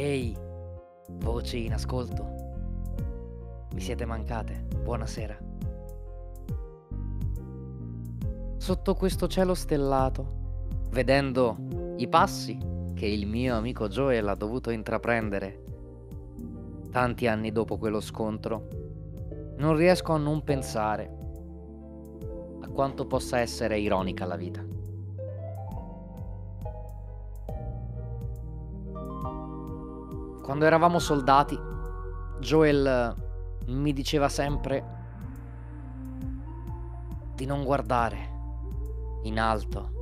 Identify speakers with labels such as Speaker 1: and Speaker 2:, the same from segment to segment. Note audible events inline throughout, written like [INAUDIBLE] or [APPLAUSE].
Speaker 1: Ehi, voci in ascolto. Mi siete mancate. Buonasera. Sotto questo cielo stellato, vedendo i passi che il mio amico Joel ha dovuto intraprendere tanti anni dopo quello scontro, non riesco a non pensare a quanto possa essere ironica la vita. Quando eravamo soldati, Joel eh, mi diceva sempre di non guardare in alto,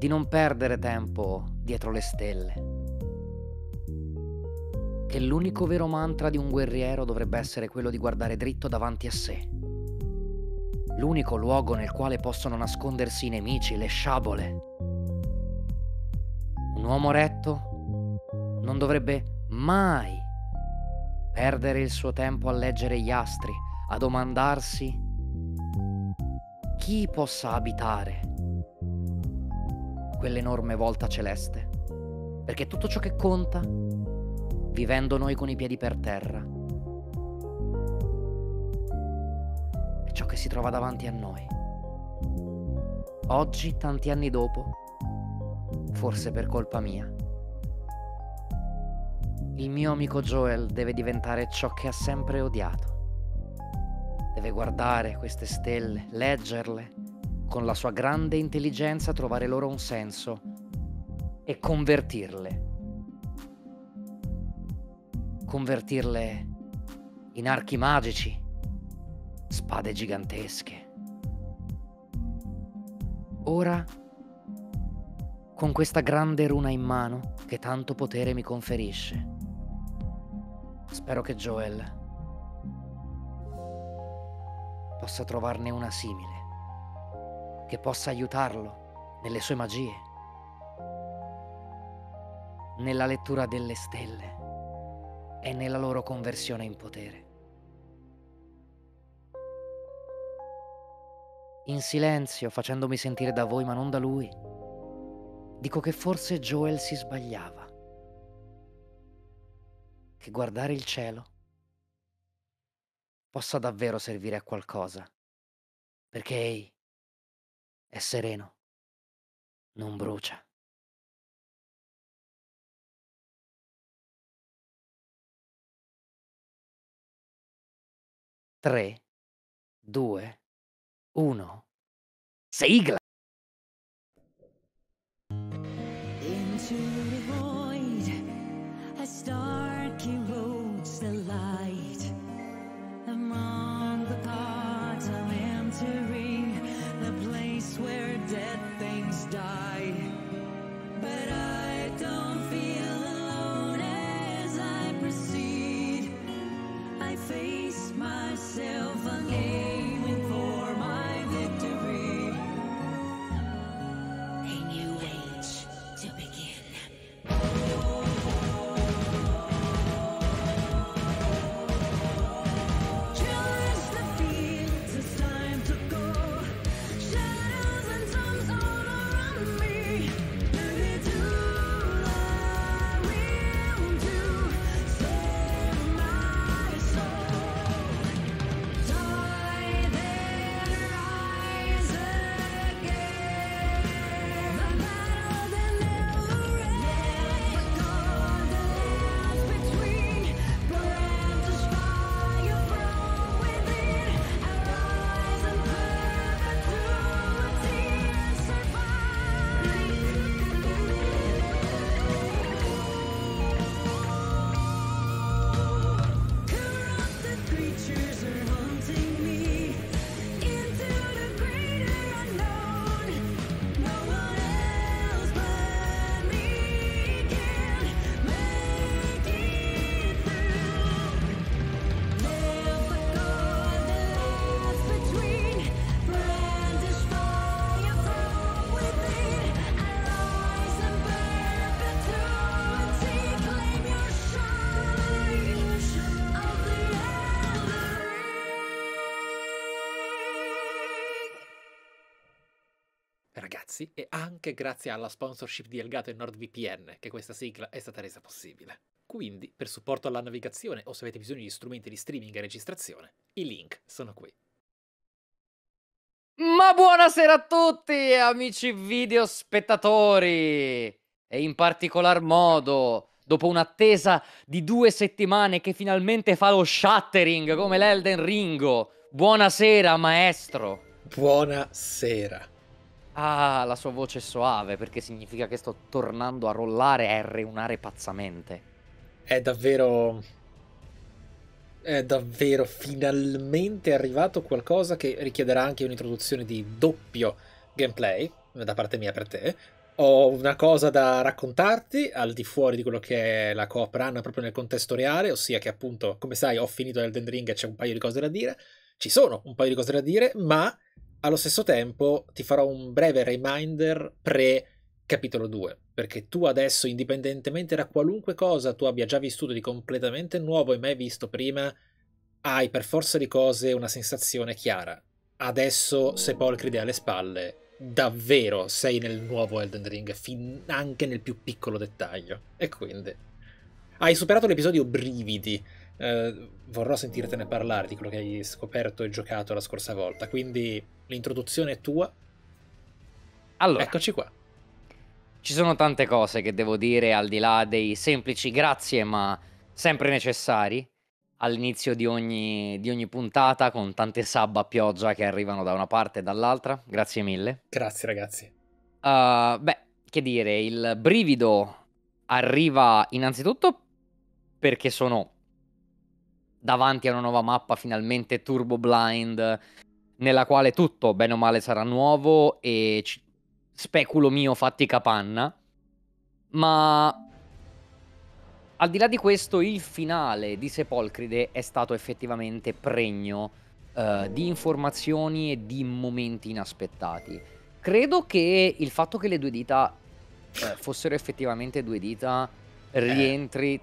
Speaker 1: di non perdere tempo dietro le stelle, che l'unico vero mantra di un guerriero dovrebbe essere quello di guardare dritto davanti a sé, l'unico luogo nel quale possono nascondersi i nemici, le sciabole. Un uomo retto non dovrebbe mai perdere il suo tempo a leggere gli astri, a domandarsi chi possa abitare quell'enorme volta celeste. Perché tutto ciò che conta, vivendo noi con i piedi per terra, è ciò che si trova davanti a noi. Oggi, tanti anni dopo, forse per colpa mia. Il mio amico Joel deve diventare ciò che ha sempre odiato. Deve guardare queste stelle, leggerle, con la sua grande intelligenza trovare loro un senso e convertirle. Convertirle in archi magici, spade gigantesche. Ora, con questa grande runa in mano che tanto potere mi conferisce, Spero che Joel possa trovarne una simile, che possa aiutarlo nelle sue magie, nella lettura delle stelle e nella loro conversione in potere. In silenzio, facendomi sentire da voi ma non da lui, dico che forse Joel si sbagliava che guardare il cielo possa davvero servire a qualcosa, perché Ei è sereno,
Speaker 2: non brucia. Tre,
Speaker 1: due, uno, sigla!
Speaker 3: Into the void, I start
Speaker 4: anche grazie alla sponsorship di Elgato e NordVPN che questa sigla è stata resa possibile. Quindi, per supporto alla navigazione o se avete bisogno di strumenti di streaming e registrazione, i link sono qui.
Speaker 1: Ma buonasera a tutti, amici video spettatori! E in particolar modo, dopo un'attesa di due settimane che finalmente fa lo shattering come l'Elden Ringo. Buonasera, maestro! Buonasera! Ah, la sua voce è soave, perché significa che sto tornando a rollare e a reunare pazzamente. È
Speaker 4: davvero... È davvero finalmente arrivato qualcosa che richiederà anche un'introduzione di doppio gameplay, da parte mia per te. Ho una cosa da raccontarti al di fuori di quello che è la coop run proprio nel contesto reale, ossia che appunto, come sai, ho finito Elden Ring e c'è un paio di cose da dire. Ci sono un paio di cose da dire, ma allo stesso tempo ti farò un breve reminder pre capitolo 2, perché tu adesso, indipendentemente da qualunque cosa tu abbia già vissuto di completamente nuovo e mai visto prima, hai per forza di cose una sensazione chiara. Adesso Sepolcride alle spalle, davvero sei nel nuovo Elden Ring, fin anche nel più piccolo dettaglio. E quindi... Hai superato l'episodio Brividi, eh, vorrò sentirtene parlare di quello che hai scoperto e giocato la scorsa volta. Quindi l'introduzione è tua.
Speaker 1: Allora, eccoci qua. Ci sono tante cose che devo dire al di là dei semplici grazie, ma sempre necessari all'inizio di ogni, di ogni, puntata con tante sabba a pioggia che arrivano da una parte e dall'altra. Grazie mille.
Speaker 4: Grazie ragazzi.
Speaker 1: Uh, beh, che dire, il brivido arriva innanzitutto perché sono davanti a una nuova mappa finalmente Turbo Blind, nella quale tutto bene o male sarà nuovo e c- speculo mio fatti capanna. Ma al di là di questo, il finale di Sepolcride è stato effettivamente pregno uh, di informazioni e di momenti inaspettati. Credo che il fatto che le due dita eh, fossero effettivamente due dita eh. rientri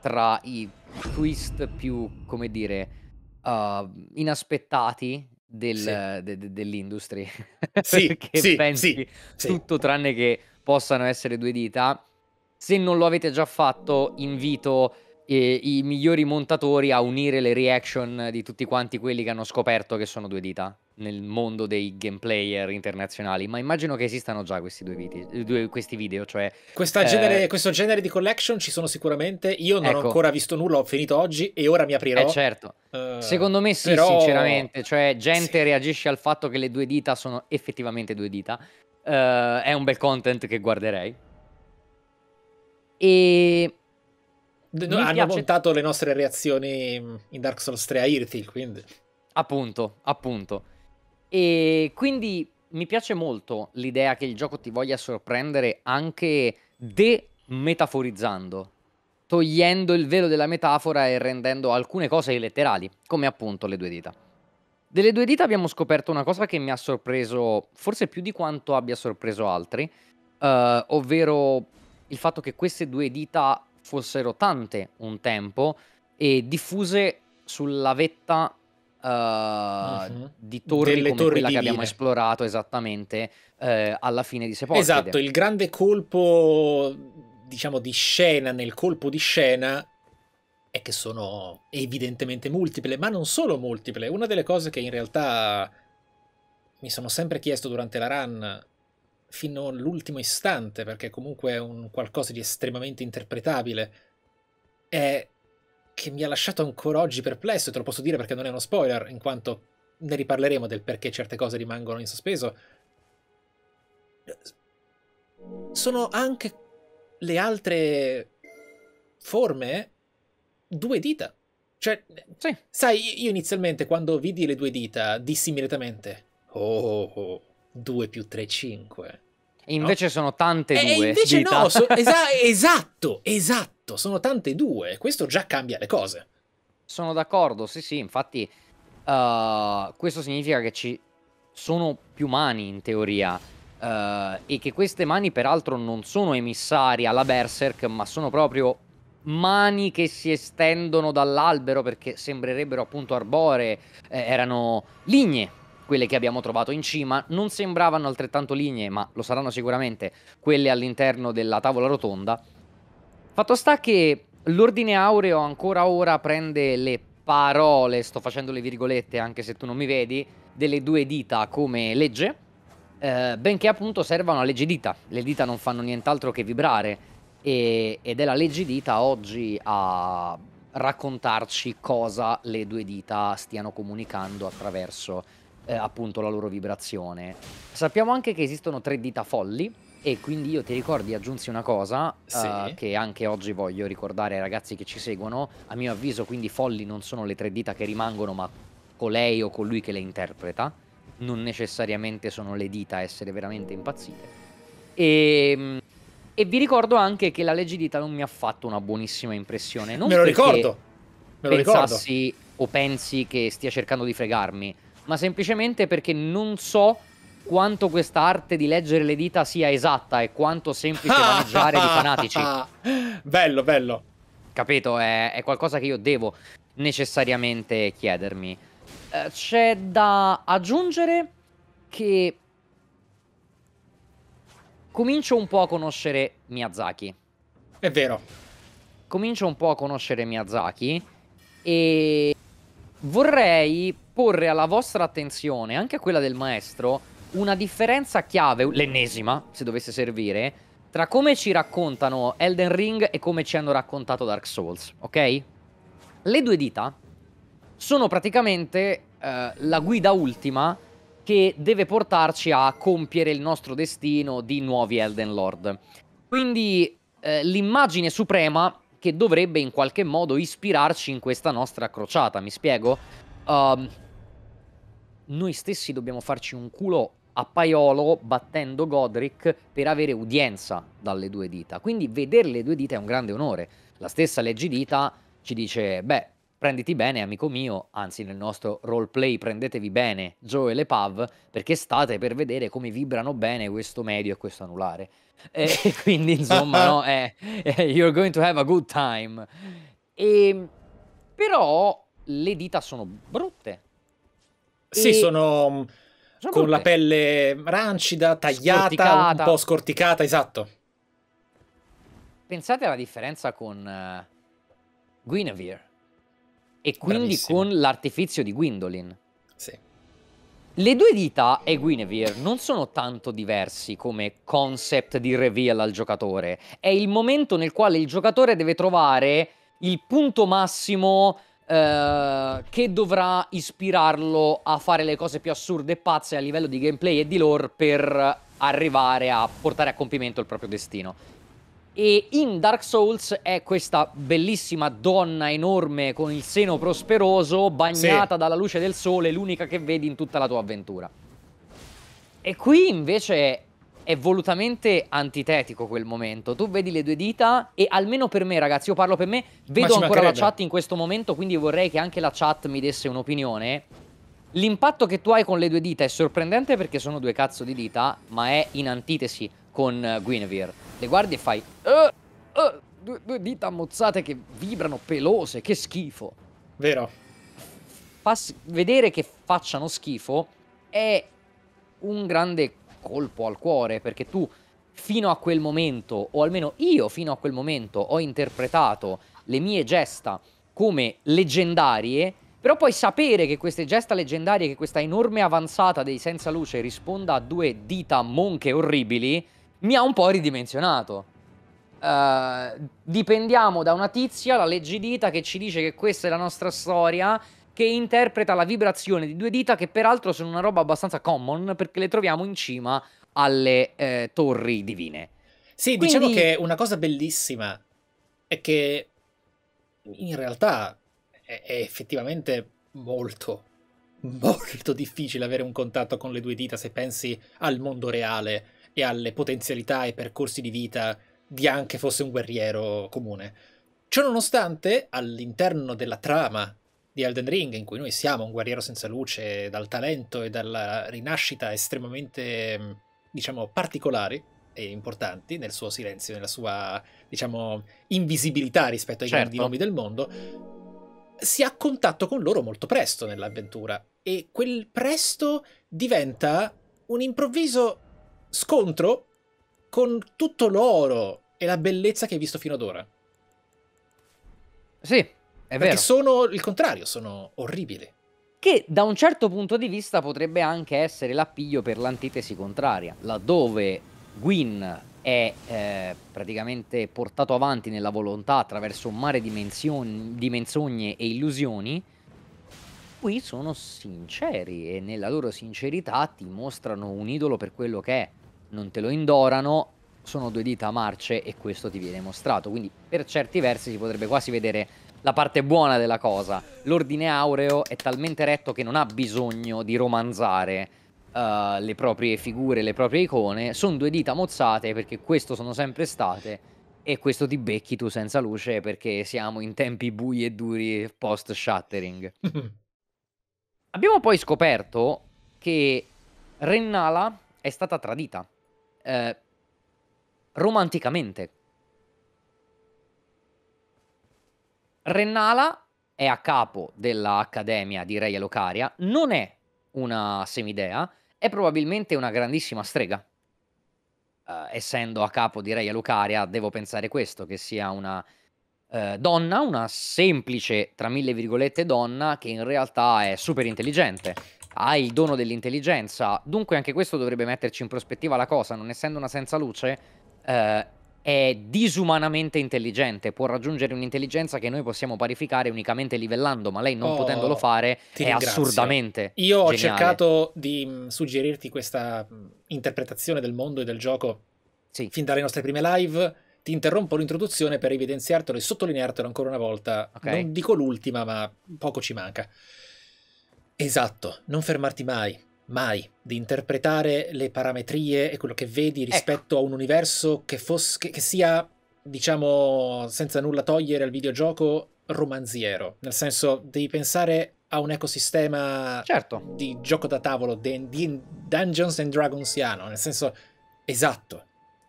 Speaker 1: tra i twist più, come dire, uh, inaspettati del, sì. de, de, dell'industry. [LAUGHS] Sì, [LAUGHS] che sì, pensi sì, tutto tranne che possano essere due dita. Se non lo avete già fatto, invito eh, i migliori montatori a unire le reaction di tutti quanti quelli che hanno scoperto che sono due dita nel mondo dei gameplayer internazionali, ma immagino che esistano già questi due video, questi video cioè, eh... genere,
Speaker 4: questo genere di collection ci sono sicuramente, io non ecco. ho ancora
Speaker 1: visto nulla, ho finito oggi e ora mi aprirò. Eh certo, uh, secondo me sì però... sinceramente, cioè gente sì. reagisce al fatto che le due dita sono effettivamente due dita, uh, è un bel content che guarderei. E... D- hanno piace... montato
Speaker 4: le nostre reazioni in Dark Souls 3 a Irthil, quindi... Appunto,
Speaker 1: appunto. E quindi mi piace molto l'idea che il gioco ti voglia sorprendere anche demetaforizzando, togliendo il velo della metafora e rendendo alcune cose letterali, come appunto le due dita. Delle due dita abbiamo scoperto una cosa che mi ha sorpreso, forse più di quanto abbia sorpreso altri, eh, ovvero il fatto che queste due dita fossero tante un tempo e diffuse sulla vetta Ah, ehm, di torri Delle come torri quella divine. che abbiamo esplorato esattamente eh, alla fine di Sepolcri. Esatto, il
Speaker 4: grande colpo diciamo di scena nel colpo di scena è che sono evidentemente multiple, ma non solo multiple. Una delle cose che in realtà mi sono sempre chiesto durante la run fino all'ultimo istante, perché comunque è un qualcosa di estremamente interpretabile, è che mi ha lasciato ancora oggi perplesso, te lo posso dire perché non è uno spoiler, in quanto ne riparleremo del perché certe cose rimangono in sospeso. Sono anche le altre forme due dita. Cioè, sì. sai, io inizialmente quando vidi le due dita dissi immediatamente, oh, 2 più 3, 5. E invece no? sono
Speaker 1: tante due. E invece dita. no, so, esa [LAUGHS] esatto, esatto, sono tante due. Questo già cambia le cose. Sono d'accordo, sì, sì, infatti uh, questo significa che ci sono più mani in teoria. Uh, e che queste mani peraltro non sono emissari alla Berserk, ma sono proprio mani che si estendono dall'albero perché sembrerebbero appunto arbore, eh, erano ligne quelle che abbiamo trovato in cima non sembravano altrettanto linee, ma lo saranno sicuramente quelle all'interno della tavola rotonda. Fatto sta che l'ordine aureo ancora ora prende le parole, sto facendo le virgolette anche se tu non mi vedi, delle due dita come legge, eh, benché appunto servano a legge dita. Le dita non fanno nient'altro che vibrare e, ed è la legge dita oggi a raccontarci cosa le due dita stiano comunicando attraverso eh, appunto la loro vibrazione. Sappiamo anche che esistono tre dita folli e quindi io ti ricordi, aggiunsi una cosa sì. uh, che anche oggi voglio ricordare ai ragazzi che ci seguono. A mio avviso quindi folli non sono le tre dita che rimangono ma colei o colui che le interpreta. Non necessariamente sono le dita a essere veramente impazzite. E, ehm, e vi ricordo anche che la legge dita non mi ha fatto una buonissima impressione. Non Me lo ricordo! Me lo pensassi ricordo. o pensi che stia cercando di fregarmi, ma semplicemente perché non so quanto questa arte di leggere le dita sia esatta e quanto semplice [LAUGHS] maneggiare i fanatici. Bello, bello. Capito? È, è, qualcosa che io devo necessariamente chiedermi. Eh, c'è da
Speaker 5: aggiungere che
Speaker 1: comincio un po' a conoscere Miyazaki. È vero. Comincio un po' a conoscere Miyazaki e vorrei porre alla vostra attenzione, anche a quella del maestro, una differenza chiave, l'ennesima, se dovesse servire, tra come ci raccontano Elden Ring e come ci hanno raccontato Dark Souls, ok? Le due dita sono praticamente eh, la guida ultima che deve portarci a compiere il nostro destino di nuovi Elden Lord. Quindi eh, l'immagine suprema che dovrebbe in qualche modo ispirarci in questa nostra crociata, mi spiego? Uh, noi stessi dobbiamo farci un culo a paiolo battendo Godric per avere udienza dalle due dita. Quindi vedere le due dita è un grande onore. La stessa legge dita ci dice, beh, prenditi bene amico mio, anzi nel nostro roleplay prendetevi bene Joe e le Pav, perché state per vedere come vibrano bene questo medio e questo anulare. E [LAUGHS] quindi insomma, no, è, è, you're going to have a good time. E, ehm, però le dita sono brutte, sì, e...
Speaker 4: sono, mm, sono con la pelle rancida, tagliata, un po' scorticata,
Speaker 1: esatto. Pensate alla differenza con uh, Guinevere e quindi Bravissimo. con l'artificio di Gwendolyn. Sì. Le due dita e Guinevere non sono tanto diversi come concept di reveal al giocatore. È il momento nel quale il giocatore deve trovare il punto massimo eh, che dovrà ispirarlo a fare le cose più assurde e pazze a livello di gameplay e di lore per arrivare a portare a compimento il proprio destino. E in Dark Souls è questa bellissima donna enorme con il seno prosperoso, bagnata sì. dalla luce del sole, l'unica che vedi in tutta la tua avventura. E qui invece è volutamente antitetico quel momento. Tu vedi le due dita e almeno per me, ragazzi, io parlo per me, vedo ancora la chat in questo momento, quindi vorrei che anche la chat mi desse un'opinione. L'impatto che tu hai con le due dita è sorprendente perché sono due cazzo di dita, ma è in antitesi con eh, Guinevere. Le guardi e fai... Uh, uh, due, due dita mozzate che vibrano pelose, che schifo. Vero. Fas vedere che facciano schifo è un grande colpo al cuore perché tu fino a quel momento, o almeno io fino a quel momento, ho interpretato le mie gesta come leggendarie, però poi sapere che queste gesta leggendarie, che questa enorme avanzata dei senza luce risponda a due dita monche orribili, mi ha un po' ridimensionato. Uh, dipendiamo da una tizia, la leggidita, che ci dice che questa è la nostra storia che interpreta la vibrazione di due dita che peraltro sono una roba abbastanza common perché le troviamo in cima alle eh, torri divine. Sì, diciamo Quindi... diciamo che una cosa bellissima è che in
Speaker 4: realtà è, è effettivamente molto, molto difficile avere un contatto con le due dita se pensi al mondo reale e alle potenzialità e percorsi di vita di anche fosse un guerriero comune. Ciononostante, all'interno della trama di Elden Ring, in cui noi siamo un guerriero senza luce dal talento e dalla rinascita estremamente, diciamo, particolari e importanti nel suo silenzio, nella sua, diciamo, invisibilità rispetto ai certo. grandi nomi del mondo, si ha contatto con loro molto presto nell'avventura e quel presto diventa un improvviso scontro con tutto l'oro e la bellezza che hai visto fino ad ora. Sì,
Speaker 1: è perché vero. sono il contrario, sono orribili. Che da un certo punto di vista potrebbe anche essere l'appiglio per l'antitesi contraria, laddove Gwyn è eh, praticamente portato avanti nella volontà attraverso un mare di, menzioni, di menzogne e illusioni, qui sono sinceri e nella loro sincerità ti mostrano un idolo per quello che è, non te lo indorano, sono due dita a marce e questo ti viene mostrato, quindi per certi versi si potrebbe quasi vedere la parte buona della cosa. L'ordine aureo è talmente retto che non ha bisogno di romanzare uh, le proprie figure, le proprie icone. Sono due dita mozzate perché questo sono sempre state e questo ti becchi tu senza luce perché siamo in tempi bui e duri post shattering. [LAUGHS] Abbiamo poi scoperto che Rennala è stata tradita eh, romanticamente Rennala è a capo dell'Accademia di Reia Elocaria, non è una semidea, è probabilmente una grandissima strega. Uh, essendo a capo di Reia Lucaria, devo pensare questo, che sia una uh, donna, una semplice, tra mille virgolette, donna, che in realtà è super intelligente ha il dono dell'intelligenza. Dunque anche questo dovrebbe metterci in prospettiva la cosa, non essendo una senza luce, eh, è disumanamente intelligente, può raggiungere un'intelligenza che noi possiamo parificare unicamente livellando, ma lei non oh, potendolo fare è ringrazio. assurdamente. Io geniale. ho cercato
Speaker 4: di mm, suggerirti questa mm, interpretazione del mondo e del gioco sì. fin dalle nostre prime live. Ti interrompo l'introduzione per evidenziartelo e sottolineartelo ancora una volta. Okay. Non dico l'ultima, ma poco ci manca. Esatto, non fermarti mai, mai di interpretare le parametrie e quello che vedi ecco. rispetto ecco. a un universo che, fosse, che, che sia, diciamo, senza nulla togliere al videogioco, romanziero. Nel senso, devi pensare a un ecosistema certo. di gioco da tavolo, di, di Dungeons and Dragonsiano, nel senso, esatto,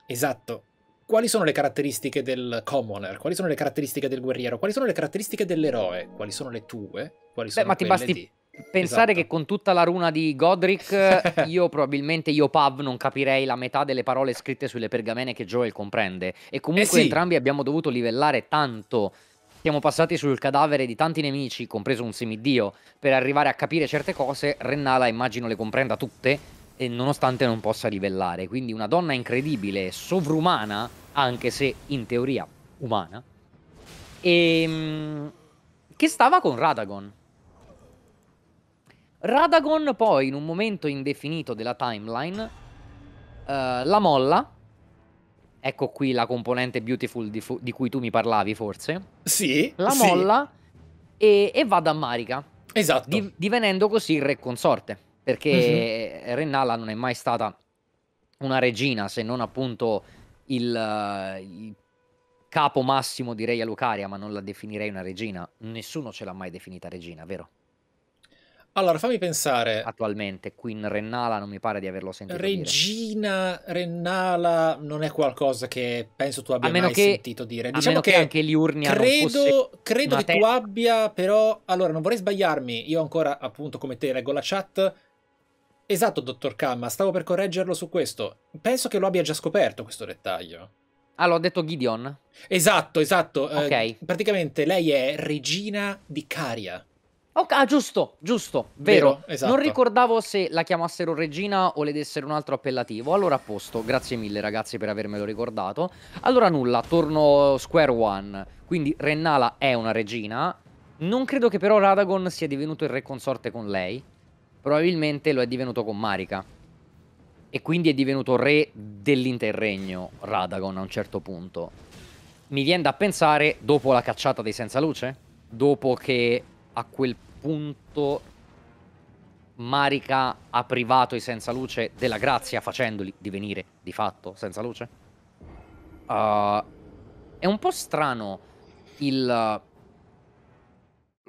Speaker 4: esatto. Quali sono le caratteristiche del commoner? Quali sono le caratteristiche del guerriero? Quali sono le caratteristiche
Speaker 1: dell'eroe? Quali sono le tue? Quali sono Beh, ma ti basti di Pensare esatto. che con tutta la runa di Godric, [LAUGHS] io probabilmente, io Pav, non capirei la metà delle parole scritte sulle pergamene che Joel comprende. E comunque eh sì. entrambi abbiamo dovuto livellare tanto siamo passati sul cadavere di tanti nemici, compreso un semidio, per arrivare a capire certe cose, Rennala immagino le comprenda tutte, e nonostante non possa livellare. Quindi una donna incredibile, sovrumana, anche se in teoria umana, e, ehm, che stava con Radagon. Radagon poi, in un momento indefinito della timeline, uh, la molla. Ecco qui la componente beautiful di, di, cui tu mi parlavi, forse. Sì. La sì. molla e, e, va da Marica. Esatto. Di, divenendo così il re consorte. Perché uh mhm. -huh. Rennala non è mai stata una regina, se non appunto il, uh, il capo massimo di Reia Lucaria, ma non la definirei una regina. Nessuno ce l'ha mai definita regina, vero? Allora, fammi pensare. Attualmente, Queen Rennala non mi pare di averlo sentito.
Speaker 4: Regina dire. Rennala non è qualcosa che penso tu abbia mai che, sentito dire. Diciamo che, che,
Speaker 1: anche Liurnia credo, credo che te... tu
Speaker 4: abbia, però. Allora, non vorrei sbagliarmi. Io ancora, appunto, come te, leggo la chat. Esatto, dottor Kamma, stavo per correggerlo su questo. Penso che lo abbia già scoperto questo dettaglio. Ah, l'ho detto Gideon. Esatto, esatto. Eh, ok. Eh, praticamente lei è regina di Caria. Okay, ah, giusto, giusto, vero. vero esatto. Non
Speaker 1: ricordavo se la chiamassero regina o le dessero un altro appellativo. Allora a posto, grazie mille ragazzi per avermelo ricordato. Allora nulla, torno square one. Quindi Rennala è una regina. Non credo che però Radagon sia divenuto il re consorte con lei. Probabilmente lo è divenuto con Marika. E quindi è divenuto re dell'interregno Radagon a un certo punto. Mi viene da pensare dopo la cacciata dei Senza Luce? Dopo che a quel punto punto Marika ha privato i senza luce della grazia facendoli divenire di fatto senza luce? Uh, è un po' strano il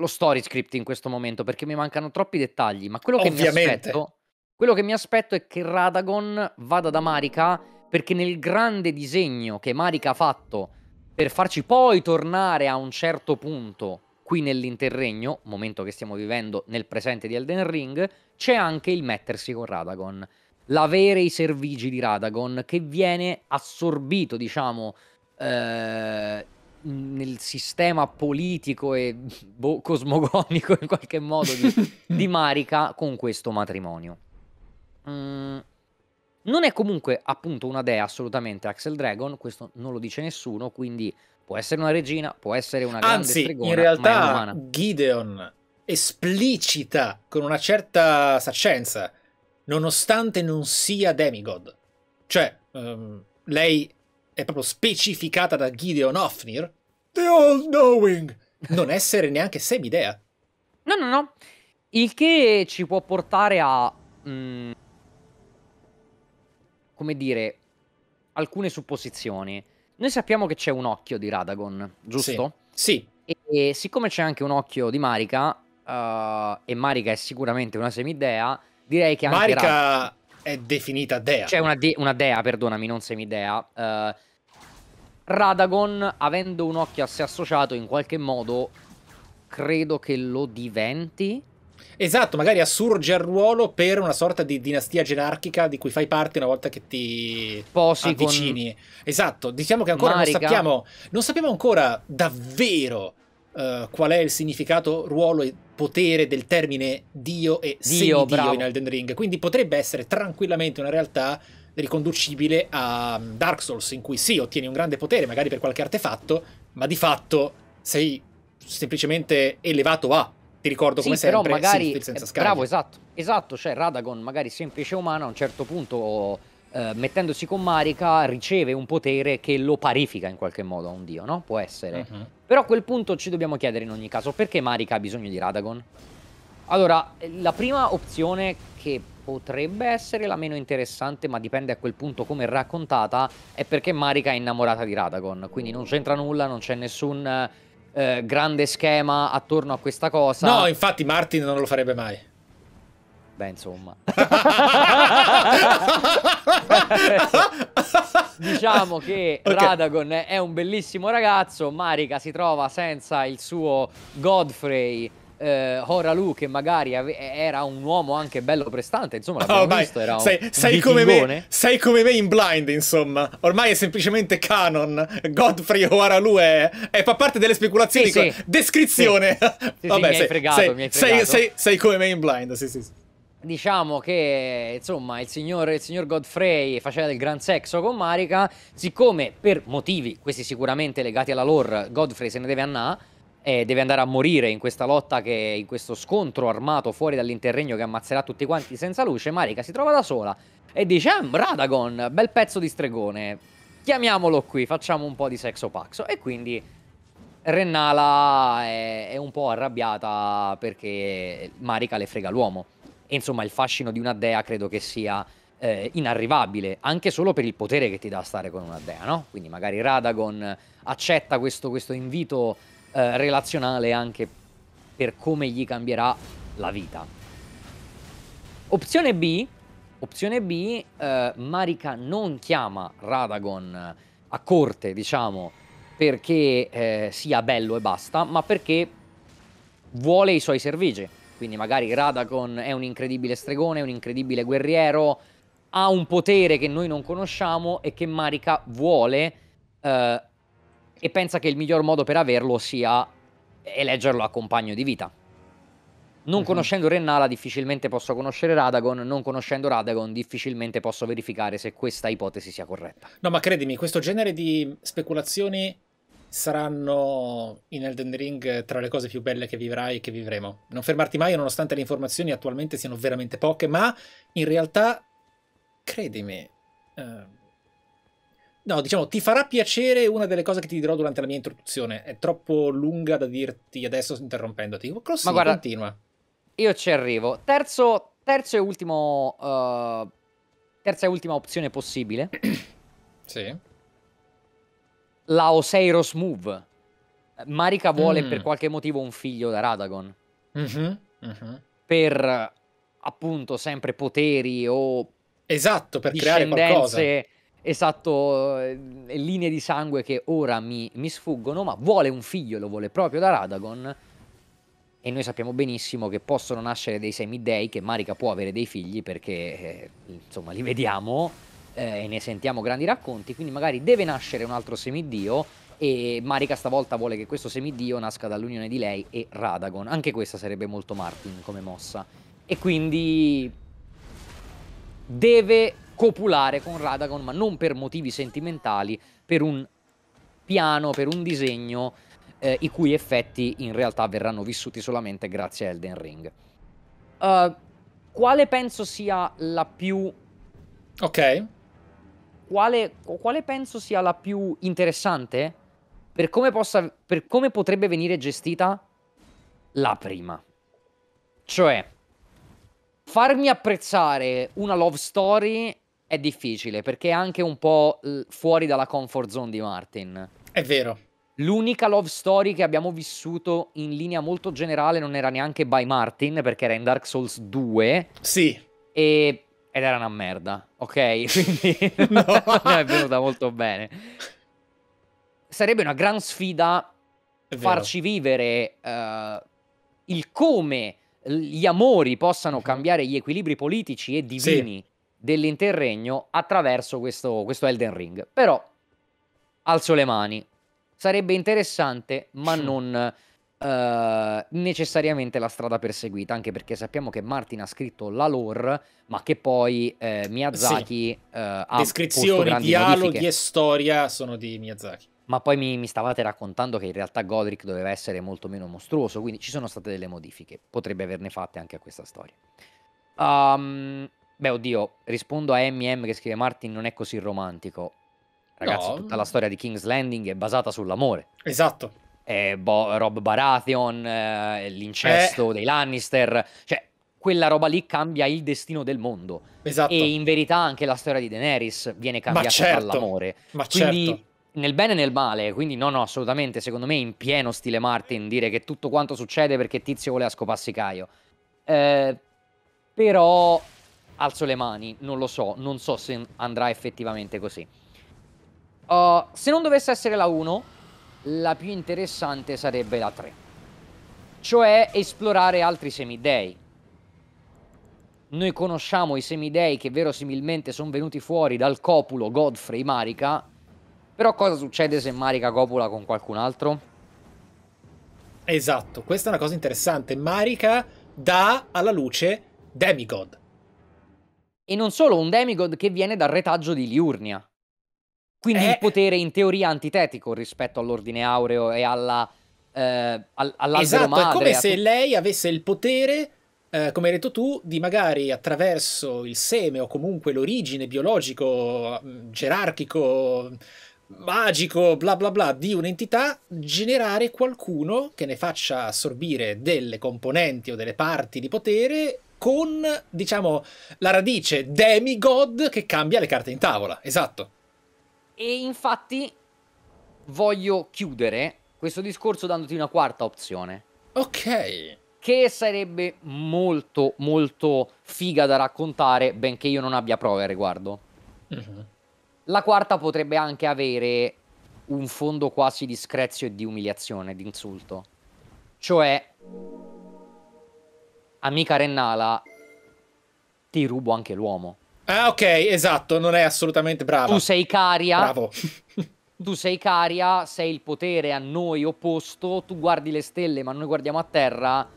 Speaker 1: lo story script in questo momento perché mi mancano troppi dettagli, ma quello che, mi aspetto, quello che mi aspetto è che Radagon vada da Marika perché nel grande disegno che Marika ha fatto per farci poi tornare a un certo punto qui nell'interregno, momento che stiamo vivendo nel presente di Elden Ring, c'è anche il mettersi con Radagon. L'avere i servigi di Radagon che viene assorbito, diciamo, eh, nel sistema politico e boh, cosmogonico in qualche modo di, [LAUGHS] di Marica con questo matrimonio. Mm. Non è comunque appunto una dea assolutamente Axel Dragon, questo non lo dice nessuno, quindi Può essere una regina, può essere una Anzi, grande stregona, in realtà Gideon esplicita con una certa saccenza,
Speaker 4: nonostante non sia demigod. Cioè, um, lei è proprio specificata da Gideon Ofnir, the all-knowing, non
Speaker 1: essere neanche semidea. No, no, no. Il che ci può portare a... Mh, mm, come dire, alcune supposizioni. Noi sappiamo che c'è un occhio di Radagon, giusto? Sì. sì. E, e, siccome c'è anche un occhio di Marika, uh, e Marika è sicuramente una semidea, direi che anche Marika Radagon... è definita dea. Cioè una, de una dea, perdonami, non semidea. Uh, Radagon, avendo un occhio a sé associato, in qualche modo credo che lo diventi. Esatto, magari assurge al ruolo per
Speaker 4: una sorta di dinastia gerarchica di cui fai parte una volta che ti Posi avvicini. Con... Esatto, diciamo che ancora non sappiamo, non sappiamo, ancora davvero uh, qual è il significato, ruolo e potere del termine Dio e Dio, semidio in Elden Ring, quindi potrebbe essere tranquillamente una realtà riconducibile a mm, Dark Souls in cui sì, ottieni un grande potere magari per qualche artefatto, ma di fatto sei semplicemente elevato a ti ricordo come sì, sempre però magari, senza scaglie. Bravo,
Speaker 1: esatto. Esatto, cioè Radagon, magari semplice umano, a un certo punto eh, mettendosi con Marika riceve un potere che lo parifica in qualche modo a un dio, no? Può essere. Uh mhm. -huh. Però a quel punto ci dobbiamo chiedere in ogni caso perché Marika ha bisogno di Radagon? Allora, la prima opzione che potrebbe essere la meno interessante, ma dipende a quel punto come raccontata, è perché Marika è innamorata di Radagon, quindi non c'entra nulla, non c'è nessun eh, grande schema attorno a questa cosa. No, infatti Martin non lo farebbe mai. Beh, insomma. [LAUGHS] diciamo che okay. Radagon è un bellissimo ragazzo, Marika si trova senza il suo Godfrey eh, Lu che magari ave- era un uomo anche bello prestante, insomma, oh, l'abbiamo oh, visto, era sei, un sei come, me,
Speaker 4: sei come me in blind, insomma. Ormai è semplicemente canon. Godfrey Horalu è, è fa parte delle speculazioni. Sì, sì. Descrizione. Sì. [LAUGHS] Vabbè, sei, fregato, sei, sei, sei, sei, come me in blind, sì, sì.
Speaker 1: Diciamo che insomma il signor, il signor Godfrey faceva del gran sexo con Marika. Siccome per motivi, questi sicuramente legati alla lore, Godfrey se ne deve andare eh, deve andare a morire in questa lotta, che, in questo scontro armato fuori dall'interregno che ammazzerà tutti quanti senza luce, Marika si trova da sola e dice, ah, Radagon, bel pezzo di stregone, chiamiamolo qui, facciamo un po' di sexo paxo. E quindi Rennala è, è un po' arrabbiata perché Marika le frega l'uomo. E insomma il fascino di una dea credo che sia... Eh, inarrivabile, anche solo per il potere che ti dà stare con una dea, no? Quindi magari Radagon accetta questo, questo invito eh, relazionale anche per come gli cambierà la vita. Opzione B, opzione B eh, Marika non chiama Radagon eh, a corte, diciamo, perché eh, sia bello e basta, ma perché vuole i suoi servigi. Quindi magari Radagon è un incredibile stregone, un incredibile guerriero, ha un potere che noi non conosciamo e che Marika vuole eh, e pensa che il miglior modo per averlo sia eleggerlo a compagno di vita. Non uh-huh. conoscendo Rennala difficilmente posso conoscere Radagon, non conoscendo Radagon difficilmente posso verificare se questa ipotesi sia corretta.
Speaker 4: No, ma credimi, questo genere di speculazioni saranno in Elden Ring tra le cose più belle che vivrai e che vivremo. Non fermarti mai, nonostante le informazioni attualmente siano veramente poche, ma in realtà, credimi, eh, No, diciamo, ti farà piacere una delle cose che ti dirò durante la mia introduzione. È troppo lunga da dirti adesso interrompendoti. Però Ma guarda, continua. Io ci arrivo.
Speaker 1: Terzo, terzo e ultimo... Uh, terza e ultima opzione possibile.
Speaker 4: [CLEARS THROAT] sì.
Speaker 1: La Oseiros Move. Marika vuole mm. per qualche motivo un figlio da Radagon.
Speaker 2: Mm -hmm. Mm -hmm.
Speaker 1: Per appunto sempre poteri o... Esatto, per creare qualcosa esatto eh, linee di sangue che ora mi, mi sfuggono, ma vuole un figlio, lo vuole proprio da Radagon. E noi sappiamo benissimo che possono nascere dei semidei, che Marika può avere dei figli perché, eh, insomma, li vediamo eh, e ne sentiamo grandi racconti, quindi magari deve nascere un altro semidio e Marika stavolta vuole che questo semidio nasca dall'unione di lei e Radagon. Anche questa sarebbe molto Martin come mossa. E quindi deve copulare con Radagon, ma non per motivi sentimentali, per un piano, per un disegno, eh, i cui effetti in realtà verranno vissuti solamente grazie a Elden Ring. Uh, quale penso sia la più... Ok. Quale, quale penso sia la più interessante? Per come, possa, per come potrebbe venire gestita? La prima. Cioè, farmi apprezzare una love story è difficile perché è anche un po' fuori dalla comfort zone di Martin. È vero. L'unica love story che abbiamo vissuto in linea molto generale non era neanche by Martin perché era in Dark Souls 2. Sì. E... Ed era una merda, ok? [LAUGHS] Quindi [LAUGHS] no. non [LAUGHS] è venuta molto bene. Sarebbe una gran sfida farci vivere uh, il come gli amori possano mhm. cambiare gli equilibri politici e divini dell'interregno attraverso questo, questo Elden Ring. Però alzo le mani. Sarebbe interessante, ma non eh, necessariamente la strada perseguita, anche perché sappiamo che Martin ha scritto la lore, ma che poi eh, Miyazaki sì. eh, ha descrizioni, dialoghi modifiche.
Speaker 4: e storia sono di Miyazaki.
Speaker 1: Ma poi mi, mi stavate raccontando che in realtà Godric doveva essere molto meno mostruoso, quindi ci sono state delle modifiche. Potrebbe averne fatte anche a questa storia. Um, Beh, oddio, rispondo a MM che scrive Martin non è così romantico. Ragazzi, no. tutta la storia di King's Landing è basata sull'amore. Esatto. Eh, Bo- Rob Baratheon, eh, l'incesto eh. dei Lannister, cioè quella roba lì cambia il destino del mondo. Esatto. E in verità anche la storia di Daenerys viene cambiata Ma certo. dall'amore. Ma quindi certo. nel bene e nel male, quindi no no, assolutamente, secondo me in pieno stile Martin dire che tutto quanto succede perché Tizio voleva scoparsi Caio. Eh, però Alzo le mani, non lo so, non so se andrà effettivamente così. Uh, se non dovesse essere la 1, la più interessante sarebbe la 3. Cioè esplorare altri semidei. Noi conosciamo i semidei che verosimilmente sono venuti fuori dal copulo Godfrey Marica, però cosa succede se Marica copula con qualcun altro? Esatto,
Speaker 4: questa è una cosa interessante. Marica dà alla luce Demigod.
Speaker 1: E non solo, un demigod che viene dal retaggio di Liurnia. Quindi eh. il potere in teoria antitetico rispetto all'ordine aureo e alla, eh, all- esatto, madre, è come se tu...
Speaker 4: lei avesse il potere, eh, come hai detto tu, di magari attraverso il seme o comunque l'origine biologico, mm, gerarchico, magico, bla bla bla, di un'entità, generare qualcuno che ne faccia assorbire delle componenti o delle parti di potere con, diciamo, la
Speaker 1: radice demigod che cambia le carte in tavola. Esatto. E infatti voglio chiudere questo discorso dandoti una quarta opzione. Ok. Che sarebbe molto, molto figa da raccontare, benché io non abbia prove al riguardo. Mm -hmm. La quarta potrebbe anche avere un fondo quasi di screzio e di umiliazione, di insulto. Cioè, amica Rennala, ti rubo anche l'uomo. Ah, ok, esatto, non è assolutamente bravo. Tu sei Caria. Bravo. [LAUGHS] tu sei Caria, sei il potere a noi opposto, tu guardi le stelle ma noi guardiamo a terra.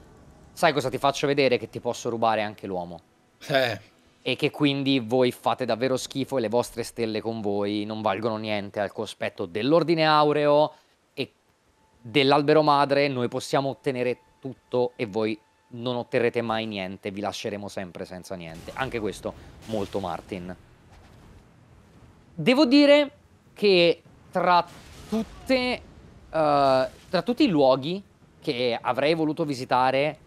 Speaker 1: Sai cosa ti faccio vedere? Che ti posso rubare anche l'uomo. Eh. E che quindi voi fate davvero schifo e le vostre stelle con voi non valgono niente al cospetto dell'ordine aureo e dell'albero madre. Noi possiamo ottenere tutto e voi non otterrete mai niente, vi lasceremo sempre senza niente. Anche questo molto Martin. Devo dire che tra, tutte, uh, tra tutti i luoghi che avrei voluto visitare,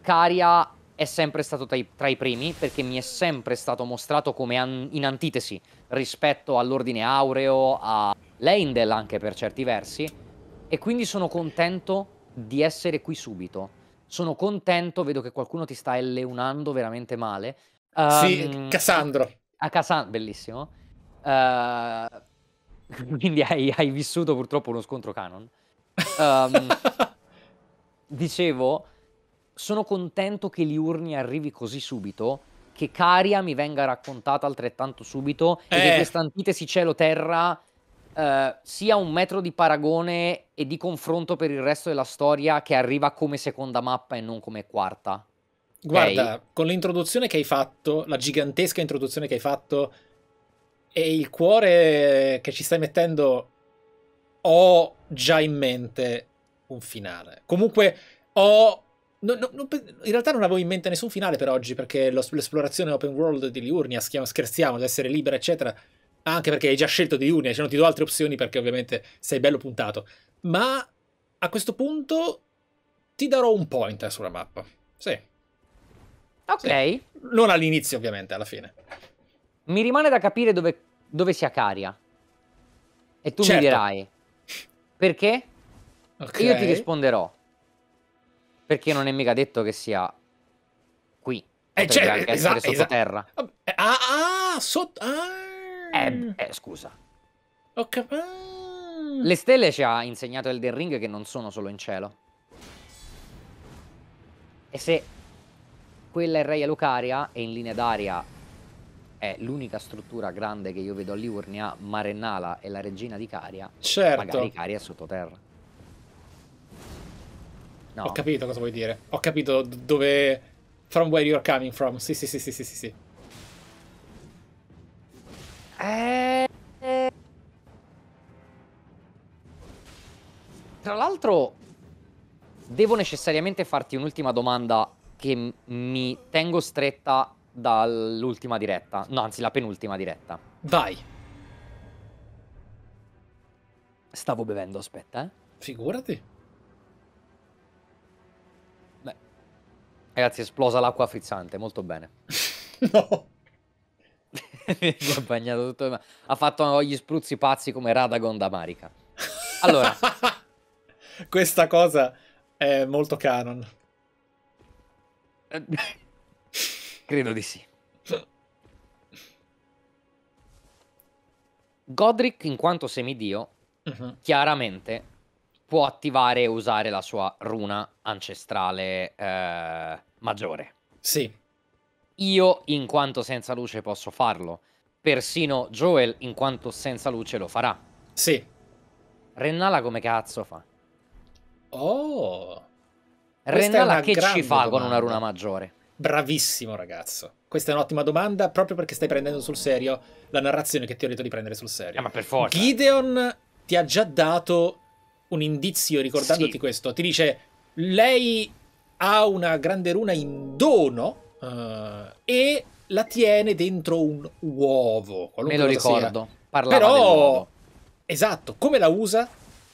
Speaker 1: Caria è sempre stato tra i, tra i, primi perché mi è sempre stato mostrato come an in antitesi rispetto all'ordine aureo, a Leindel anche per certi versi, e quindi sono contento di essere qui subito sono contento, vedo che qualcuno ti sta leunando veramente male. Um, sì, ehm, Cassandro. A Cassandro, bellissimo. Uh, [LAUGHS] quindi hai, hai, vissuto purtroppo uno scontro canon. Um, [LAUGHS] dicevo, sono contento che Liurni arrivi così subito, che Caria mi venga raccontata altrettanto subito eh. e che questa antitesi cielo-terra eh, sia un metro di paragone e di confronto per il resto della storia che arriva come seconda mappa e non come quarta.
Speaker 4: Guarda, okay? con l'introduzione che hai fatto, la gigantesca introduzione che hai fatto e il cuore che ci stai mettendo, ho già in mente un finale. Comunque ho No, no, no, in realtà non avevo in mente nessun finale per oggi perché l'esplorazione open world di Liurnia, scherziamo, ad essere libera, eccetera, anche perché hai già scelto di Unia, eh, se non ti do altre opzioni perché ovviamente sei bello puntato. Ma a questo punto ti darò un point eh, sulla mappa. Sì. Ok. Sì. Non all'inizio, ovviamente,
Speaker 1: alla fine. Mi rimane da capire dove, dove sia Caria. E tu certo. mi dirai. Perché? Okay. Io ti risponderò. Perché non è mica detto che sia qui. Eh, cioè, esatto, esatto. Terra. Ah, ah, sotto... Ah. Eh, mm. eh scusa. Ho capito.
Speaker 4: Ah.
Speaker 2: Le
Speaker 1: stelle ci ha insegnato Elden Ring che non sono solo in cielo. E se quella è Rei Lucaria e in linea d'aria è l'unica struttura grande che io vedo a Liurnia, Marenala è la regina di Caria, certo. magari Caria è sottoterra.
Speaker 4: No. Ho capito cosa vuoi dire. Ho capito dove... From where you're coming from. Sì, sì, sì, sì, sì, sì.
Speaker 5: Eh...
Speaker 1: Tra l'altro, devo necessariamente farti un'ultima domanda che mi tengo stretta dall'ultima diretta. No, anzi, la penultima diretta.
Speaker 4: Vai. Stavo bevendo, aspetta, eh. Figurati. Beh.
Speaker 1: Ragazzi, esplosa l'acqua frizzante, molto bene. [LAUGHS] no gli ha bagnato tutto. Ha fatto gli spruzzi pazzi come Radagon da Marica. Allora, [LAUGHS] questa cosa è molto canon. [LAUGHS] Credo di sì. Godric, in quanto semidio, uh mhm. -huh. chiaramente può attivare e usare la sua runa ancestrale eh, maggiore. Sì. Io, in quanto senza luce, posso farlo. Persino Joel, in quanto senza luce, lo farà. Sì. Rennala come cazzo fa?
Speaker 4: Oh.
Speaker 1: Rennala che ci fa domanda. con una
Speaker 4: runa maggiore? Bravissimo ragazzo. Questa è un'ottima domanda proprio perché stai prendendo sul serio la narrazione che ti ho detto di prendere sul serio. Ah, ma per forza. Gideon ti ha già dato un indizio ricordandoti sì. questo. Ti dice lei ha una grande runa in dono uh, e la tiene dentro un uovo. Me lo ricordo, parlava Però, Esatto, come la usa?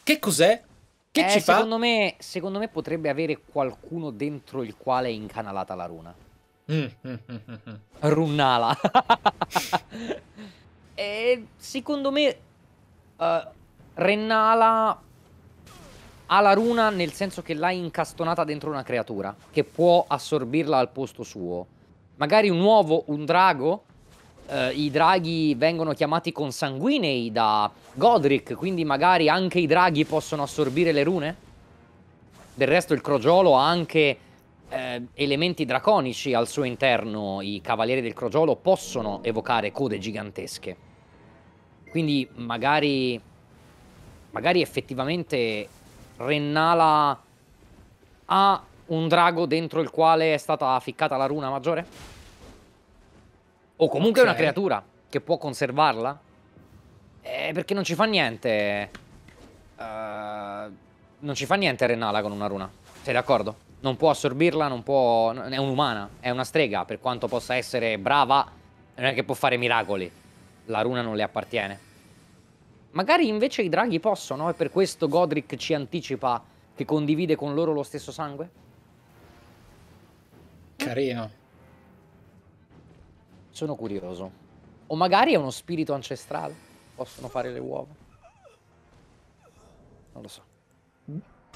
Speaker 4: Che cos'è?
Speaker 1: Che eh, ci fa? Secondo me, secondo me potrebbe avere qualcuno dentro il quale è incanalata la runa.
Speaker 4: Mm, mm, mm, Runnala.
Speaker 1: [LAUGHS] e, eh, secondo me... Uh, Rennala ha la runa nel senso che l'hai incastonata dentro una creatura che può assorbirla al posto suo. Magari un uovo, un drago. Eh, I draghi vengono chiamati consanguinei da Godric, quindi magari anche i draghi possono assorbire le rune. Del resto il crogiolo ha anche eh, elementi draconici al suo interno. I cavalieri del crogiolo possono evocare code gigantesche. Quindi magari magari effettivamente Rennala ha un drago dentro il quale è stata ficcata la runa maggiore? O comunque okay. è una creatura che può conservarla? Eh, perché non ci fa niente... Uh, non ci fa niente Rennala con una runa. Sei d'accordo? Non può assorbirla, non può... È un'umana, è una strega, per quanto possa essere brava, non è che può fare miracoli. La runa non le appartiene. Magari invece i draghi possono e per questo Godric ci anticipa che condivide con loro lo stesso sangue? Carino. Sono curioso. O magari è uno spirito ancestrale. Possono fare le uova. Non lo so.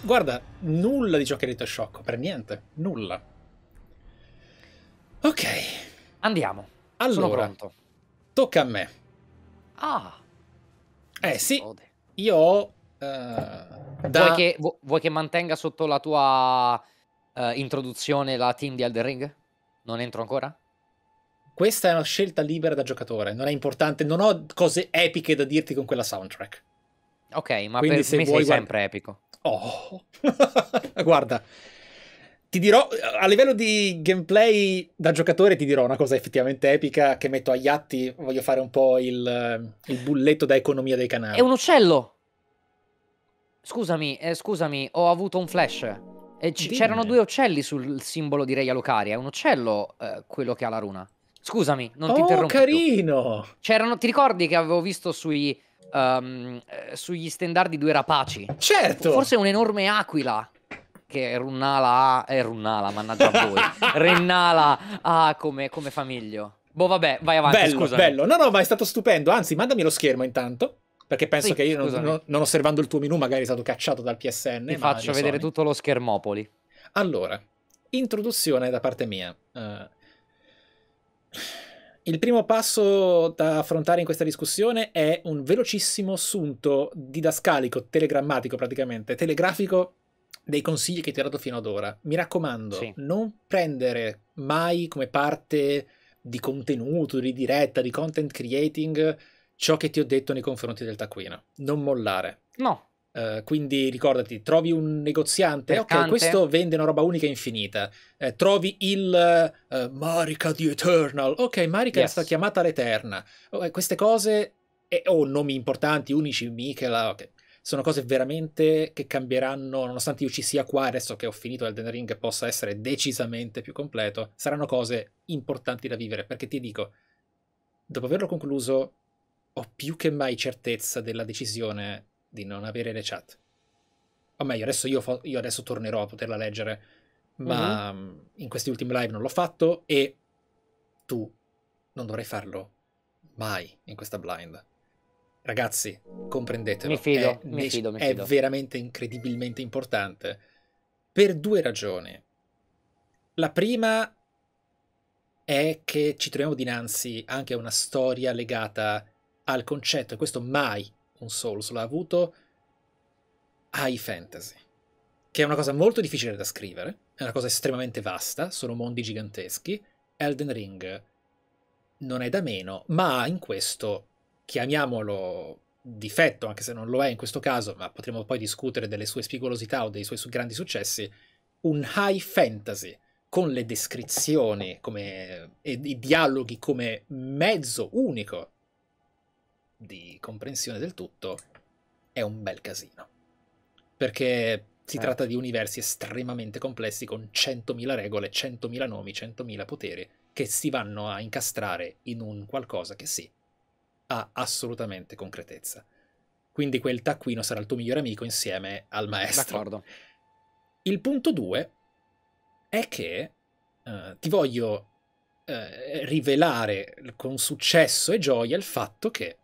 Speaker 4: Guarda, nulla di ciò che hai detto è sciocco, per niente, nulla. Ok. Andiamo.
Speaker 1: Allora, tocca a me. Ah. Eh sì, gode. io Uh, da... vuoi, che, vu- vuoi, che, mantenga sotto la tua uh, introduzione la team di Elden Ring? Non entro ancora? Questa è una
Speaker 4: scelta libera da giocatore, non è importante, non ho cose epiche da dirti con quella soundtrack. Ok, ma Quindi per se me vuoi, sei guarda... sempre epico. Oh,
Speaker 1: [LAUGHS] guarda,
Speaker 4: ti dirò, a livello di gameplay da giocatore, ti dirò una cosa effettivamente epica che metto agli atti. Voglio fare un po' il, il bulletto da economia dei canali. È un
Speaker 1: uccello! Scusami, eh, scusami, ho avuto un flash. Eh, c'erano due uccelli sul simbolo di Rei Alocaria. È un uccello eh, quello che ha la runa. Scusami, non oh, ti interrompo. Oh, carino! C'erano, ti ricordi che avevo visto sui, um, sugli standard di due rapaci? Certo! Forse un'enorme aquila che Runnala ha, eh Runnala, mannaggia voi, [LAUGHS] Rennala ha come, come famiglio. Boh, vabbè, vai avanti. Bello, scusami. bello.
Speaker 4: No, no, ma è stato stupendo. Anzi, mandami lo schermo intanto. Perché penso sì, che io, non, non, osservando il tuo menu, magari è stato cacciato dal PSN. Ti faccio vedere Sony. Eh. tutto lo schermopoli. Allora, introduzione da parte mia. Uh, il primo passo da affrontare in questa discussione è un velocissimo assunto didascalico, telegrammatico praticamente, telegrafico dei consigli che ti ho dato fino ad ora. Mi raccomando, sì. non prendere mai come parte di contenuto, di diretta, di content creating ciò che ti ho detto nei confronti del taccuino. Non mollare. No. Uh, quindi ricordati, trovi un negoziante, Percante. ok, questo vende una roba unica e infinita. Eh, trovi il uh, eh, Marica di Eternal, ok, Marica yes. è stata chiamata l'Eterna. Okay, eh, queste cose, o oh, nomi importanti, unici, Michela, ok sono cose veramente che cambieranno, nonostante io ci sia qua adesso che ho finito Elden Ring e possa essere decisamente più completo, saranno cose importanti da vivere, perché ti dico, dopo averlo concluso, ho più che mai certezza della decisione di non avere le chat. O meglio, adesso io, io adesso tornerò a poterla leggere, ma mhm. mm -hmm. in questi ultimi live non l'ho fatto e tu non dovrai farlo mai in questa blind ragazzi, comprendetelo. Mi fido, è, mi fido, mi fido. È veramente incredibilmente importante per due ragioni. La prima è che ci troviamo dinanzi anche a una storia legata al concetto, e questo mai un Souls l'ha avuto, high fantasy, che è una cosa molto difficile da scrivere, è una cosa estremamente vasta, sono mondi giganteschi, Elden Ring non è da meno, ma ha in questo chiamiamolo difetto, anche se non lo è in questo caso, ma potremo poi discutere delle sue spigolosità o dei suoi grandi successi, un high fantasy con le descrizioni come, e i dialoghi come mezzo unico di comprensione del tutto è un bel casino. Perché si certo. tratta di universi estremamente complessi con 100.000 regole, 100.000 nomi, 100.000 poteri che si vanno a incastrare in un qualcosa che sì, ha assolutamente concretezza. Quindi quel taccuino sarà il tuo migliore amico insieme al maestro. D'accordo. Il punto 2 è che uh, ti voglio uh, rivelare con successo e gioia il fatto che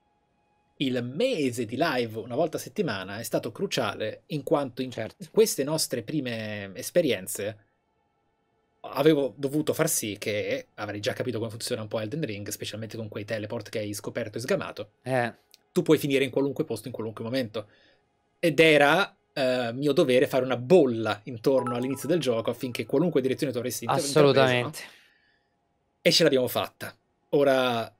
Speaker 4: il mese di live una volta a settimana è stato cruciale in quanto in certo. queste nostre prime esperienze avevo dovuto far sì che avrei già capito come funziona un po' Elden Ring, specialmente con quei teleport che hai scoperto e sgamato. Eh. Tu puoi finire in qualunque posto, in qualunque momento. Ed era eh, mio dovere fare una bolla intorno all'inizio del gioco affinché qualunque direzione tu avessi inter- Assolutamente. no? E ce l'abbiamo fatta. Ora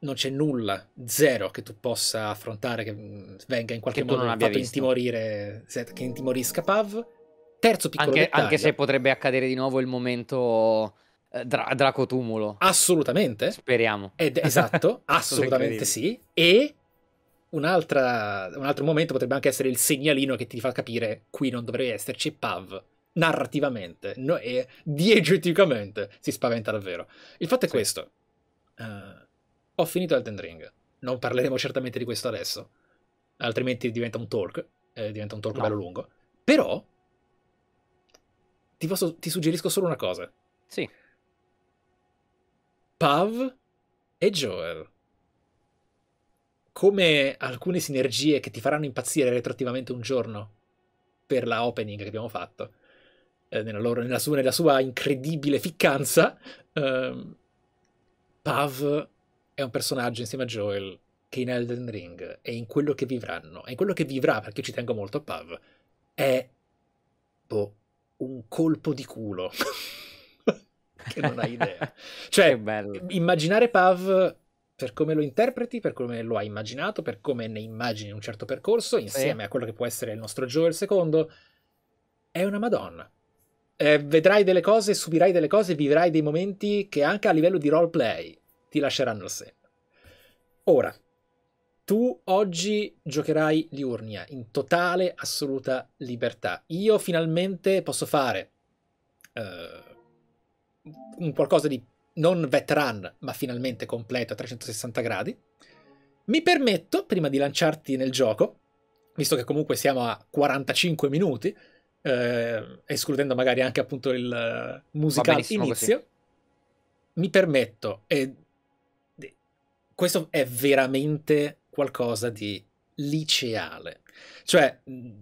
Speaker 4: non c'è nulla, zero, che tu possa affrontare che mm, venga in qualche che modo fatto intimorire, che intimorisca Pav Terzo piccolo anche, dettaglio. Anche se
Speaker 1: potrebbe accadere di nuovo il momento eh, dra- Draco Tumulo. Assolutamente. Speriamo.
Speaker 4: Ed, esatto,
Speaker 1: [LAUGHS] assolutamente sì.
Speaker 4: E un altro momento potrebbe anche essere il segnalino che ti fa capire qui non dovrei esserci, pav narrativamente no, e diegeticamente si spaventa davvero. Il fatto è sì. questo. Uh, ho finito Elden Ring. Non parleremo certamente di questo adesso, altrimenti diventa un talk, eh, diventa un talk no. bello lungo. Però ti, posso, ti suggerisco solo una cosa. Sì. Pav e Joel. Come alcune sinergie che ti faranno impazzire retroattivamente un giorno per la opening che abbiamo fatto, eh, nella, loro, nella, sua, nella, sua, incredibile ficcanza, ehm, Pav è un personaggio insieme a Joel che in Elden Ring e in quello che vivranno, e in quello che vivrà, perché io ci tengo molto a Pav, è boh, un colpo di culo. [LAUGHS] che non hai idea. Cioè, immaginare Pav per come lo interpreti, per come lo hai immaginato, per come ne immagini un certo percorso, insieme eh. a quello che può essere il nostro Joe il secondo, è una madonna. Eh, vedrai delle cose, subirai delle cose, vivrai dei momenti che anche a livello di roleplay ti lasceranno il segno. Ora, tu oggi giocherai Liurnia in totale, assoluta libertà. Io finalmente posso fare uh, un qualcosa di non veteran, ma finalmente completo a 360 gradi. Mi permetto, prima di lanciarti nel gioco, visto che comunque siamo a 45 minuti, eh, escludendo magari anche appunto il uh, musicale inizio, così. mi permetto, e questo è veramente qualcosa di liceale. Cioè, mhmm,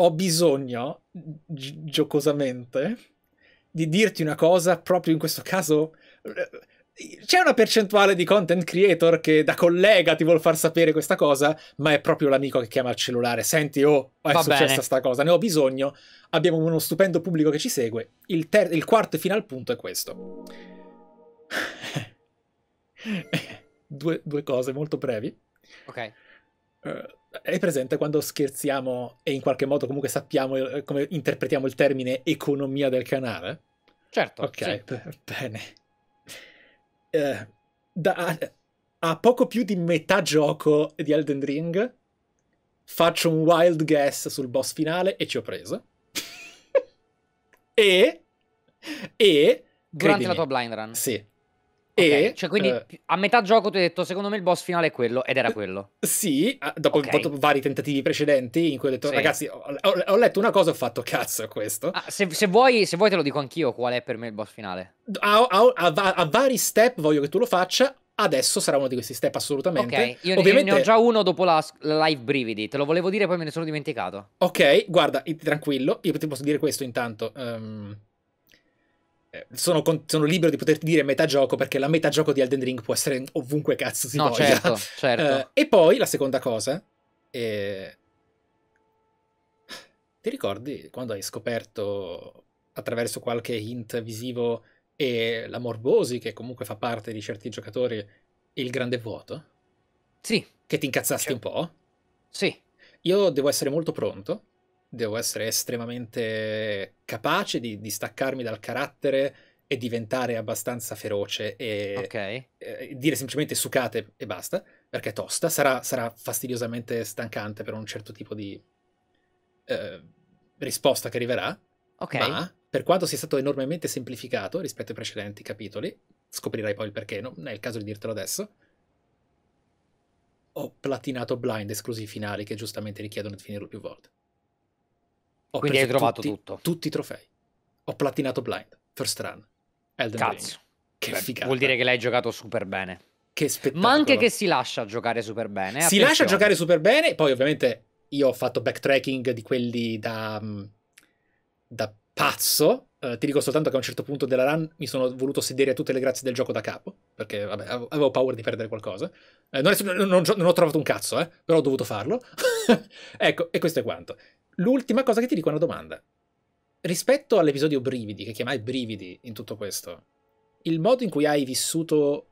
Speaker 4: ho bisogno, gi- giocosamente, di dirti una cosa proprio in questo caso... Eh, c'è una percentuale di content creator che da collega ti vuol far sapere questa cosa, ma è proprio l'amico che chiama al cellulare. Senti, oh, è Va successa bene. sta cosa, ne ho bisogno. Abbiamo uno stupendo pubblico che ci segue. Il, ter- il quarto e final punto è questo. [LAUGHS] due, due cose molto brevi. Ok. Uh, eh, è presente quando scherziamo e in qualche modo comunque sappiamo il, eh, come interpretiamo il termine economia del canale? Certo. Ok, sì. bene. Uh, da, a, a poco più di metà gioco di Elden Ring faccio un wild guess sul boss finale e ci ho preso. [LAUGHS] e...
Speaker 1: E... Durante credimi, la tua blind run. Sì.
Speaker 4: Okay, e, cioè, quindi uh,
Speaker 1: a metà gioco ti ho detto, secondo me il boss finale è quello, ed era eh, quello. Sì, dopo, okay. dopo vari tentativi precedenti in cui ho detto, sì. ragazzi, ho, ho, letto una cosa, ho fatto cazzo questo. Ah, se, se, vuoi, se, vuoi, te lo dico anch'io qual è per me il boss finale.
Speaker 4: A, a, a, a, vari step voglio che tu lo faccia,
Speaker 1: adesso sarà uno di questi step assolutamente. Ok, io Ovviamente... ne ho già uno dopo la, live brividi, te lo volevo dire poi me ne sono dimenticato.
Speaker 4: Ok, guarda, tranquillo, io ti posso dire questo intanto. Um eh, sono, con- sono, libero di poterti dire metagioco perché la metagioco di Elden Ring può essere ovunque cazzo si no, voglia. Certo, [LAUGHS] eh, certo. Eh, e poi la seconda cosa, eh... ti ricordi quando hai scoperto attraverso qualche hint visivo e la morbosi che comunque fa parte di certi giocatori il grande vuoto? Sì. Che ti incazzasti certo. un po'? Sì. Io devo essere molto pronto devo essere estremamente capace di staccarmi dal carattere e diventare abbastanza feroce e, okay. Eh, dire semplicemente sucate e basta, perché è tosta, sarà, sarà fastidiosamente stancante per un certo tipo di eh, risposta che arriverà, okay. ma per quanto sia stato enormemente semplificato rispetto ai precedenti capitoli, scoprirai poi il perché, non è il caso di dirtelo adesso, ho platinato blind esclusi finali che giustamente richiedono di finirlo
Speaker 1: più volte. Ho Quindi hai trovato tutti, tutto. Tutti
Speaker 4: i trofei. Ho platinato Blind, First Run, Elden Cazzo. Ring.
Speaker 1: Che Beh, figata. Vuol dire che l'hai giocato super bene.
Speaker 4: Che spettacolo. Ma anche che si lascia giocare super bene. Si attenzione. lascia giocare super bene, poi ovviamente io ho fatto backtracking di quelli da, mm, da pazzo. Uh, ti dico soltanto che a un certo punto della run mi sono voluto sedere a tutte le grazie del gioco da capo, perché vabbè, avevo paura di perdere qualcosa. Eh, non, è, non, non, non, ho trovato un cazzo, eh, però ho dovuto farlo. [LAUGHS] ecco, e questo è quanto. L'ultima cosa che ti dico è una domanda. Rispetto all'episodio Brividi, che chiamai Brividi in tutto questo, il modo in cui hai vissuto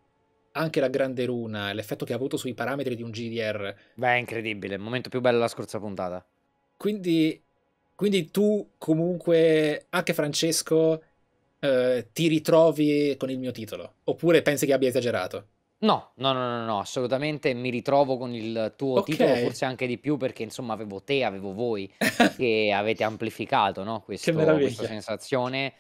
Speaker 4: anche la grande runa, l'effetto che ha avuto sui parametri di un GDR... Beh, è incredibile, il momento più bello della scorsa puntata. Quindi, quindi tu comunque, anche Francesco, eh, ti ritrovi con il mio titolo, oppure pensi che abbia esagerato?
Speaker 1: No, no, no, no, no, assolutamente mi ritrovo con il tuo titolo, forse anche di più perché insomma avevo te, avevo voi [LAUGHS] che avete amplificato, no, Che questa sensazione,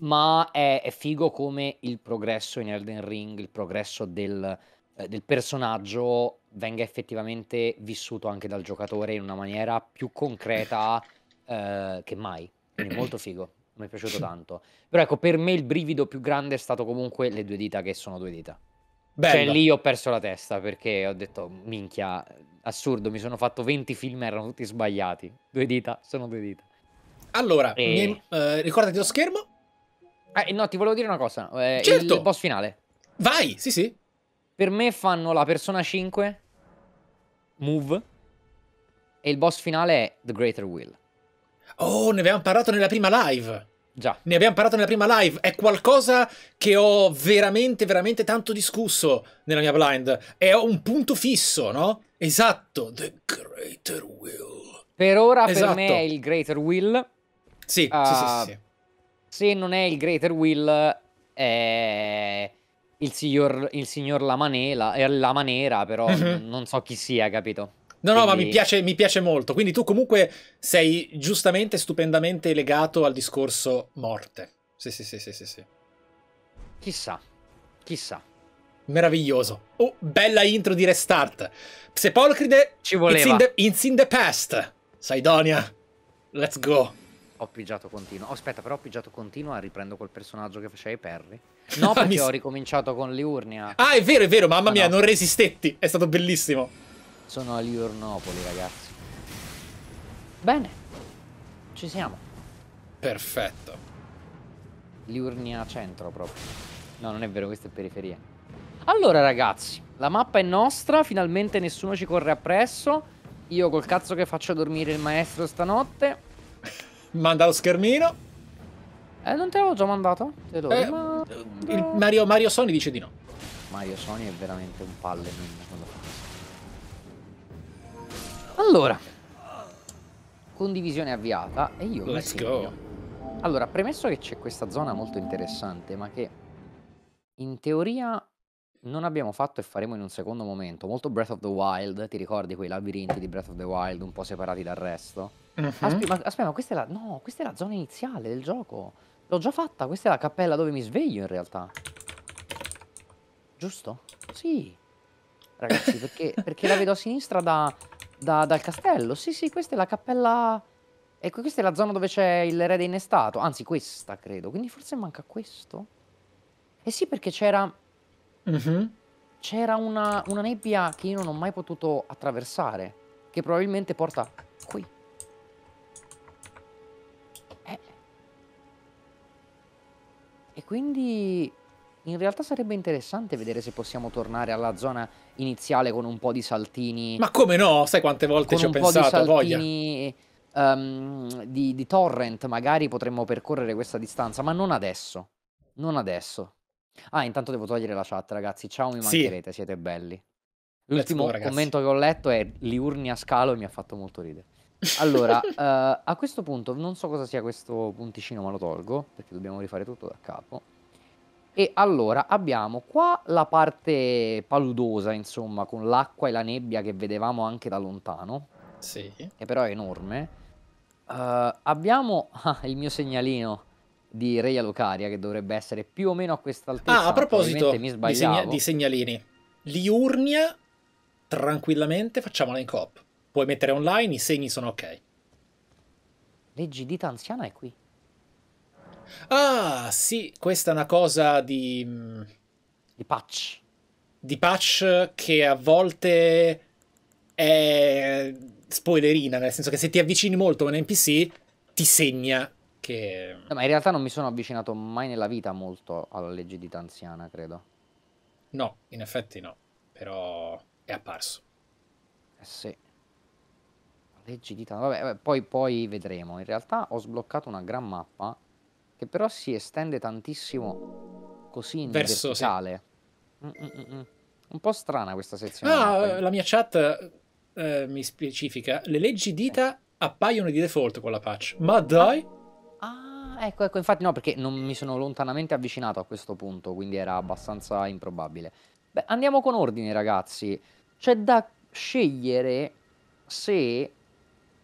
Speaker 1: ma è è figo come il progresso in Elden Ring, il progresso del ehm, del personaggio venga effettivamente vissuto anche dal giocatore in una maniera più concreta, ehm, che mai. Quindi [CLEARS THROAT] molto figo, mi è piaciuto tanto. Però ecco, per me il brivido più grande è stato comunque le due dita che sono due dita. Bella. Cioè lì ho perso la testa perché ho detto minchia, assurdo, mi sono fatto 20 film e erano tutti sbagliati. Due dita, sono due dita.
Speaker 4: Allora, e... miei, eh, ricordati lo schermo.
Speaker 1: Eh, no, ti volevo dire una cosa. Eh, certo. Il boss finale. Vai, sì, sì. Per me fanno la Persona 5, Move, e il boss finale è The Greater Will. Oh, ne avevamo parlato nella prima live. Già. Ne abbiamo
Speaker 4: parlato nella prima live, è qualcosa che ho veramente, veramente tanto discusso nella mia blind. È un punto fisso, no? Esatto, The Greater
Speaker 1: Will. Per ora esatto. per me è il Greater Will. Sì, uh, sì, sì, sì, ah, Se non è il Greater Will, è il signor, il signor Lamanela, la Manera, però mm -hmm. non so chi sia, capito?
Speaker 4: No, no, Quindi... ma mi piace, mi piace, molto. Quindi tu comunque sei giustamente, stupendamente legato al discorso morte. Sì, sì, sì, sì, sì. sì. Chissà, chissà. Meraviglioso. Oh, bella intro di restart. Sepolcride. Ci voleva. It's in the, it's in the past.
Speaker 1: Saidonia. Let's go. Ho pigiato continuo. Oh, aspetta, però ho pigiato continuo e riprendo quel personaggio che facevi Perry. [LAUGHS] No, ah, perché ho ricominciato con Liurnia. Ah, è
Speaker 4: vero, è vero, mamma ma ah, mia, no. non resistetti. È stato bellissimo. Sono a Liurnopoli, ragazzi.
Speaker 5: Bene,
Speaker 1: ci siamo. Perfetto. Liurnia centro proprio. No, non è vero, questa è periferia. Allora, ragazzi, la mappa è nostra, finalmente nessuno ci corre appresso. Io col cazzo che faccio dormire il maestro stanotte.
Speaker 4: [LAUGHS] Manda lo schermino.
Speaker 1: Eh, non te l'avevo già mandato? Te lo eh, ma...
Speaker 4: Mario, Mario Sony dice di no. Mario Sony è
Speaker 1: veramente un palle quando fa. Allora, condivisione avviata e io Let's go. Allora, premesso che c'è questa zona molto interessante, ma che in teoria non abbiamo fatto e faremo in un secondo momento, molto Breath of the Wild, ti ricordi quei labirinti di Breath of the Wild un po' separati dal resto? Uh mhm. -huh. Aspetta, ma, aspetta, ma questa è, la, no, questa è la zona iniziale del gioco. L'ho già fatta, questa è la cappella dove mi sveglio in realtà. Giusto? Sì. Ragazzi, perché, perché la vedo a sinistra da da, dal castello? Sì, sì, questa è la cappella... Ecco, questa è la zona dove c'è il re innestato. Anzi, questa, credo. Quindi forse manca questo? Eh sì, perché c'era... Mm -hmm. C'era una, una nebbia che io non ho mai potuto attraversare. Che probabilmente porta qui. Eh. E quindi... In realtà sarebbe interessante vedere se possiamo tornare alla zona iniziale con un po' di saltini. Ma
Speaker 4: come no? Sai quante volte ci ho pensato? Saltini,
Speaker 1: voglia. Um, ehm, di, di torrent, magari potremmo percorrere questa distanza, ma non adesso. Non adesso. Ah, intanto devo togliere la chat, ragazzi. Ciao, mi mancherete, sì. siete belli. L'ultimo go, commento che ho letto è Liurni a scalo e mi ha fatto molto ridere. Allora, uh, [LAUGHS] a questo punto non so cosa sia questo punticino, ma lo tolgo perché dobbiamo rifare tutto da capo. E allora abbiamo qua la parte paludosa, insomma, con l'acqua e la nebbia che vedevamo anche da lontano. Sì. Che però è enorme. Uh, abbiamo [LAUGHS] ah, il mio segnalino di Reia Alocaria che dovrebbe essere più o meno a quest'altezza. Ah, a proposito mi di, segna di
Speaker 4: segnalini. Liurnia, tranquillamente, facciamola in coop. Puoi mettere online, i segni sono ok.
Speaker 1: Leggidita anziana è qui.
Speaker 4: Ah, sì, questa è una cosa di... Mm, di patch. Di patch che a volte è spoilerina, nel
Speaker 1: senso che se ti avvicini molto a un NPC ti segna che... Eh, ma in realtà non mi sono avvicinato mai nella vita molto alla legge di Tanziana, credo.
Speaker 4: No, in effetti no, però è apparso.
Speaker 1: Eh sì. Legge di Vabbè, poi, poi vedremo. In realtà ho sbloccato una gran mappa che però si estende tantissimo così in Verso, verticale. Sì. Mm, mm, mm, Un po' strana questa sezione. Ah,
Speaker 4: la mia chat eh, mi specifica, le leggi dita eh.
Speaker 1: appaiono di default con la patch. Ma dai! Ah, ah, ecco, ecco, infatti no, perché non mi sono lontanamente avvicinato a questo punto, quindi era abbastanza improbabile. Beh, andiamo con ordine, ragazzi. C'è da scegliere se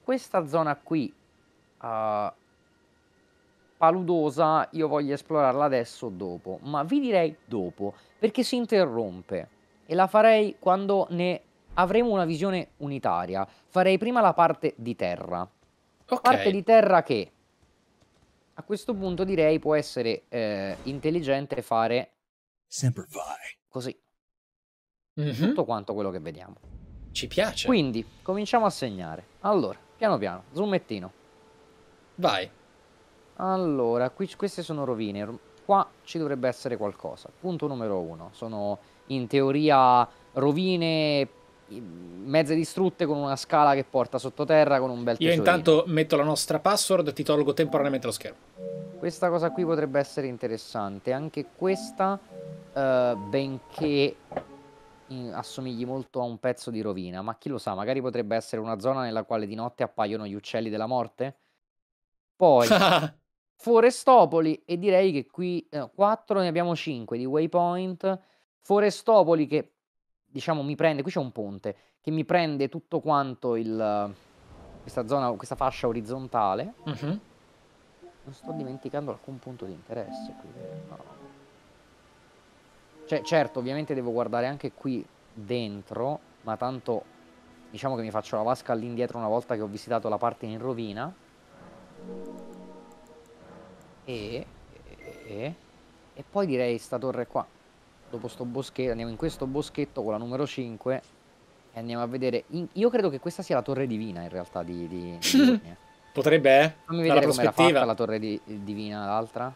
Speaker 1: questa zona qui... Uh, paludosa io voglio esplorarla adesso o dopo, ma vi direi dopo, perché si interrompe e la farei quando ne avremo una visione unitaria. Farei prima la parte di terra. Okay. Parte di terra che a questo punto direi può essere eh, intelligente fare così. Mm -hmm. Tutto quanto quello che vediamo. Ci piace. Quindi cominciamo a segnare. Allora, piano piano, zoomettino. Vai. Allora, qui, queste sono rovine. Qua ci dovrebbe essere qualcosa. Punto numero uno. Sono in teoria rovine mezze distrutte con una scala che porta sottoterra con un bel tesorino. Io intanto metto la nostra password e ti tolgo temporaneamente lo schermo. Questa cosa qui potrebbe essere interessante. Anche questa, eh, benché in, assomigli molto a un pezzo di rovina, ma chi lo sa, magari potrebbe essere una zona nella quale di notte appaiono gli uccelli della morte? Poi... [LAUGHS] Forestopoli e direi che qui no, eh, 4 ne abbiamo 5 di waypoint. Forestopoli che diciamo mi prende, qui c'è un ponte che mi prende tutto quanto il questa zona, questa fascia orizzontale. Uh-huh. Non sto dimenticando alcun punto di interesse qui. No. Cioè, certo, ovviamente devo guardare anche qui dentro, ma tanto diciamo che mi faccio la vasca all'indietro una volta che ho visitato la parte in rovina. E, e, e poi direi sta torre qua. Dopo sto boschetto, andiamo in questo boschetto con la numero 5 e andiamo a vedere. In, io credo che questa sia la torre divina in realtà di... di, di [LAUGHS] Potrebbe, eh? Fammi vedere come era fatta la torre di, divina, l'altra.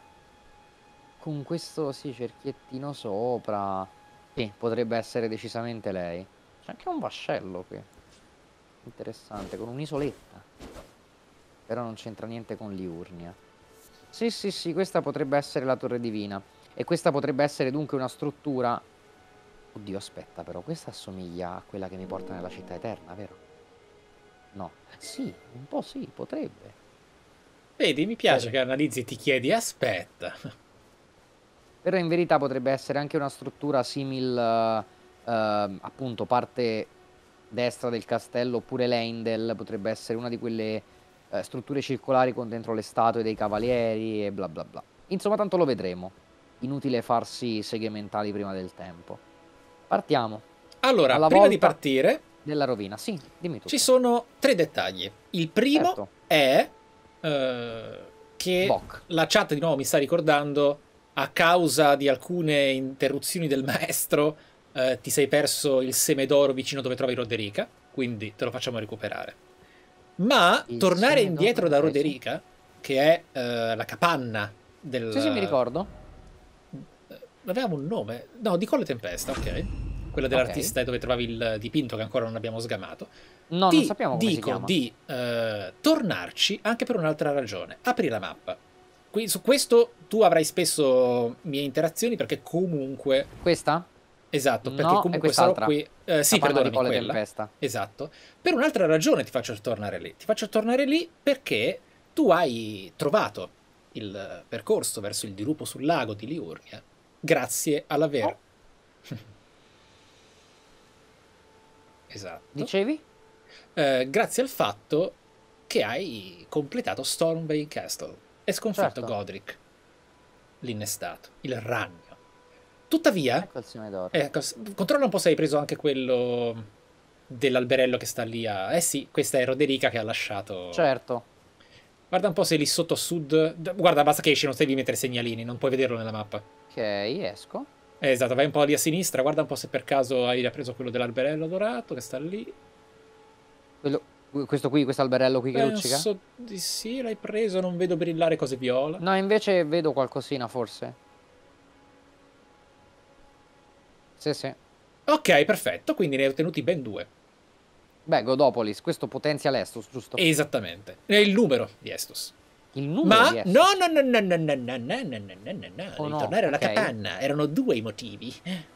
Speaker 1: Con questo, sì, cerchiettino sopra. Sì, potrebbe essere decisamente lei. C'è anche un vascello qui. Interessante, con un'isoletta. Però non c'entra niente con Liurnia. Sì, sì, sì, questa potrebbe essere la torre divina. E questa potrebbe essere dunque una struttura... Oddio, aspetta però, questa assomiglia a quella che mi porta nella città eterna, vero? No. Sì, un po' sì, potrebbe. Vedi, mi piace Vedi. che analizzi e ti chiedi, aspetta. Però in verità potrebbe essere anche una struttura simil, uh, uh, appunto, parte destra del castello oppure l'Eindel, potrebbe essere una di quelle eh, strutture circolari con dentro le statue dei cavalieri e bla bla bla. Insomma, tanto lo vedremo. Inutile farsi segmentali prima del tempo. Partiamo.
Speaker 4: Allora, Alla prima di
Speaker 1: partire... Della rovina, sì, dimmi tu. Ci sono tre dettagli.
Speaker 4: Il primo certo. è eh, che Boc. la chat di nuovo mi sta ricordando, a causa di alcune interruzioni del maestro, eh, ti sei perso il seme d'oro vicino dove trovi Roderica, quindi te lo facciamo recuperare. Ma il tornare indietro da Roderica, che è uh, la capanna del... Sì, sì, mi ricordo. Eh, avevamo un nome. No, di Colle Tempesta, ok. Quella dell'artista okay. dove trovavi il dipinto che ancora non abbiamo sgamato. No, Ti non sappiamo come dico di uh, tornarci anche per un'altra ragione. Apri la mappa. Qui, su questo tu avrai spesso mie interazioni perché comunque... Questa? Esatto, perché no, comunque sarò qui. Eh, sì, di quella. Tempesta. Esatto. Per un'altra ragione ti faccio tornare lì. Ti faccio tornare lì perché tu hai trovato il percorso verso il dirupo sul lago di Liurnia grazie all'aver... Oh. [LAUGHS] esatto. Dicevi? Eh, grazie al fatto che hai completato Stormbane Castle e sconfitto certo. Godric, l'innestato, il run. Tuttavia, ecco eh, controlla un po' se hai preso anche quello dell'alberello che sta lì a... Eh sì, questa è Roderica che ha lasciato... Certo. Guarda un po' se lì sotto a sud... Guarda, basta che esci, non devi mettere segnalini, non puoi vederlo nella mappa. Ok, esco. Eh, esatto, vai un po' lì a sinistra, guarda un po' se per caso hai preso quello dell'alberello dorato che sta lì.
Speaker 1: Quello... Questo qui, questo alberello qui Penso che luccica? So
Speaker 4: di sì, l'hai preso, non vedo brillare cose viola.
Speaker 1: No, invece vedo qualcosina forse. Sì, sì. Ok, perfetto, quindi ne hai ottenuti ben due. Beh, Godopolis, questo potenzia l'Estus, giusto?
Speaker 4: Esattamente. È il numero di Estus. Il numero Ma di Estus. no, no, no, no, no, no, no, no, no, no,
Speaker 1: no, no. Oh, Ritornare alla okay. capanna.
Speaker 4: Erano due i motivi.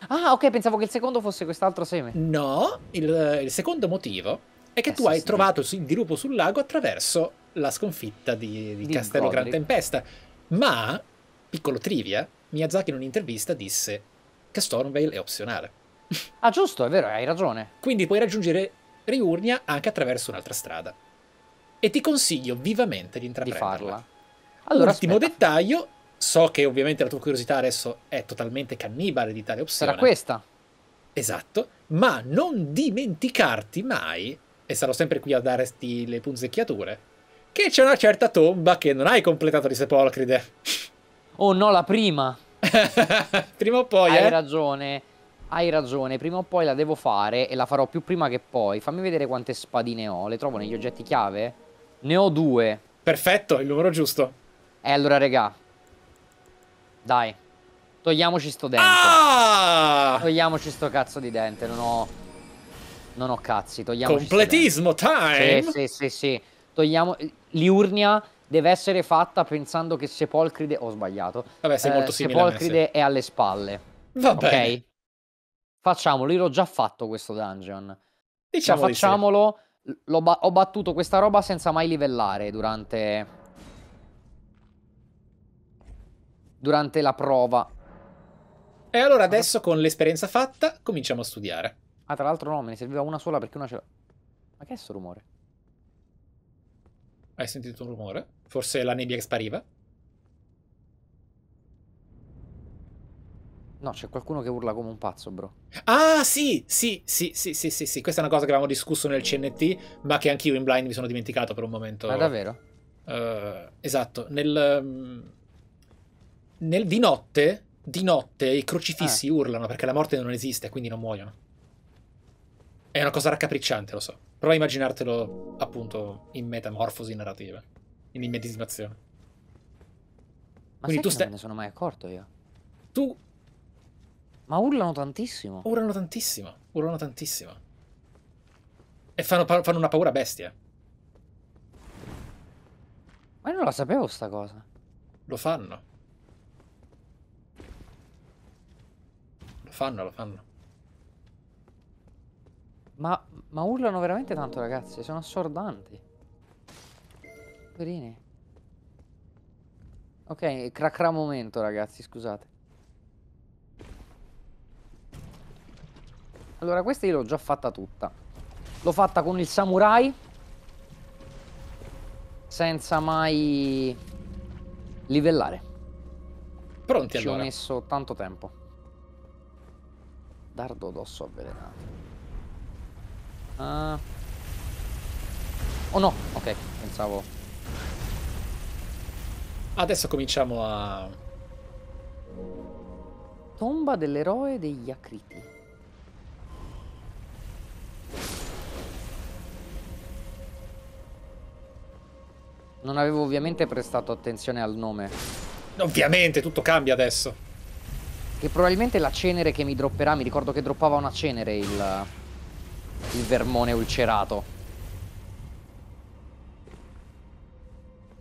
Speaker 1: Ah, ok, pensavo che il secondo fosse quest'altro seme.
Speaker 4: No, il, il secondo motivo è che Estus tu hai trovato il dirupo sul lago attraverso la sconfitta di, di, di Castello Godric. Gran Tempesta. Ma, piccolo trivia, Miyazaki in un'intervista disse che Stormvale è opzionale. [LAUGHS] Ah giusto, è vero, hai ragione. Quindi puoi raggiungere Riurnia anche attraverso un'altra strada. E ti consiglio vivamente di intraprenderla. Di farla. Allora, Ultimo aspetta. dettaglio, so che ovviamente la tua curiosità adesso è totalmente cannibale di tale opzione. Sarà questa. Esatto, ma non dimenticarti mai, e sarò sempre qui a darti le punzecchiature, che c'è una certa tomba che non hai completato di Sepolcride. [LAUGHS]
Speaker 1: Oh no, la prima! [LAUGHS] prima o poi, Hai eh? ragione. Hai ragione, prima o poi la devo fare e la farò più prima che poi. Fammi vedere quante spadine ho. Le trovo negli oggetti chiave? Ne ho due. Perfetto, il numero giusto. E eh, allora, regà. Dai. Togliamoci sto dente. Ah! Togliamoci sto cazzo di dente. Non ho... Non ho cazzi. Togliamoci Completismo time! Sì, sì, sì, sì. Togliamo... Liurnia deve essere fatta pensando che Sepolcride. Ho sbagliato. Vabbè, sei eh, molto eh, simile. Sepolcride è alle spalle. Vabbè. Ok. Facciamolo, io l'ho già fatto questo dungeon.
Speaker 5: Diciamo facciamolo.
Speaker 1: Di sì. ba ho battuto questa roba senza mai livellare durante. Durante la prova. E allora adesso con l'esperienza fatta cominciamo a studiare. Ah, tra l'altro no, me ne serviva una sola perché una ce l'ho. Ma che è sto rumore? Hai sentito un
Speaker 4: rumore? Forse la nebbia che spariva? No, c'è qualcuno che urla come un pazzo, bro. Ah, sì, sì, sì, sì, sì, sì, sì. Questa è una cosa che avevamo discusso nel CNT, ma che anch'io in blind mi sono dimenticato per un momento. Ma davvero? Uh, esatto, nel, mm, nel, di notte, di notte i crocifissi eh. urlano perché la morte non esiste, quindi non muoiono. È una cosa raccapricciante, lo so. Prova a immaginartelo appunto in metamorfosi narrative in immedesimazione. Ma Quindi tu stai... non me ne sono
Speaker 1: mai accorto io. Tu... Ma urlano tantissimo.
Speaker 4: Urlano tantissimo, urlano tantissimo. E fanno, fanno una paura bestia.
Speaker 1: Ma io non la sapevo sta cosa. Lo fanno. Lo fanno, lo fanno. Ma, ma urlano veramente tanto ragazzi, sono assordanti. Perini. Ok, cracra momento ragazzi, scusate. Allora, questa io l'ho già fatta tutta. L'ho fatta con il samurai. Senza mai livellare. Pronti Ci allora. Ci ho messo tanto tempo. Dardo d'osso avvelenato. Uh... Oh no, ok,
Speaker 4: pensavo... Adesso cominciamo a...
Speaker 5: Tomba dell'eroe degli Acriti.
Speaker 1: Non avevo ovviamente prestato attenzione al nome. Ovviamente, tutto cambia adesso. Che probabilmente la cenere che mi dropperà, mi ricordo che droppava una cenere il... il vermone ulcerato.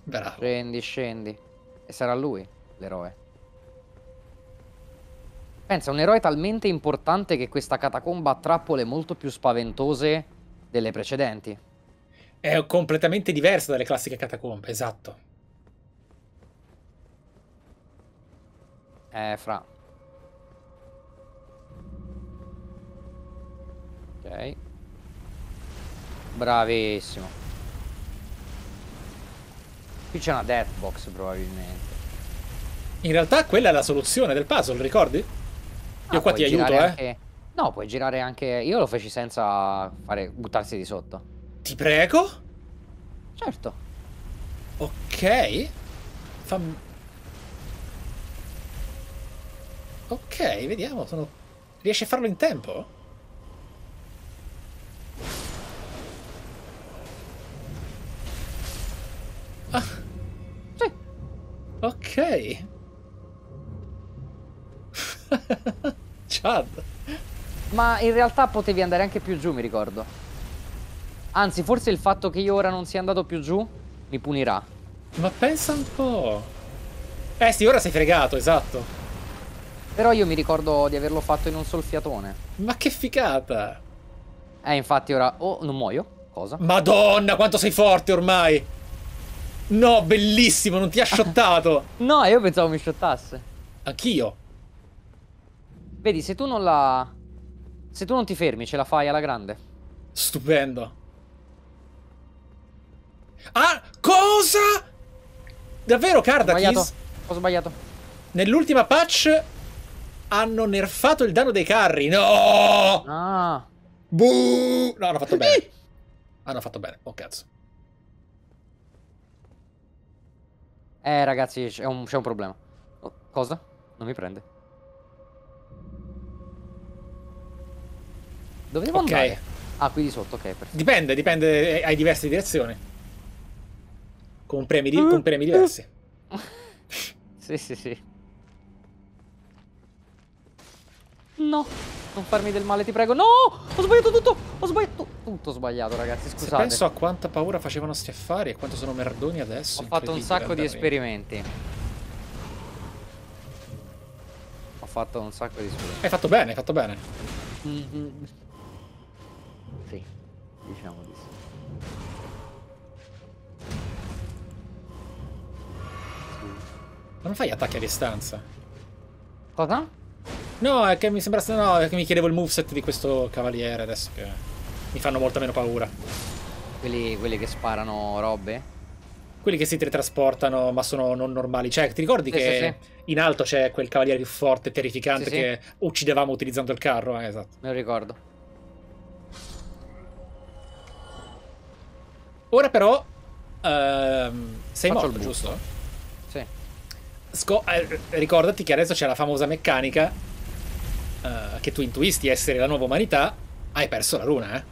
Speaker 1: Bravo. Scendi, scendi. E sarà lui l'eroe. Pensa, un eroe talmente importante che questa catacomba ha trappole molto più spaventose delle precedenti.
Speaker 4: È completamente diverso dalle classiche catacombe, esatto.
Speaker 1: Eh, fra. Ok. Bravissimo. Qui c'è una death box probabilmente. In realtà quella è la
Speaker 4: soluzione del puzzle, ricordi? Io
Speaker 1: ah, qua ti aiuto, eh. No, puoi girare anche... Io lo feci senza fare... buttarsi di sotto. Ti prego? Certo. Ok. Fammi...
Speaker 4: Ok, vediamo, sono... Riesci a farlo in tempo? Ah. Ok.
Speaker 1: [LAUGHS] Chad. Ma in realtà potevi andare anche più giù, mi ricordo. Anzi, forse il fatto che io ora non sia andato più giù mi punirà. Ma pensa un po'. Eh sì, ora sei fregato, esatto. Però io mi ricordo di averlo fatto in un solfiatone. Ma che figata! Eh, infatti ora... Oh, non muoio? Cosa? Madonna, quanto sei forte ormai! No, bellissimo, non ti ha [LAUGHS] shottato. no, io pensavo mi shottasse. Anch'io. Vedi, se tu non la... Se tu non ti fermi, ce la fai alla grande. Stupendo.
Speaker 4: Ah, cosa? Davvero,
Speaker 1: Cardakis?
Speaker 5: Ho sbagliato.
Speaker 4: Nell'ultima patch hanno nerfato il danno dei carri. No!
Speaker 1: Ah. Buh! No, hanno fatto bene. [LAUGHS] hanno fatto bene. Oh, cazzo. Eh, ragazzi, c'è un, un, problema. Oh, cosa? Non mi prende.
Speaker 4: Dove devo okay. andare? Ah, qui di sotto, ok, perfetto. Dipende, dipende, eh, hai diverse direzioni. Con premi, di, con premi diversi. [LAUGHS] sì, sì, sì.
Speaker 5: No. Non farmi del male, ti prego. No! Ho sbagliato tutto!
Speaker 4: Ho sbagliato tutto sbagliato, ragazzi. Scusate. Se penso a quanta paura facevano sti affari e quanto sono merdoni adesso. Ho fatto un sacco di esperimenti.
Speaker 1: Ho fatto un sacco di esperimenti. Hai fatto bene, hai fatto bene. Mm -hmm. Sì, diciamo di sì.
Speaker 4: Ma non fai attacchi a distanza? Cosa? No, è che mi sembra strano, è che mi chiedevo il moveset di questo
Speaker 1: cavaliere adesso che mi fanno molto meno paura. Quelli, quelli che sparano robe?
Speaker 4: Quelli che si teletrasportano ma sono non normali. Cioè, ti ricordi sì, che
Speaker 1: sì, sì. in alto
Speaker 4: c'è quel cavaliere più forte, terrificante che uccidevamo utilizzando il carro? Eh, esatto. Me lo ricordo. Ora però ehm, sei Faccio morto, giusto? Sì. Sco eh, ricordati che adesso c'è la famosa meccanica eh, che tu intuisti essere la nuova umanità,
Speaker 1: hai perso la runa, eh?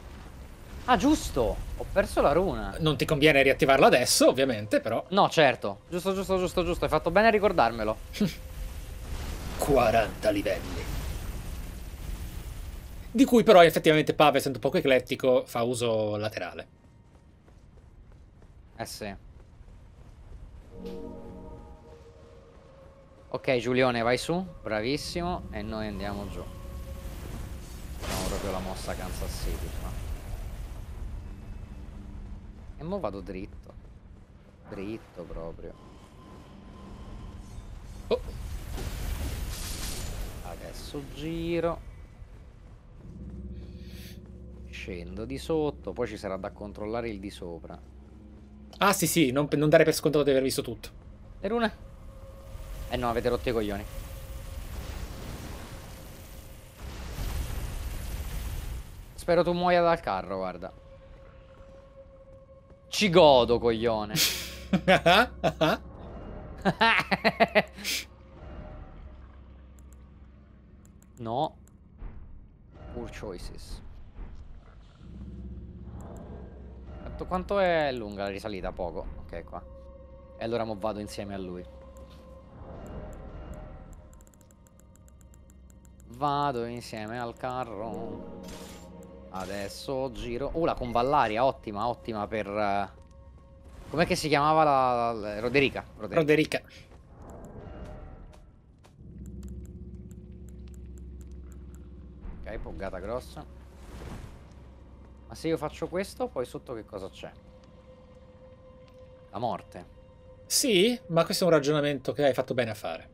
Speaker 1: Ah, giusto! Ho perso la runa. Non ti conviene riattivarla adesso, ovviamente, però. No, certo. Giusto, giusto, giusto, giusto. Hai fatto bene a ricordarmelo.
Speaker 4: 40 [LAUGHS] livelli. Di cui però effettivamente Pav, essendo poco eclettico, fa uso laterale.
Speaker 1: Eh sì. Ok Giulione vai su Bravissimo E noi andiamo giù Facciamo proprio la mossa Kansas City qua. E mo vado dritto Dritto proprio oh. Adesso giro Scendo di sotto Poi ci sarà da controllare il di sopra
Speaker 4: Ah sì sì Non, non dare per scontato di aver visto tutto E rune? eh no, avete rotto i
Speaker 1: coglioni. Spero tu muoia dal carro, guarda. Ci godo, coglione. [LAUGHS] no. Poor choices. Quanto è lunga la risalita? Poco. Ok, qua. E allora mo vado insieme a lui. vado insieme al carro. Adesso giro. Oh, la convallaria, ottima, ottima per... Eh, com'è che si chiamava la... la... Roderica. Roderica. Roderica. Ok, poggata grossa. Ma se io faccio questo, poi sotto che cosa c'è? La morte.
Speaker 4: Sì, ma questo è un ragionamento che hai fatto bene a fare.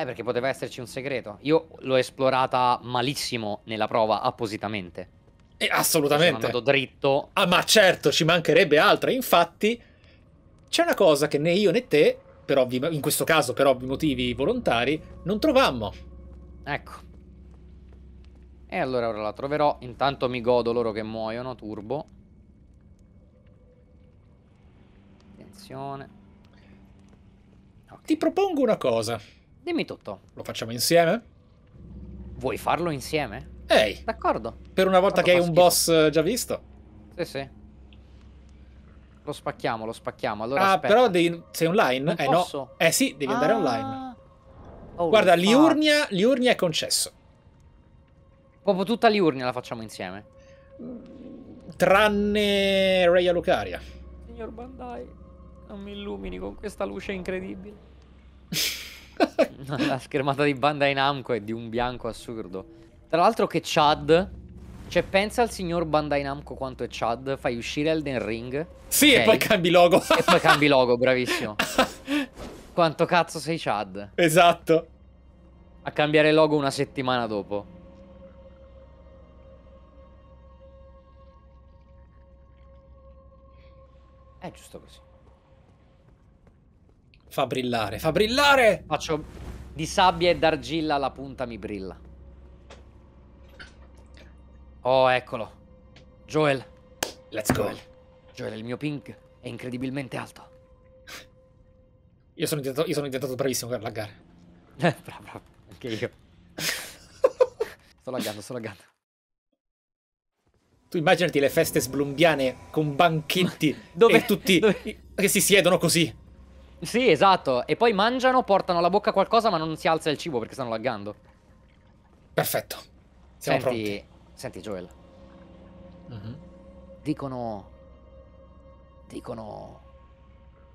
Speaker 1: Eh, perché poteva esserci un segreto. Io l'ho esplorata malissimo nella prova appositamente. E eh, assolutamente. Sono andato dritto.
Speaker 4: Ah, ma certo, ci mancherebbe altra. Infatti, c'è una cosa che né io né te, ovvi, in questo caso
Speaker 1: per ovvi motivi
Speaker 4: volontari, non trovammo.
Speaker 1: Ecco. E allora ora la troverò. Intanto mi godo loro che muoiono, turbo. Attenzione. Okay. Ti propongo una cosa. Dimmi tutto. Lo facciamo insieme? Vuoi farlo insieme?
Speaker 4: Ehi. D'accordo. Per una volta che hai un schifo. boss eh, già visto. Sì, sì. Lo spacchiamo, lo spacchiamo. Allora, ah, aspetta. però devi... sei online? Non eh posso. no. Eh sì,
Speaker 1: devi andare ah. online. Oh, Guarda, Liurnia, Liurnia è concesso. Proprio tutta Liurnia la facciamo insieme. Tranne Ray Lucaria.
Speaker 5: Signor Bandai, non mi illumini con questa luce incredibile.
Speaker 1: [LAUGHS] la schermata di Bandai Namco è di un bianco assurdo. Tra l'altro che Chad... Cioè, pensa al signor Bandai Namco quanto è Chad, fai uscire Elden Ring. Sì, okay, e poi cambi logo. e poi cambi logo, [LAUGHS] bravissimo. quanto cazzo sei Chad? Esatto. A cambiare logo una settimana dopo. È giusto così. Fa brillare, fa brillare! Faccio di sabbia e d'argilla la punta mi brilla. Oh, eccolo. Joel. Let's go. Joel, Joel il mio ping è incredibilmente alto. Io sono diventato, io sono diventato
Speaker 4: bravissimo per laggare. Eh, [LAUGHS] bravo, bravo. Anche io. [LAUGHS] sto laggando, sto laggando. Tu immaginati le feste sblumbiane con banchetti [LAUGHS] dove, tutti dove... che si siedono così.
Speaker 1: Sì, esatto. E poi mangiano, portano alla bocca qualcosa, ma non si alza il cibo perché stanno laggando. Perfetto. Siamo senti, pronti. Senti, Joel. Uh mhm. -huh. Dicono... Dicono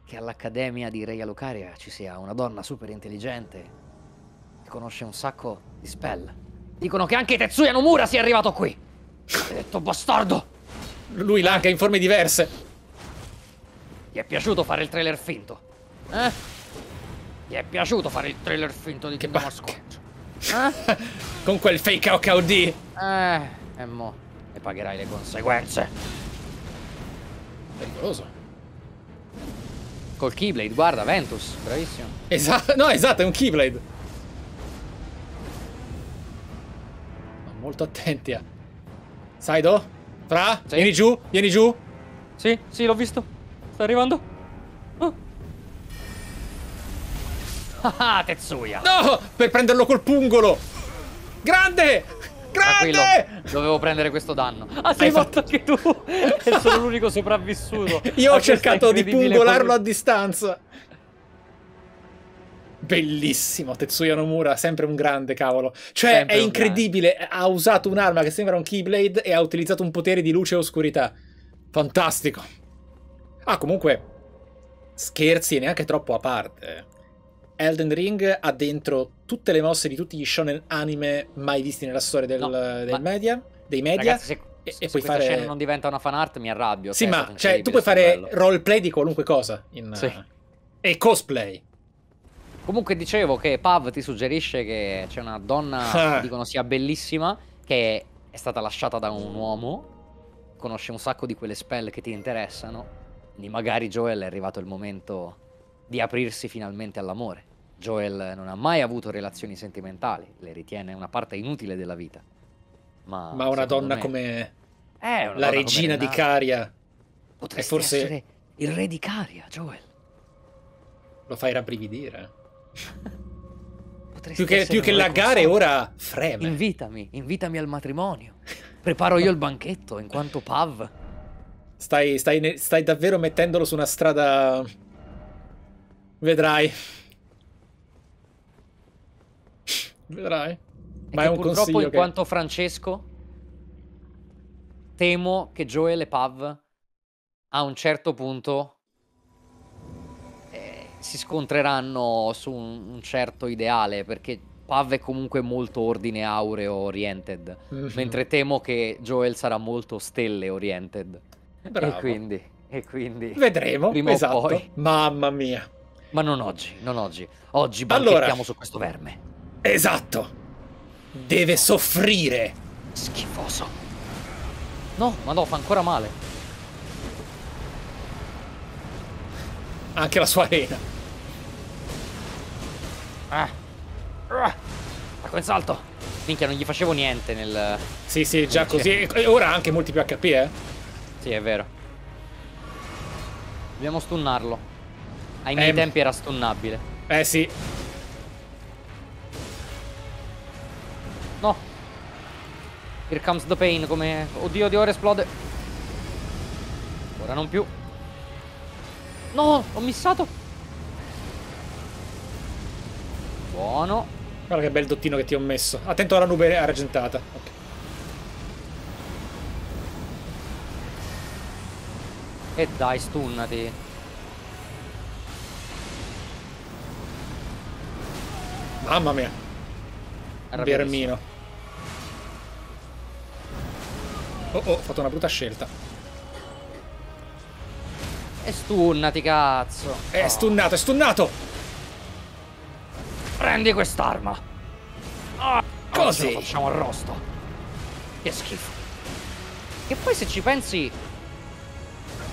Speaker 1: che all'Accademia di Reia Lucaria ci sia una donna super intelligente che conosce un sacco di spell. Dicono che anche Tetsuya Nomura sia arrivato qui. Detto bastardo! Lui lagga in forme diverse.
Speaker 5: Gli è piaciuto fare il trailer finto. Eh? Ti è piaciuto fare il trailer finto di Kingdom Hearts 4? Eh? [LAUGHS] Con quel fake HOD?
Speaker 1: Eh, e mo, ne pagherai le conseguenze. Pericoloso. Col Keyblade, guarda, Ventus, bravissimo. Esatto, [LAUGHS] no, esatto, è un Keyblade.
Speaker 4: Molto attenti a... Saido? Fra? Sì. Vieni giù, vieni giù. Sì, sì, l'ho visto. Sta arrivando.
Speaker 5: [LAUGHS] Ah, Tetsuya.
Speaker 4: No, per prenderlo col pungolo.
Speaker 5: Grande! Grande! Dovevo prendere questo danno. Ah, sei
Speaker 4: morto fatto... anche tu. e [LAUGHS] sono
Speaker 5: l'unico sopravvissuto.
Speaker 4: [LAUGHS] Io ho cercato di pungolarlo pol... a distanza. Bellissimo, Tetsuya Nomura, sempre un grande cavolo. Cioè, sempre è incredibile, ha usato un'arma che sembra un Keyblade e ha utilizzato un potere di luce e oscurità. Fantastico. Ah, comunque, scherzi neanche troppo a parte. Eh. Elden Ring ha dentro tutte le mosse di tutti gli shonen anime mai visti nella storia del, no, del ma... media, dei media. Ragazzi, se... E, se e puoi fare... scena non
Speaker 1: diventa una fan art mi arrabbio. Sì, ma cioè, tu puoi fare bello.
Speaker 4: roleplay di qualunque cosa. In, sì. uh,
Speaker 1: e cosplay. Comunque dicevo che Pav ti suggerisce che c'è una donna, [LAUGHS] che dicono sia bellissima, che è stata lasciata da un uomo, conosce un sacco di quelle spell che ti interessano, quindi magari Joel è arrivato il momento di aprirsi finalmente all'amore. Joel non ha mai avuto relazioni sentimentali, le ritiene una parte inutile della vita. Ma, Ma una donna me,
Speaker 4: come eh, una la donna regina come Renata, di
Speaker 1: Caria potresti
Speaker 4: forse... essere il re di Caria, Joel. Lo fai rabbrividire. Eh. più che, più che laggare ora
Speaker 1: freme. Invitami, invitami al matrimonio. Preparo io il banchetto in quanto pav. Stai, stai,
Speaker 4: stai davvero mettendolo su una strada... Vedrai.
Speaker 1: Vedrai. Ma è un purtroppo, consiglio in che... quanto Francesco, temo che Joel e Pav a un certo punto eh, si scontreranno su un, un, certo ideale, perché Pav è comunque molto ordine aureo oriented, mm -hmm. mentre temo che Joel sarà molto stelle oriented. Bravo. E quindi... E quindi vedremo prima esatto. o poi. Mamma mia. Ma non oggi, non oggi.
Speaker 5: Oggi banchiamo allora, su questo verme. Esatto. Deve soffrire. Schifoso. No, ma no, fa ancora male.
Speaker 1: Anche la sua arena. Ah. ah. Quel salto. Minchia, non gli facevo niente nel... Sì, sì, già così.
Speaker 4: E ora ha anche molti più HP, eh.
Speaker 1: Sì, è vero. Dobbiamo stunnarlo. Ai miei eh. tempi era stunnabile. Eh, sì. No. Here comes the pain, come... Oddio, oddio, ora esplode. Ora non più. No, ho missato.
Speaker 4: Buono. Guarda che bel dottino che ti ho messo. Attento alla nube argentata. Ok.
Speaker 1: E dai, stunnati.
Speaker 4: Mamma mia. Bermino.
Speaker 1: Oh oh, ho fatto una brutta scelta. E stunnati, cazzo. È oh. stunnato, è stunnato! Prendi quest'arma.
Speaker 5: Oh, Così. Lo facciamo
Speaker 1: arrosto. Che schifo. Che poi se ci pensi...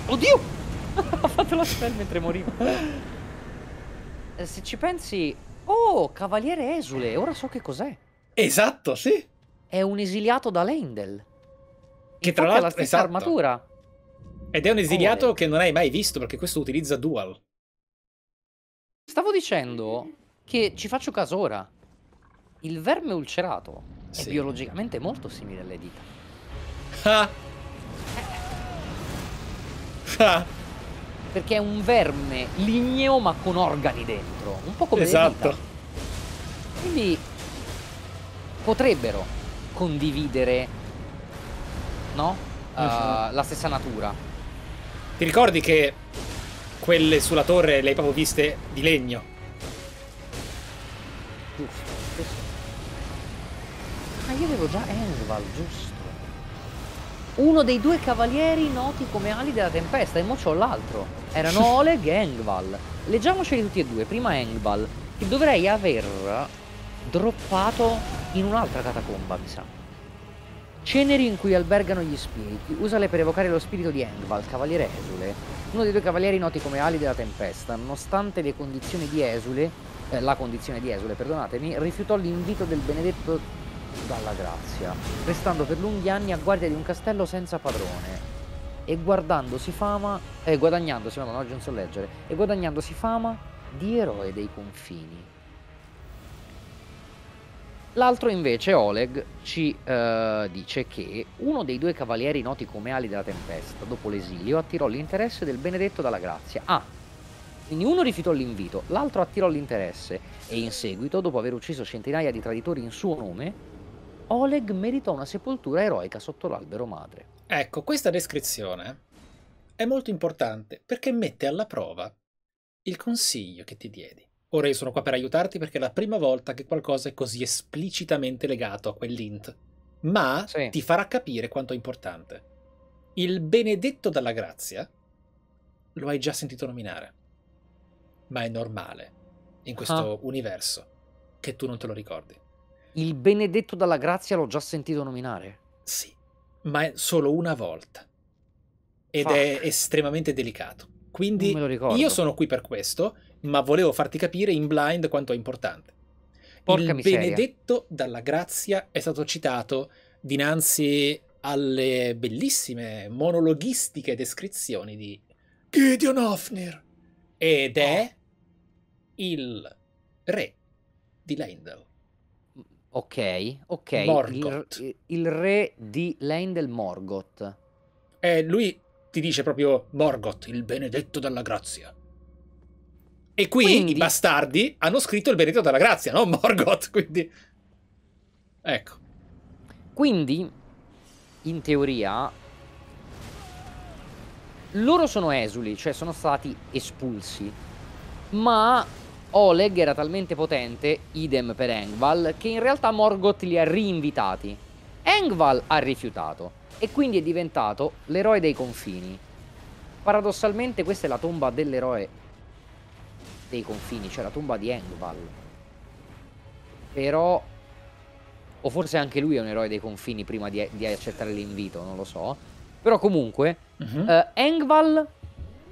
Speaker 1: Oddio!
Speaker 5: [LAUGHS] ho fatto la spell mentre morivo. Eh, se ci pensi...
Speaker 1: Oh, cavaliere
Speaker 4: esule, ora so che cos'è. Esatto, sì.
Speaker 1: È un esiliato da Lendel.
Speaker 4: Che tra l'altro è la stessa esatto. armatura. Ed è un esiliato Come?
Speaker 1: che non hai mai visto perché questo utilizza dual. Stavo dicendo che ci faccio caso ora. Il verme ulcerato sì. è biologicamente molto simile alle dita. Ah. [LAUGHS] Ah. Perché è un verme ligneo ma con organi dentro, un po' come esatto. le dita. Esatto. Quindi potrebbero condividere no? Uh, La stessa natura. Ti
Speaker 4: ricordi che quelle sulla torre le hai proprio viste di legno? Giusto,
Speaker 5: giusto. Ma io avevo già Enval,
Speaker 1: giusto. Uno dei due cavalieri noti come ali della tempesta e mo c'ho l'altro. Erano [LAUGHS] Oleg e Engval. Leggiamoceli tutti e due. Prima Engval, che dovrei aver droppato in un'altra catacomba, mi sa. Ceneri in cui albergano gli spiriti. Usale per evocare lo spirito di Enval, cavaliere Esule. Uno dei due cavalieri noti come ali della tempesta. Nonostante le condizioni di Esule, eh, la condizione di Esule, perdonatemi, rifiutò l'invito del benedetto dalla grazia, restando per lunghi anni a guardia di un castello senza padrone. E guardandosi fama, eh, guadagnandosi, ma no, oggi non so leggere, e guadagnandosi fama di eroe dei confini. L'altro invece, Oleg, ci eh, dice che uno dei due cavalieri noti come Ali della Tempesta, dopo l'esilio, attirò l'interesse del Benedetto dalla Grazia. Ah, quindi uno rifiutò l'invito, l'altro attirò l'interesse e in seguito, dopo aver ucciso centinaia di traditori in suo nome, Oleg meritò una sepoltura eroica sotto l'albero madre. Ecco, questa descrizione è molto
Speaker 4: importante perché mette alla prova il consiglio che ti diedi. Ora io sono qua per aiutarti perché è la prima volta che qualcosa è così esplicitamente legato a quell'int, ma sì. ti farà capire quanto è importante. Il benedetto dalla grazia lo hai già sentito nominare, ma è normale in questo ah. universo che tu non te lo ricordi.
Speaker 1: Il benedetto dalla grazia l'ho già sentito
Speaker 4: nominare? Sì, ma è solo una volta ed Fuck. è estremamente delicato. Quindi io sono qui per questo, ma volevo farti capire in blind quanto è importante. Porca il miseria. benedetto dalla grazia è stato citato dinanzi alle bellissime monologhistiche descrizioni di Gideon Hofner
Speaker 1: ed è oh. il re di Lendl. Ok, ok. Morgoth. Il, il re di Lendl Morgoth. Eh, lui ti dice proprio Morgoth,
Speaker 4: il benedetto dalla grazia. E qui quindi... i bastardi hanno scritto il
Speaker 1: benedetto dalla grazia, non Morgoth, [LAUGHS] quindi... Ecco. Quindi, in teoria, loro sono esuli, cioè sono stati espulsi, ma Oleg era talmente potente, idem per Engval, che in realtà Morgoth li ha rinvitati. Engval ha rifiutato e quindi è diventato l'eroe dei confini. Paradossalmente questa è la tomba dell'eroe dei confini, cioè la tomba di Engval. Però... O forse anche lui è un eroe dei confini prima di, di accettare l'invito, non lo so. Però comunque, uh mhm. -huh. eh, Engval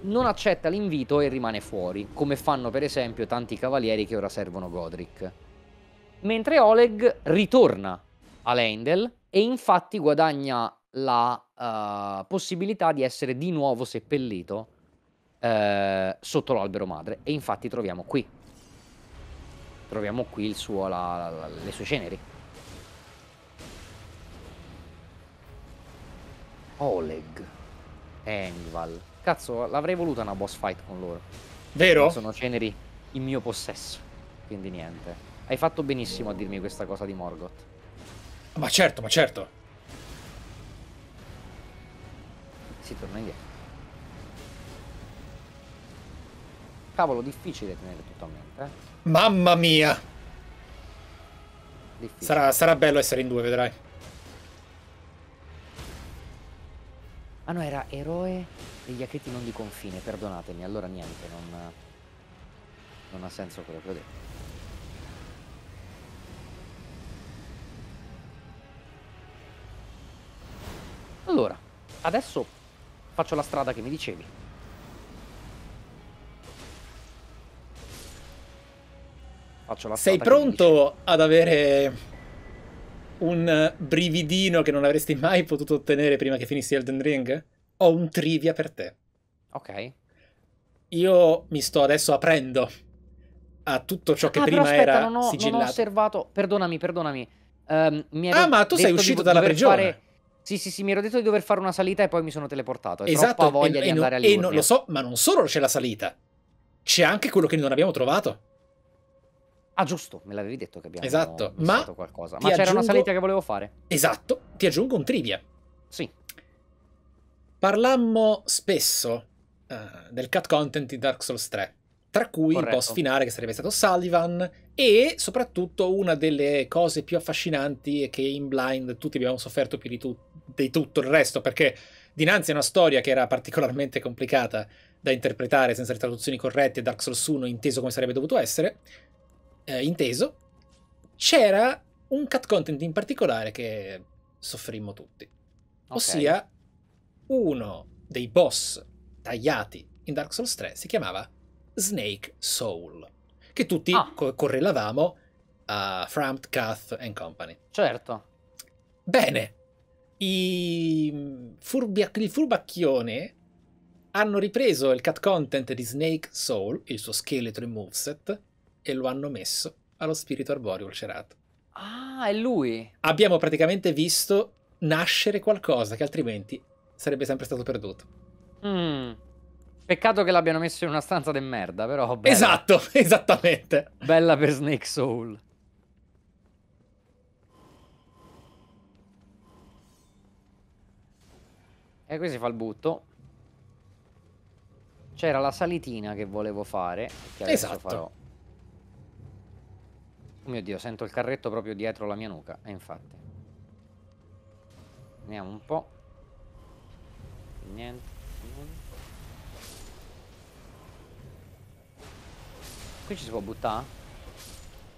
Speaker 1: non accetta l'invito e rimane fuori, come fanno per esempio tanti cavalieri che ora servono Godric. Mentre Oleg ritorna a Lendel e infatti guadagna la uh, possibilità di essere di nuovo seppellito uh, sotto l'albero madre. E infatti troviamo qui. Troviamo qui suo, la, la, le sue ceneri. Oleg. Engval. Cazzo, l'avrei voluta una boss fight con loro. Vero? Sono ceneri in mio possesso. Quindi niente. Hai fatto benissimo a dirmi questa cosa di Morgoth.
Speaker 4: Ma certo, ma certo.
Speaker 1: si torna indietro. Cavolo, difficile tenere tutto a mente. Eh?
Speaker 6: Mamma
Speaker 4: mia! Sarà, sarà, bello essere in due, vedrai.
Speaker 1: Ah no, era eroe degli acriti non di confine, perdonatemi, allora niente, non, non ha senso quello che ho detto. Allora, adesso Faccio la strada che mi dicevi.
Speaker 4: Faccio la strada. Sei pronto ad avere un brividino che non avresti mai potuto ottenere prima che finissi Elden Ring? Ho un trivia per te. Ok. Io mi sto adesso aprendo a tutto ciò che ah, prima
Speaker 1: aspetta, era non ho, sigillato. Non ho osservato, perdonami, perdonami. Um, ah, ma tu sei uscito di, dalla prigione. Fare sì, sì, sì, mi ero detto di dover fare una salita e poi mi sono teleportato. È esatto, troppa voglia e, di e andare non, E non lo so,
Speaker 4: ma non solo c'è la salita, c'è anche quello che non abbiamo trovato. Ah, giusto,
Speaker 1: me l'avevi detto che abbiamo esatto, ma qualcosa. Ma c'era aggiungo... una salita che volevo fare.
Speaker 4: Esatto, ti aggiungo un trivia. Sì. Parlammo spesso uh, del cut content di Dark Souls 3, tra cui Corretto. il boss finale che sarebbe stato Sullivan e soprattutto una delle cose più affascinanti che in blind tutti abbiamo sofferto più di tutti di tutto il resto, perché dinanzi a una storia che era particolarmente complicata da interpretare senza le traduzioni corrette, Dark Souls 1 inteso come sarebbe dovuto essere, eh, inteso, c'era un cut content in particolare che soffrimmo tutti. Okay. Ossia, uno dei boss tagliati in Dark Souls 3 si chiamava Snake Soul, che tutti ah. co- correlavamo a Frampt, Cath and Company. Certo. Bene, i mm, furbi, il furbacchione hanno ripreso il cat content di Snake Soul, il suo scheletro in moveset, e lo hanno messo allo spirito arborio ulcerato.
Speaker 1: Ah, è
Speaker 4: lui! Abbiamo praticamente visto nascere qualcosa che altrimenti sarebbe sempre stato perduto.
Speaker 1: Mm. Peccato che l'abbiano messo in una stanza de merda, però. Bella. Esatto, [LAUGHS] esattamente. Bella per Snake Soul. E qui si fa il butto. C'era la salitina che volevo fare. Che esatto. Farò. Oh mio Dio, sento il carretto proprio dietro la mia nuca. E infatti. Andiamo un po'. Niente. Qui ci si può buttare?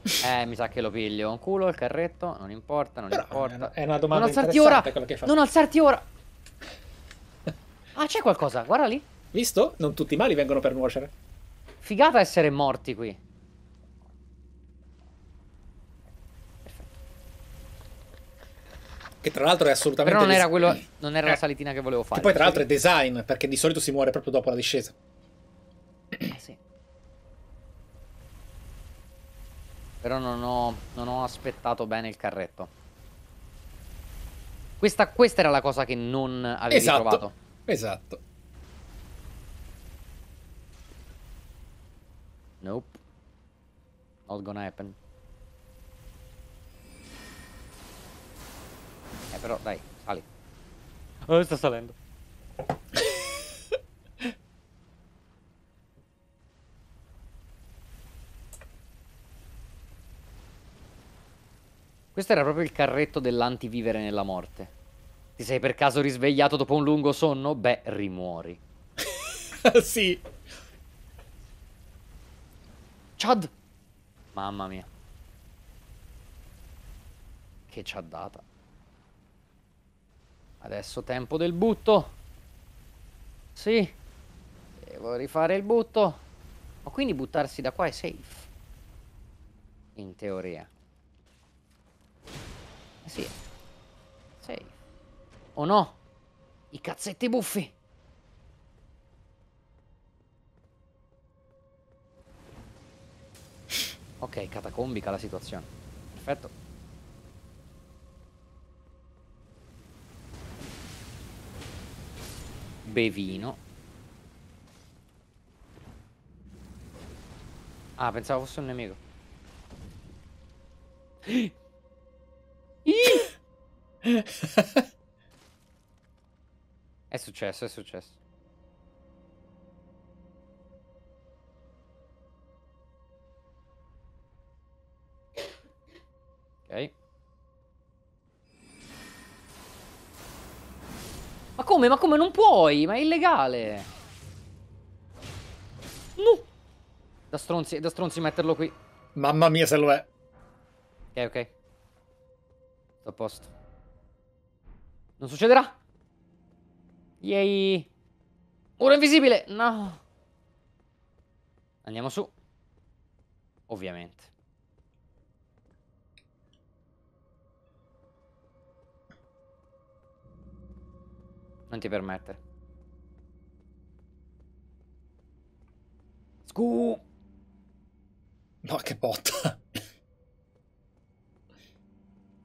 Speaker 1: [LAUGHS] Eh, mi sa che lo piglio. Un culo, il carretto, non importa, non Però importa. È eh, una, è una domanda non alzarti ora! Non
Speaker 4: alzarti ora!
Speaker 1: Ah, c'è qualcosa, guarda lì. Visto?
Speaker 4: Non tutti i mali vengono per nuocere. Figata essere morti qui. Che tra l'altro è assolutamente... Però non era, quello,
Speaker 1: non era eh. la salitina che volevo fare. Che poi tra l'altro è
Speaker 4: design, perché di solito si muore proprio dopo la
Speaker 1: discesa. Eh, sì. Però non ho, non ho aspettato bene il carretto. Questa, questa, era la cosa che non avevi esatto. trovato. Esatto. Nope. Not gonna happen. Eh però dai, sali. Oh, sta salendo. Questo era proprio il carretto dell'antivivere nella morte. Ti sei per caso risvegliato dopo un lungo sonno? Beh, rimuori. [LAUGHS] sì. Chad! Mamma mia. Che ci ha data. Adesso tempo del butto. Sì. Devo rifare il butto. Ma quindi buttarsi da qua è safe. In teoria. Eh sì. O no? I cazzetti buffi. Ok, catacombica la situazione. Perfetto. Bevino. Ah, pensavo fosse un nemico.
Speaker 2: Ih! [GASPS] [GASPS]
Speaker 5: [LAUGHS] [LAUGHS] È successo, è successo.
Speaker 1: Ok. Ma come? Ma come? Non puoi! Ma è illegale! No! Da stronzi, da stronzi metterlo qui. Mamma mia se lo è. Ok, ok. Sto a posto. Non succederà! Yay. Muro invisibile. No. Andiamo su. Ovviamente. Non ti permettere. Scu. Ma che botta.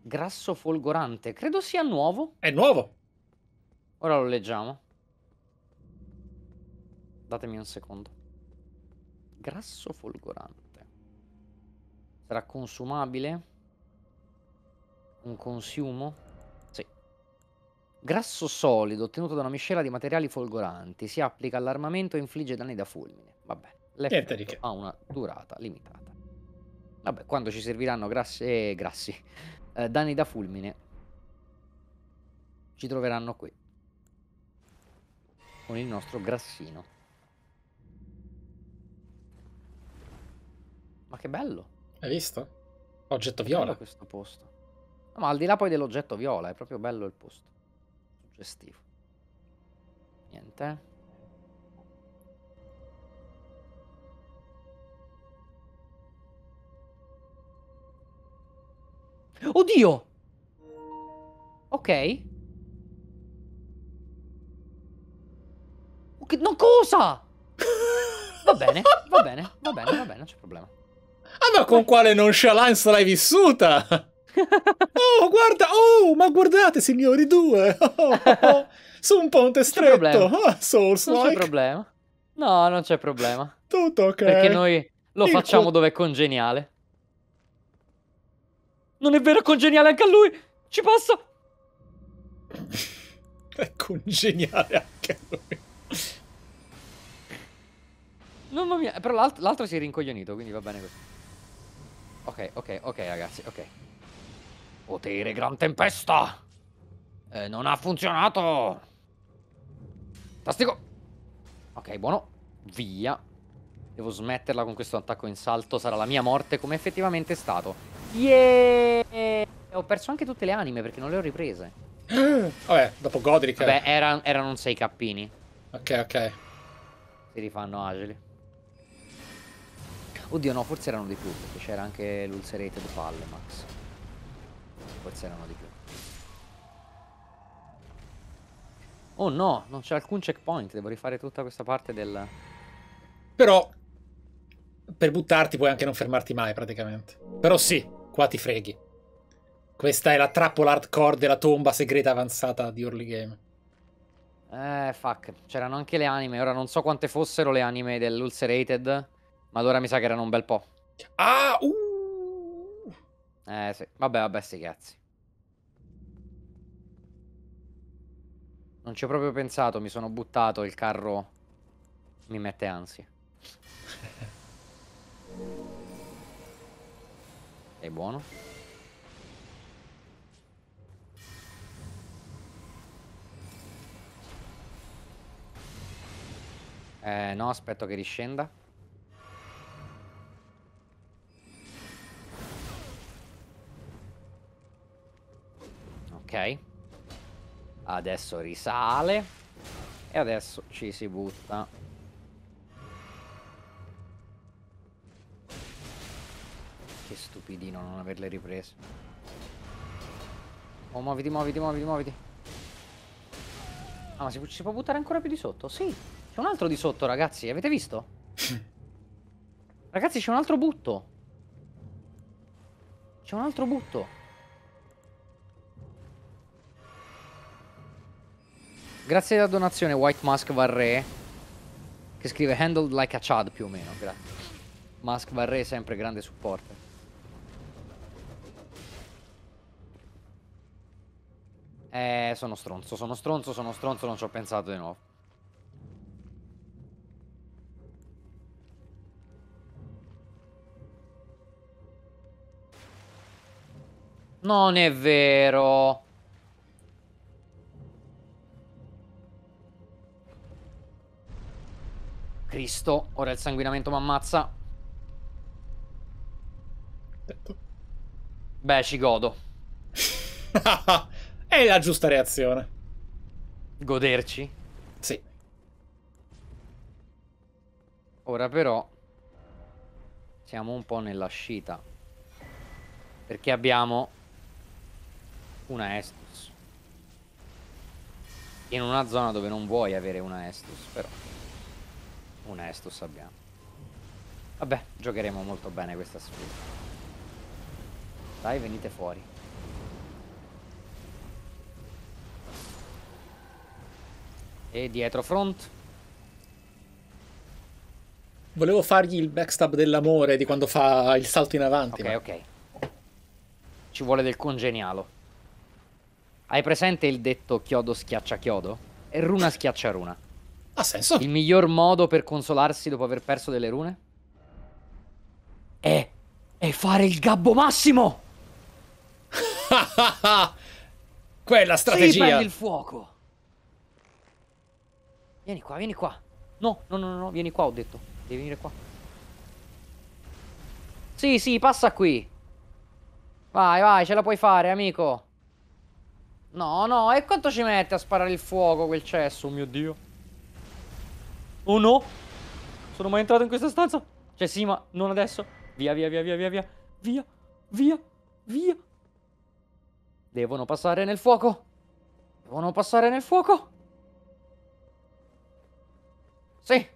Speaker 1: Grasso folgorante. Credo sia nuovo. È nuovo. Ora lo leggiamo. Datemi un secondo. Grasso folgorante. Sarà consumabile? Un consumo? Sì. Grasso solido ottenuto da una miscela di materiali folgoranti. Si applica all'armamento e infligge danni da fulmine. Vabbè. L'effetto ha una durata limitata. Vabbè, quando ci serviranno grassi, eh, grassi eh, danni da fulmine, ci troveranno qui con il nostro grassino. Ma che bello! Hai visto? Oggetto che viola.
Speaker 2: questo posto.
Speaker 1: No, ma al di là poi dell'oggetto viola, è proprio bello il posto. Suggestivo. Niente. Oddio! Ok. Che, no, cosa? Va bene, va bene, va bene, va bene, non c'è problema. Ah, ma con quale
Speaker 4: nonchalance l'hai vissuta? [LAUGHS] oh, guarda, oh, ma guardate, signori due, oh, oh, oh, su un ponte stretto, oh, ah, source
Speaker 5: Non c'è
Speaker 1: problema. No, non c'è problema.
Speaker 5: Tutto ok. Perché noi
Speaker 1: lo Il facciamo dove è congeniale.
Speaker 5: Non è vero, congeniale anche a lui! Ci posso. [LAUGHS] è congeniale anche a lui.
Speaker 1: Non Mamma mia, però l'altro si è rincoglionito, quindi va bene così. Ok, ok, ok ragazzi, ok. Potere Gran Tempesta! Eh, non ha funzionato! Fantastico! Ok, buono. Via. Devo smetterla con questo attacco in salto, sarà la mia morte come effettivamente è stato. Yeee! Ho perso anche tutte le anime perché non le ho riprese. [GASPS] Vabbè, dopo Godric. Vabbè, erano, erano un 6 cappini. Ok, ok. Si rifanno agili. Oddio no, forse erano di più, perché c'era anche l'ulcerated Pallemax. Forse erano di più. Oh no, non c'è alcun checkpoint, devo rifare tutta questa parte del...
Speaker 4: Però, per buttarti puoi anche non fermarti mai praticamente. Però sì, qua ti freghi. Questa è la trappola hardcore della tomba segreta
Speaker 1: avanzata di Early Game. Eh, fuck. C'erano anche le anime. Ora non so quante fossero le anime dell'Ulcerated. Ma allora mi sa che erano un bel po'. Ah, uh! Eh sì, vabbè, vabbè, sti cazzi. Non ci ho proprio pensato, mi sono buttato, il carro mi mette ansia. [LAUGHS] È buono. Eh, no, aspetto che riscenda. Ok. Adesso risale. E adesso ci si butta. Che stupidino non averle riprese. Oh, muoviti, muoviti, muoviti, muoviti. Ah, ma si, si può buttare ancora più di sotto? Sì. C'è un altro di sotto, ragazzi. Avete visto? [LAUGHS] ragazzi, c'è un altro butto. C'è un altro butto. Grazie della donazione White Mask Varré Che scrive Handled like a Chad più o meno Grazie Mask Varré sempre grande supporto Eh sono stronzo Sono stronzo sono stronzo non ci ho pensato di nuovo Non è vero Cristo, ora il sanguinamento mi ammazza. Beh, ci godo. [LAUGHS] È la giusta reazione. Goderci? Sì. Ora però siamo un po' nella scita. Perché abbiamo una Estus. In una zona dove non vuoi avere una Estus, però. Un Estus abbiamo. Vabbè, giocheremo molto bene questa sfida. Dai, venite fuori. E dietro front.
Speaker 4: Volevo fargli il backstab dell'amore di quando fa il salto in avanti. Ok, ma...
Speaker 1: ok. Ci vuole del congenialo. Hai presente il detto chiodo schiaccia chiodo? E runa schiaccia runa. Ha senso. Il miglior modo per consolarsi dopo aver perso delle rune?
Speaker 5: È... è fare il gabbo massimo! [LAUGHS]
Speaker 1: Quella strategia! Sì, il fuoco! Vieni qua, vieni qua. No, no, no, no, vieni qua, ho detto. Devi venire qua. Sì, sì, passa qui. Vai, vai, ce la puoi fare, amico. No, no, e quanto ci mette a sparare il fuoco quel cesso, oh mio Dio? Oh no!
Speaker 5: Sono mai entrato in questa stanza? Cioè sì, ma non adesso. Via, via, via, via, via, via. Via,
Speaker 1: via, via. Devono passare nel fuoco. Devono passare nel fuoco. Sì.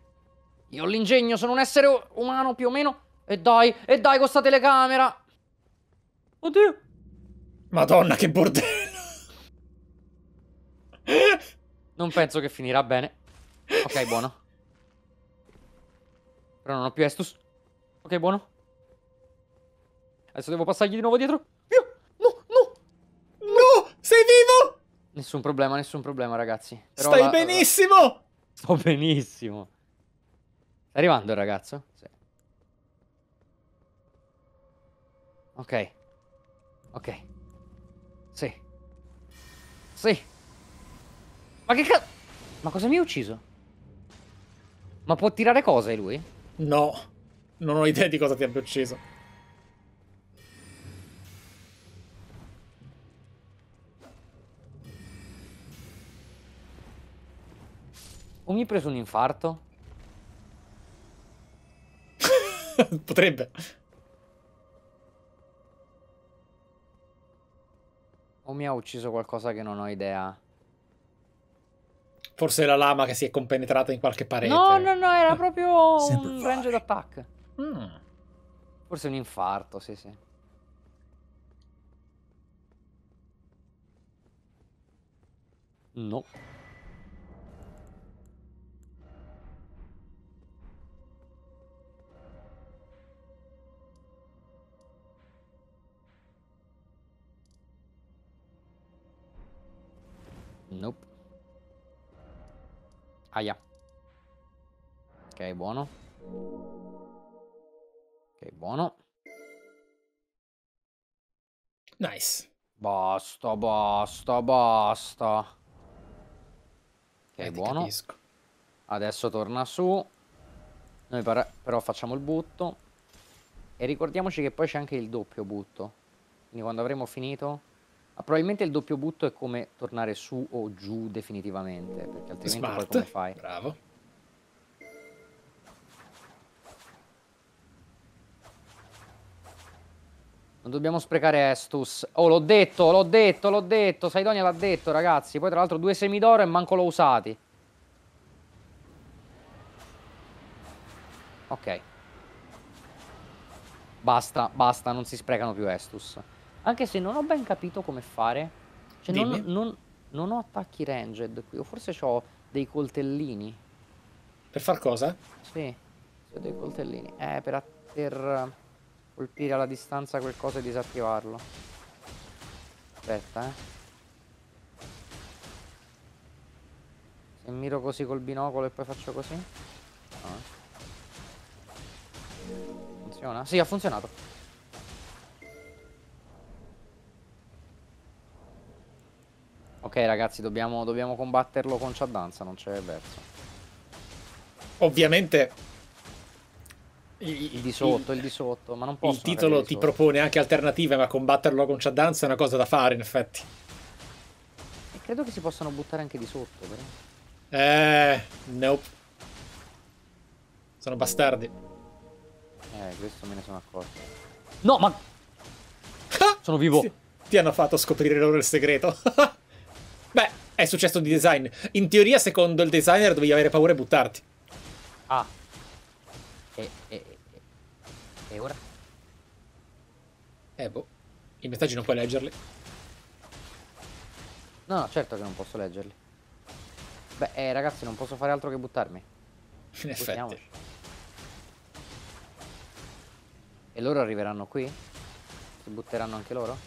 Speaker 1: Io
Speaker 5: ho l'ingegno, sono un essere umano più o meno. E dai, e dai con sta telecamera. Oddio.
Speaker 1: Madonna, che bordello. Non penso che finirà bene. Ok, buono. Però non ho più Estus. Ok, buono. Adesso devo passargli di nuovo dietro. Via! No,
Speaker 2: no! No! Sei vivo!
Speaker 1: Nessun problema, nessun problema, ragazzi. Però Stai la...
Speaker 2: benissimo!
Speaker 1: Sto benissimo. Sta arrivando il ragazzo? Sì. Ok. Ok. Sì. Sì. Ma che cazzo... Ma cosa mi ha ucciso? Ma può tirare cose lui? No, non ho idea di cosa ti abbia ucciso. O mi hai preso un infarto? [LAUGHS] Potrebbe. O mi ha ucciso qualcosa che non ho idea.
Speaker 4: Forse la lama che si è compenetrata in qualche parete. No,
Speaker 5: no, no, era proprio [LAUGHS] un range d'attack.
Speaker 1: Mm. Forse un infarto, sì, sì. No. Nope. Aia. Ok, buono. Ok, buono. Nice. Basta, basta, basta. Ok, eh, buono. Capisco. Adesso torna su. Noi però facciamo il butto. E ricordiamoci che poi c'è anche il doppio butto. Quindi quando avremo finito probabilmente il doppio butto è come tornare su o giù definitivamente, perché altrimenti Smart. poi come
Speaker 4: fai? Bravo.
Speaker 1: Non dobbiamo sprecare Estus. Oh, l'ho detto, l'ho detto, l'ho detto. Saidonia l'ha detto, ragazzi. Poi, tra l'altro, due semi d'oro e manco l'ho usati. Ok. Basta, basta, non si sprecano più Estus. Anche se non ho ben capito come fare. Cioè, non, non, non, ho attacchi ranged qui. O forse ho dei coltellini. Per far cosa? Sì, ho dei coltellini. Eh, per, per colpire alla distanza qualcosa e disattivarlo. Aspetta, eh. Se miro così col binocolo e poi faccio così. No. Ah. Funziona? Sì, ha funzionato. Ok ragazzi, dobbiamo, dobbiamo combatterlo con Ciaddanza, non c'è verso.
Speaker 4: Ovviamente... Il, il di sotto, il, il, di sotto, ma non posso... Il titolo ti propone anche alternative, ma combatterlo con Ciaddanza è una cosa da fare, in effetti.
Speaker 1: E credo che si possano buttare anche di sotto, però.
Speaker 4: Eh, nope. Sono bastardi.
Speaker 1: Eh, questo me ne sono accorto. No, ma...
Speaker 4: Ah! sono vivo. Ti hanno fatto scoprire loro il segreto. [LAUGHS] Beh, è successo di design. In teoria, secondo il designer, dovevi avere paura e buttarti. Ah.
Speaker 1: E, e, e ora? Eh, boh. I messaggi non puoi leggerli. No, certo che non posso leggerli. Beh, eh, ragazzi, non posso fare altro che buttarmi. [LAUGHS] In Buttiamoci. effetti. E loro arriveranno qui? Si butteranno anche loro?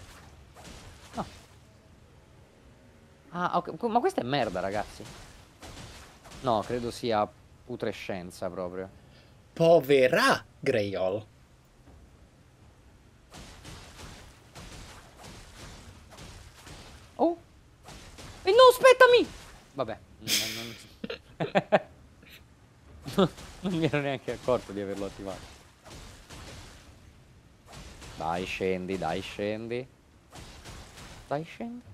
Speaker 1: Ah, ok. Ma questa è merda, ragazzi. No, credo sia putrescenza proprio. Povera Greyol.
Speaker 5: Oh. E eh, no, aspettami!
Speaker 1: Vabbè. Non, non... [LAUGHS] non mi ero neanche accorto di averlo attivato. Dai, scendi, dai, scendi.
Speaker 5: Dai, scendi.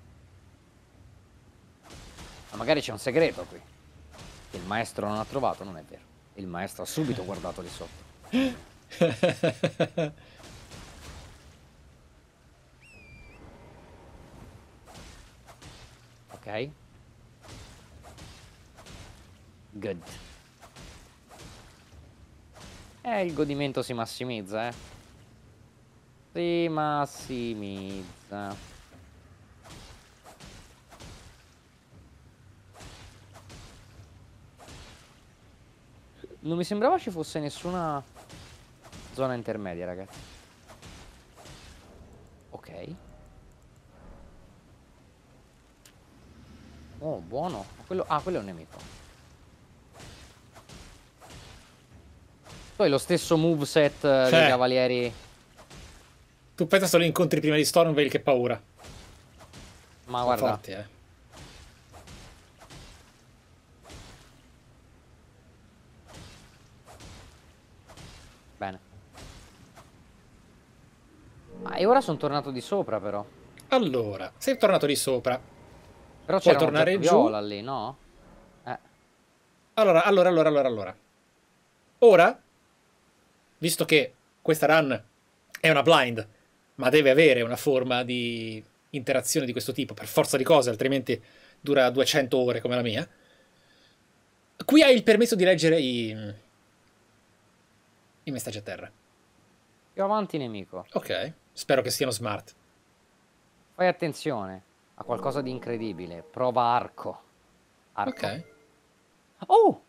Speaker 1: Ma magari c'è un segreto qui. Che Il maestro non ha trovato, non è vero. Il maestro ha subito guardato lì sotto. [LAUGHS] ok. Good. Eh, il godimento si massimizza, eh. Si massimizza. Non mi sembrava ci fosse nessuna zona intermedia, ragazzi. Ok. Oh, buono. Quello... Ah, quello è un nemico. Poi lo stesso moveset eh, cioè, dei cavalieri.
Speaker 4: Tu pensa se lo incontri prima di Stormvale che paura.
Speaker 1: Ma Sono guarda. Forti, eh. Ah, e ora sono tornato di sopra però. Allora, sei tornato di sopra. Però c'è tornare un giù. viola lì, no?
Speaker 4: Eh. Allora, allora, allora, allora, allora. Ora, visto che questa run è una blind, ma deve avere una forma di interazione di questo tipo, per forza di cose, altrimenti dura 200 ore come la mia. Qui hai il permesso di leggere i,
Speaker 1: i messaggi a terra. Più avanti nemico. Ok. Spero che siano smart. Fai attenzione a qualcosa di incredibile. Prova arco. arco. Ok. Oh!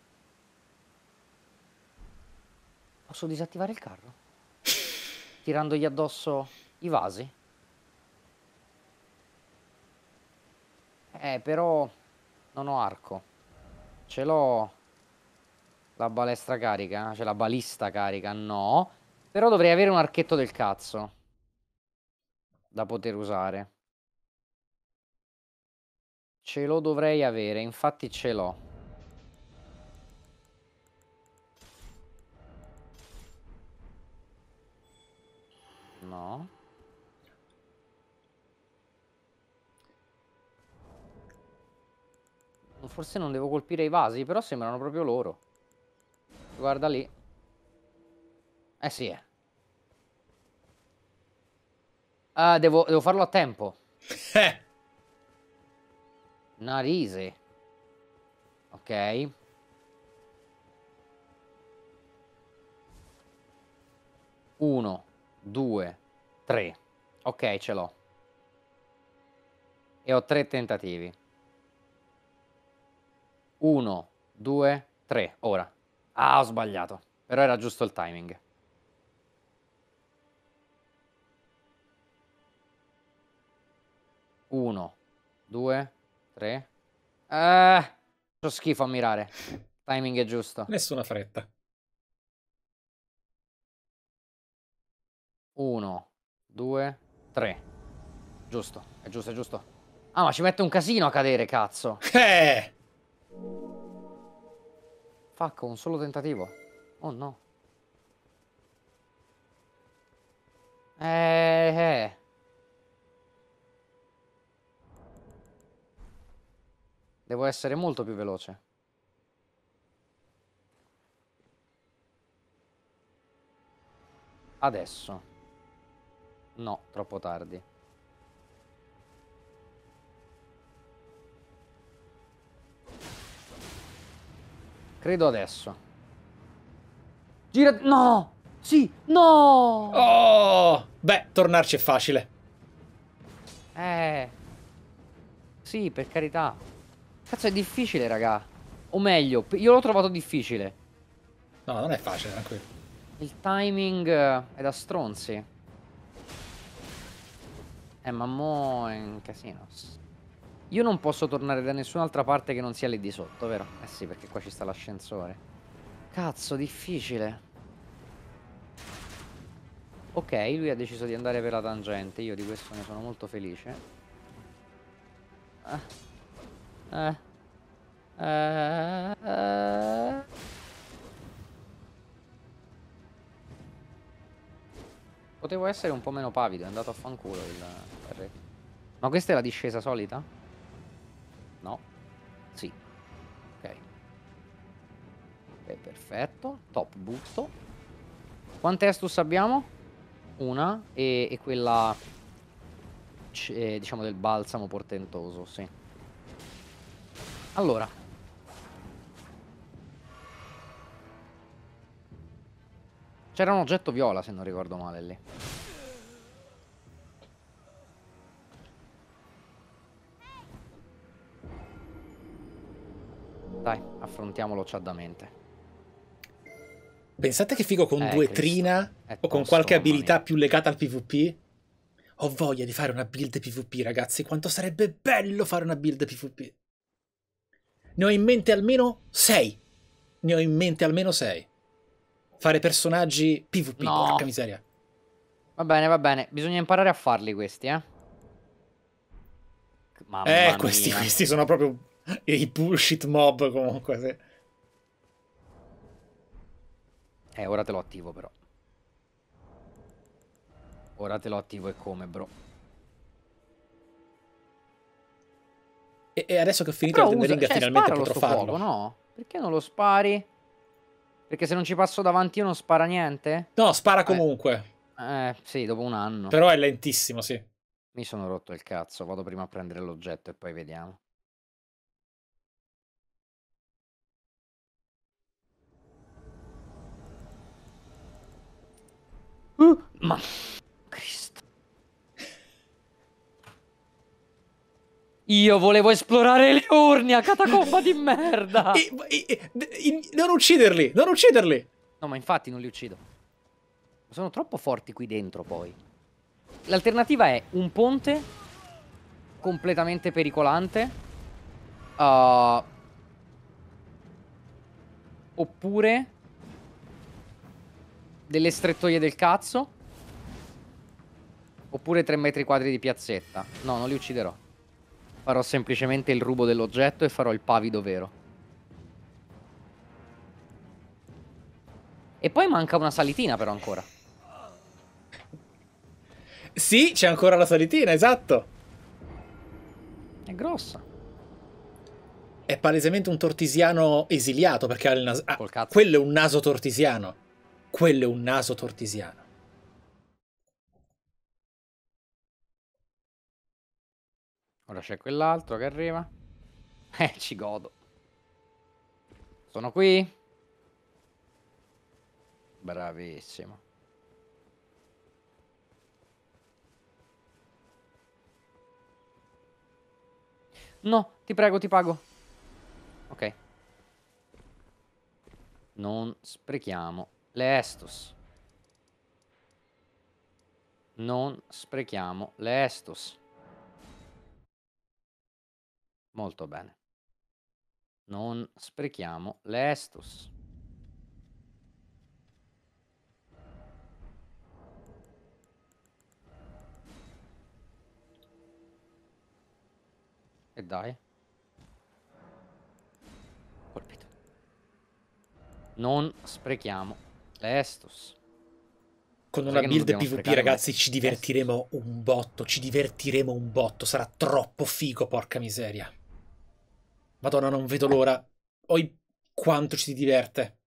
Speaker 1: Posso disattivare il carro? [LAUGHS] Tirandogli addosso i vasi? Eh, però non ho arco. Ce l'ho la balestra carica? Eh? C'è cioè, la balista carica? No. Però dovrei avere un archetto del cazzo da poter usare. Ce lo dovrei avere, infatti ce l'ho. No. Forse non devo colpire i vasi, però sembrano proprio loro. Guarda lì. Eh sì, eh. Ah, devo, devo farlo a tempo. Eh. Narise. Ok. Uno, due, tre. Ok, ce l'ho. E ho tre tentativi. Uno, due, tre. Ora. Ah, ho sbagliato. Però era giusto il timing. Uno, due, tre. Eh, faccio schifo a mirare. Timing è giusto. Nessuna fretta. Uno, due, tre. Giusto, è giusto, è giusto. Ah, ma ci mette un casino a cadere, cazzo. [LAUGHS] Eh! Facco un solo tentativo. Oh no. Eh, eh. Devo essere molto più veloce. Adesso. No, troppo tardi. Credo adesso.
Speaker 5: Gira... No! Sì! No!
Speaker 4: Oh! Beh, tornarci è facile.
Speaker 1: Eh... Sì, per carità. Cazzo è difficile raga O meglio io l'ho trovato difficile No non è facile tranquillo Il timing eh, è da stronzi Eh ma mo è un casino Io non posso tornare da nessun'altra parte che non sia lì di sotto vero? Eh sì perché qua ci sta l'ascensore Cazzo difficile Ok, lui ha deciso di andare per la tangente, io di questo ne sono molto felice. Ah. Eh, eh. Potevo essere un po' meno pavido, è andato a fanculo il RP. Ma questa è la discesa solita? No. Sì. Ok. Ok, perfetto. Top butto. Quante Estus abbiamo? Una e, e quella... Eh, diciamo del balsamo portentoso, sì. Allora. C'era un oggetto viola, se non ricordo male, lì. Dai, affrontiamolo ciaddamente. Pensate che figo con eh, due Cristo. trina È o con qualche abilità mia.
Speaker 4: più legata al PvP? Ho voglia di fare una build PvP, ragazzi. Quanto sarebbe bello fare una build PvP. Ne ho in mente almeno 6. Ne ho in mente almeno 6.
Speaker 1: Fare personaggi PvP, no. porca miseria. Va bene, va bene. Bisogna imparare a farli questi, eh. Mamma eh, questi, questi, sono proprio i bullshit mob comunque. Eh, ora te lo attivo però. Ora te lo attivo e come, bro. E, e adesso che ho finito la Elden Ring cioè, finalmente potrò farlo. Fuoco, no? Perché non lo spari? Perché se non ci passo davanti io non spara niente? No, spara eh. comunque. Eh, eh sì, dopo un anno. Però è lentissimo, sì. Mi sono rotto il cazzo, vado prima a prendere l'oggetto e poi vediamo.
Speaker 5: Uh, ma... Cristo. Io volevo esplorare le
Speaker 1: urne a catacomba
Speaker 5: di merda.
Speaker 1: E, e, e, non ucciderli, non ucciderli. No, ma infatti non li uccido. Sono troppo forti qui dentro poi. L'alternativa è un ponte completamente pericolante. Uh, oppure delle strettoie del cazzo. Oppure tre metri quadri di piazzetta. No, non li ucciderò. Farò semplicemente il rubo dell'oggetto e farò il pavido vero. E poi manca una salitina però ancora. Sì, c'è ancora la salitina, esatto. È grossa.
Speaker 4: È palesemente un tortisiano esiliato perché ha il naso... Ah, quello è un naso tortisiano. Quello è un naso tortisiano.
Speaker 1: Ora c'è quell'altro che arriva. Eh, ci godo. Sono qui? Bravissimo. No, ti prego, ti pago. Ok. Non sprechiamo le Estus. Non sprechiamo le Estus. Molto bene. Non sprechiamo le Estus. E dai. Colpito. Non sprechiamo le Estus. Con una build PvP, ragazzi, ci divertiremo
Speaker 4: un botto. Ci divertiremo un botto. Sarà troppo figo, porca miseria. Madonna, non vedo l'ora. Poi quanto ci si diverte.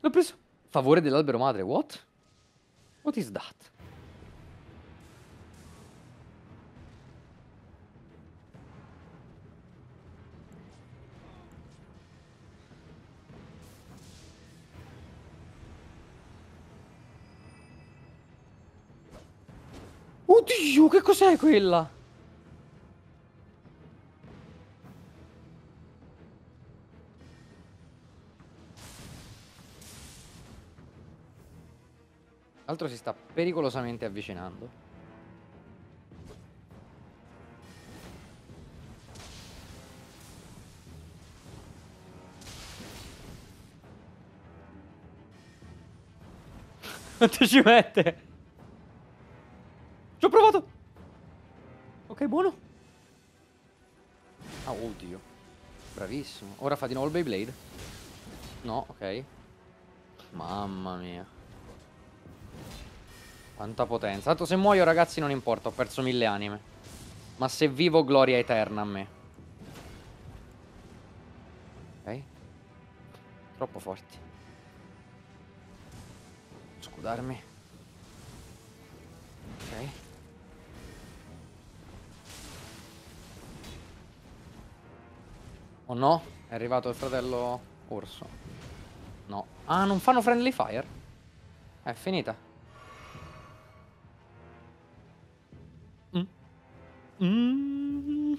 Speaker 5: L'ho preso.
Speaker 1: Favore dell'albero madre, what?
Speaker 5: What is that? Oddio, che cos'è quella?
Speaker 1: L'altro si sta pericolosamente avvicinando.
Speaker 5: Quanto [LAUGHS] ci mette? Ci ho provato! Ok, buono.
Speaker 1: oh, oddio. Bravissimo. Ora fa di nuovo il Beyblade. No, ok. Mamma mia. Quanta potenza. Tanto se muoio, ragazzi, non importa. Ho perso mille anime. Ma se vivo, gloria eterna a me. Ok. Troppo forti.
Speaker 5: Scudarmi. Ok.
Speaker 1: Oh no? È arrivato il fratello orso. No. Ah, non fanno friendly fire? È finita. Mm. Mm.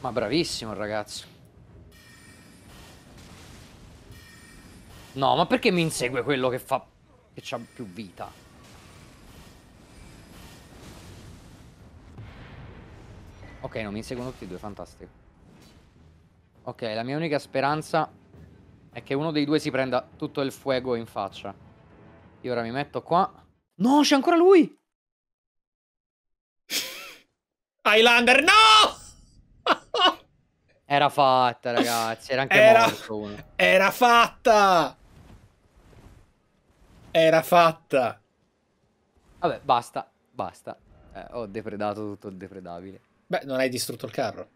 Speaker 1: Ma bravissimo ragazzo. No, ma perché mi insegue quello che fa... Che c'ha più vita? Ok, non mi inseguono tutti e due, fantastico. Ok, la mia unica speranza è che uno dei due si prenda tutto il fuego in faccia. Io ora mi metto qua.
Speaker 5: No, c'è ancora
Speaker 1: lui!
Speaker 4: [LAUGHS] Highlander, no!
Speaker 1: [LAUGHS] era fatta, ragazzi. Era anche era, morto uno.
Speaker 4: Era fatta! Era fatta. Vabbè, basta,
Speaker 1: basta. Eh, ho depredato tutto il depredabile. Beh, non hai distrutto il carro.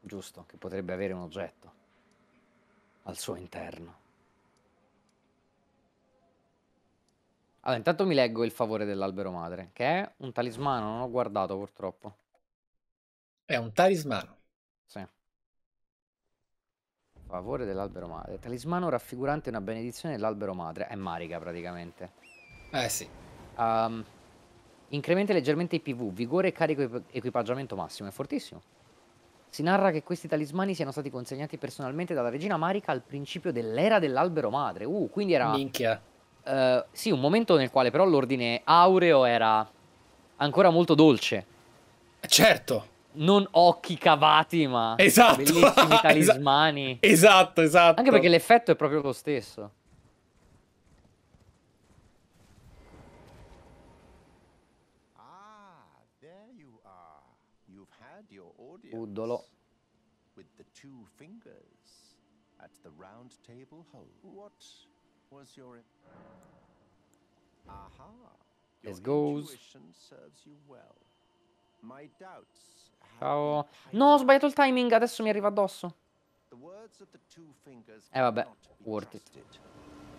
Speaker 1: Giusto, che potrebbe avere un oggetto al suo interno. Allora, intanto mi leggo il favore dell'albero madre, che è un talismano, non ho guardato purtroppo.
Speaker 4: È un talismano.
Speaker 1: Sì. Favore dell'albero madre. Eh, talismano raffigurante una benedizione dell'albero madre. È marica praticamente. Eh sì. Um, incrementa leggermente i PV, vigore e carico equipaggiamento massimo. È fortissimo. Si narra che questi talismani siano stati consegnati personalmente dalla regina Marica al principio dell'era dell'albero madre. Uh, quindi era... Minchia. Uh, sì, un momento nel quale però l'ordine aureo era ancora molto dolce. Certo non occhi cavati, ma esatto. bellissimi [LAUGHS] talismani. esatto, esatto. Anche perché l'effetto è proprio lo stesso.
Speaker 6: Ah, there you are. You've had your audience. Uddolo. With the two fingers at the round table hole. What was your Aha. Your Let's go. Well. My doubts
Speaker 1: Ciao.
Speaker 5: No, ho sbagliato il timing, adesso mi arriva addosso.
Speaker 6: Eh vabbè, worth it.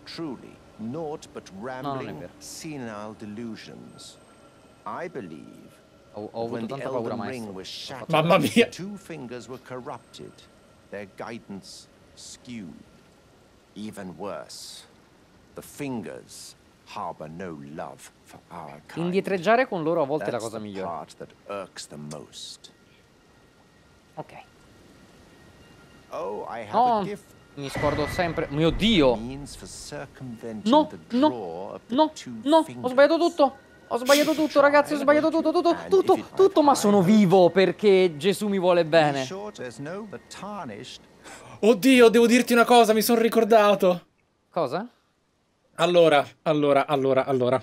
Speaker 6: Truly, naught but rambling, senile delusions. I believe ho, ho avuto tanta paura, maestro. Shattered, Mamma mia. Two fingers were corrupted, their guidance skewed. Even worse, the fingers harbor no love for our kind.
Speaker 1: Indietreggiare con loro a volte è la cosa
Speaker 6: migliore. That's the part that irks the most.
Speaker 5: Ok. No, oh, oh.
Speaker 1: mi scordo sempre. Mio
Speaker 5: Dio! No, no, no, no, ho sbagliato tutto. Ho sbagliato tutto, ragazzi, ho sbagliato tutto, tutto, tutto, tutto, ma sono vivo perché Gesù mi vuole
Speaker 4: bene. Oddio, devo dirti una cosa, mi sono ricordato. Cosa? Allora, allora, allora, allora.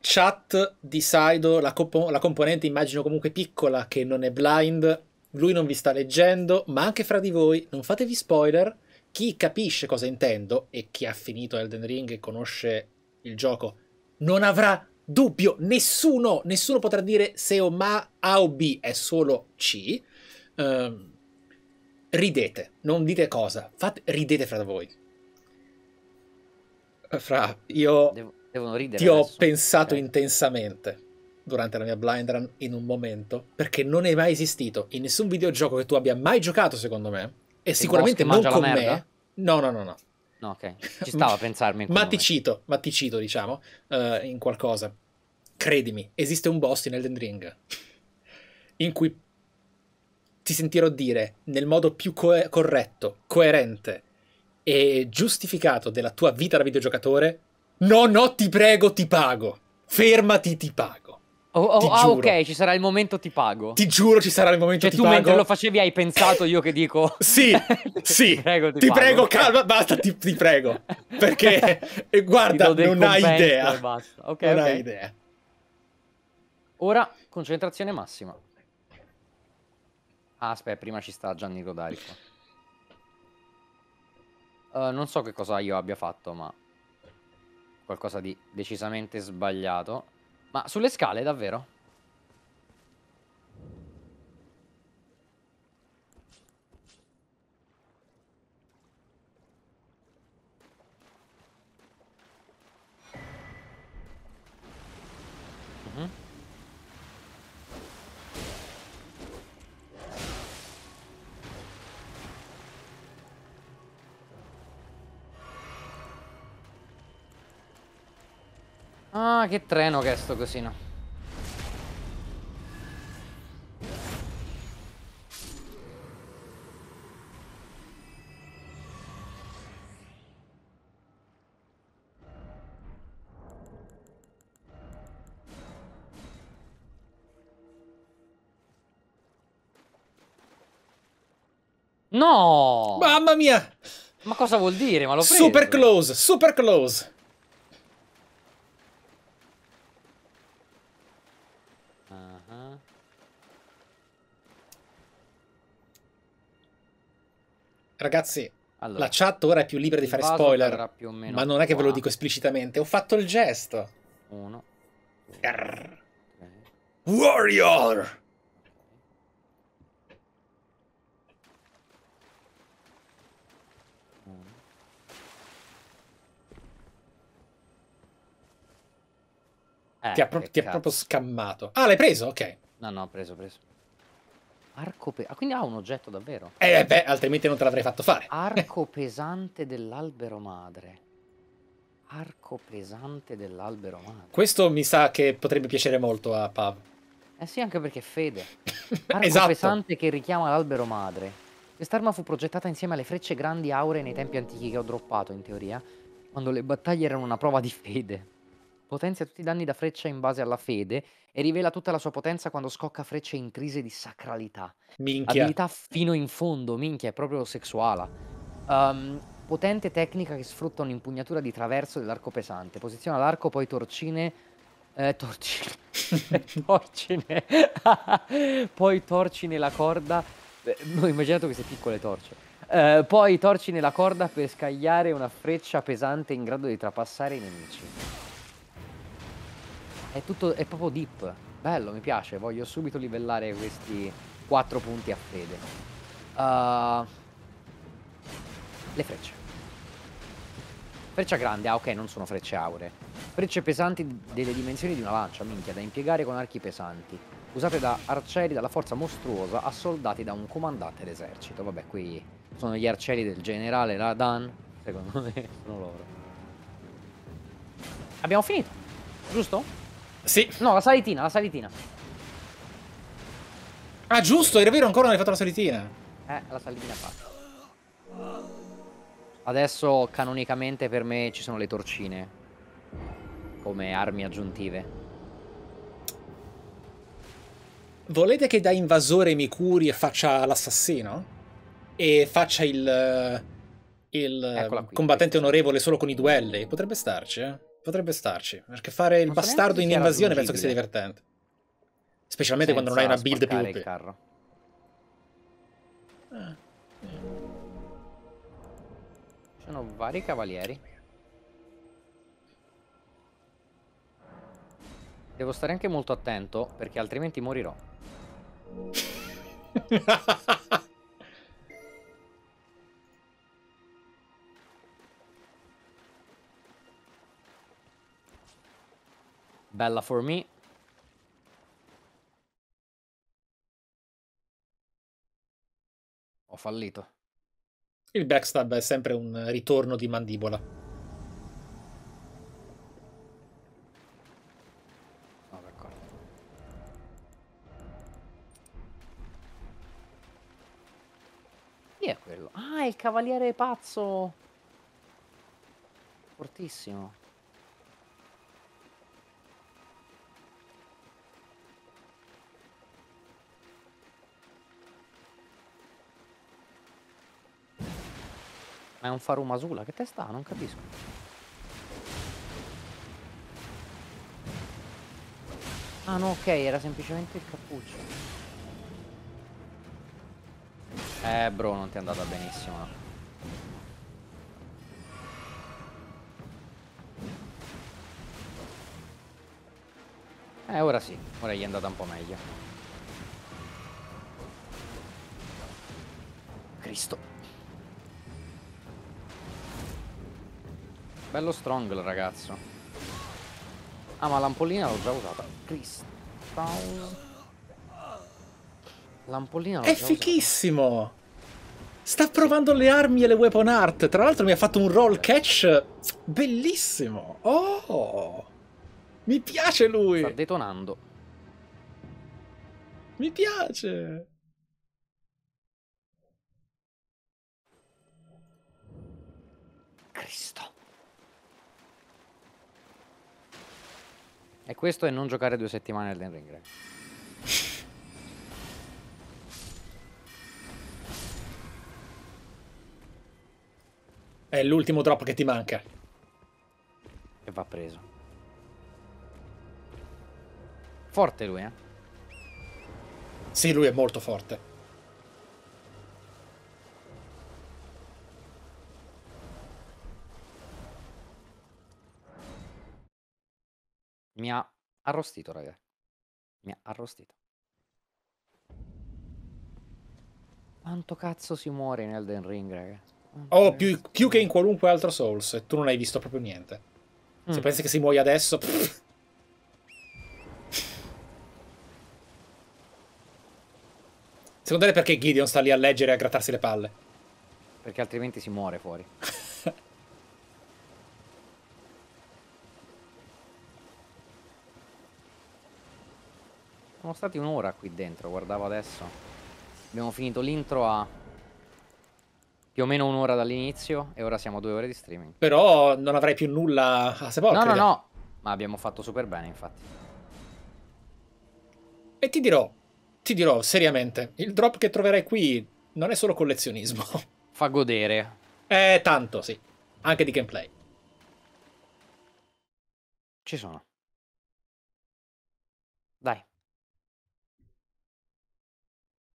Speaker 4: Chat di Saido, la, comp la componente immagino comunque piccola che non è blind, lui non vi sta leggendo, ma anche fra di voi, non fatevi spoiler, chi capisce cosa intendo e chi ha finito Elden Ring e conosce il gioco, non avrà dubbio, nessuno, nessuno potrà dire se o ma A o B è solo C. Um, ridete, non dite cosa, fate, ridete fra voi.
Speaker 1: Eh, fra, io Devo, ti ho
Speaker 4: pensato okay. intensamente durante la mia blind run in un momento, perché non è mai esistito in nessun videogioco che tu abbia mai giocato, secondo me, e, e sicuramente non con me. No, no, no, no.
Speaker 1: No, ok. [LAUGHS] Ci stava a pensarmi. ma ti
Speaker 4: cito, ma ti cito, diciamo, uh, in qualcosa. Credimi, esiste un boss in Elden Ring in cui ti sentirò dire nel modo più co corretto, coerente e giustificato della tua vita da videogiocatore: No, no, ti prego, ti pago. Fermati, ti pago. Oh, oh, ah, ok,
Speaker 1: ci sarà il momento ti pago. Ti
Speaker 4: giuro, ci sarà il momento cioè, ti pago. Cioè, tu mentre lo
Speaker 1: facevi hai pensato, io che dico... sì, [LAUGHS] sì, ti prego, ti, ti prego calma, basta,
Speaker 4: ti, ti prego. Perché, [LAUGHS] eh, guarda, non hai idea. Basta. Okay, non okay. hai
Speaker 1: idea. Ora, concentrazione massima. Ah, aspetta, prima ci sta Gianni Rodari uh, eh, non so che cosa io abbia fatto, ma... Qualcosa di decisamente sbagliato. Ma sulle scale, davvero? Ah, che treno che è sto cosino.
Speaker 4: No!
Speaker 5: Mamma mia! Ma cosa vuol dire? Ma l'ho preso. Super
Speaker 4: close, super close. Ragazzi, allora, la chat ora è più libera di fare spoiler,
Speaker 1: ma non è che ve lo dico
Speaker 4: esplicitamente. Ho fatto il gesto.
Speaker 1: Uno. Due, Warrior! Eh, ti, ha pro ti proprio scammato. Ah, l'hai preso? Ok. No, no, ho preso, preso. Arco pesante. Ah, quindi ha un oggetto davvero. Eh, eh beh, altrimenti non te l'avrei fatto fare. Arco [LAUGHS] pesante dell'albero madre. Arco pesante dell'albero madre.
Speaker 4: Questo mi sa che potrebbe piacere molto a Pav.
Speaker 1: Eh sì, anche perché è fede. [LAUGHS] Arco esatto. pesante che richiama l'albero madre. Quest'arma fu progettata insieme alle frecce grandi auree nei tempi antichi che ho droppato, in teoria, quando le battaglie erano una prova di fede. Potenzia tutti i danni da freccia in base alla fede e rivela tutta la sua potenza quando scocca frecce in crisi di sacralità.
Speaker 4: Minchia. Abilità
Speaker 1: fino in fondo, minchia, è proprio sessuala. Um, potente tecnica che sfrutta un'impugnatura di traverso dell'arco pesante. Posiziona l'arco, poi torcine eh, torcine, [LAUGHS] torcine. [LAUGHS] poi torcine la corda, eh, immaginate queste piccole torce, eh, poi torcine la corda per scagliare una freccia pesante in grado di trapassare i nemici. È tutto, è proprio deep. Bello, mi piace. Voglio subito livellare questi 4 punti a fede. Uh, le frecce. Freccia grande, ah ok, non sono frecce auree. Frecce pesanti delle dimensioni di una lancia, minchia, da impiegare con archi pesanti. Usate da arcieri dalla forza mostruosa, a soldati da un comandante d'esercito. Vabbè, qui sono gli arcieri del generale Radan. Secondo me sono [LAUGHS] loro. Abbiamo finito, giusto? Sì. No, la salitina, la salitina. Ah, giusto, era vero,
Speaker 4: ancora non hai fatto la salitina.
Speaker 1: Eh, la salitina fatta. Adesso, canonicamente, per me ci sono le torcine. Come armi aggiuntive. Volete che da invasore mi curi e
Speaker 4: faccia l'assassino? E faccia il... Il combattente onorevole solo con i duelli? Potrebbe starci, eh? potrebbe starci. Perché fare il bastardo in invasione penso che sia divertente. Specialmente quando non hai una build più OP. il carro.
Speaker 2: Ah.
Speaker 1: Sono vari cavalieri. Devo stare anche molto attento perché altrimenti morirò. [LAUGHS] Bella for me.
Speaker 4: Ho fallito. Il backstab è sempre un ritorno di mandibola.
Speaker 1: Chi è quello? Ah, è il cavaliere pazzo. Fortissimo. Ma è un Farumasula, che testa ha? Non capisco. Ah no, ok, era semplicemente il cappuccio. Eh, bro, non ti è andata benissimo. Eh, ora sì, ora gli è andata un po' meglio. Cristo. Bello strong il ragazzo. Ah, ma l'ampollina l'ho già usata. Crystal. L'ampollina l'ho È
Speaker 4: fichissimo! Usata. Sta provando le armi e le weapon art. Tra l'altro mi ha fatto un roll catch bellissimo. Oh! Mi piace
Speaker 1: lui! Sta detonando.
Speaker 4: Mi piace!
Speaker 1: Cristo. E questo è non giocare due settimane Elden Ring, È l'ultimo
Speaker 4: drop che ti manca. E va preso. Forte lui, eh? Sì, lui è molto forte.
Speaker 1: Mi ha arrostito, raga. Mi ha arrostito. Quanto cazzo si muore in Elden Ring, raga? oh, più, più, che in qualunque
Speaker 4: altro Souls, e tu non hai visto proprio niente. Mm. Se pensi che si muoia adesso... Pff. Secondo te perché Gideon sta lì a leggere e a grattarsi le palle? Perché altrimenti si muore fuori. [LAUGHS]
Speaker 1: Siamo stati un'ora qui dentro, guardavo adesso. Abbiamo finito l'intro a più o meno un'ora dall'inizio e ora siamo a due ore di streaming.
Speaker 4: Però non
Speaker 1: avrei più nulla
Speaker 4: a sepolcro. No, no, no.
Speaker 1: Ma abbiamo fatto super bene, infatti.
Speaker 4: E ti dirò, ti dirò seriamente, il drop che troverai qui non è solo collezionismo. [LAUGHS] Fa godere. Eh, tanto, sì. Anche di gameplay. Ci sono.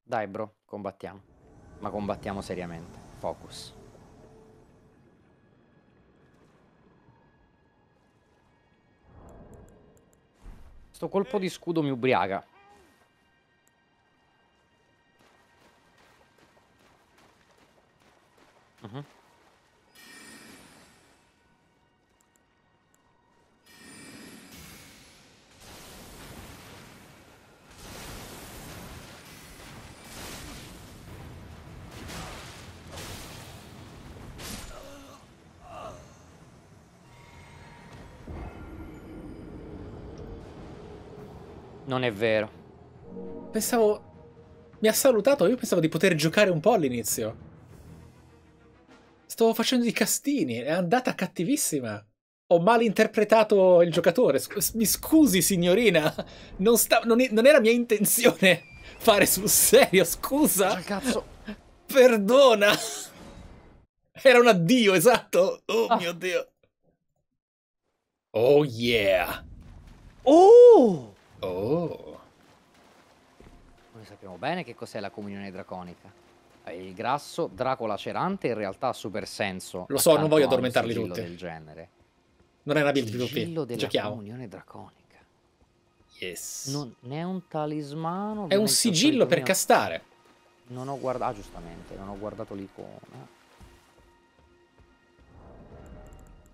Speaker 1: Dai bro, combattiamo. Ma combattiamo seriamente. Focus. Sto colpo di scudo mi ubriaca. Uh mhm. -huh. Non è vero.
Speaker 4: Pensavo... Mi ha salutato, io pensavo di poter giocare un po' all'inizio. Stavo facendo i castini, è andata cattivissima. Ho malinterpretato il giocatore. mi scusi, signorina. Non, sta... non, non era mia intenzione fare sul serio, scusa. Cazzo. Perdona. Era un addio, esatto. Oh ah. mio Dio.
Speaker 1: Oh yeah. Oh! Oh. Noi sappiamo bene che cos'è la comunione draconica. Eh, il grasso, draco lacerante, in realtà ha super senso. Lo so, non voglio addormentarli tutti. del genere. Non è una build PvP, giochiamo. comunione draconica.
Speaker 4: Yes. Non
Speaker 1: è un talismano. È un sigillo per mio... castare. Non ho guardato, ah, giustamente, non ho guardato l'icona.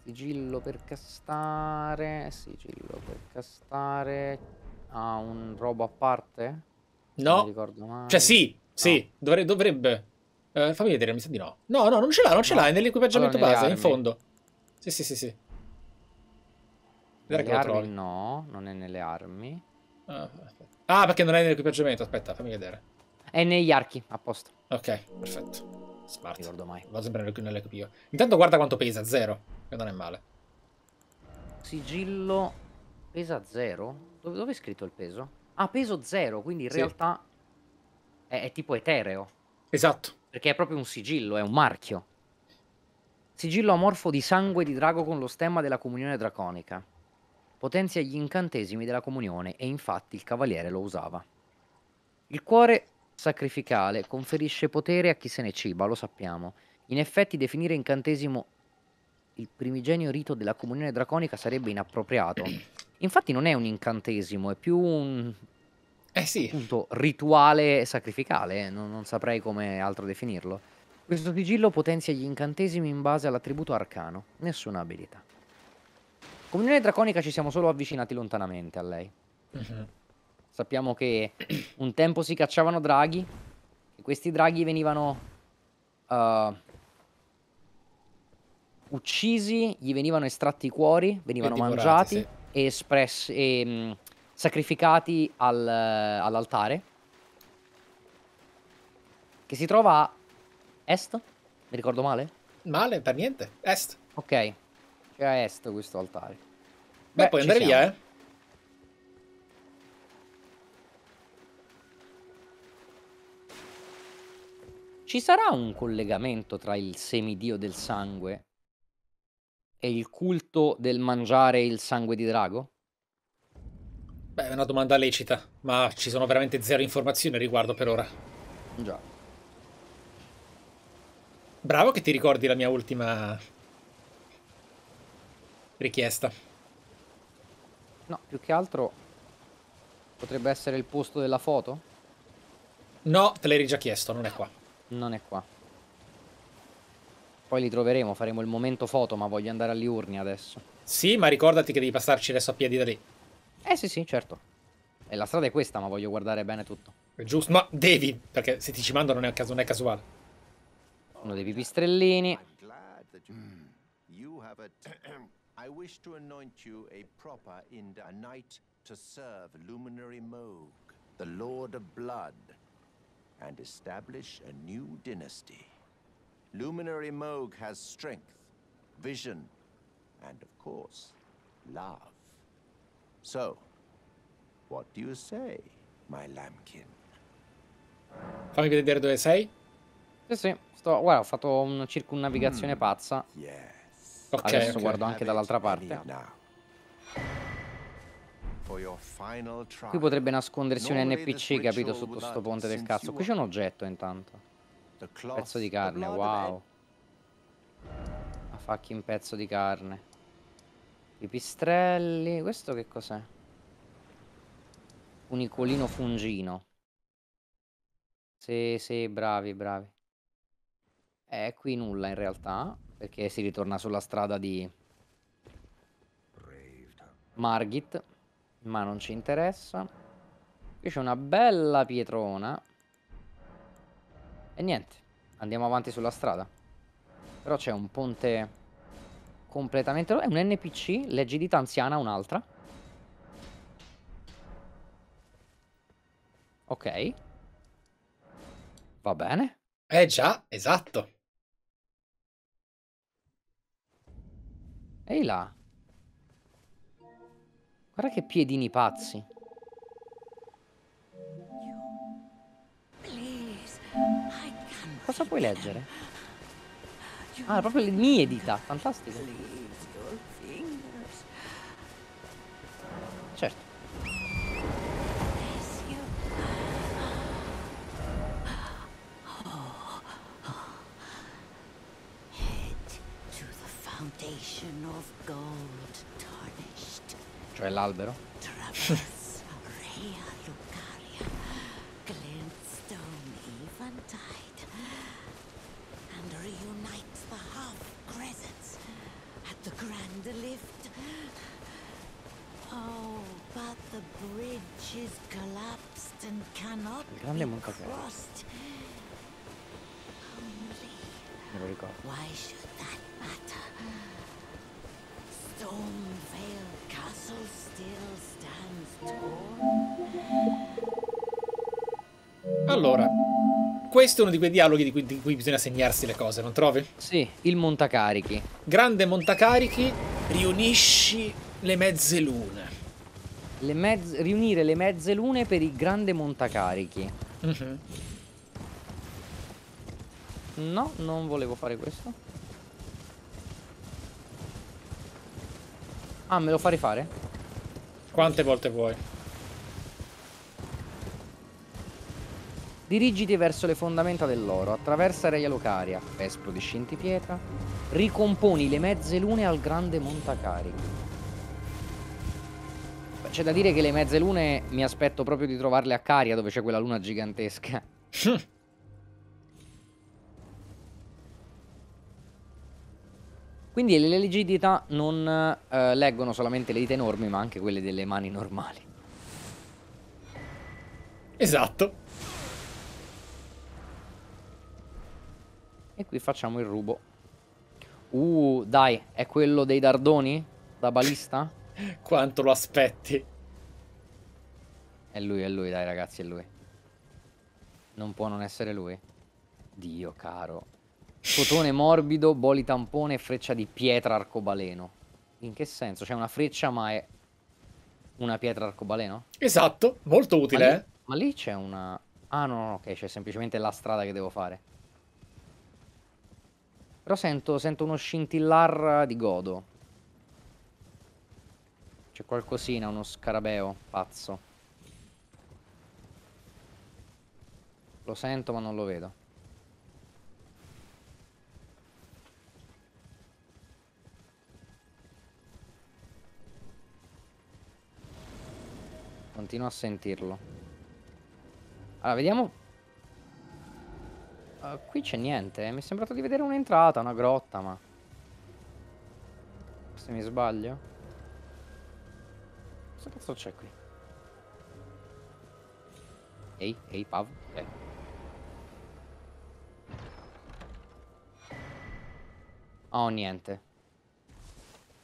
Speaker 1: Sigillo per castare, sigillo per castare, ha un robo a parte? No. Cioè sì,
Speaker 4: sì, no. Dovre dovrebbe. Eh, fammi vedere, mi sa di no.
Speaker 1: No, no, non ce l'ha, non ce no. l'ha, è nell'equipaggiamento allora, base, in fondo. Sì, sì, sì, sì. Guarda che trovi. No, non è nelle
Speaker 4: armi. Ah, ah perché non è nell'equipaggiamento, aspetta, fammi vedere.
Speaker 1: È negli archi,
Speaker 4: a posto. Ok, perfetto. Smart. Non ricordo mai. Vado sempre nelle Intanto guarda quanto pesa,
Speaker 1: zero. Che non è male. Sigillo pesa zero? Dove, dove è scritto il peso? Ah, peso zero, quindi in sì. realtà è, è, tipo etereo. Esatto. Perché è proprio un sigillo, è un marchio. Sigillo amorfo di sangue di drago con lo stemma della comunione draconica. Potenzia gli incantesimi della comunione e infatti il cavaliere lo usava. Il cuore sacrificale conferisce potere a chi se ne ciba, lo sappiamo. In effetti definire incantesimo il primigenio rito della comunione draconica sarebbe inappropriato. Infatti non è un incantesimo, è più un eh sì. appunto, rituale sacrificale, eh, non, non saprei come altro definirlo. Questo sigillo potenzia gli incantesimi in base all'attributo arcano, nessuna abilità. Comunione draconica ci siamo solo avvicinati lontanamente a lei. Uh-huh. Sappiamo che un tempo si cacciavano draghi e questi draghi venivano uh, uccisi, gli venivano estratti i cuori, venivano mangiati. Sì e, espress- e ehm, mh, sacrificati al, all'altare che si trova a est, mi ricordo male? Male, per niente, est. Ok, c'è a est questo altare. Beh, Beh puoi andare siamo. via, eh. Ci sarà un collegamento tra il semidio del sangue è il culto del mangiare il sangue di drago?
Speaker 4: Beh, è una domanda lecita, ma ci sono veramente zero informazioni al riguardo per ora. Già. Bravo che ti ricordi la mia ultima richiesta. No,
Speaker 1: più che altro potrebbe essere il posto della foto? No, te l'hai già chiesto, non è qua. Non è qua. Poi li troveremo, faremo il momento foto, ma voglio andare alle urne adesso. Sì, ma ricordati che devi passarci adesso a piedi da lì. Eh sì, sì, certo. E la strada è questa, ma voglio guardare bene tutto. È giusto, ma devi, perché se ti ci mando non è, caso, non è casuale. Uno dei pipistrellini.
Speaker 6: Mm. [CLEARS THROAT] I wish to anoint you a proper Inda, a knight to serve Luminary Moog, the Lord of Blood, and establish a new dynasty. Luminary Moog has strength, vision, and of course, love. So, what do you say, my lambkin? Fammi vedere dove sei.
Speaker 1: Sì, sì, sto, guarda, ho fatto una circunnavigazione mm. pazza.
Speaker 6: Yes.
Speaker 1: Okay, Adesso okay. guardo anche dall'altra parte.
Speaker 6: Qui potrebbe nascondersi un NPC, capito, sotto sto ponte del cazzo. Qui c'è
Speaker 1: un oggetto intanto. Pezzo di carne, wow. A fucking pezzo di carne. Pipistrelli, Questo che cos'è? Unicolino fungino. Sì, sì, bravi, bravi. Eh, qui nulla in realtà, perché si ritorna sulla strada di Margit, ma non ci interessa. Qui c'è una bella pietrona. E niente, andiamo avanti sulla strada. Però c'è un ponte completamente... È un NPC, l'egidita anziana, un'altra. Ok. Va bene. Eh già, esatto. Ehi là. Guarda che piedini pazzi. Cosa puoi leggere? Ah, proprio le mie dita, fantastico. Certo. Cioè l'albero? [LAUGHS]
Speaker 3: [LAUGHS] le manca quello. Me lo ricordo.
Speaker 4: Allora, questo è uno di quei dialoghi di cui, di cui, bisogna segnarsi le cose, non trovi? Sì, il montacarichi. Grande
Speaker 1: montacarichi, riunisci le mezze lune. Le mezz riunire le mezze lune per il grande montacarichi. Mhm. No, non volevo fare questo. Ah, me lo fa rifare? Quante volte vuoi? Dirigiti verso le fondamenta dell'oro, attraversa Reia Lucaria, Esplodi di Scintipietra, ricomponi le mezze lune al grande Montacarico. C'è da dire che le mezze lune mi aspetto proprio di trovarle a Caria, dove c'è quella luna gigantesca. Quindi le leggi non eh, leggono solamente le dita enormi, ma anche quelle delle mani normali. Esatto. E qui facciamo il rubo. Uh, dai, è quello dei dardoni? Da balista? [LAUGHS] quanto lo aspetti. È lui, è lui, dai ragazzi, è lui. Non può non essere lui. Dio caro. Cotone morbido, boli tampone freccia di pietra arcobaleno. In che senso? C'è una freccia ma è una pietra arcobaleno? Esatto, molto utile. Ma lì, eh? lì c'è una... Ah no, no, ok, c'è semplicemente la strada che devo fare. Però sento, sento uno scintillar di godo. C'è qualcosina, uno scarabeo, pazzo. Lo sento ma non lo vedo. Continuo a sentirlo. Allora, vediamo... Uh, qui c'è niente. Eh. Mi è sembrato di vedere un'entrata, una grotta, ma... Se mi sbaglio... Cosa cazzo c'è qui? Ehi, ehi, Pav. Eh. Oh, niente.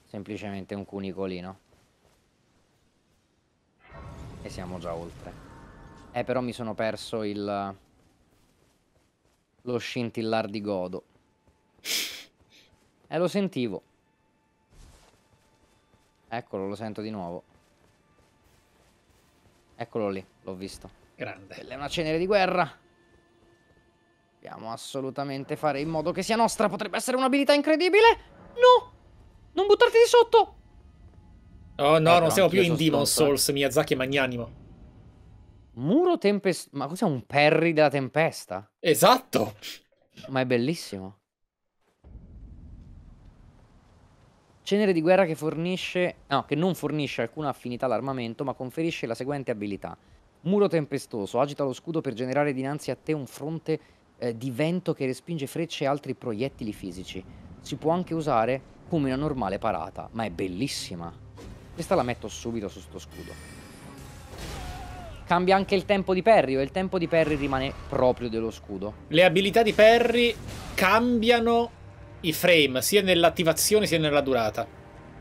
Speaker 1: Semplicemente un cunicolino. E siamo già oltre. Eh, però mi sono perso il... Lo scintillar di Godo. Eh, lo sentivo. Eccolo, lo sento di nuovo. Eccolo lì, l'ho visto. Grande. Quella è una cenere di guerra. Dobbiamo assolutamente fare in modo che sia nostra. Potrebbe essere un'abilità incredibile. No! Non buttarti di sotto!
Speaker 4: Oh no, eh, non ecco, siamo più in Demon Souls, eh. Miyazaki e
Speaker 1: Magnanimo. Muro tempest... Ma cos'è un Perry della tempesta? Esatto! Ma è bellissimo. Cenere di guerra che fornisce, no, che non fornisce alcuna affinità all'armamento, ma conferisce la seguente abilità. Muro tempestoso, agita lo scudo per generare dinanzi a te un fronte eh, di vento che respinge frecce e altri proiettili fisici. Si può anche usare come una normale parata, ma è bellissima. Questa la metto subito su sto scudo. Cambia anche il tempo di Perry, o il tempo di Perry rimane proprio dello scudo.
Speaker 4: Le abilità di Perry cambiano i frame, sia nell'attivazione sia
Speaker 1: nella durata.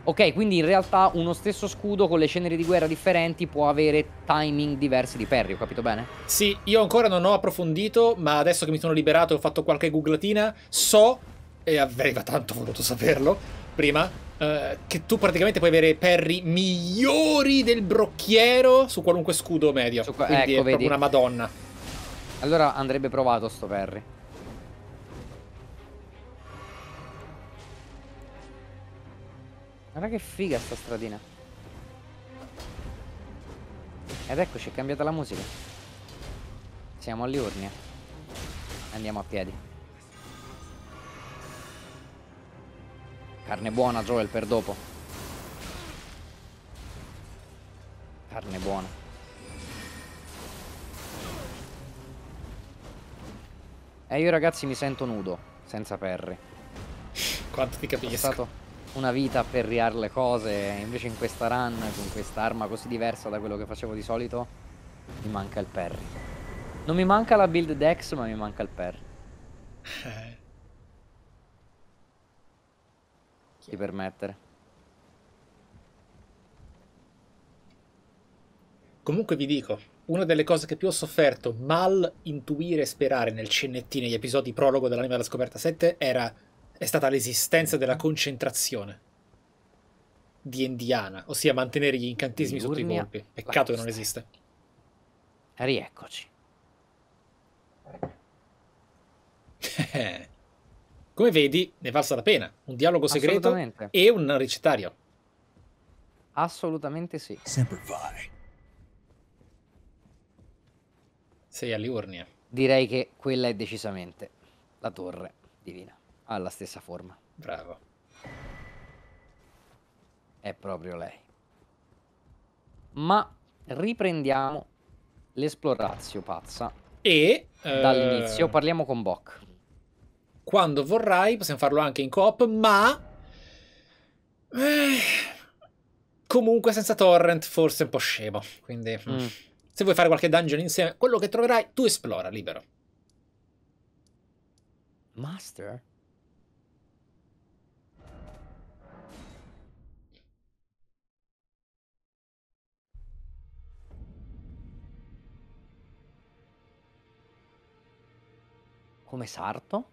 Speaker 1: Ok, quindi in realtà uno stesso scudo con le ceneri di guerra differenti può avere timing diversi di parry, ho capito bene? Sì,
Speaker 4: io ancora non ho
Speaker 1: approfondito, ma adesso che mi
Speaker 4: sono liberato e ho fatto qualche googlatina, so, e avrei tanto voluto saperlo prima, eh, che tu praticamente puoi avere parry migliori del brocchiero su qualunque scudo medio. Su qua- quindi ecco, è vedi. proprio una madonna.
Speaker 1: Allora andrebbe provato sto parry. Guarda che figa sta stradina. Ed eccoci, è cambiata la musica. Siamo a Liurnia. Andiamo a piedi. Carne buona, Joel, per dopo. Carne buona. E eh, io ragazzi mi sento nudo, senza perri. Quanto ti capisco. Ho stato una vita per perriare le cose, e invece in questa run, con questa arma così diversa da quello che facevo di solito, mi manca il parry. Non mi manca la build dex, ma mi manca il parry. Ti [LAUGHS] permettere.
Speaker 4: Comunque vi dico, una delle cose che più ho sofferto mal intuire e sperare nel CNT negli episodi prologo dell'anima della scoperta 7 era è stata l'esistenza della concentrazione di Indiana, ossia mantenere gli incantesimi Diurnia sotto i colpi. Peccato che non esiste. Rieccoci. [LAUGHS] Come vedi, ne è valsa la pena. Un dialogo segreto e un recitario. Assolutamente sì. Sempre vai.
Speaker 1: Sei a Liurnia. Direi che quella è decisamente la torre divina ha la stessa forma. Bravo. È proprio lei. Ma riprendiamo l'esplorazio pazza. E eh... dall'inizio parliamo con Bok. Quando vorrai, possiamo farlo anche in coop, ma
Speaker 4: eh... comunque senza torrent forse è un po' scemo, quindi mm. mm. se vuoi fare qualche dungeon insieme, quello che troverai tu esplora libero.
Speaker 1: Master come sarto.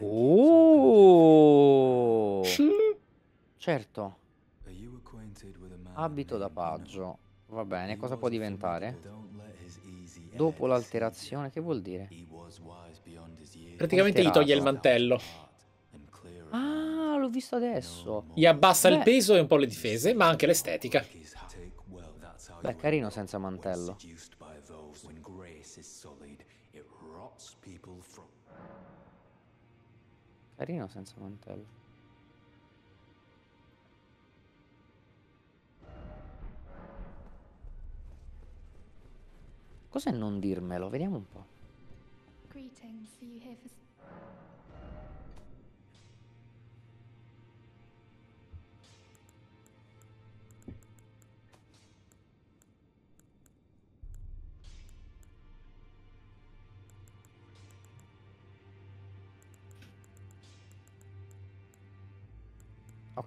Speaker 1: Oh! Certo. Abito da paggio. Va bene, cosa può diventare? Dopo l'alterazione, che vuol dire? Praticamente Alterato. gli toglie il mantello.
Speaker 5: Ah, l'ho visto adesso. Gli abbassa Beh. il peso e un
Speaker 4: po' le difese, ma anche l'estetica. Beh, carino senza mantello
Speaker 3: è solido, It rots people from.
Speaker 1: Carino senza mantello. Cos'è non dirmelo? Vediamo un po'.
Speaker 5: Greetings, are you here for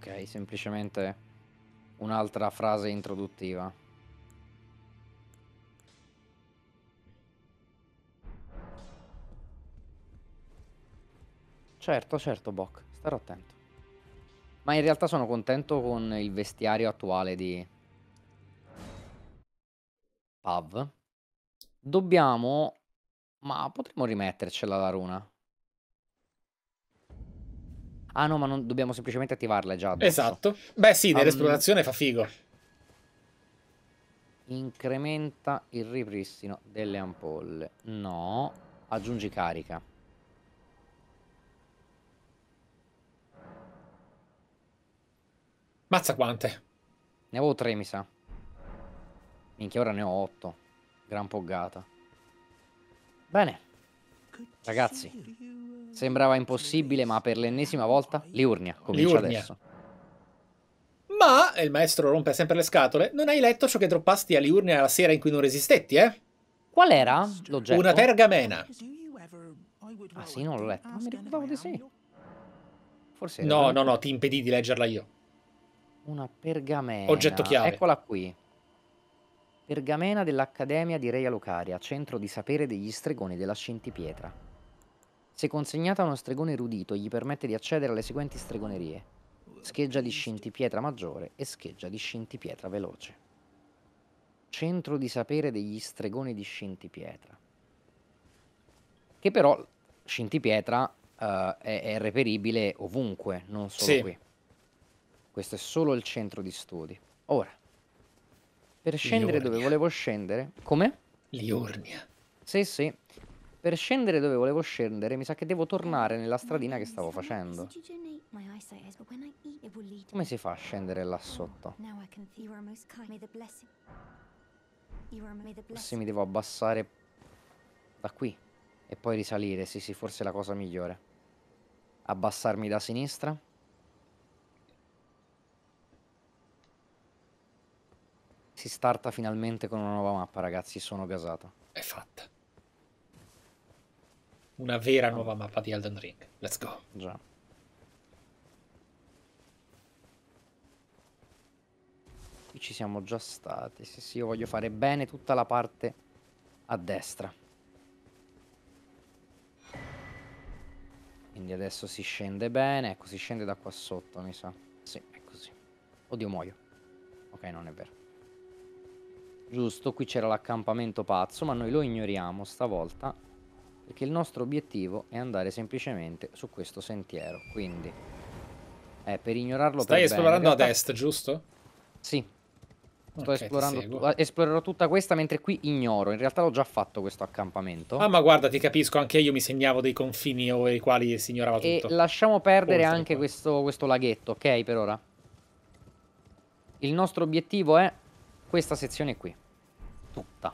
Speaker 1: Ok, semplicemente un'altra frase introduttiva. Certo, certo, Bok, starò attento. Ma in realtà sono contento con il vestiario attuale di Pav. Dobbiamo... Ma potremmo rimettercela la runa. Ah no, ma non, dobbiamo semplicemente attivarla già. Adesso. Esatto. Beh sì, nell'esplorazione um, fa figo. Incrementa il ripristino delle ampolle. No, aggiungi carica. Mazza quante. Ne avevo tre, mi sa. Minchia, ora ne ho otto. Gran poggata. Bene. Ragazzi, sembrava impossibile, ma per l'ennesima volta Liurnia comincia Liurnia. adesso.
Speaker 4: Ma, e il maestro rompe sempre le scatole, non hai letto ciò che droppasti a Liurnia la sera in cui non resistetti, eh?
Speaker 1: Qual era l'oggetto? Una pergamena.
Speaker 4: Ah sì, non l'ho letto. Non mi
Speaker 1: ricordavo di sì. Forse... No, no,
Speaker 4: no, ti impedì di leggerla io.
Speaker 1: Una pergamena. Oggetto chiave. Eccola qui. Pergamena dell'Accademia di Re Locaria, centro di sapere degli stregoni della Scintipietra. Se consegnata a uno stregone erudito, gli permette di accedere alle seguenti stregonerie. Scheggia di Scintipietra Maggiore e Scheggia di Scintipietra Veloce. Centro di sapere degli stregoni di Scintipietra. Che però Scintipietra uh, eh, è, è, reperibile ovunque, non solo sì. qui. Questo è solo il centro di studi. Ora, per scendere Liornia. dove volevo scendere. Come? Liornia. Sì, sì. Per scendere dove volevo scendere, mi sa che devo tornare nella stradina che stavo facendo. Come si fa a scendere là sotto? Forse mi devo abbassare da qui e poi risalire. Sì, sì, forse è la cosa migliore. Abbassarmi da sinistra. Si starta finalmente con una nuova mappa, ragazzi, sono gasato. È fatta.
Speaker 4: Una vera ah. nuova mappa di Elden Ring.
Speaker 1: Let's go. Già. Qui ci siamo già stati. Sì, sì, io voglio fare bene tutta la parte a destra. Quindi adesso si scende bene. Ecco, si scende da qua sotto, mi sa. Sì, è così. Oddio, muoio. Ok, non è vero. Giusto, qui c'era l'accampamento pazzo, ma noi lo ignoriamo stavolta perché il nostro obiettivo è andare semplicemente su questo sentiero, quindi è eh, per ignorarlo Stai per esplorando realtà... a destra, giusto? Sì. Sto okay, esplorando esplorerò tutta questa mentre qui ignoro. In realtà l'ho già fatto questo accampamento. Ah,
Speaker 4: ma guarda, ti capisco, anche io mi segnavo dei confini over i quali si
Speaker 1: ignorava tutto. E lasciamo perdere Oltre anche questo, questo laghetto, ok, per ora. Il nostro obiettivo è questa sezione qui tutta.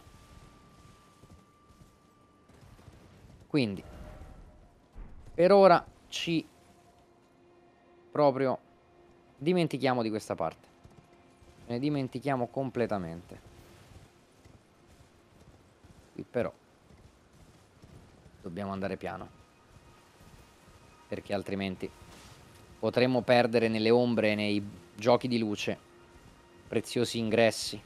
Speaker 1: Quindi, per ora ci proprio dimentichiamo di questa parte. Ne dimentichiamo completamente. Qui però dobbiamo andare piano. Perché altrimenti potremmo perdere nelle ombre, nei giochi di luce, preziosi ingressi.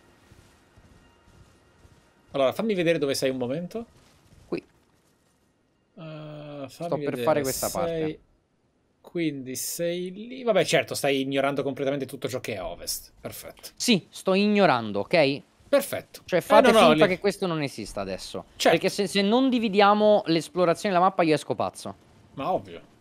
Speaker 4: Allora, fammi vedere dove sei un momento. Qui. Uh, Sto vedere. per fare questa sei... parte. Quindi sei lì. Vabbè, certo, stai ignorando completamente tutto ciò che è ovest. Perfetto.
Speaker 1: Sì, sto ignorando, ok?
Speaker 4: Perfetto. Cioè, eh, fate eh, no, finta li... che
Speaker 1: questo non esista adesso. Certo. Perché se, se non dividiamo l'esplorazione della mappa, io esco pazzo. Ma ovvio.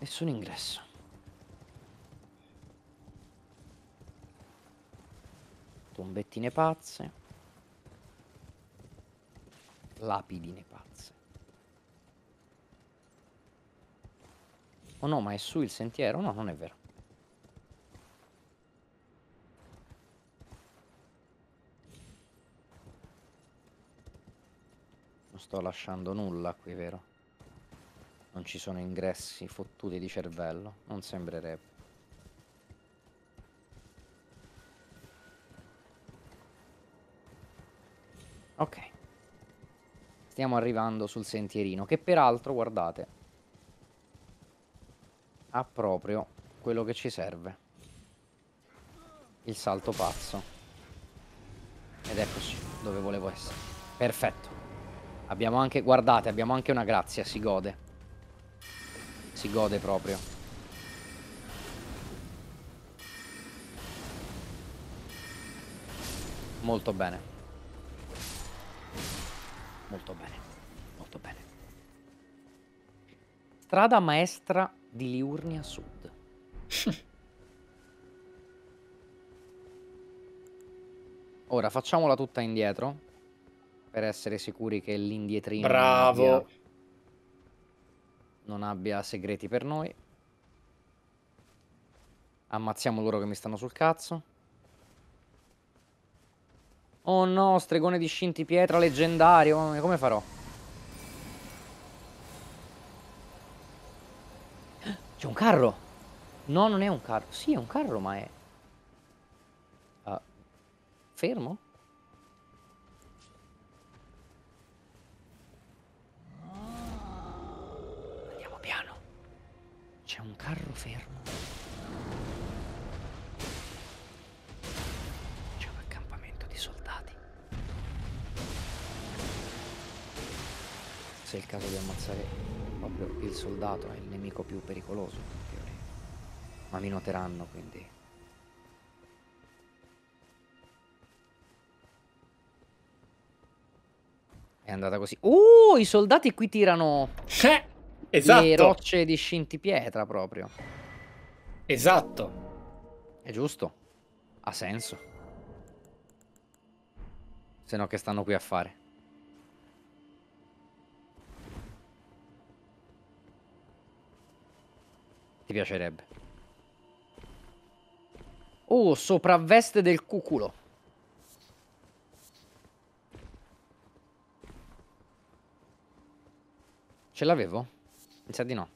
Speaker 1: Nessun ingresso. Tombettine pazze. Lapidine pazze. Oh no, ma è su il sentiero? No, non è vero. Non sto lasciando nulla qui, vero? non ci sono ingressi fottuti di cervello, non sembrerebbe. Ok. Stiamo arrivando sul sentierino, che peraltro, guardate, ha proprio quello che ci serve. Il salto pazzo. Ed eccoci, dove volevo essere. Perfetto. Abbiamo anche, guardate, abbiamo anche una grazia, si gode si gode proprio. Molto bene. Molto bene. Molto bene. Strada maestra di Liurnia Sud. [LAUGHS] Ora facciamola tutta indietro per essere sicuri che l'indietrino Bravo non abbia segreti per noi. Ammazziamo loro che mi stanno sul cazzo. Oh no, stregone di scinti pietra leggendario. Come farò? C'è un carro. No, non è un carro. Sì, è un carro, ma è... Uh, fermo?
Speaker 5: C'è un carro fermo. C'è un accampamento di soldati.
Speaker 1: Se è il caso di ammazzare proprio il soldato, è il nemico più pericoloso, in teoria. Ma mi noteranno, quindi... È andata così. Oh, i soldati qui tirano... C'è! esatto. le rocce di scintipietra proprio. Esatto. È giusto. Ha senso. Se no che stanno qui a fare? Ti piacerebbe. Oh, sopravveste del cuculo. Ce l'avevo? Mi sa di no.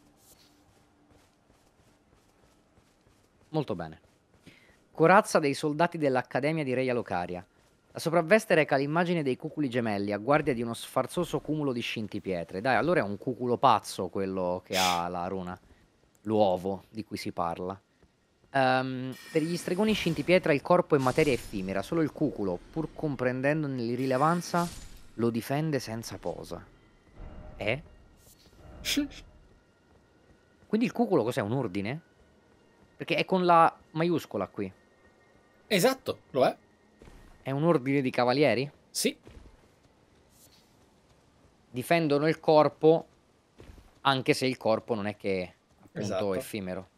Speaker 1: Molto bene. Corazza dei soldati dell'Accademia di Reia Locaria. La sopravveste reca l'immagine dei cuculi gemelli a guardia di uno sfarzoso cumulo di scinti pietre. Dai, allora è un cuculo pazzo quello che ha la runa. L'uovo di cui si parla. Um, per gli stregoni scinti pietra il corpo è materia effimera, solo il cuculo, pur comprendendone l'irrilevanza, lo difende senza posa. Eh? [LAUGHS] Quindi il cuculo cos'è? Un ordine? Perché è con la maiuscola qui. Esatto, lo è. È un ordine di cavalieri? Sì. Difendono il corpo, anche se il corpo non è che appunto esatto. effimero.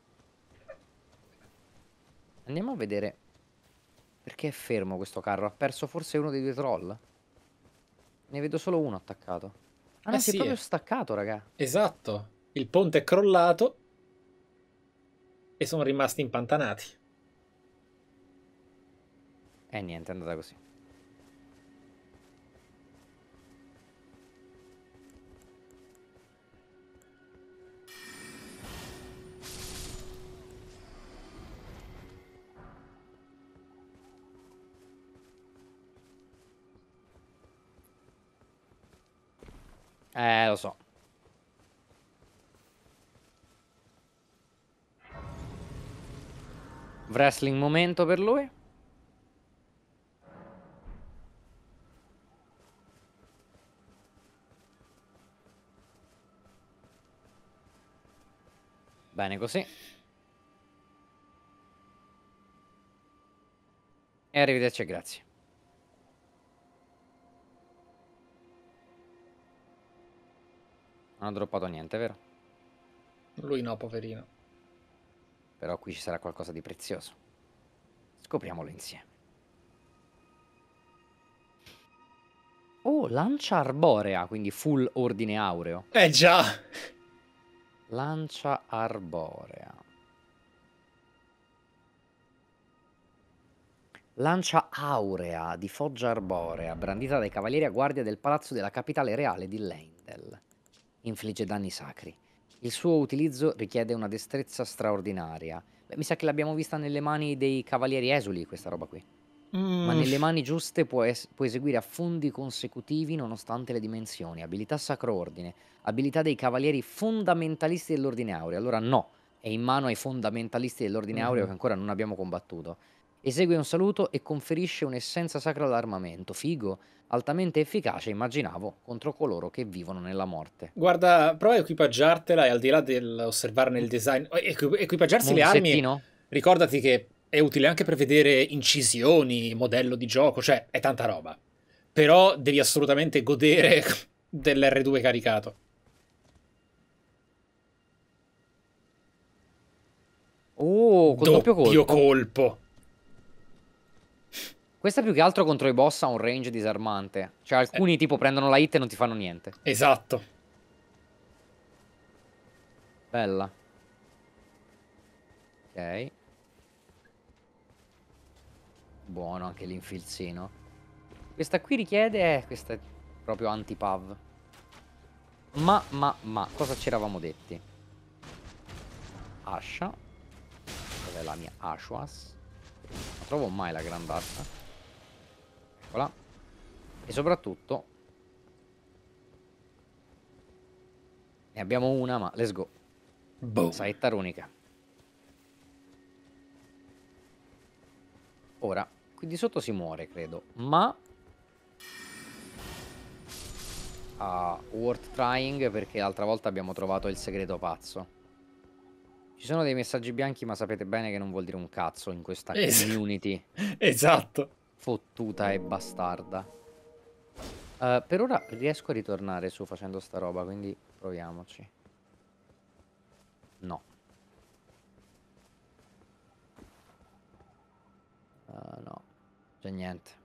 Speaker 1: Andiamo a vedere perché è fermo questo carro. Ha perso forse uno dei due troll? Ne vedo solo uno attaccato. Ah, eh no, sì, si è proprio staccato, raga.
Speaker 4: Esatto il ponte è crollato e sono rimasti impantanati.
Speaker 1: E eh, niente, è andata così. Eh, lo so. Wrestling momento per lui. Bene così. E arrivederci e grazie. Non ha droppato niente, vero? Lui no, poverino. Però qui ci sarà qualcosa di prezioso. Scopriamolo insieme. Oh, lancia arborea, quindi full ordine aureo. Eh già! Lancia arborea. Lancia aurea di foggia arborea, brandita dai cavalieri a guardia del palazzo della capitale reale di Leindel. Infligge danni sacri. Il suo utilizzo richiede una destrezza straordinaria. Beh, mi sa che l'abbiamo vista nelle mani dei cavalieri esuli, questa roba qui.
Speaker 2: Mm. Ma nelle mani
Speaker 1: giuste può, es- può eseguire affondi consecutivi nonostante le dimensioni. Abilità sacro ordine. Abilità dei cavalieri fondamentalisti dell'ordine aureo. Allora no, è in mano ai fondamentalisti dell'ordine mm. aureo mm-hmm. che ancora non abbiamo combattuto. Esegue un saluto e conferisce un'essenza sacra all'armamento, figo, altamente efficace, immaginavo, contro coloro che vivono nella morte.
Speaker 4: Guarda, prova a equipaggiartela e al di là dell'osservarne il design, oh, equi- equipaggiarsi le armi. Ricordati che è utile anche per vedere incisioni, modello di gioco, cioè è tanta roba. Però devi assolutamente godere [LAUGHS] dell'R2 caricato.
Speaker 1: Oh, col doppio, doppio colpo. colpo. Questa più che altro contro i boss ha un range disarmante. Cioè alcuni eh. tipo prendono la hit e non ti fanno niente. Esatto. Bella. Ok. Buono anche l'infilzino. Questa qui richiede... Eh, questa è proprio anti-pav. Ma, ma, ma, cosa ci eravamo detti? Ascia. Dov'è la mia Ashwas? Non trovo mai la grand'asta. Eccola. E soprattutto... Ne abbiamo una, ma let's go. Boom. Saetta runica. Ora, qui di sotto si muore, credo. Ma... Ah, worth trying perché l'altra volta abbiamo trovato il segreto pazzo. Ci sono dei messaggi bianchi, ma sapete bene che non vuol dire un cazzo in questa [LAUGHS] esatto. community. Esatto fottuta e bastarda. Uh, per ora riesco a ritornare su facendo sta roba, quindi proviamoci. No. Uh, no, c'è niente.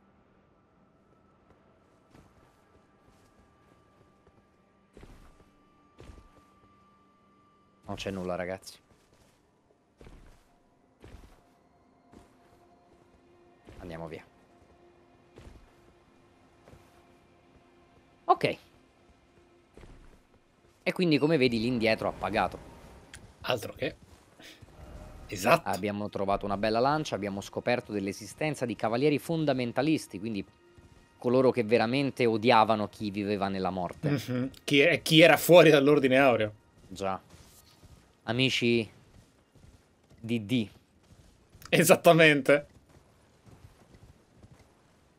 Speaker 1: Non c'è nulla ragazzi. Andiamo via. Ok. E quindi come vedi l'indietro ha pagato. Altro che. Esatto. Abbiamo trovato una bella lancia, abbiamo scoperto dell'esistenza di cavalieri fondamentalisti, quindi coloro che veramente odiavano chi viveva nella morte. Mm -hmm. chi, chi era fuori dall'ordine aureo. Già. Amici di D. Esattamente.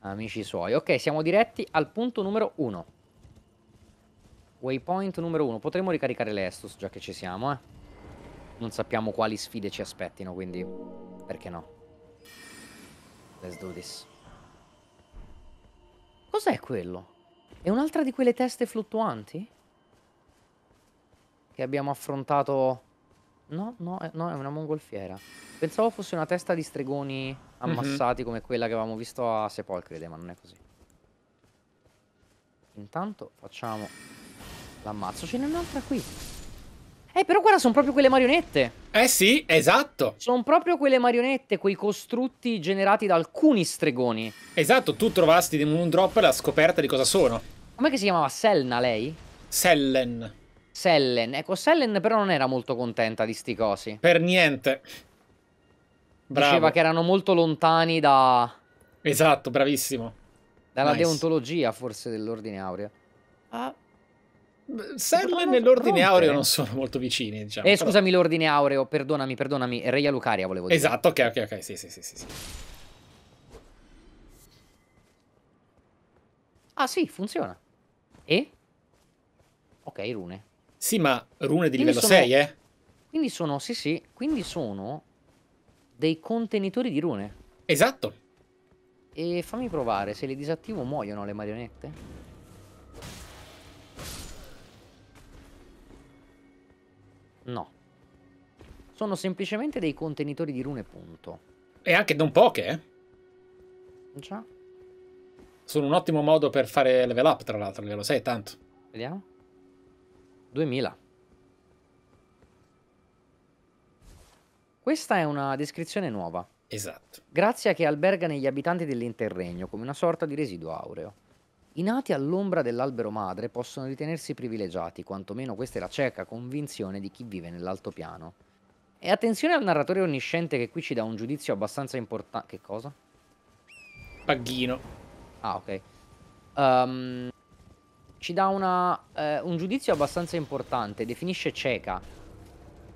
Speaker 1: Amici suoi. Ok, siamo diretti al punto numero uno. Waypoint numero 1. Potremmo ricaricare l'Estus, già che ci siamo, eh. Non sappiamo quali sfide ci aspettino, quindi... Perché no? Let's do this. Cos'è quello? È un'altra di quelle teste fluttuanti? Che abbiamo affrontato... No, no, è, no, è una mongolfiera. Pensavo fosse una testa di stregoni mhm. ammassati mm -hmm. come quella che avevamo visto a Sepolcride, ma non è così. Intanto facciamo L'ammazzo. Ce n'è un'altra qui.
Speaker 5: Eh, però guarda, sono proprio quelle marionette.
Speaker 1: Eh sì, esatto. Sono proprio quelle marionette, quei costrutti generati da alcuni stregoni. Esatto, tu trovasti in Moondrop la scoperta di cosa sono. Com'è che si chiamava Selna lei? Sellen. Sellen. Ecco, Sellen però non era molto contenta di sti cosi. Per niente. Bravo. Diceva che erano molto lontani da... Esatto, bravissimo. Dalla nice. deontologia forse dell'ordine aureo. Ah,
Speaker 4: Sandman nell'ordine l'ordine aureo non sono
Speaker 1: molto vicini.
Speaker 4: Diciamo, eh, però... scusami,
Speaker 1: l'ordine aureo, perdonami, perdonami. Reia Lucaria volevo dire. Esatto,
Speaker 4: ok, ok, ok. Sì, sì, sì, sì.
Speaker 1: Ah, sì, funziona. E? Ok, rune. Sì, ma rune di quindi livello sono... 6, eh? Quindi sono, sì, sì, quindi sono dei contenitori di rune. Esatto. E fammi provare, se le disattivo muoiono le marionette? No. Sono semplicemente dei contenitori di rune, punto.
Speaker 4: E anche non poche,
Speaker 1: eh? Già. Sono un
Speaker 4: ottimo modo per fare level up, tra l'altro, glielo sai tanto. Vediamo. 2000.
Speaker 1: Questa è una descrizione nuova. Esatto. Grazie a che alberga negli abitanti dell'interregno come una sorta di residuo aureo. I nati all'ombra dell'albero madre possono ritenersi privilegiati, quantomeno questa è la cieca convinzione di chi vive nell'altopiano. E attenzione al narratore onnisciente che qui ci dà un giudizio abbastanza importante. Che cosa? Paghino. Ah, ok. Um, ci dà una, eh, un giudizio abbastanza importante, definisce cieca.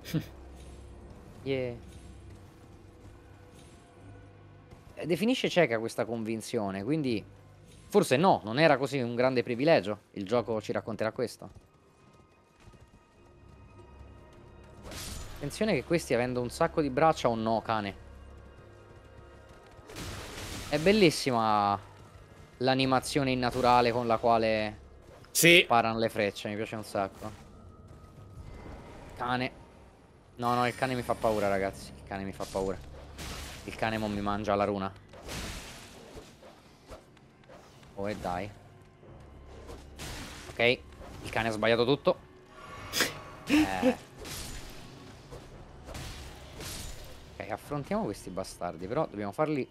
Speaker 1: [LAUGHS] yeah. Eh, definisce cieca questa convinzione, quindi Forse no, non era così un grande privilegio. Il gioco ci racconterà questo. Attenzione che questi avendo un sacco di braccia o no cane. È bellissima l'animazione innaturale con la quale sì. sparano le frecce, mi piace un sacco. Cane. No, no, il cane mi fa paura, ragazzi. Il cane mi fa paura. Il cane non mi mangia la runa. Oh, e dai. Ok, il cane ha sbagliato tutto. [LAUGHS] eh. Ok, affrontiamo questi bastardi, però dobbiamo farli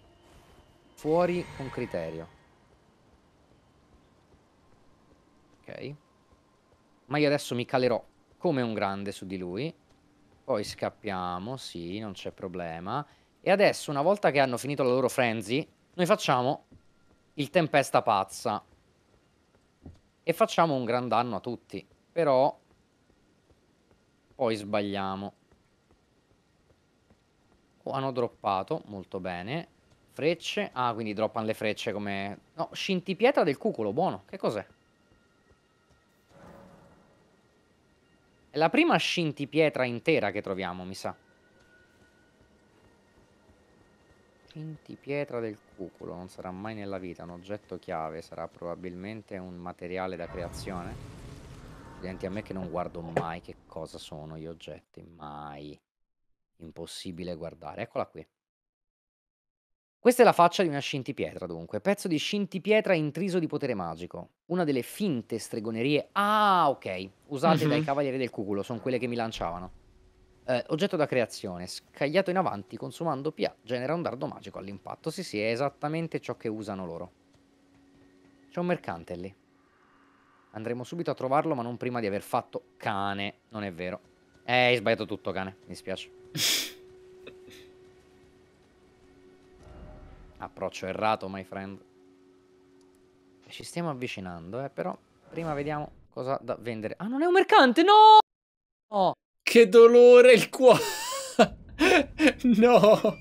Speaker 1: fuori con criterio. Ok. Ma io adesso mi calerò come un grande su di lui. Poi scappiamo, sì, non c'è problema. E adesso, una volta che hanno finito la loro frenzy, noi facciamo il Tempesta Pazza. E facciamo un gran danno a tutti. Però poi sbagliamo. Oh, hanno droppato, molto bene. Frecce. Ah, quindi droppano le frecce come... No, scintipietra del cuculo, buono. Che cos'è? È la prima scintipietra intera che troviamo, mi sa. pietra del cuculo non sarà mai nella vita un oggetto chiave, sarà probabilmente un materiale da creazione? Evidenti a me che non guardo mai che cosa sono gli oggetti, mai. Impossibile guardare. Eccola qui. Questa è la faccia di una scintipietra, dunque. Pezzo di scintipietra intriso di potere magico. Una delle finte stregonerie... Ah, ok. Usate mm -hmm. dai mhm. cavalieri del cuculo, sono quelle che mi lanciavano. Eh, oggetto da creazione, scagliato in avanti, consumando PA, genera un dardo magico all'impatto. Sì, sì, è esattamente ciò che usano loro. C'è un mercante lì. Andremo subito a trovarlo, ma non prima di aver fatto cane. Non è vero. Eh, hai sbagliato tutto, cane. Mi spiace. [LAUGHS] Approccio errato, my friend. Ci stiamo avvicinando, eh, però prima vediamo cosa da vendere. Ah, non è un mercante, no! Oh! Che dolore il cuore! [LAUGHS] no!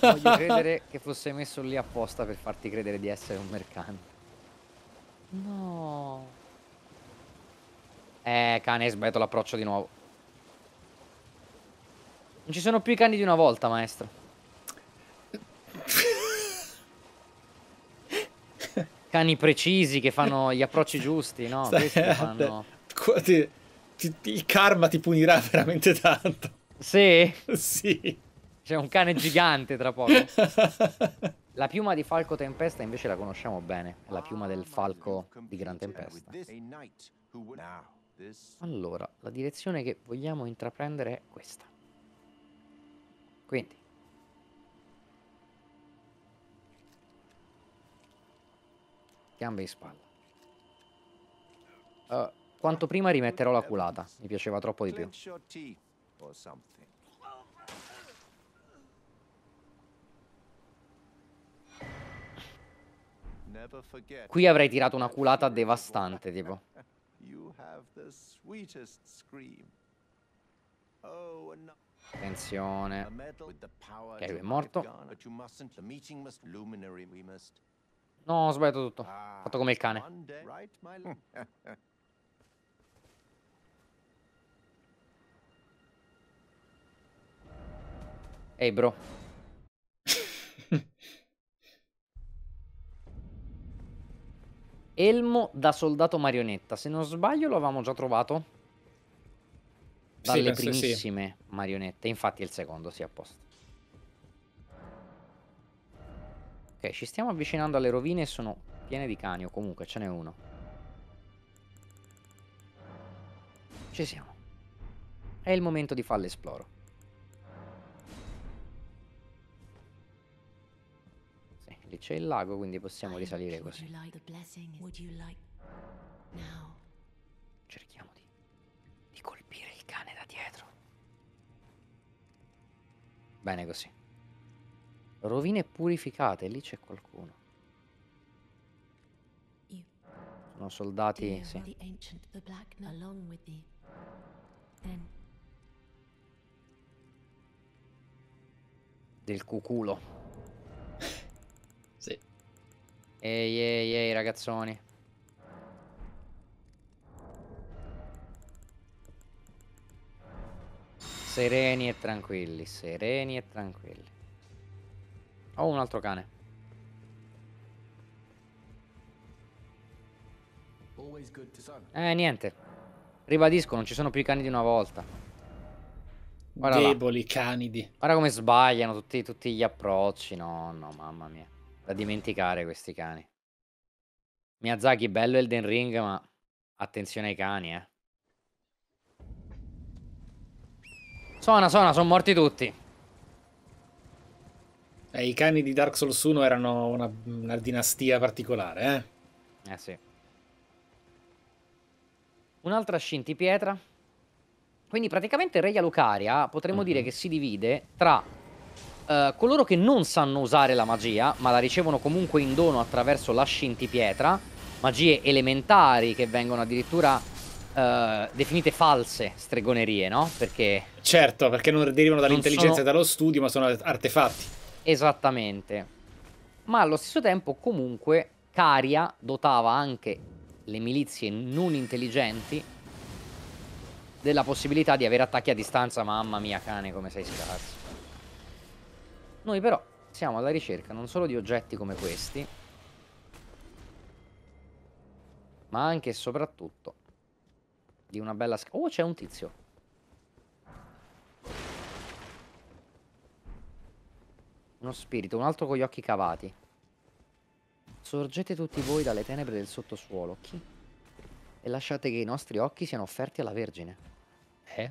Speaker 1: Voglio credere che fosse messo lì apposta per farti credere di essere un mercante. No. Eh, cane, sbagliato l'approccio di nuovo. Non ci sono più i cani di una volta, maestro. [LAUGHS] cani precisi che fanno gli approcci giusti, no? Stai Questi [LAUGHS] fanno
Speaker 4: ti, il karma ti punirà [LAUGHS] veramente tanto. Sì? [LAUGHS] Sì.
Speaker 1: C'è un cane gigante tra poco. [LAUGHS] La piuma di Falco Tempesta invece la conosciamo bene, la piuma del Falco di Gran Tempesta. Allora, la direzione che vogliamo intraprendere è questa. Quindi. Gambe in spalla. Uh, quanto prima rimetterò la culata, mi piaceva troppo di più.
Speaker 6: Qui avrei tirato
Speaker 1: una culata devastante, tipo. Attenzione.
Speaker 6: Ok, è morto.
Speaker 1: No, ho sbagliato tutto. Ho fatto come il cane.
Speaker 6: Mm.
Speaker 1: Ehi, hey bro. [LAUGHS] Elmo da soldato marionetta. Se non sbaglio lo avevamo già trovato. Dalle sì, primissime sì. marionette. Infatti è il secondo, si sì, apposta. Ok, ci stiamo avvicinando alle rovine e sono piene di cani. O comunque ce n'è uno. Ci siamo. È il momento di farle esploro. Lì c'è il lago, quindi possiamo risalire così.
Speaker 5: Cerchiamo di, di colpire il cane da dietro.
Speaker 1: Bene così. Rovine purificate, lì c'è qualcuno. Sono soldati, sì. Del cuculo. Ehi, ehi, ehi, ragazzoni. Sereni e tranquilli, sereni e tranquilli. Ho oh, un altro cane. Eh, niente. Ribadisco, non ci sono più i cani di una volta. Guarda Deboli là. canidi. Guarda come sbagliano tutti, tutti gli approcci. No, no, mamma mia. Da dimenticare questi cani. Miyazaki, bello Elden Ring, ma attenzione ai cani, eh. Suona, suona, sono morti tutti.
Speaker 4: Eh, I cani di Dark Souls 1 erano una, una dinastia particolare,
Speaker 1: eh? Eh sì. Un'altra scintipietra. Quindi praticamente Regia Lucaria potremmo mm -hmm. dire che si divide tra eh, coloro che non sanno usare la magia, ma la ricevono comunque in dono attraverso la scintipietra, magie elementari che vengono addirittura uh, definite false stregonerie, no? Perché... Certo, perché non derivano dall'intelligenza sono... e dallo studio, ma sono artefatti. Esattamente. Ma allo stesso tempo, comunque, Caria dotava anche le milizie non intelligenti della possibilità di avere attacchi a distanza. Mamma mia, cane, come sei scarso. Noi però siamo alla ricerca non solo di oggetti come questi, ma anche e soprattutto di una bella... scala. Oh, c'è un tizio! Uno spirito, un altro con gli occhi cavati. Sorgete tutti voi dalle tenebre del sottosuolo, chi? E lasciate che i nostri occhi siano offerti alla Vergine. Eh?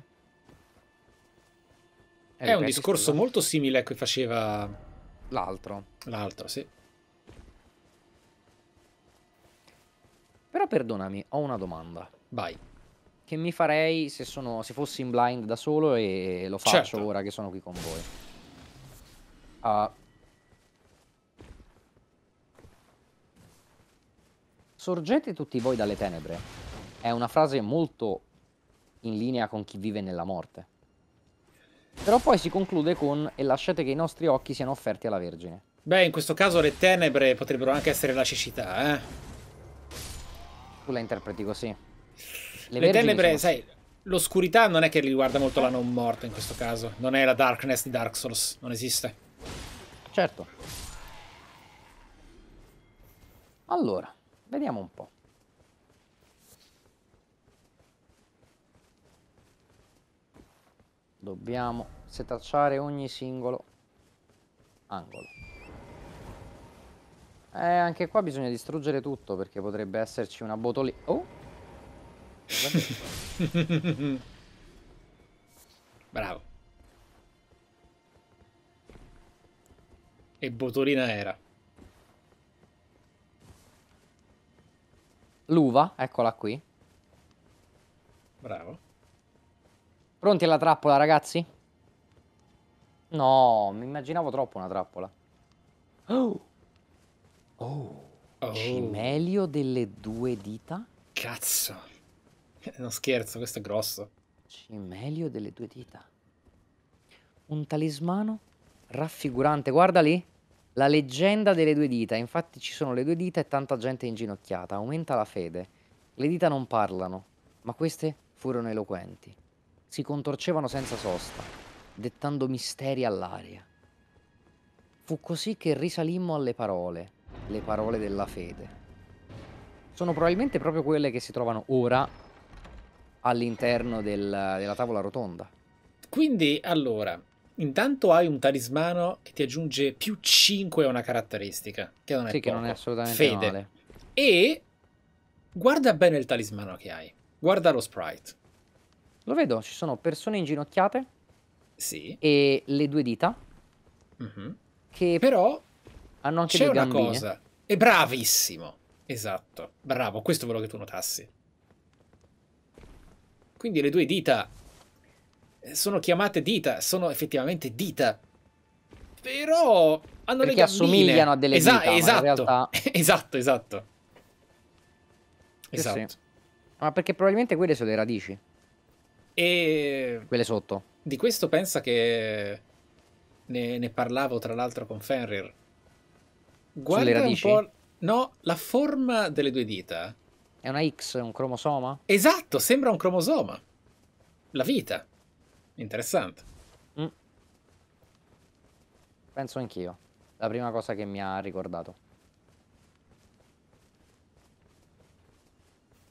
Speaker 1: Eh, È un discorso
Speaker 4: scusa. molto simile a cui
Speaker 1: faceva l'altro. L'altro, sì. Però perdonami, ho una domanda. Vai. Che mi farei se, sono, se fossi in blind da solo e lo faccio certo. ora che sono qui con voi. Uh, Sorgete tutti voi dalle tenebre. È una frase molto in linea con chi vive nella morte. Però poi si conclude con e lasciate che i nostri occhi siano offerti alla Vergine.
Speaker 4: Beh, in questo caso le tenebre potrebbero anche essere la cecità, eh.
Speaker 1: Tu la interpreti così. Le, le tenebre, sono... sai,
Speaker 4: l'oscurità non è che riguarda molto la non morta in questo caso. Non è la darkness di Dark Souls, non esiste.
Speaker 1: Certo. Allora, vediamo un po'. dobbiamo setacciare ogni singolo angolo. E eh, anche qua bisogna distruggere tutto perché potrebbe esserci una botolina. Oh! [LAUGHS] Bravo.
Speaker 4: E botolina era.
Speaker 1: L'uva, eccola qui. Bravo. Pronti alla trappola, ragazzi? No, mi immaginavo troppo una trappola. Oh! Oh! oh. Cimelio delle due dita?
Speaker 4: Cazzo! Eh, non scherzo, questo è grosso.
Speaker 1: Cimelio delle due dita. Un talismano raffigurante, guarda lì. La leggenda delle due dita. Infatti ci sono le due dita e tanta gente inginocchiata. Aumenta la fede. Le dita non parlano, ma queste furono eloquenti si contorcevano senza sosta, dettando misteri all'aria. Fu così che risalimmo alle parole, le parole della fede. Sono probabilmente proprio quelle che si trovano ora all'interno del, della tavola rotonda.
Speaker 4: Quindi, allora, intanto hai un talismano che ti aggiunge più 5 a una caratteristica, che non è, sì, poco. Che non è assolutamente fede. Male. E guarda bene il talismano che hai, guarda lo sprite.
Speaker 1: Lo vedo, ci sono persone inginocchiate. Sì. E le due dita. Mm -hmm. Che però hanno anche dei gambini. C'è una cosa.
Speaker 4: È bravissimo. Esatto. Bravo, questo è quello che tu notassi. Quindi le due dita eh, sono chiamate dita, sono effettivamente dita. Però hanno Perché le gambine. assomigliano a delle Esa dita, esatto. Realtà... esatto, [LAUGHS] esatto. Esatto.
Speaker 1: Sì. Esatto. Ma perché probabilmente quelle sono le radici.
Speaker 4: E
Speaker 1: quelle sotto.
Speaker 4: Di questo pensa che ne, ne parlavo tra l'altro con Fenrir.
Speaker 1: Guarda un po'.
Speaker 4: No, la forma delle due dita. È una X, è un cromosoma? Esatto, sembra un cromosoma.
Speaker 1: La vita. Interessante. Mm. Penso anch'io. La prima cosa che mi ha ricordato.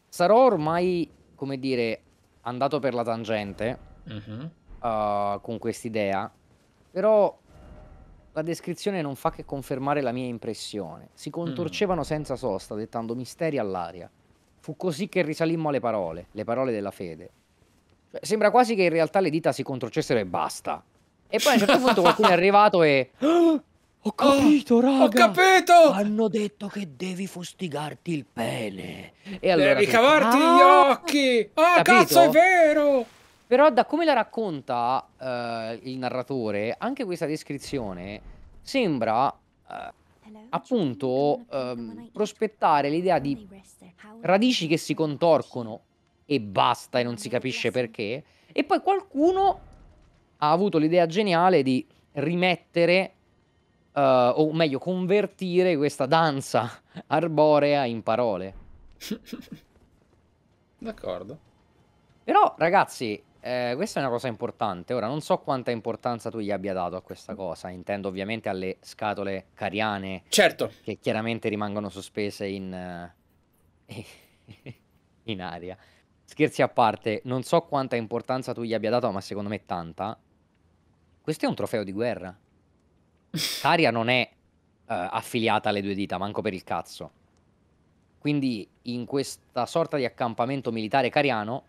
Speaker 1: Sarò ormai, come dire, andato per la tangente mm-hmm. uh, con quest'idea, però la descrizione non fa che confermare la mia impressione. Si contorcevano mm. senza sosta, dettando misteri all'aria. Fu così che risalimmo alle parole, le parole della fede. Cioè, sembra quasi che in realtà le dita si contorcessero e basta. E poi a un certo punto qualcuno è [LAUGHS] arrivato e...
Speaker 5: [LAUGHS] Ho capito, oh, raga. Ho capito. Hanno detto che devi fustigarti
Speaker 1: il pene.
Speaker 5: E allora devi cavarti ah, gli
Speaker 1: occhi. Ah, capito? cazzo, è vero. Però da come la racconta uh, il narratore, anche questa descrizione sembra uh, appunto uh, prospettare l'idea di radici che si contorcono e basta e non si capisce perché. E poi qualcuno ha avuto l'idea geniale di rimettere uh, o meglio, convertire questa danza [LAUGHS] arborea in parole. [LAUGHS] D'accordo. Però, ragazzi, eh, questa è una cosa importante. Ora, non so quanta importanza tu gli abbia dato a questa cosa. Intendo ovviamente alle scatole cariane. Certo. Che chiaramente rimangono sospese in, uh, [LAUGHS] in aria. Scherzi a parte, non so quanta importanza tu gli abbia dato, ma secondo me tanta. Questo è un trofeo di guerra. Caria non è uh, affiliata alle due dita, manco per il cazzo. Quindi in questa sorta di accampamento militare cariano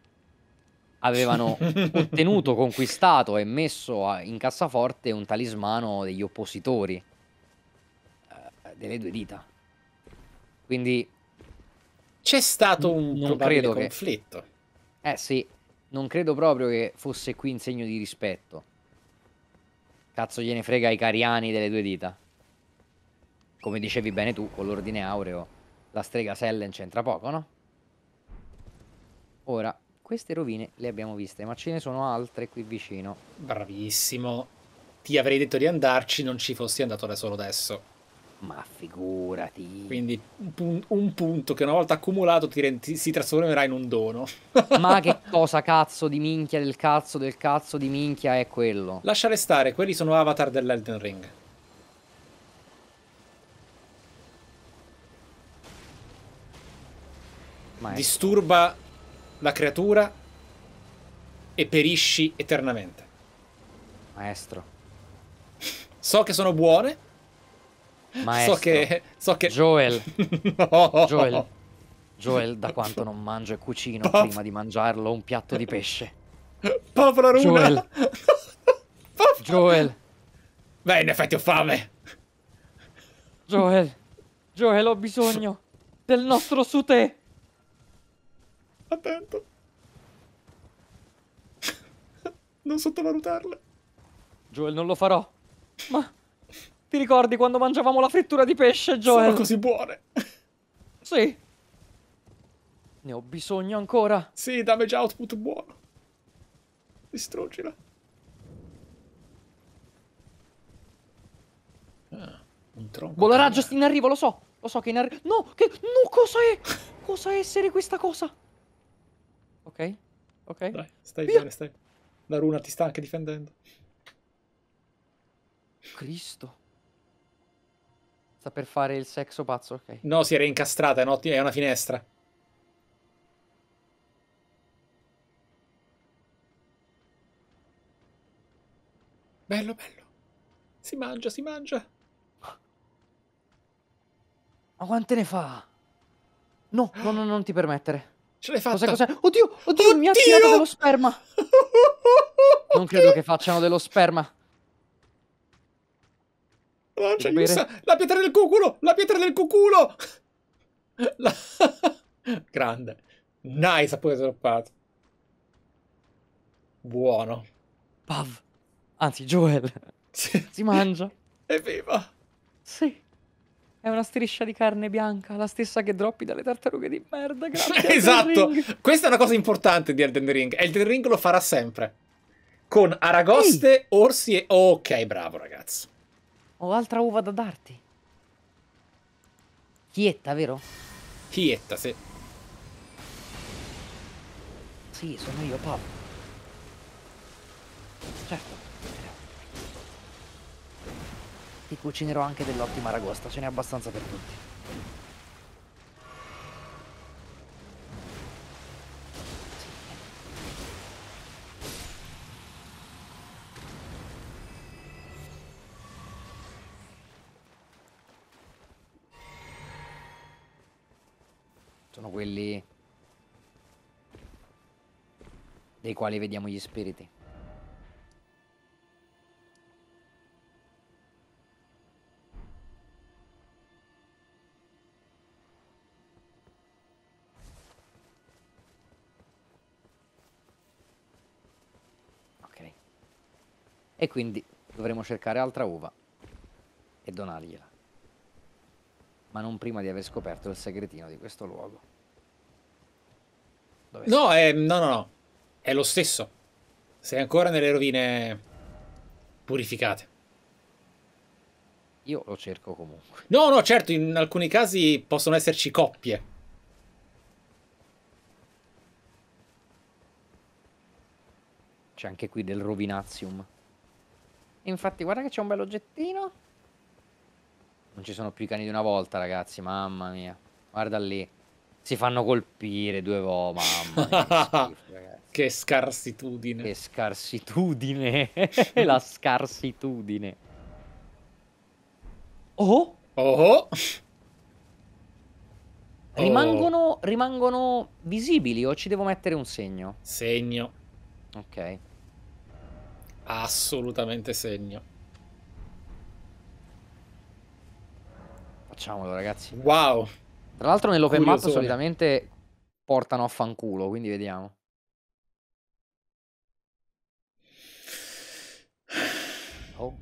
Speaker 1: avevano [LAUGHS] ottenuto, conquistato e messo in cassaforte un talismano degli oppositori uh, delle due dita. Quindi
Speaker 4: c'è stato un non credo conflitto.
Speaker 1: Che... Eh sì, non credo proprio che fosse qui in segno di rispetto. Cazzo gliene frega i cariani delle due dita. Come dicevi bene tu, con l'ordine aureo, la strega Sellen c'entra poco, no? Ora, queste rovine le abbiamo viste, ma ce ne sono altre qui vicino. Bravissimo. Ti avrei detto di andarci,
Speaker 4: non ci fossi andato da solo adesso. Ma figurati. Quindi un, punto che una volta accumulato ti re- si trasformerà in un dono.
Speaker 1: [LAUGHS] Ma che cosa cazzo di minchia del cazzo del cazzo di minchia è quello? Lasciare stare, quelli sono avatar dell'Elden Ring.
Speaker 4: Maestro. Disturba la creatura e perisci eternamente. Maestro. So
Speaker 1: che sono buone, Maestro. So che... So che... Joel. [LAUGHS] no. Joel. Joel, da quanto non mangio e cucino Pav prima di mangiarlo un piatto di pesce. Povera Runa! Joel. [LAUGHS] Joel. Beh, in
Speaker 4: effetti ho fame. Joel.
Speaker 5: Joel, ho bisogno del nostro sute. Attento. Non sottovalutarle. Joel, non lo farò. Ma... Ti ricordi quando mangiavamo la frittura di pesce, Joel? Sono così buone. [LAUGHS] sì. Ne ho bisogno ancora. Sì, damage output buono. Distruggila.
Speaker 4: Ah, un tronco. Bola raggio
Speaker 5: in arrivo, lo so. Lo so che in arrivo. No, che. No, cosa è? cosa è essere questa cosa?
Speaker 4: Ok? Ok? Dai, stai Via. bene, stai. La runa ti sta anche difendendo. Cristo. Sta per fare il sexo pazzo, ok. No, si era incastrata, no? è una finestra. Bello, bello. Si mangia, si mangia.
Speaker 5: Ma quante ne fa?
Speaker 1: No, no, no, non ti permettere. Ce l'hai fatta. Cos'è, cos'è?
Speaker 5: Oddio, oddio, oddio, mi ha tirato dello sperma.
Speaker 1: [LAUGHS] non credo che facciano dello sperma.
Speaker 4: Oh, c'è cioè, La pietra del cuculo! La pietra del cuculo! [LAUGHS] La... [LAUGHS] Grande. Nice, ha pure droppato. Buono.
Speaker 5: Pav. Anzi, Joel. [LAUGHS] Sì. Si mangia. È viva. Sì. È una striscia di carne bianca, la stessa che droppi
Speaker 4: dalle tartarughe di
Speaker 5: merda. esatto.
Speaker 4: Questa è una cosa importante di Elden Ring. Elden Ring lo farà sempre. Con aragoste, Ehi. orsi e... Ok, bravo ragazzi.
Speaker 5: Ho altra uva da darti. Chietta, vero?
Speaker 4: Chietta, sì. Sì, sono io, Paolo. Certo.
Speaker 1: Ti cucinerò anche dell'ottima ragosta, ce n'è abbastanza per tutti. quelli dei quali vediamo gli spiriti. Ok. E quindi dovremo cercare altra uva e donargliela. Ma non prima di aver scoperto il segretino di questo luogo. Dove no, è, no, no, no. È lo stesso.
Speaker 4: Sei ancora nelle rovine purificate.
Speaker 1: Io lo cerco comunque.
Speaker 4: No, no, certo, in alcuni casi possono esserci coppie.
Speaker 1: C'è anche qui del Rovinazium.
Speaker 5: Infatti, guarda che c'è un bel oggettino.
Speaker 1: Non ci sono più i cani di una volta, ragazzi, mamma mia. Guarda lì si fanno colpire due volte, oh, mamma mia, [LAUGHS] che, schifo, che scarsitudine. Che scarsitudine. [LAUGHS] La scarsitudine. Oh. Oh. Rimangono, oh. rimangono, visibili o ci devo mettere un segno? Segno. Ok. Assolutamente segno. Facciamolo ragazzi. Wow. Tra l'altro nell'open map solitamente portano a fanculo, quindi vediamo. Oh.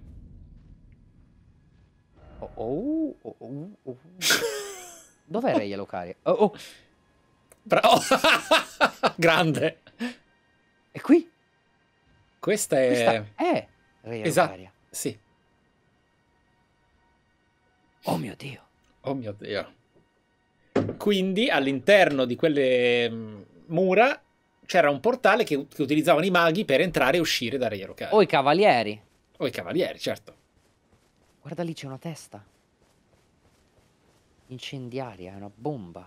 Speaker 1: Oh, oh, oh, oh, oh. oh. Dov'è Ray Elocaria? Oh, oh. Bravo! [LAUGHS] Grande! È qui?
Speaker 4: Questa è... Questa è Ray esatto, Elocaria. sì. Oh mio Dio. Oh mio Dio. Quindi all'interno di quelle mm, mura c'era un portale che, che, utilizzavano i maghi per entrare e uscire dagli locali.
Speaker 1: O i cavalieri. O i cavalieri, certo. Guarda lì c'è una testa. Incendiaria, è una bomba.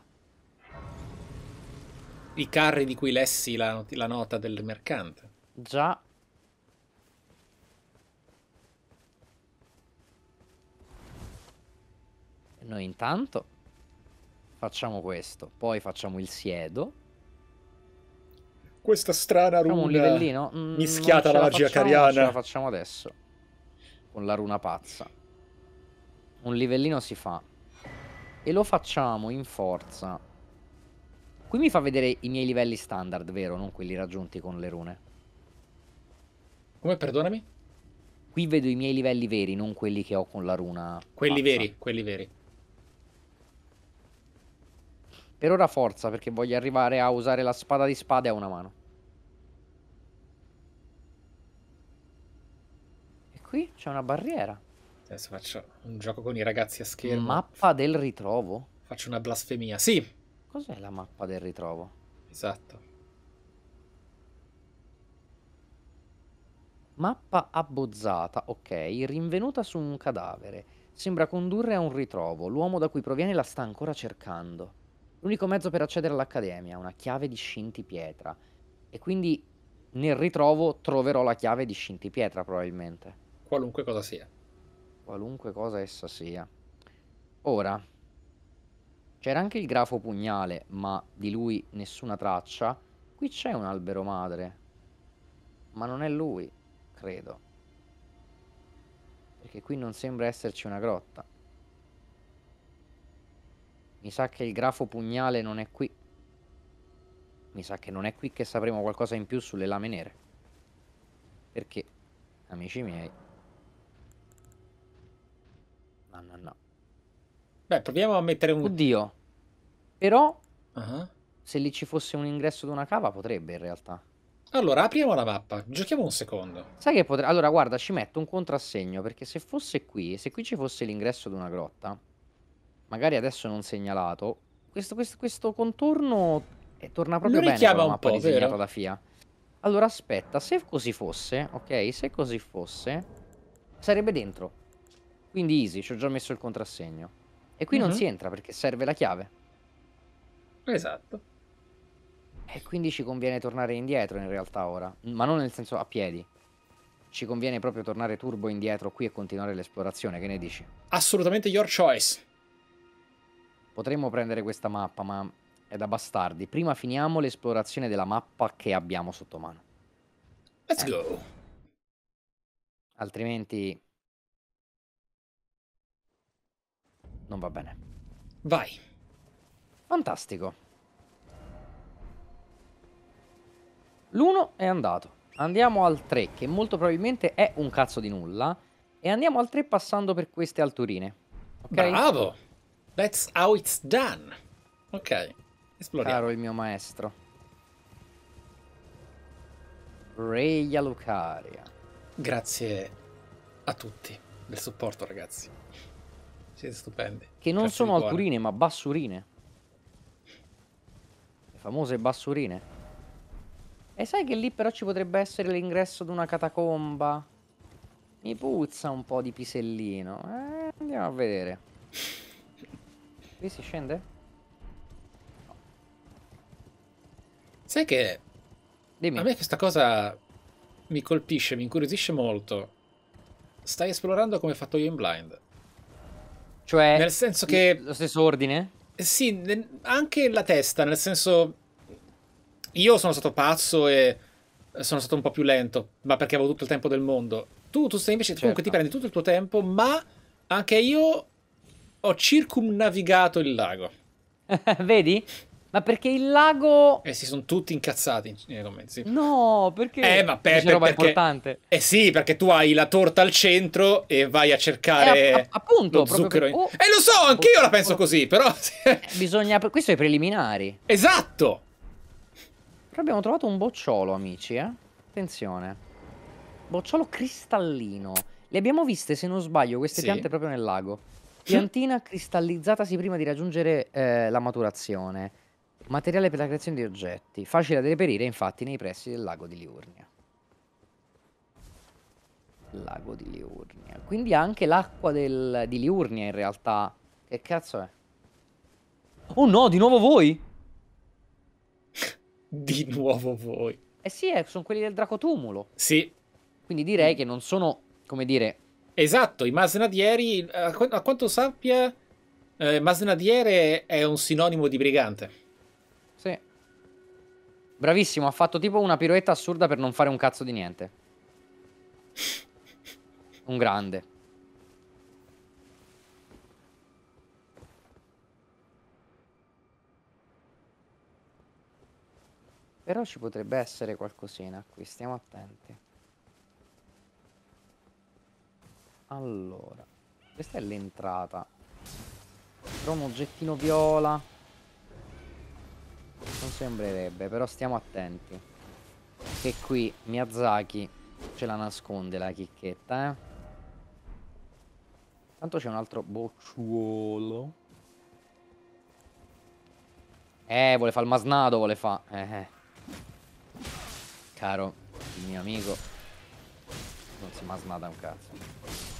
Speaker 4: I carri di cui lessi la, la nota del mercante.
Speaker 1: Già. Noi intanto facciamo questo, poi facciamo il siedo.
Speaker 4: Questa strana runa un
Speaker 1: livellino. Mm, mischiata alla magia facciamo, cariana. Ce la facciamo adesso, con la runa pazza. Un livellino si fa. E lo facciamo in forza. Qui mi fa vedere i miei livelli standard, vero? Non quelli raggiunti con le rune. Come, perdonami? Qui vedo i miei livelli veri, non quelli che ho con la runa. Quelli pazza. veri, quelli veri. Per ora forza, perché voglio arrivare a usare la spada di spade a una mano. E qui c'è una barriera.
Speaker 4: Adesso faccio un gioco con i ragazzi a schermo. Mappa del ritrovo? Faccio una blasfemia, sì!
Speaker 1: Cos'è la mappa del ritrovo? Esatto. Mappa abbozzata, ok, rinvenuta su un cadavere. Sembra condurre a un ritrovo. L'uomo da cui proviene la sta ancora cercando. L'unico mezzo per accedere all'Accademia, una chiave di scintipietra. E quindi nel ritrovo troverò la chiave di scintipietra, probabilmente.
Speaker 4: Qualunque cosa sia.
Speaker 1: Qualunque cosa essa sia. Ora, c'era anche il grafo pugnale, ma di lui nessuna traccia. Qui c'è un albero madre. Ma non è lui, credo. Perché qui non sembra esserci una grotta. Mi sa che il grafo pugnale non è qui. Mi sa che non è qui che sapremo qualcosa in più sulle lame nere. Perché, amici miei... No, no, no. Beh, proviamo a mettere un... Oddio. Però... Uh ah. -huh. Se lì ci fosse un ingresso di una cava potrebbe in realtà. Allora, apriamo la mappa. Giochiamo un secondo. Sai che potrebbe... Allora, guarda, ci metto un contrassegno, perché se fosse qui, se qui ci fosse l'ingresso di una grotta, magari adesso non segnalato, questo, questo, questo contorno è, eh, torna proprio Lo bene sulla mappa po', disegnata vero? da FIA. Allora aspetta, se così fosse, ok, se così fosse, sarebbe dentro. Quindi easy, ci ho già messo il contrassegno. E qui uh -huh. non mhm. si entra perché serve la chiave. Esatto. E quindi ci conviene tornare indietro in realtà ora, ma non nel senso a piedi. Ci conviene proprio tornare turbo indietro qui e continuare l'esplorazione, che ne dici? Assolutamente your choice. Potremmo prendere questa mappa, ma è da bastardi. Prima finiamo l'esplorazione della mappa che abbiamo sotto mano. Let's eh. go! Altrimenti... Non va bene. Vai. Fantastico. L'uno è andato. Andiamo al 3, che molto probabilmente è un cazzo di nulla. E andiamo al 3 passando per queste alturine. Okay? Bravo! That's how it's done. Ok, esploriamo. Caro il mio maestro. Reia Lucaria. Grazie a tutti del supporto, ragazzi. Siete stupendi. Che non Grazie sono alcurine, ma bassurine. Le famose bassurine. E sai che lì però ci potrebbe essere l'ingresso di una catacomba? Mi puzza un po' di pisellino. Eh, andiamo a vedere. Lì si scende? No. Sai che... Dimmi. A me questa cosa
Speaker 4: mi colpisce, mi incuriosisce molto. Stai esplorando come ho fatto io in blind. Cioè... Nel senso che... Lo stesso ordine? Eh, sì, anche la testa, nel senso... Io sono stato pazzo e sono stato un po' più lento, ma perché avevo tutto il tempo del mondo. Tu, tu stai invece, certo. comunque ti prendi tutto il tuo tempo, ma anche io ho circumnavigato il lago. [LAUGHS] Vedi? Ma perché il lago... Eh, si sono tutti incazzati nei commenti. No, perché... Eh, ma per, per, roba perché... importante. Eh sì, perché tu hai la torta al centro e vai a cercare... Eh, a, a,
Speaker 1: appunto, zucchero. Per... Oh,
Speaker 4: eh, lo so, anch'io oh, la penso oh, così, però... [LAUGHS]
Speaker 1: Eh, bisogna... Questo è i preliminari. Esatto! Però abbiamo trovato un bocciolo, amici, eh. Attenzione. Bocciolo cristallino. Le abbiamo viste, se non sbaglio, queste sì. piante proprio nel lago. Piantina cristallizzatasi prima di raggiungere eh, la maturazione. Materiale per la creazione di oggetti. Facile da reperire, infatti, nei pressi del lago di Liurnia. Lago di Liurnia. Quindi anche l'acqua di Liurnia, in realtà. Che cazzo è? Oh no, di nuovo voi? [LAUGHS] di nuovo voi. Eh sì, eh, sono quelli del Dracotumulo. Sì. Quindi direi che non sono, come dire, Esatto, i masnadieri,
Speaker 4: eh, a, quanto sappia, eh, masnadiere è un sinonimo di brigante.
Speaker 1: Sì. Bravissimo, ha fatto tipo una piroetta assurda per non fare un cazzo di niente. [LAUGHS] Un grande. Però ci potrebbe essere qualcosina qui, stiamo attenti. Allora, questa è l'entrata. Però un oggettino viola. Non sembrerebbe, però stiamo attenti. Che qui Miyazaki ce la nasconde la chicchetta, eh. Tanto c'è un altro bocciuolo. Eh, vuole fare il masnato, vuole fa. Eh, eh, Caro, il mio amico. Non si masnata un cazzo.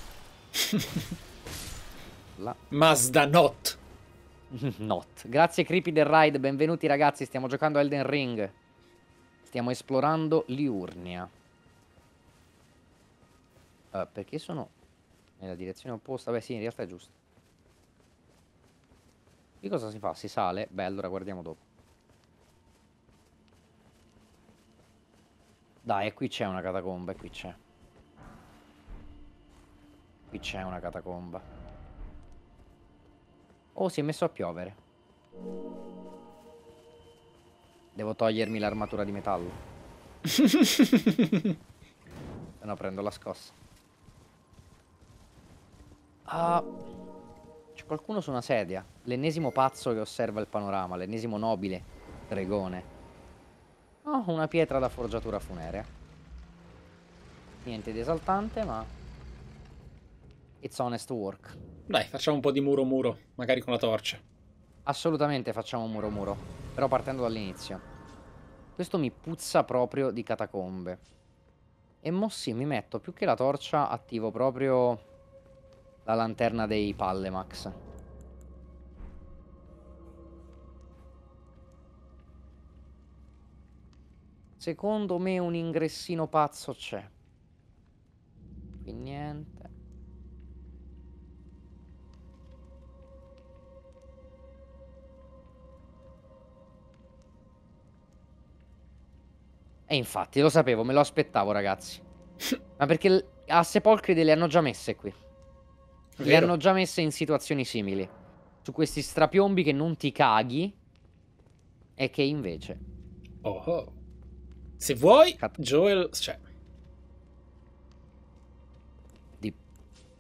Speaker 1: La... Mazda not. not. Grazie Creepy the Ride, benvenuti ragazzi, stiamo giocando a Elden Ring. Stiamo esplorando Liurnia. Uh, perché sono nella direzione opposta? Beh sì, in realtà è giusto. Che cosa si fa? Si sale? Beh, allora guardiamo dopo. Dai, qui c'è una catacomba, e qui c'è. Qui c'è una catacomba. Oh, si è messo a piovere. Devo togliermi l'armatura di metallo. Se [LAUGHS] no prendo la scossa. Ah, c'è qualcuno su una sedia. L'ennesimo pazzo che osserva il panorama, l'ennesimo nobile, pregone. Oh, una pietra da forgiatura funerea. Niente di esaltante, ma It's honest work. Dai, facciamo un po' di muro muro, magari con la torcia. Assolutamente facciamo muro muro, però partendo dall'inizio. Questo mi puzza proprio di catacombe. E mo sì, mi metto più che la torcia, attivo proprio la lanterna dei Pallemax. Secondo me un ingressino pazzo c'è. Qui niente. E infatti, lo sapevo, me lo aspettavo, ragazzi. Ma perché a Sepolcride le hanno già messe qui. Vero. Le hanno già messe in situazioni simili. Su questi strapiombi che non ti caghi e che invece... Oh, oh. Se vuoi, Cat Joel... Cioè... Di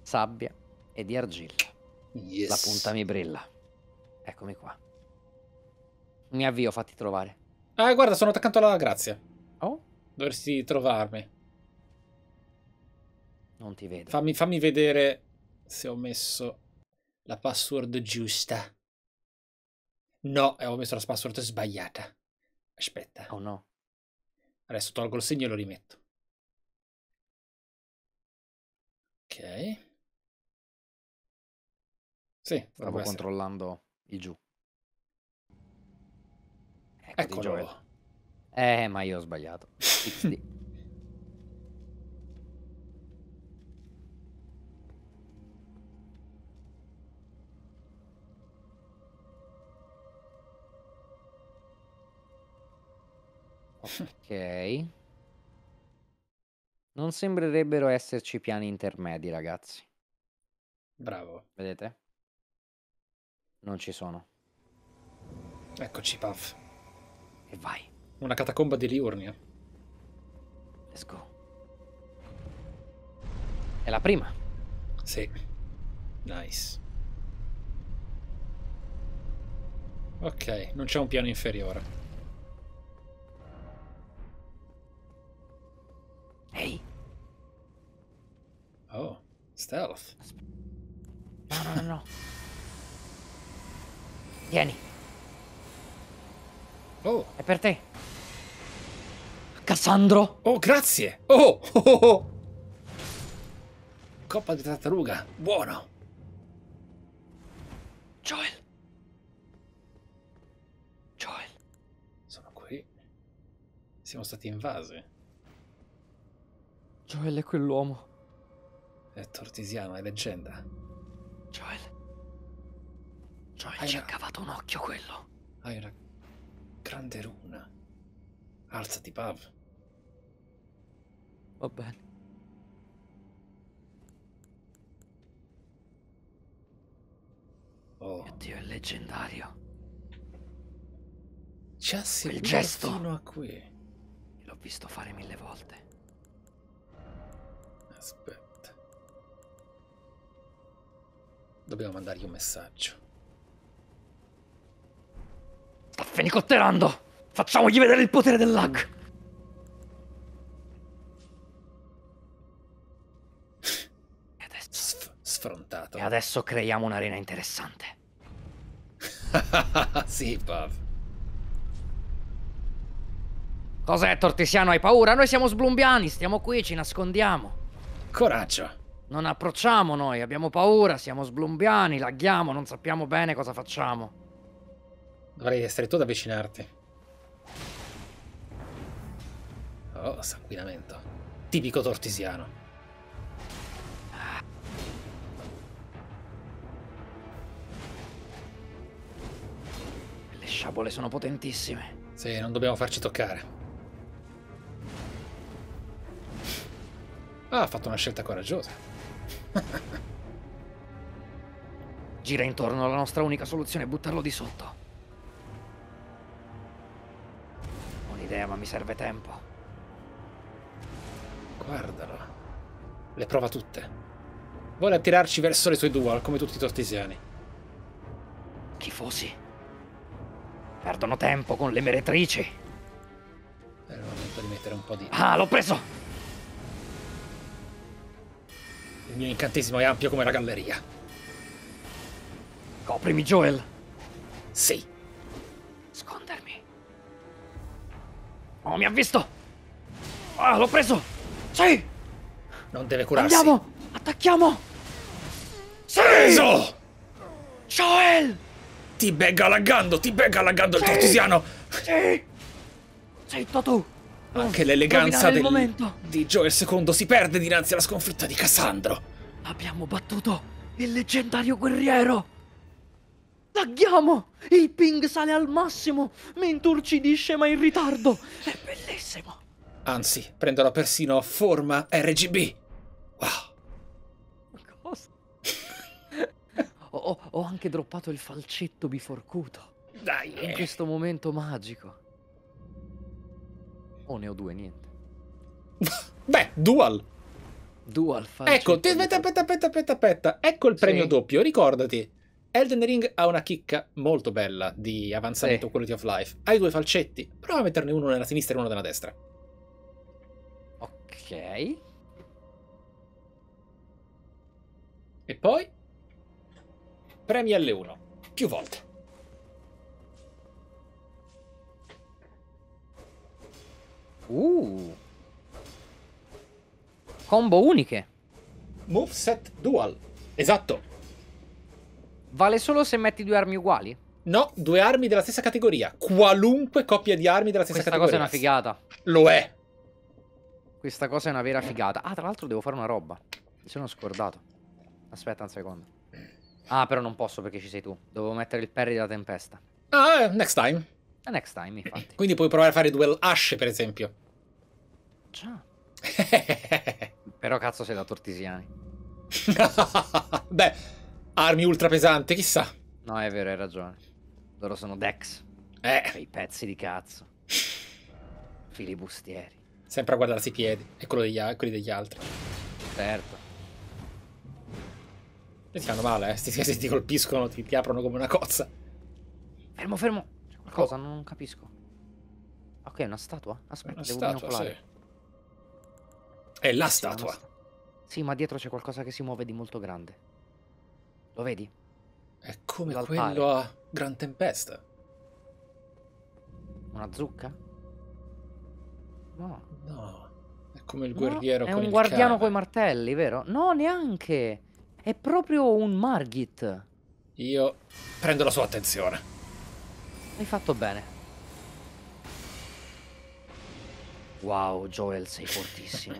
Speaker 1: sabbia e di argilla. Yes. La punta mi brilla. Eccomi qua. Mi avvio, fatti trovare.
Speaker 4: Ah, guarda, sono attaccato alla grazia. Dovresti trovarmi. Non ti vedo. Fammi, fammi vedere se ho messo la password giusta. No, eh, ho messo la password sbagliata. Aspetta. Oh no. Adesso tolgo il segno e lo rimetto.
Speaker 2: Ok.
Speaker 4: Sì, stavo
Speaker 1: controllando i giù.
Speaker 4: Ecco Eccolo.
Speaker 1: Eh, ma io ho sbagliato. XD. [LAUGHS] ok. Non sembrerebbero esserci piani intermedi, ragazzi. Bravo. Vedete? Non ci sono.
Speaker 4: Eccoci, Puff. E vai. Una catacomba di Liurnia. Let's go. È la prima. Sì. Nice. Ok, non c'è un piano inferiore.
Speaker 2: Ehi. Hey. Oh, stealth.
Speaker 5: No, no, no, no. Vieni. Oh. È per te. Cassandro. Oh, grazie.
Speaker 4: Oh, oh, oh, oh. Coppa di tartaruga. Buono. Joel. Joel. Sono qui. Siamo stati invasi.
Speaker 5: Joel è quell'uomo. È
Speaker 4: tortisiano, è leggenda. Joel. Joel Hai ci ha cavato un occhio quello. Hai una grande runa. Alzati, Pav.
Speaker 5: Va bene. Oh. Mio Dio, è leggendario.
Speaker 4: Ci ha seguito fino a
Speaker 5: qui. L'ho visto fare mille volte.
Speaker 4: Aspetta. Dobbiamo mandargli un messaggio.
Speaker 5: Sta fenicotterando! Facciamogli vedere il potere del lag!
Speaker 1: sfrontato. E adesso creiamo un'arena interessante. [LAUGHS] sì, Pav. Cos'è, Tortisiano? Hai paura? Noi siamo sblumbiani, stiamo qui, ci nascondiamo. Coraggio. Non approcciamo noi, abbiamo paura, siamo sblumbiani, laghiamo, non sappiamo bene cosa facciamo.
Speaker 4: Dovrei essere tu ad avvicinarti. Oh, sanguinamento. Tipico tortisiano. sciabole sono potentissime. Sì, non dobbiamo farci toccare. Ah, ha fatto una scelta coraggiosa.
Speaker 2: [LAUGHS]
Speaker 1: Gira intorno alla nostra unica soluzione, buttarlo di sotto. Un'idea, ma mi serve tempo.
Speaker 4: Guardalo. Le prova tutte. Vuole attirarci verso le sue dual, come tutti i tortisiani. tortesiani. Tifosi.
Speaker 1: Perdono tempo con le meretrici.
Speaker 4: È il momento di mettere un po' di... Ah, l'ho preso! Il mio incantesimo è ampio come la galleria.
Speaker 5: Coprimi, Joel.
Speaker 4: Sì. Scondermi.
Speaker 5: Oh, mi ha visto! Ah, l'ho preso! Sì!
Speaker 4: Non deve curarsi.
Speaker 5: Andiamo! Attacchiamo!
Speaker 4: Sì! Preso! Joel! Ti becca laggando, ti becca laggando sì, il
Speaker 5: tortisiano! Sì! Zitto tu!
Speaker 4: Anche l'eleganza del, momento. di Joe secondo si perde dinanzi alla sconfitta di Cassandro.
Speaker 5: Abbiamo battuto il leggendario guerriero. Tagghiamo! Il ping sale al massimo, mi inturcidisce ma in ritardo. È bellissimo.
Speaker 4: Anzi, prenderò persino forma RGB. Wow.
Speaker 5: ho, ho anche droppato il falcetto biforcuto. Dai! In questo momento magico. Oh, ne ho due, niente.
Speaker 4: [LAUGHS] Beh, dual. Dual falcetto. Ecco, ti aspetta, aspetta, aspetta, aspetta, aspetta. Ecco il premio sì. doppio, ricordati. Elden Ring ha una chicca molto bella di avanzamento sì. quality of life. Hai due falcetti, prova a metterne uno nella sinistra e uno nella destra. Ok. E poi premi L1 più volte. Uh. Combo uniche. Moveset dual. Esatto. Vale solo se metti due armi uguali? No, due armi della stessa categoria. Qualunque coppia di armi della stessa Questa categoria. Questa cosa è
Speaker 1: una figata. Lo è. Questa cosa è una vera figata. Ah, tra l'altro devo fare una roba. Mi sono scordato. Aspetta un secondo. Ah, però non posso perché ci sei tu. Dovevo mettere il parry della tempesta. Ah, eh, next time. Eh, next time, infatti. Quindi puoi provare a fare duel Ash, per esempio. Già. [LAUGHS] però cazzo sei da Tortisiani. [LAUGHS] Beh, armi ultra pesante, chissà. No, è vero, hai ragione. Loro sono Dex.
Speaker 4: Eh. Quei pezzi di cazzo. [LAUGHS] Filibustieri. Sempre a guardarsi i piedi e quelli degli altri. Certo. Mi fanno male, eh. se ti colpiscono ti, ti, aprono come una cozza.
Speaker 1: Fermo, fermo. C'è qualcosa, oh. non capisco. Ah, ok, è una statua? Aspetta, una devo statua, binocolare. Sì. È la sì, statua. Sta... Sì, ma dietro c'è qualcosa che si muove di molto grande. Lo vedi? È come quello a Gran Tempesta.
Speaker 4: Una zucca? No. No. È come il guerriero no, con il cane. È un guardiano coi
Speaker 1: martelli, vero? No, neanche. È proprio un Margit.
Speaker 4: Io prendo la sua attenzione.
Speaker 1: Hai fatto bene. Wow, Joel, sei fortissimo.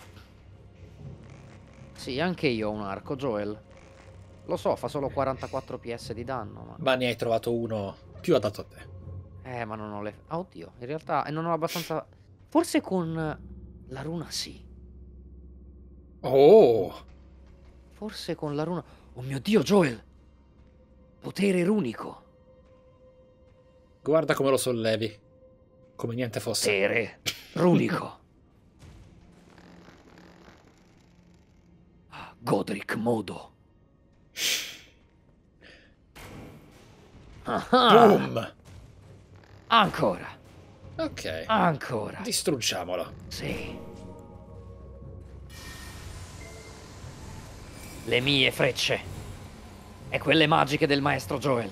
Speaker 1: [LAUGHS] sì, anche io ho un arco, Joel. Lo so, fa solo 44 PS di danno. Ma,
Speaker 4: ma ne hai trovato uno più adatto a te.
Speaker 1: Eh, ma non ho le... oddio, in realtà non ho abbastanza... Forse con la runa sì.
Speaker 4: Oh! Forse con la runa... Oh mio Dio, Joel! Potere runico! Guarda come lo sollevi. Come niente fosse. Potere
Speaker 5: runico! Ah, Godric Modo. Aha. Boom! Ancora. Ok. Ancora. Distruggiamolo. Sì. le mie frecce e quelle magiche del maestro Joel.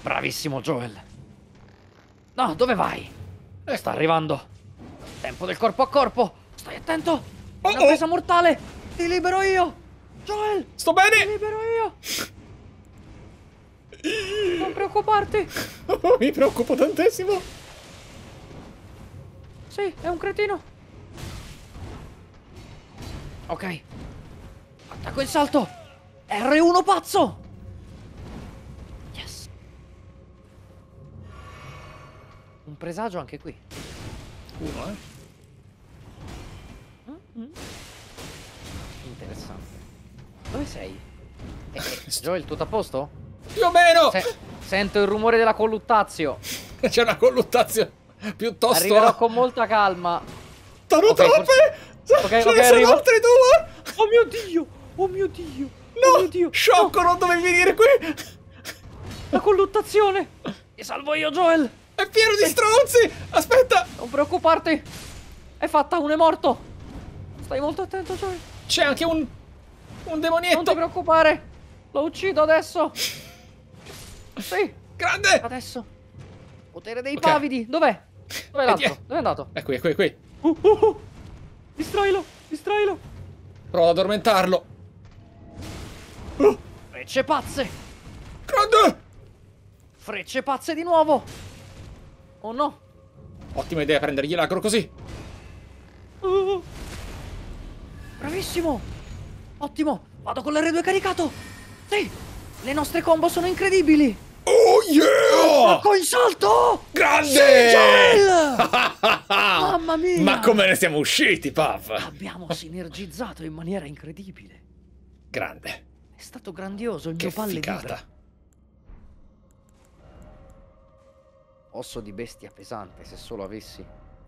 Speaker 5: Bravissimo Joel. No, dove vai? Sta arrivando. Tempo del corpo a corpo. Stai attento. una oh oh. presa mortale. Ti libero io. Joel. Sto bene. Ti libero io. Non preoccuparti. [LAUGHS] mi preoccupo tantissimo. Sì, è un cretino. Ok, da quel salto! R1 pazzo! Yes!
Speaker 1: Un presagio anche qui. Uno, eh? Mm -hmm. Interessante. Dove sei? Eh, eh, [LAUGHS] Joel, tutto a posto? Più o meno! Se sento il rumore della colluttazio. [LAUGHS] C'è una colluttazio piuttosto... Arriverò con molta calma. Sono okay, troppe!
Speaker 4: Ok, ce
Speaker 5: okay, ne sono arrivo. due! Oh mio Dio! Oh mio Dio! Oh no! Oh mio Dio. Sciocco, no. non dovevi venire qui! La colluttazione! Ti salvo io, Joel! È pieno di eh. stronzi! Aspetta! Non preoccuparti! È fatta, uno è morto! Stai molto attento, Joel! C'è anche un... un demonietto! Non ti preoccupare! Lo uccido adesso! Sì! Grande! Adesso! Potere dei okay. pavidi! Dov'è? Dov'è l'altro?
Speaker 4: Eh. Dov'è andato? È qui, è qui, è qui! Uh, uh, uh.
Speaker 5: Distrailo! Distrailo!
Speaker 4: Provo ad addormentarlo!
Speaker 5: Frecce pazze! Grande! Frecce pazze di nuovo! Oh no!
Speaker 4: Ottima idea prendergli l'agro così!
Speaker 5: Uh. Bravissimo! Ottimo! Vado con l'R2 caricato! Sì! Le nostre combo sono incredibili! Oh yeah! Con ecco il salto!
Speaker 4: Grande! [LAUGHS] Mamma
Speaker 5: mia! Ma come
Speaker 4: ne siamo usciti, Puff? Abbiamo
Speaker 5: sinergizzato in maniera incredibile. Grande. È stato grandioso, il che mio palle ficata. vibra.
Speaker 1: Osso di bestia pesante, se solo avessi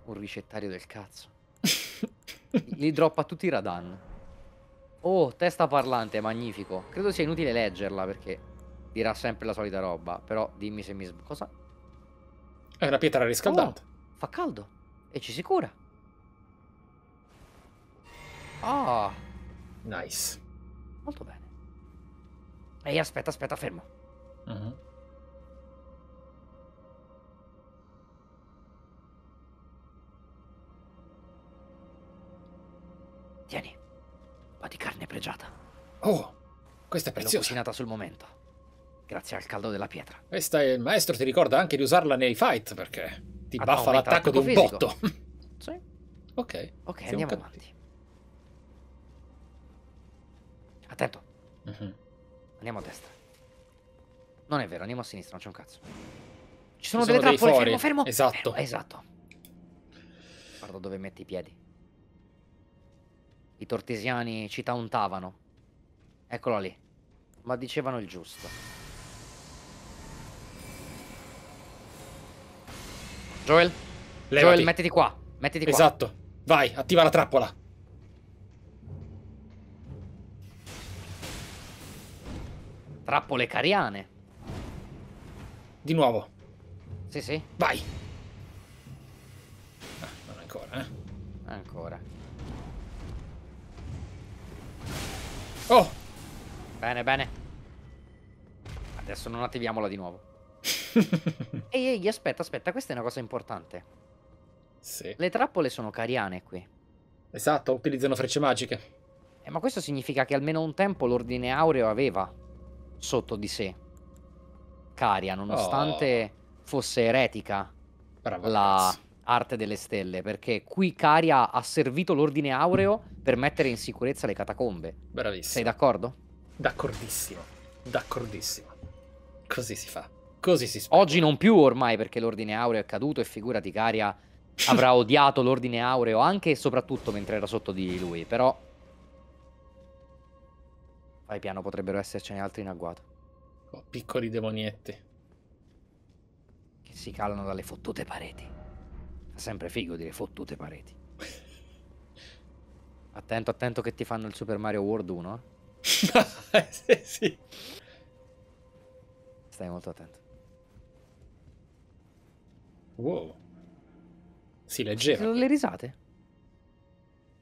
Speaker 1: un ricettario del cazzo. [LAUGHS] Li droppa tutti i radan. Oh, testa parlante, magnifico. Credo sia inutile leggerla perché dirà sempre la solita roba. Però dimmi se mi sbaglio. Cosa? È una pietra riscaldante.
Speaker 4: Oh, fa caldo
Speaker 1: e ci si cura.
Speaker 5: Ah. Oh. Nice. Molto bene.
Speaker 1: E aspetta, aspetta, fermo. Uh-huh. Tieni, un po' di carne pregiata. Oh, questa è preziosa. L'ho cucinata sul momento,
Speaker 4: grazie al caldo della pietra. Questa è il maestro ti ricorda anche di usarla nei fight, perché
Speaker 1: ti Ad ah, baffa l'attacco di un fisico. botto.
Speaker 5: [LAUGHS] sì. Ok. Ok, andiamo capiti.
Speaker 4: avanti.
Speaker 1: Attento. Uh-huh. Andiamo a destra. Non è vero, andiamo a sinistra, non c'è un cazzo. Ci sono, Ci sono delle trappole, fermo, fermo. Esatto. Fermo, esatto. Guarda dove metti i piedi. I tortesiani ci tauntavano. Eccolo lì. Ma dicevano il giusto.
Speaker 4: Joel? Levati. Joel, mettiti qua. Mettiti qua. Esatto. Vai, attiva la trappola.
Speaker 1: Trappole cariane. Di nuovo. Sì, sì. Vai. Ah, non ancora, eh. Ancora. Oh! Bene, bene. Adesso non attiviamola di nuovo. [LAUGHS] ehi, ehi, aspetta, aspetta, questa è una cosa importante. Sì. Le trappole sono cariane qui. Esatto, utilizzano frecce magiche. Eh, ma questo significa che almeno un tempo l'ordine aureo aveva sotto di sé. Caria, nonostante oh. fosse eretica Brava la cazzo. arte delle stelle, perché qui Caria ha servito l'ordine aureo per mettere in sicurezza le catacombe. Bravissimo. Sei d'accordo? D'accordissimo, d'accordissimo. Così si fa. Così si spera. Oggi non più ormai perché l'ordine aureo è caduto e figurati Caria [LAUGHS] avrà odiato l'ordine aureo anche e soprattutto mentre era sotto di lui, però Vai piano, potrebbero essercene altri in agguato. Oh, piccoli demonietti. Che si calano dalle fottute pareti. Fa sempre figo dire fottute pareti. [LAUGHS] attento, attento che ti fanno il Super Mario World 1. Eh. [LAUGHS] eh? sì, sì. Stai molto attento.
Speaker 4: Wow. Si leggeva. Sono le risate?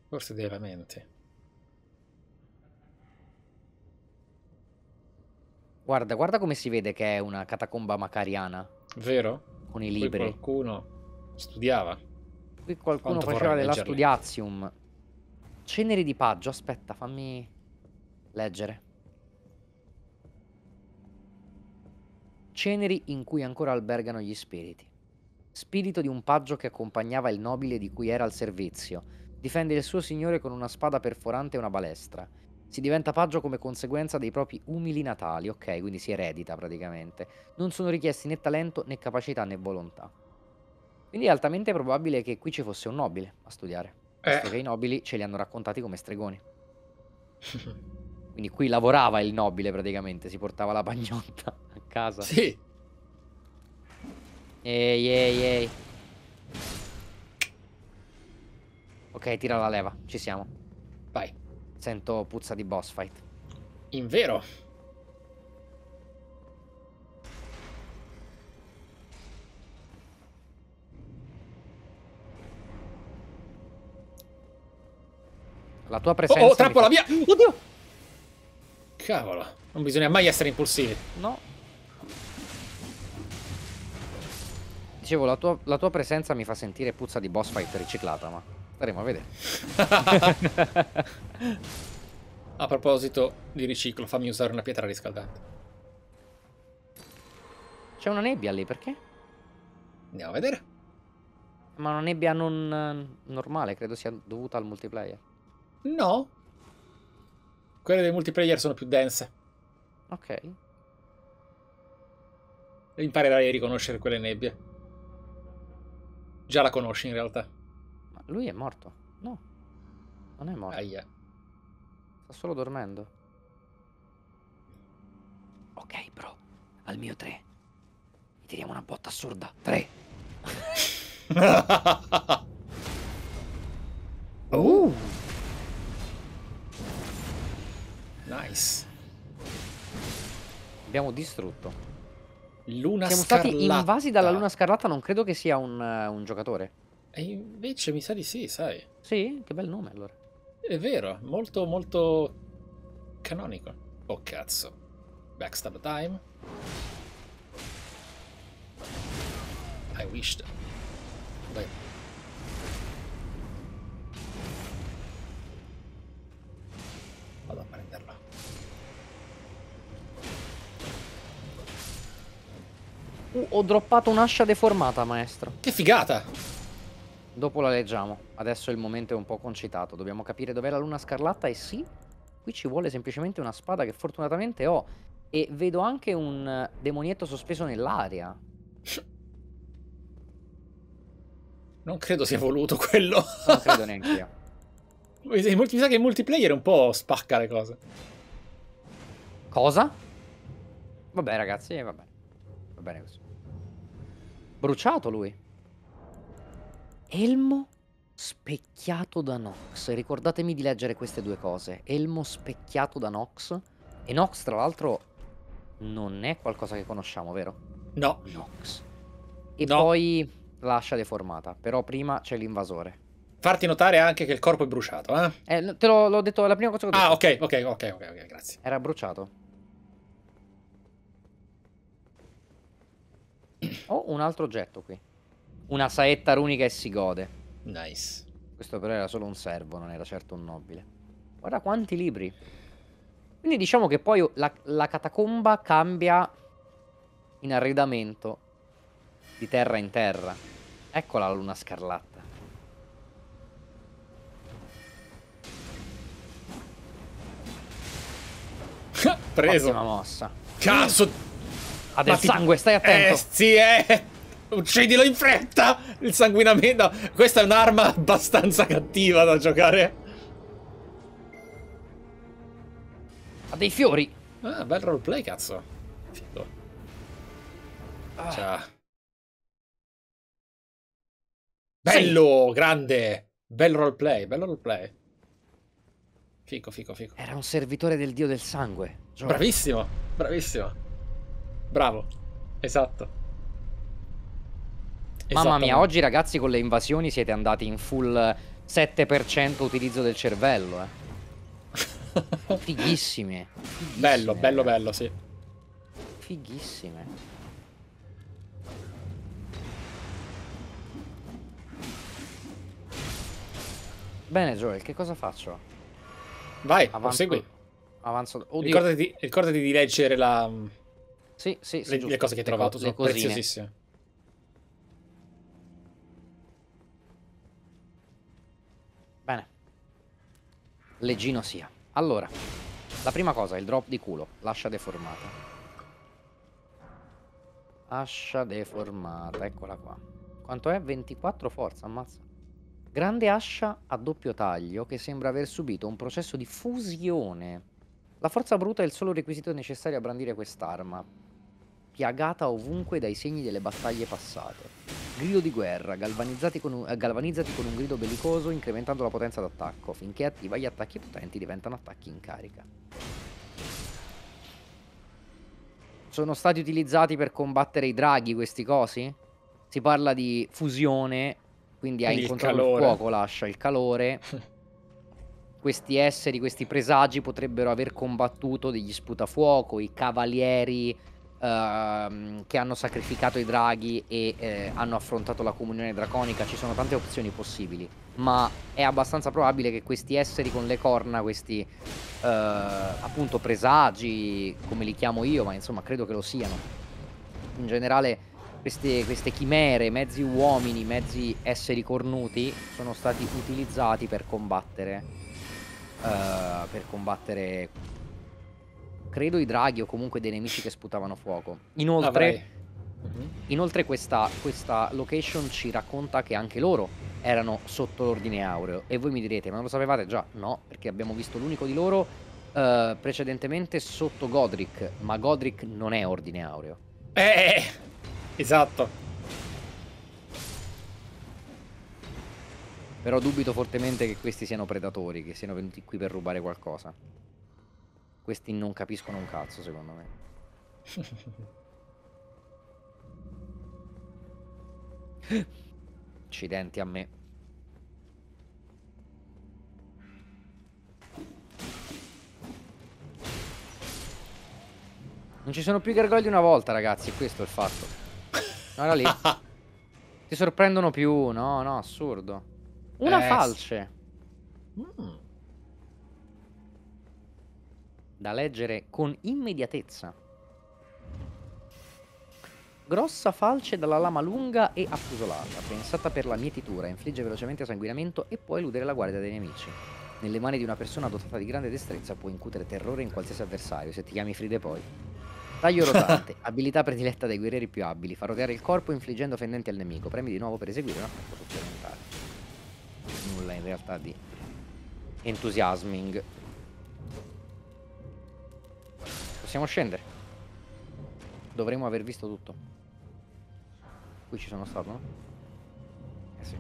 Speaker 4: Forse veramente.
Speaker 1: Guarda, guarda come si vede che è una catacomba macariana. Vero? Con i libri. Qui qualcuno studiava.
Speaker 4: Qui qualcuno Quanto faceva della leggerle.
Speaker 1: studiazium. Ceneri di Paggio, aspetta, fammi leggere. Ceneri in cui ancora albergano gli spiriti. Spirito di un paggio che accompagnava il nobile di cui era al servizio. Difende il suo signore con una spada perforante e una balestra. Si diventa paggio come conseguenza dei propri umili natali, ok, quindi si eredita praticamente. Non sono richiesti né talento né capacità né volontà. Quindi è altamente probabile che qui ci fosse un nobile a studiare. Visto eh. che i nobili ce li hanno raccontati come stregoni. [LAUGHS] Quindi qui lavorava il nobile praticamente, si portava la bagnotta a casa. Sì. Ehi, ehi, ehi. Ok, tira la leva, ci siamo. Vai. Sento puzza di boss fight. In vero.
Speaker 4: La tua presenza... Oh, oh trappola, fa... via! Oddio! Cavolo, non bisogna mai essere impulsivi. No.
Speaker 1: Dicevo, la tua, la tua presenza mi fa sentire puzza di boss fight riciclata, ma... Staremo a vedere. [LAUGHS]
Speaker 4: a proposito di riciclo, fammi usare una pietra riscaldante.
Speaker 1: C'è una nebbia lì, perché? Andiamo a vedere. Ma una nebbia non eh, normale, credo sia dovuta al multiplayer. No. Quelle dei multiplayer sono più dense. Ok.
Speaker 4: Imparerai a riconoscere quelle nebbie.
Speaker 1: Già la conosci in realtà. Lui è morto. No. Non è morto. Aia. Sta solo dormendo. Ok, bro. Al mio 3. Gli tiriamo una botta assurda. 3.
Speaker 4: oh. [LAUGHS] Uh. Nice.
Speaker 1: Abbiamo distrutto. Luna Siamo Scarlatta. stati invasi dalla Luna Scarlatta, non credo che sia un, uh, un giocatore. E invece mi sa di sì, sai. Sì, che bel nome allora. È
Speaker 4: vero, molto molto canonico. Oh cazzo. Backstab time. I wished. Beh.
Speaker 1: Vado a prenderla. Uh, ho droppato un'ascia deformata, maestro. Che figata! Dopo la leggiamo. Adesso il momento è un po' concitato. Dobbiamo capire dov'è la luna scarlatta e sì, qui ci vuole semplicemente una spada che fortunatamente ho. E vedo anche un eh, demonietto sospeso nell'aria. [LAUGHS]
Speaker 4: Non credo sia voluto quello. [LAUGHS] Non credo neanche io.
Speaker 1: Mi sa
Speaker 4: che il multiplayer un po' spacca le cose. Cosa?
Speaker 1: Vabbè ragazzi, eh, va bene. Va bene così. Bruciato lui. Elmo specchiato da Nox. Ricordatemi di leggere queste due cose. Elmo specchiato da Nox. E Nox, tra l'altro, non è qualcosa che conosciamo, vero? No. Nox. E no. poi l'ascia deformata. Però prima c'è l'invasore. Farti notare anche che il corpo è bruciato, eh? eh te l'ho detto la prima cosa che ho ah, detto. Ah, ok, ok, ok, ok, okay grazie. Era bruciato. [CLEARS THROAT] Ho oh, un altro oggetto qui una saetta runica e si gode. Nice. Questo però era solo un servo, non era certo un nobile. Guarda quanti libri. Quindi diciamo che poi la, la catacomba cambia in arredamento di terra in terra. Eccola la luna scarlatta. [LAUGHS] Preso. Prossima mossa. Cazzo!
Speaker 4: Ha del sangue, stai attento. Eh, sì, eh. Uccidilo in fretta! Il sanguinamento... Questa è un'arma abbastanza cattiva da giocare. Ha dei fiori. Ah, bel roleplay, cazzo. Figo. Ah. Ciao.
Speaker 1: Bello,
Speaker 4: sì. grande. Bel roleplay, bello roleplay.
Speaker 1: Fico, fico, fico. Era un servitore del dio del sangue. Gioia. Bravissimo,
Speaker 4: bravissimo. Bravo, esatto.
Speaker 1: Mamma mia, oggi ragazzi con le invasioni siete andati in full 7% utilizzo del cervello, eh. [LAUGHS] Fighissime. Fighissime bello, bello, bello, sì. Fighissime. Bene, Joel, che cosa faccio? Vai, Avanzo... prosegui.
Speaker 4: Avanzo... Ricordati, ricordati, di leggere la...
Speaker 1: Sì, sì, sì, le, le cose che hai trovato, sono preziosissime. leggino sia. Allora, la prima cosa, il drop di culo, l'ascia deformata. Ascia deformata, eccola qua. Quanto è? 24 forza, ammazza. Grande ascia a doppio taglio che sembra aver subito un processo di fusione. La forza bruta è il solo requisito necessario a brandire quest'arma, piagata ovunque dai segni delle battaglie passate. Grido di guerra, galvanizzati con un, eh, galvanizzati con un grido bellicoso incrementando la potenza d'attacco, finché attiva gli attacchi potenti diventano attacchi in carica. Sono stati utilizzati per combattere i draghi questi cosi? Si parla di fusione, quindi, hai incontrato il fuoco, lascia il calore. [LAUGHS] questi esseri, questi presagi potrebbero aver combattuto degli sputafuoco, i cavalieri Ehm, che hanno sacrificato i draghi e eh, hanno affrontato la comunione draconica, ci sono tante opzioni possibili, ma è abbastanza probabile che questi esseri con le corna, questi eh, appunto presagi, come li chiamo io, ma insomma credo che lo siano, in generale queste, queste chimere, mezzi uomini, mezzi esseri cornuti, sono stati utilizzati per combattere, eh, per combattere credo i draghi o comunque dei nemici che sputavano fuoco. Inoltre, ah, inoltre questa, questa location ci racconta che anche loro erano sotto l'ordine aureo. E voi mi direte, ma lo sapevate già? No, perché abbiamo visto l'unico di loro Uh, precedentemente sotto Godric, ma Godric non è ordine aureo. Eh, esatto. Però dubito fortemente che questi siano predatori, che siano venuti qui per rubare qualcosa. Questi non capiscono un cazzo, secondo me. [LAUGHS] Accidenti a me. Non ci sono più gargogli di una volta, ragazzi, questo è il fatto. Guarda lì. [LAUGHS] Ti sorprendono più, no, no, assurdo.
Speaker 2: Una eh, falce.
Speaker 1: Mm da leggere con immediatezza. Grossa falce dalla lama lunga e affusolata, pensata per la mietitura, infligge velocemente sanguinamento e può eludere la guardia dei nemici. Nelle mani di una persona dotata di grande destrezza può incutere terrore in qualsiasi avversario, se ti chiami Fride poi. Taglio rotante, [LAUGHS] abilità prediletta dai guerrieri più abili, fa roteare il corpo infliggendo fendenti al nemico, premi di nuovo per eseguire un attacco supplementare. Nulla in realtà di entusiasming. possiamo scendere. Dovremmo aver visto tutto. Qui ci sono stato, no? Eh sì.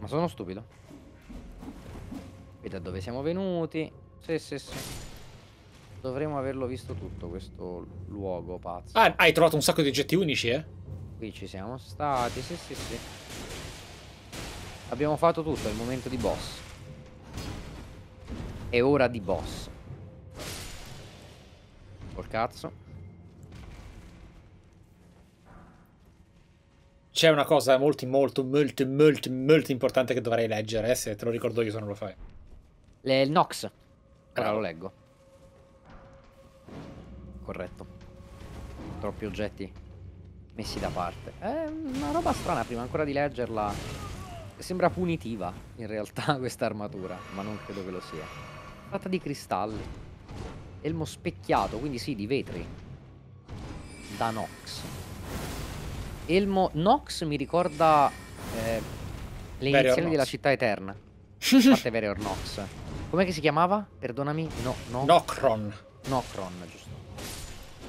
Speaker 1: Ma sono stupido. Vedi da dove siamo venuti. Sì, sì, sì. Dovremmo averlo visto tutto questo luogo pazzo.
Speaker 4: Ah, hai trovato un sacco di oggetti unici, eh?
Speaker 1: Qui ci siamo stati, sì, sì, sì. Abbiamo fatto tutto, è il momento di boss. È ora di boss. Col cazzo.
Speaker 4: C'è una cosa molto, molto, molto, molto, molto importante che dovrei leggere, eh, se te lo ricordo io se non lo fai.
Speaker 1: Le, il Nox. Ora lo leggo. Corretto. Troppi oggetti messi da parte. È una roba strana, prima ancora di leggerla. Sembra punitiva, in realtà, [LAUGHS] questa armatura, ma non credo che lo sia. Tratta di cristalli. Elmo specchiato, quindi sì, di vetri. Da Nox. Elmo Nox mi ricorda eh,
Speaker 6: le Varior iniziali della città
Speaker 1: eterna. [LAUGHS] Parte vero Nox. Come si chiamava? Perdonami. No, no. Nocron. Nocron, giusto.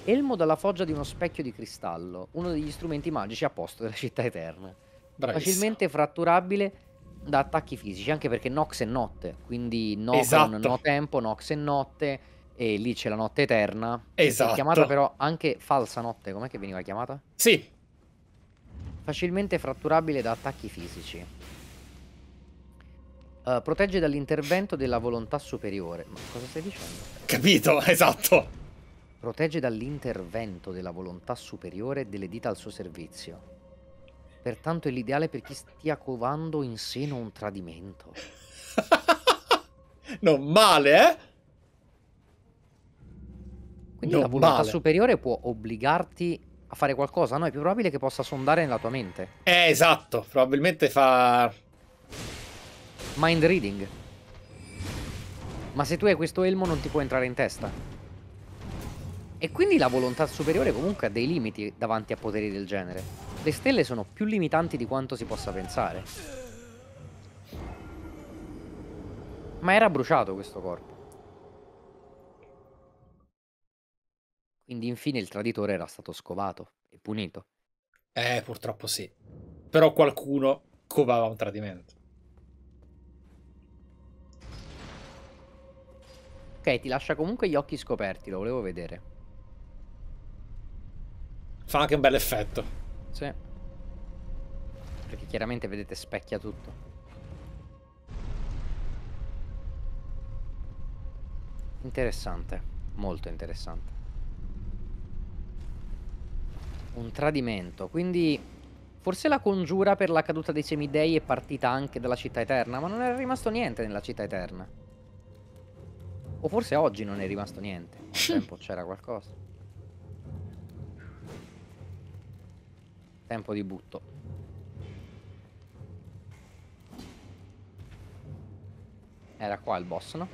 Speaker 1: Elmo dalla foggia di uno specchio di cristallo, uno degli strumenti magici a posto della città eterna. Bravissimo. Facilmente fratturabile da attacchi fisici, anche perché Nox è notte, quindi no esatto. con no tempo, Nox è notte e lì c'è la notte eterna. Esatto. È chiamata però anche falsa notte, com'è che veniva chiamata? Sì. Facilmente fratturabile da attacchi fisici. Uh, protegge dall'intervento della volontà superiore. Ma cosa stai dicendo? Capito, [LAUGHS] esatto. Protegge dall'intervento della volontà superiore delle dita al suo servizio. Pertanto è l'ideale per chi stia covando in seno un tradimento. [LAUGHS] non male, eh? Quindi non la volontà male. superiore può obbligarti a fare qualcosa, no? È più probabile che possa sondare nella tua mente.
Speaker 4: Eh, esatto. Probabilmente fa...
Speaker 1: Mind reading. Ma se tu hai questo elmo non ti può entrare in testa. E quindi la volontà superiore comunque ha dei limiti davanti a poteri del genere. Le stelle sono più limitanti di quanto si possa pensare. Ma era bruciato questo corpo. Quindi infine il traditore era stato scovato e punito. Eh, purtroppo sì. Però qualcuno covava un tradimento. Ok, ti lascia comunque gli occhi scoperti, lo volevo vedere. Fa anche un bel effetto. Sì. Perché chiaramente, vedete, specchia tutto. Interessante, molto interessante. Un tradimento, quindi forse la congiura per la caduta dei semidei è partita anche dalla città eterna, ma non era rimasto niente nella città eterna. O forse oggi non è rimasto niente, al [LAUGHS] tempo c'era qualcosa. Tempo di butto. Era qua il boss, no?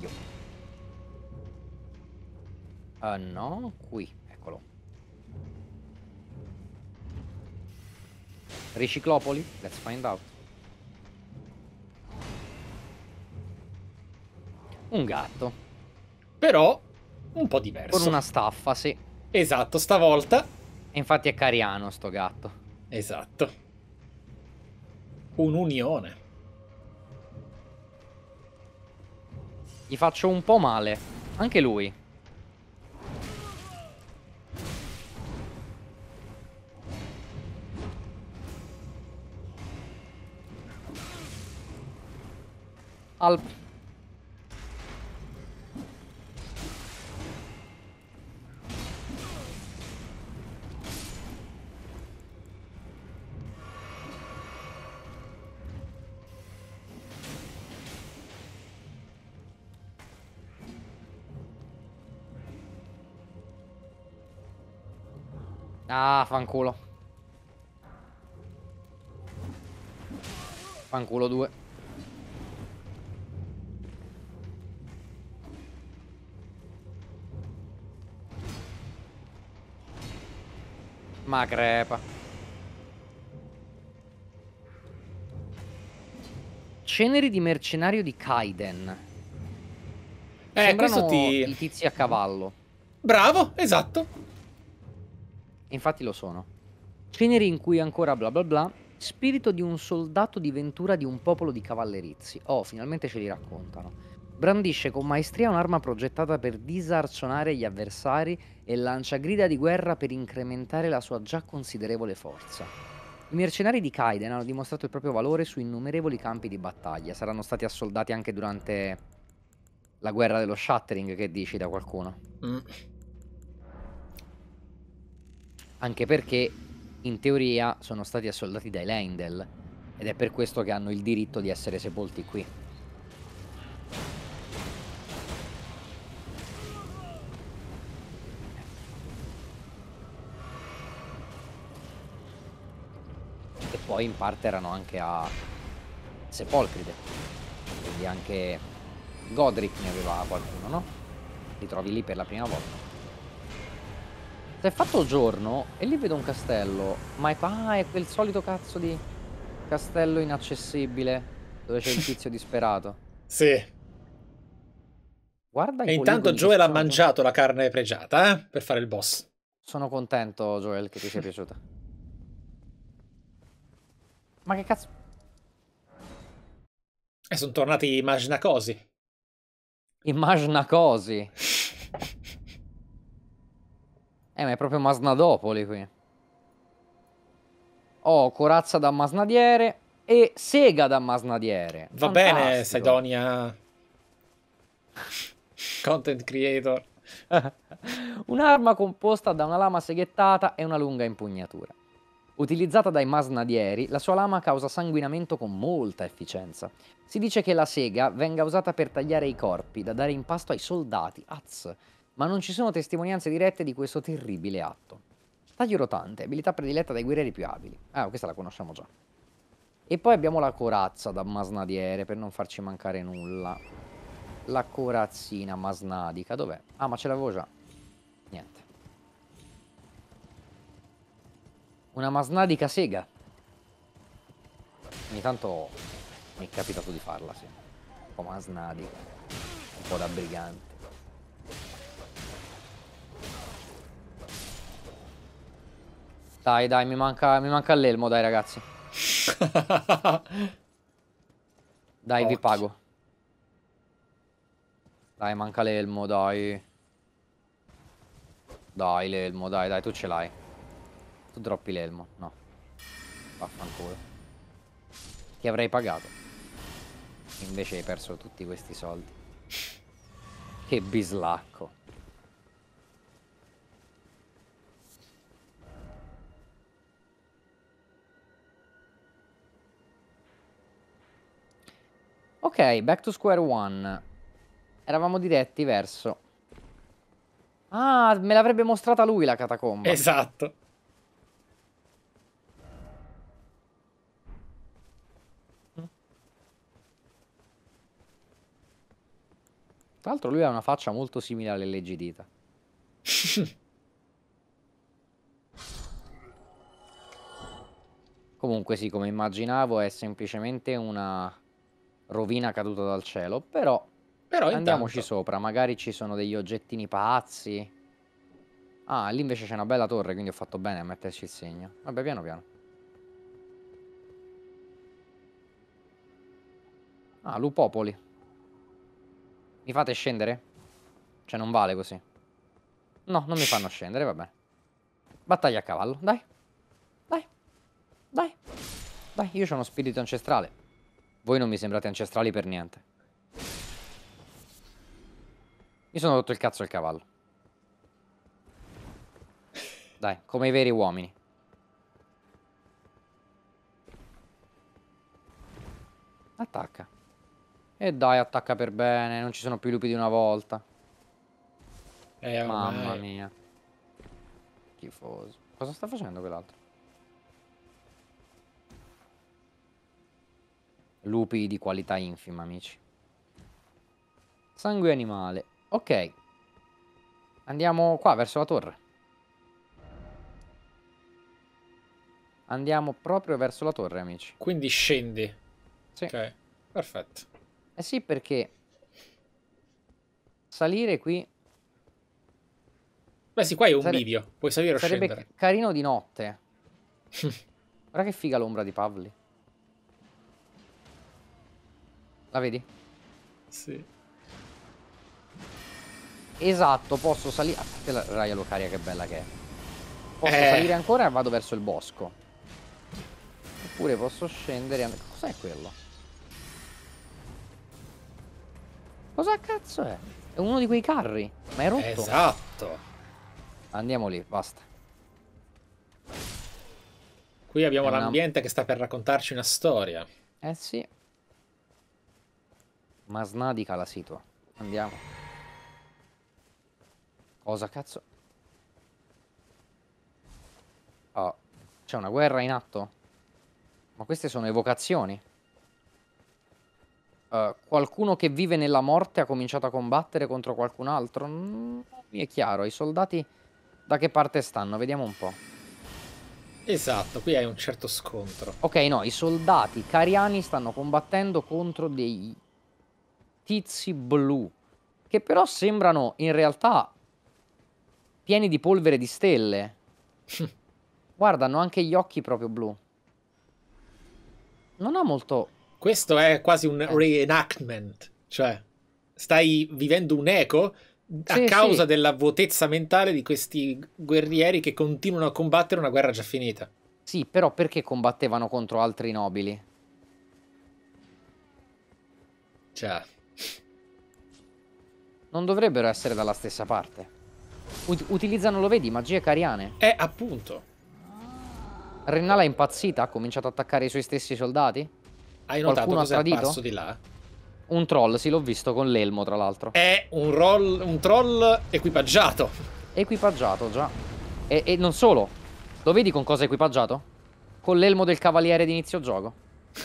Speaker 1: Io. Uh, no, qui, eccolo. Riciclopoli? Let's find out. Un gatto. Però un po' diverso. Con una staffa, sì. Esatto, stavolta. E infatti è cariano sto gatto. Esatto. Un'unione. Gli faccio un po' male. Anche lui. Al... Ah, fanculo. Fanculo due. Ma crepa. 'Ceneri di mercenario di Kaiden. Eh, Sembrano questo ti... i tizi a cavallo. Bravo, esatto. Infatti lo sono. Ceneri in cui ancora bla bla bla. Spirito di un soldato di ventura di un popolo di cavallerizi. Oh, finalmente ce li raccontano. Brandisce con maestria un'arma progettata per disarcionare gli avversari e lancia grida di guerra per incrementare la sua già considerevole forza. I mercenari di Kaiden hanno dimostrato il proprio valore su innumerevoli campi di battaglia. Saranno stati assoldati anche durante la guerra dello shattering, che dici da qualcuno? Mm. Anche perché in teoria sono stati assoldati dai Lendel ed è per questo che hanno il diritto di essere sepolti qui. E poi in parte erano anche a Sepolcride, quindi anche Godric ne aveva qualcuno, no? Li trovi lì per la prima volta. Se cioè, è fatto giorno e lì vedo un castello, ma è, ah, è quel solito cazzo di castello inaccessibile dove c'è il [LAUGHS] tizio disperato. Sì. Guarda e intanto Joel ha mangiato la carne pregiata eh, per fare il boss. Sono contento, Joel, che ti sia [LAUGHS] piaciuta.
Speaker 4: Ma che cazzo... E eh, sono
Speaker 1: tornati Imagina Cosi. Imagina Cosi. [LAUGHS] Eh, ma è proprio Masnadopoli qui. Ho oh, corazza da masnadiere e sega da masnadiere. Va Fantastico. bene, Sidonia. Content creator. [LAUGHS] Un'arma composta da una lama seghettata e una lunga impugnatura. Utilizzata dai masnadieri, la sua lama causa sanguinamento con molta efficienza. Si dice che la sega venga usata per tagliare i corpi, da dare in pasto ai soldati. Azz ma non ci sono testimonianze dirette di questo terribile atto. Taglio rotante, abilità prediletta dai guerrieri più abili. Ah, questa la conosciamo già. E poi abbiamo la corazza da masnadiere per non farci mancare nulla. La corazzina masnadica, dov'è? Ah, ma ce l'avevo già. Niente. Una masnadica sega. Ogni tanto mi è capitato di farla, sì. Un po' masnadica. Un po' da brigante. Dai, dai, mi manca, mi manca l'elmo, dai, ragazzi. [LAUGHS] dai, Occhi. vi pago. Dai, manca l'elmo, dai. Dai, l'elmo, dai, dai, tu ce l'hai. Tu droppi l'elmo, no. Vaffanculo. Ti avrei pagato. Invece hai perso tutti questi soldi. Che bislacco. Ok, back to square one. Eravamo diretti verso... Ah, me l'avrebbe mostrata lui la catacomba. Esatto. Tra l'altro lui ha una faccia molto simile alle leggi dita. [LAUGHS] Comunque sì, come immaginavo è semplicemente una rovina caduta dal cielo, però, però andiamoci intanto... sopra, magari ci sono degli oggettini pazzi. Ah, lì invece c'è una bella torre, quindi ho fatto bene a metterci il segno. Vabbè, piano piano. Ah, Lupopoli. Mi fate scendere? Cioè, non vale così. No, non mi fanno scendere, va bene. Battaglia a cavallo, dai. Dai. Dai. Dai, io ho uno spirito ancestrale. Voi non mi sembrate ancestrali per niente. Mi sono rotto il cazzo al cavallo. Dai, come i veri uomini. Attacca. E dai, attacca per bene. Non ci sono più lupi di una volta. Eh, Mamma mia. Tifoso. Cosa sta facendo quell'altro? Lupi di qualità infima, amici. Sangue animale. Ok. Andiamo qua, verso la torre. Andiamo proprio verso la torre, amici. Quindi
Speaker 4: scendi. Sì. Ok, perfetto.
Speaker 1: Eh sì, perché... Salire qui...
Speaker 4: Beh sì, qua è un Sare... bivio. Puoi salire o sarebbe scendere.
Speaker 1: Sarebbe carino di notte. [LAUGHS] Guarda che figa l'ombra di Pavli. La vedi? Sì. Esatto, posso salire... Aspetta ah, la raia Lucaria, che bella che è. Posso eh. salire ancora e vado verso il bosco. Oppure posso scendere... Cos'è quello? Cosa cazzo è? È uno di quei carri. Ma è rotto. Esatto. Andiamo lì, basta. Qui abbiamo una...
Speaker 4: l'ambiente che sta per raccontarci una storia.
Speaker 1: Eh sì. Ma snadica la Calasitua. Andiamo. Cosa cazzo? Oh, c'è una guerra in atto? Ma queste sono evocazioni. Uh, qualcuno che vive nella morte ha cominciato a combattere contro qualcun altro? Mm, non mi è chiaro, i soldati da che parte stanno? Vediamo un po'. Esatto, qui hai un certo scontro. Ok, no, i soldati cariani stanno combattendo contro dei tizi blu, che però sembrano in realtà pieni di polvere di stelle. [LAUGHS] Guarda, hanno anche gli occhi proprio blu. Non ha molto... Questo è quasi un eh. reenactment,
Speaker 4: cioè stai vivendo un eco a sì, causa sì. della vuotezza mentale di questi guerrieri che continuano a combattere una guerra già finita. Sì, però perché
Speaker 1: combattevano contro altri nobili? Cioè... Non dovrebbero essere dalla stessa parte. Ut utilizzano, lo vedi, magie cariane. Eh, appunto. Rennala è impazzita, ha cominciato ad attaccare i suoi stessi soldati. Hai notato Qualcuno cos'è apparso di là? Un troll, sì, l'ho visto con l'elmo, tra l'altro. È un, roll, un, troll equipaggiato. Equipaggiato, già. E, e, non solo. Lo vedi con cosa è equipaggiato? Con l'elmo del cavaliere d'inizio gioco. [LAUGHS]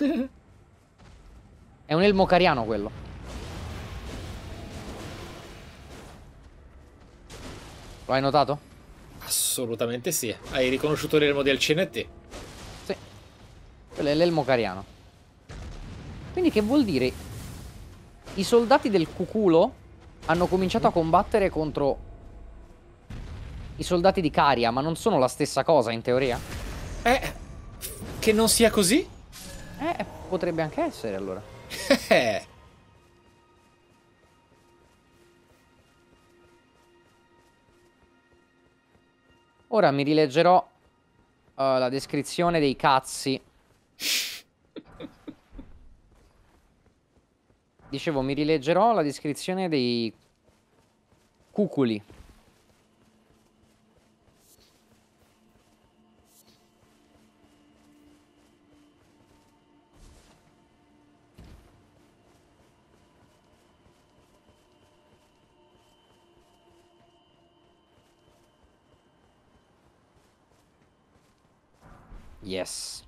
Speaker 1: è un elmo cariano quello. Lo hai notato?
Speaker 4: Assolutamente sì. Hai riconosciuto l'elmo del CNT?
Speaker 1: Sì. Quello è l'elmo cariano. Quindi che vuol dire? I soldati del cuculo hanno cominciato a combattere contro i soldati di Caria, ma non sono la stessa cosa in teoria? Eh, che non sia così?
Speaker 5: Eh, potrebbe anche essere allora. [LAUGHS]
Speaker 1: Eh. Ora mi rileggerò uh, la descrizione dei cazzi. Dicevo, mi rileggerò la descrizione dei cuculi. Yes.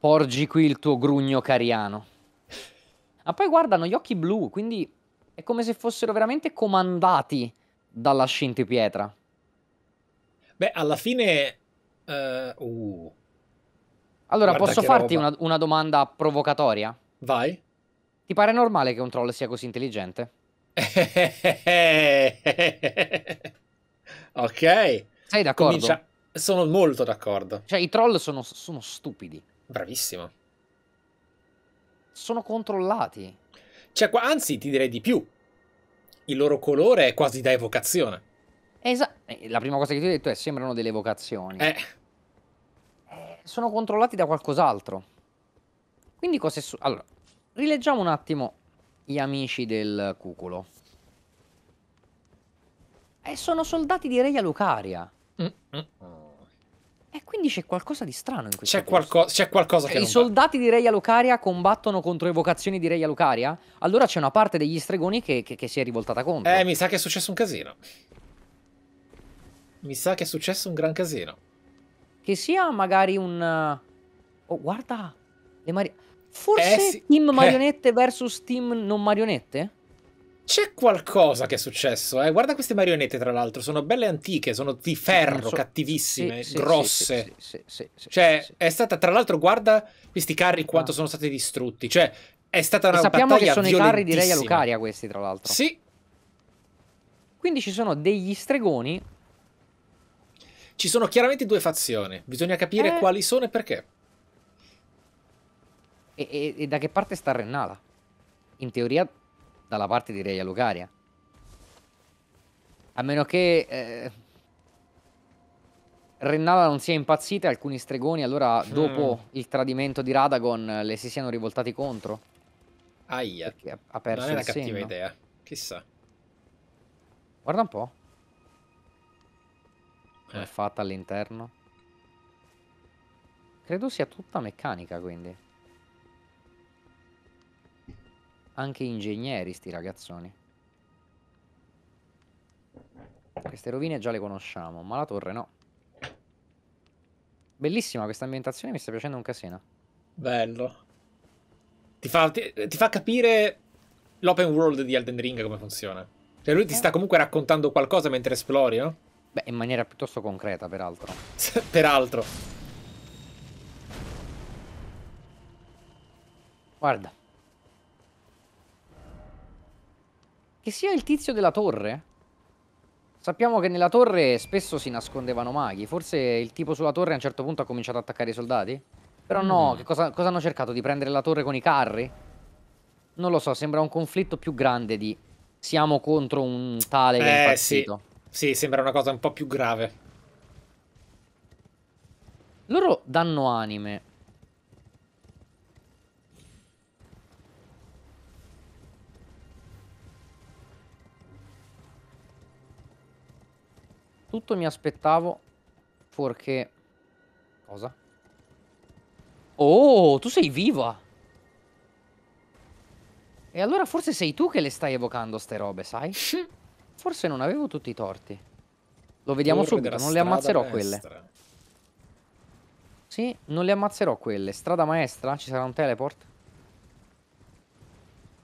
Speaker 1: Porgi qui il tuo grugno cariano. Ma ah, poi guardano gli occhi blu, quindi è come se fossero veramente comandati dalla scintipietra.
Speaker 4: Beh, alla fine...
Speaker 6: Uh, uh. Allora, Guarda posso farti una,
Speaker 1: una, domanda provocatoria? Vai. Ti pare normale che un troll sia così intelligente? [LAUGHS] ok. Sei d'accordo? Comincia... Sono
Speaker 4: molto d'accordo. Cioè, i troll sono, sono stupidi. Bravissimo. Sono controllati. Cioè, qua, anzi, ti direi di più. Il loro
Speaker 1: colore è quasi da evocazione. Esatto. La prima cosa che ti ho detto è sembrano delle evocazioni. Eh. eh sono controllati da qualcos'altro. Quindi cose su... Allora, rileggiamo un attimo gli amici del cuculo. E eh, sono soldati di Reia Lucaria.
Speaker 5: Mm,
Speaker 4: mm.
Speaker 1: E quindi c'è qualcosa di strano in questo C'è qualco qualcosa eh, che I soldati va. di Re Lucaria combattono contro evocazioni di Re Lucaria? Allora c'è una parte degli stregoni che, che, che si è rivoltata contro. Eh, mi sa che è successo un casino.
Speaker 4: Mi sa che è successo un gran casino.
Speaker 1: Che sia magari un... Eh, oh, guarda! Le mari... Forse eh, sì. team eh. marionette eh. versus team non marionette?
Speaker 4: C'è qualcosa che è successo, eh? Guarda queste marionette, tra l'altro, sono belle antiche, sono di ferro, so. cattivissime, sì, grosse. Sì, sì, cioè, è stata, tra l'altro, guarda questi carri ah. quanto ah. sono stati distrutti. Cioè, è stata una e sappiamo Sappiamo che sono i carri di Reia Lucaria questi, tra l'altro. Sì.
Speaker 1: Quindi ci sono degli stregoni. Ci sono chiaramente due
Speaker 4: fazioni,
Speaker 1: bisogna capire eh. quali sono e perché. E, e, e da che parte sta Rennala? In teoria dalla parte di Reia Lucaria. A meno che... Eh, Rennala non sia impazzita e alcuni stregoni allora mm. dopo il tradimento di Radagon le si siano rivoltati contro. Aia. Perché ha perso non è una senno. cattiva
Speaker 4: idea. Chissà.
Speaker 1: Guarda un po'. Come eh. è fatta all'interno. Credo sia tutta meccanica quindi. anche ingegneri sti ragazzoni. Queste rovine già le conosciamo, ma la torre no. Bellissima questa ambientazione, mi sta piacendo un casino.
Speaker 4: Bello. Ti fa, ti, ti fa capire l'open world di Elden Ring come funziona. Cioè lui ti eh. sta comunque raccontando qualcosa mentre esplori, no? Beh, in maniera piuttosto concreta, peraltro. [LAUGHS]
Speaker 1: peraltro. Guarda. Che sia il tizio della torre? Sappiamo che nella torre spesso si nascondevano maghi. Forse il tipo sulla torre a un certo punto ha cominciato ad attaccare i soldati? Però no, mm. cosa, cosa hanno cercato? Di prendere la torre con i carri? Non lo so, sembra un conflitto più grande di siamo contro un tale che eh, è impazzito.
Speaker 4: Sì. sì, sembra una cosa un po' più grave.
Speaker 1: Loro danno anime. Tutto mi aspettavo fuorché... Cosa? Oh, tu sei viva! E allora forse sei tu che le stai evocando ste robe, sai? [LAUGHS] forse non avevo tutti i torti. Lo vediamo Torre subito, non le ammazzerò maestra. quelle. Sì, non le ammazzerò quelle. Strada maestra? Ci sarà un teleport?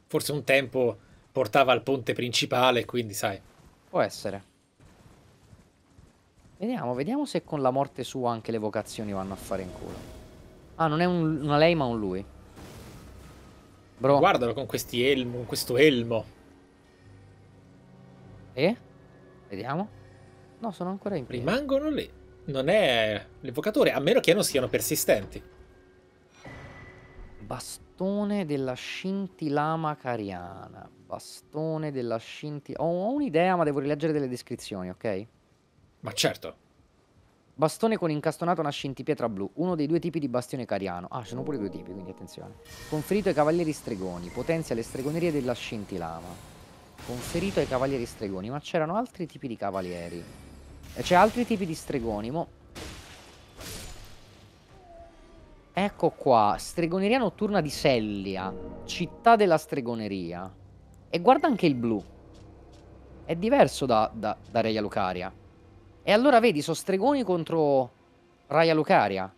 Speaker 4: Forse un tempo portava al ponte principale, quindi sai.
Speaker 1: Può essere. Vediamo, vediamo se con la morte sua anche le vocazioni vanno a fare in culo. Ah, non è un, una lei ma un lui. Bro. Guardalo con questi elmo, con questo elmo.
Speaker 4: E? Vediamo.
Speaker 1: No, sono ancora in piedi.
Speaker 4: Rimangono lì. Non è l'evocatore, a meno che non siano persistenti.
Speaker 1: Bastone della scintilama cariana. Bastone della scintilama... ho un'idea, ma devo rileggere delle descrizioni, ok? Ma certo. Bastone con incastonato una scintipietra blu, uno dei due tipi di bastione cariano. Ah, sono pure due tipi, quindi attenzione. Conferito ai cavalieri stregoni, potenzia le stregonerie della scintilama. Conferito ai cavalieri stregoni, ma c'erano altri tipi di cavalieri. E c'è altri tipi di stregoni, Ecco qua, stregoneria notturna di Sellia, città della stregoneria. E guarda anche il blu. È diverso da, da, da Reia Lucaria. E allora vedi, sono stregoni contro Raya Lucaria.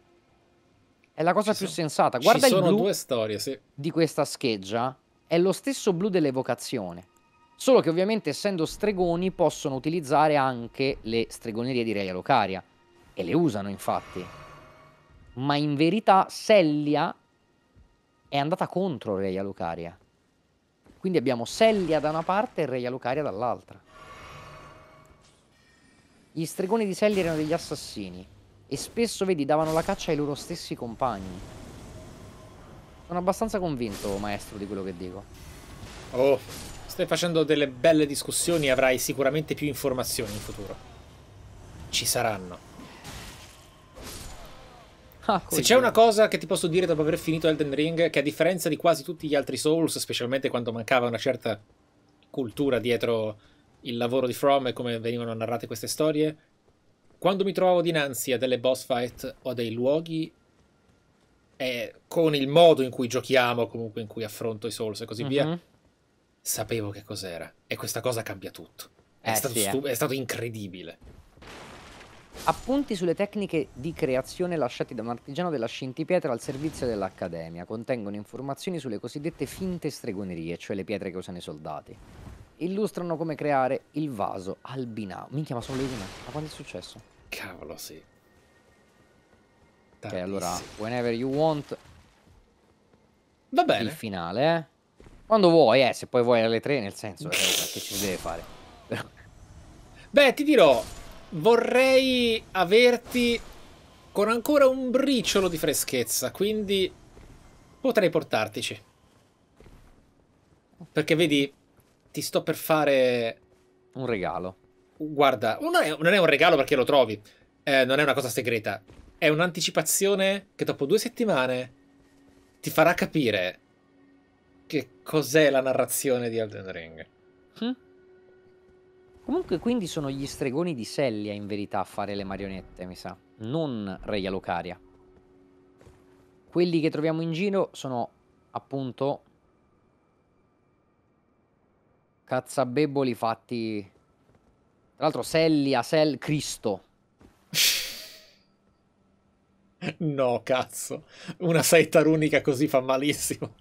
Speaker 1: È la cosa Ci più sono... sensata. Guarda Ci il blu due
Speaker 4: storie, sì.
Speaker 1: di questa scheggia. È lo stesso blu dell'evocazione. Solo che ovviamente essendo stregoni possono utilizzare anche le stregonerie di Raya Lucaria. E le usano infatti. Ma in verità Sellia è andata contro Raya Lucaria. Quindi abbiamo Sellia da una parte e Raya Lucaria dall'altra. Gli stregoni di Selli erano degli assassini e spesso, vedi, davano la caccia ai loro stessi compagni. Sono abbastanza convinto,
Speaker 4: maestro, di quello che dico. Oh, stai facendo delle belle discussioni e avrai sicuramente più informazioni in futuro. Ci saranno.
Speaker 2: Ah, Se c'è una
Speaker 4: cosa che ti posso dire dopo aver finito Elden Ring, che a differenza di quasi tutti gli altri Souls, specialmente quando mancava una certa cultura dietro il lavoro di From e come venivano narrate queste storie, quando mi trovavo dinanzi a delle boss fight o a dei luoghi, eh, con il modo in cui giochiamo, comunque in cui affronto i Souls e così uh -huh. via, mhm. sapevo che cos'era. E questa cosa cambia tutto.
Speaker 1: È, eh, stato, sì, eh. è stato
Speaker 4: incredibile.
Speaker 1: Appunti sulle tecniche di creazione lasciati da un artigiano della Scintipietra al servizio dell'Accademia contengono informazioni sulle cosiddette finte stregonerie, cioè le pietre che usano i soldati illustrano come creare il vaso albinao. Minchia, ma sono le ultime. Ma quando è successo? Cavolo, sì. Tardissimo. Ok, allora, whenever you want... Va bene. Il finale, eh. Quando vuoi, eh, se poi vuoi alle tre, nel senso, eh, che ci deve fare.
Speaker 4: Beh, ti dirò, vorrei averti con ancora un briciolo di freschezza, quindi potrei portartici. Perché vedi, ti sto per fare... Un regalo. Guarda, non è, non è un regalo perché lo trovi, eh, non è una cosa segreta. È un'anticipazione che dopo due settimane ti farà capire che cos'è la narrazione di Elden Ring.
Speaker 1: Hm? Comunque, quindi sono gli stregoni di Sellia in verità a fare le marionette, mi sa, non Re Yalocaria. Quelli che troviamo in giro sono appunto Cazzabebboli fatti... Tra l'altro Selli, Asel, Cristo. [LAUGHS] no, cazzo. Una saetta runica così fa malissimo.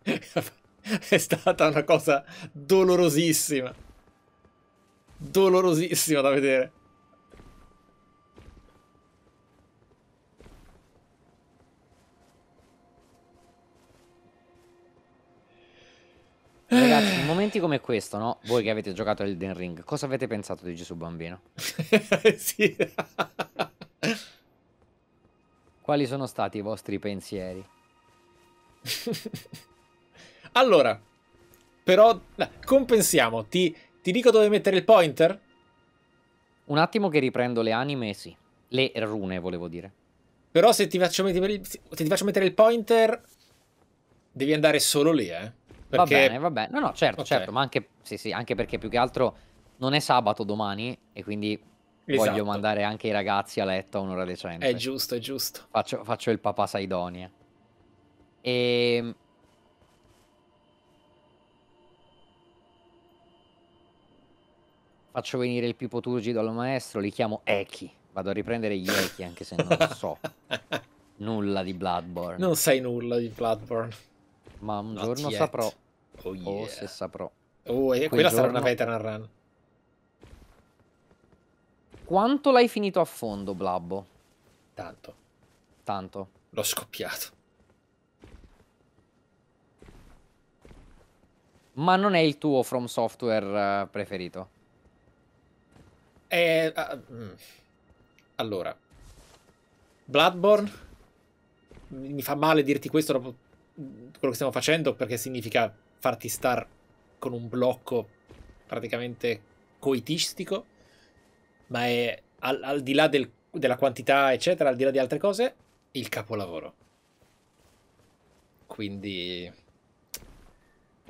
Speaker 4: [LAUGHS] È stata una cosa dolorosissima. Dolorosissima da vedere.
Speaker 1: Ragazzi, in eh. momenti come questo, no? Voi che avete giocato a Elden Ring, cosa avete pensato di Gesù Bambino? [LAUGHS] sì. Quali sono stati i vostri pensieri? [LAUGHS]
Speaker 4: allora, però, compensiamo. Ti, ti
Speaker 1: dico dove mettere il pointer? Un attimo che riprendo le anime, sì. Le rune, volevo dire. Però se ti faccio mettere se ti faccio mettere il pointer,
Speaker 4: devi andare solo lì, eh.
Speaker 1: Perché... Va bene, va bene. No, no, certo, okay. certo, ma anche, sì, sì, anche perché più che altro non è sabato domani e quindi esatto. voglio mandare anche i ragazzi a letto a un'ora decente. È
Speaker 4: giusto, è giusto.
Speaker 1: Faccio, faccio il papà Saidonia. E... Ehm, faccio venire il Pippo Turgido al maestro, li chiamo Eki. Vado a riprendere gli Eki anche se non so [LAUGHS] nulla di Bloodborne. Non
Speaker 4: sai nulla di Bloodborne.
Speaker 1: Ma un Not giorno yet. saprò. Oh, yeah. oh, se saprò. Oh, e Quel quella giorno... sarà una veteran run. Quanto l'hai finito a fondo, Blabbo? Tanto. Tanto. L'ho scoppiato. Ma non è il tuo From Software eh, preferito?
Speaker 4: Eh, uh, allora, Bloodborne mi fa male dirti questo dopo quello che stiamo facendo perché significa farti star con un blocco praticamente coitistico, ma è al, al di là del, della quantità, eccetera, al di là di altre cose, il capolavoro. Quindi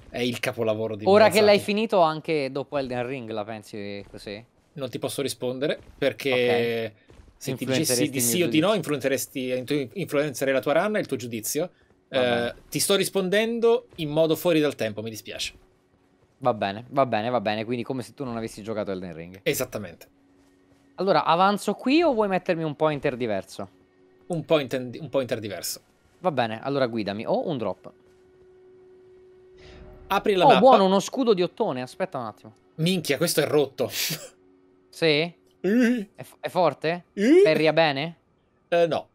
Speaker 4: è il capolavoro di Ora Miyazaki. che l'hai
Speaker 1: finito anche dopo Elden Ring, la pensi così?
Speaker 4: Non ti posso rispondere perché okay. se ti dicessi di sì o di no, influenzeresti, eh, influenzerei la tua run e il tuo giudizio eh, ti sto
Speaker 1: rispondendo in modo fuori dal tempo, mi dispiace. Va bene, va bene, va bene. Quindi come se tu non avessi giocato Elden Ring. Esattamente. Allora, avanzo qui o vuoi mettermi un pointer diverso? Un pointer, un pointer diverso. Va bene, allora guidami. O oh, un drop. Apri la oh, mappa. buono, uno scudo di ottone. Aspetta un attimo. Minchia, questo è rotto. [LAUGHS] sì? Mm. È, è, forte? Mm. Eh. Ferria
Speaker 4: bene? Eh, no.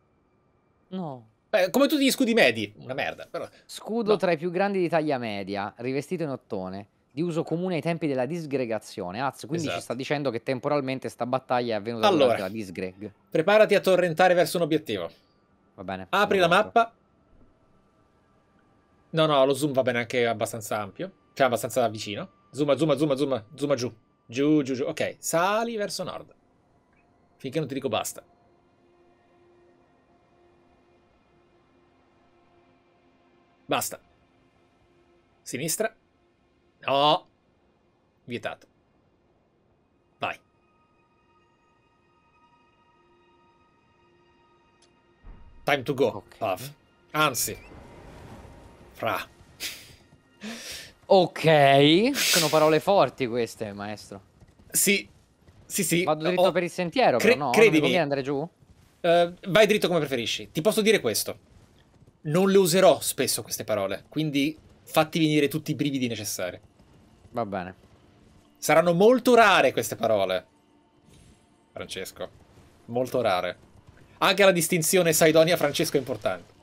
Speaker 4: No. Beh, come tutti gli scudi medi, una merda. Però.
Speaker 1: Scudo no. tra i più grandi di taglia media, rivestito in ottone, di uso comune ai tempi della disgregazione. Az, quindi esatto. ci sta dicendo che temporalmente sta battaglia è avvenuta allora, durante la disgreg. Preparati a torrentare verso un obiettivo. Va bene. Apri la mappa.
Speaker 4: No, no, lo zoom va bene anche abbastanza ampio. Cioè, abbastanza vicino. Zoom, zoom, zoom, zoom, zoom giù. Giù, giù, giù. Ok, sali verso nord. Finché non ti dico basta. Basta. Sinistra. No. Vietato. Vai.
Speaker 1: Time to go, okay. Pav. Anzi. Fra. Ok. Sono parole forti queste, maestro. Sì. Sì, sì. Vado dritto oh. per il sentiero, Cre però no? Credimi. Non mi andare giù?
Speaker 4: Uh, vai dritto come preferisci. Ti posso dire questo non le userò spesso queste parole, quindi fatti venire tutti i brividi necessari. Va bene. Saranno molto rare queste parole. Francesco. Molto rare. Anche la distinzione Saidonia-Francesco è importante.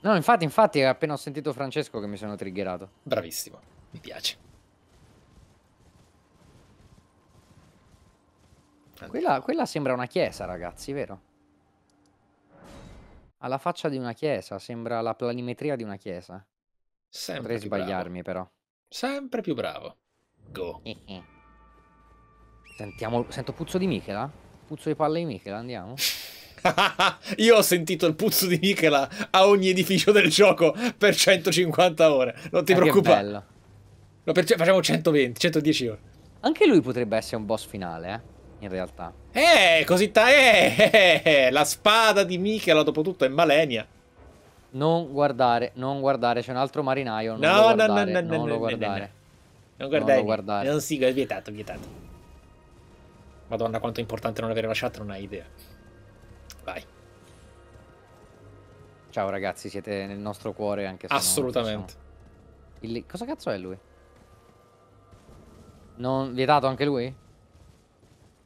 Speaker 1: No, infatti, infatti, appena ho sentito Francesco che mi sono triggerato. Bravissimo, mi piace. Quella, quella sembra una chiesa, ragazzi, vero? Alla faccia di una chiesa, sembra la planimetria di una chiesa. Sempre Potrei più sbagliarmi bravo. però. Sempre più bravo. Go. Eh, eh. Sentiamo, sento puzzo di Michela? Puzzo di palle di Michela, andiamo. [LAUGHS]
Speaker 4: Io ho sentito il puzzo di Michela a ogni edificio del gioco per 150 ore. Non ti eh preoccupare. No, facciamo 120, 110 ore. Anche lui
Speaker 1: potrebbe essere un boss finale, eh in realtà. Eh, così ta... Eh, eh, la spada di Michela, dopo tutto, è Malenia. Non guardare, non guardare, c'è un altro marinaio. No, no, no, no, non lo
Speaker 4: guardare. Non guardare. Non guardare. Non si, è vietato, vietato. Madonna, quanto è importante non avere lasciato, non hai idea. Vai.
Speaker 1: Ciao ragazzi, siete nel nostro cuore anche se Assolutamente. Il... Cosa cazzo è lui? Non... Vietato anche lui?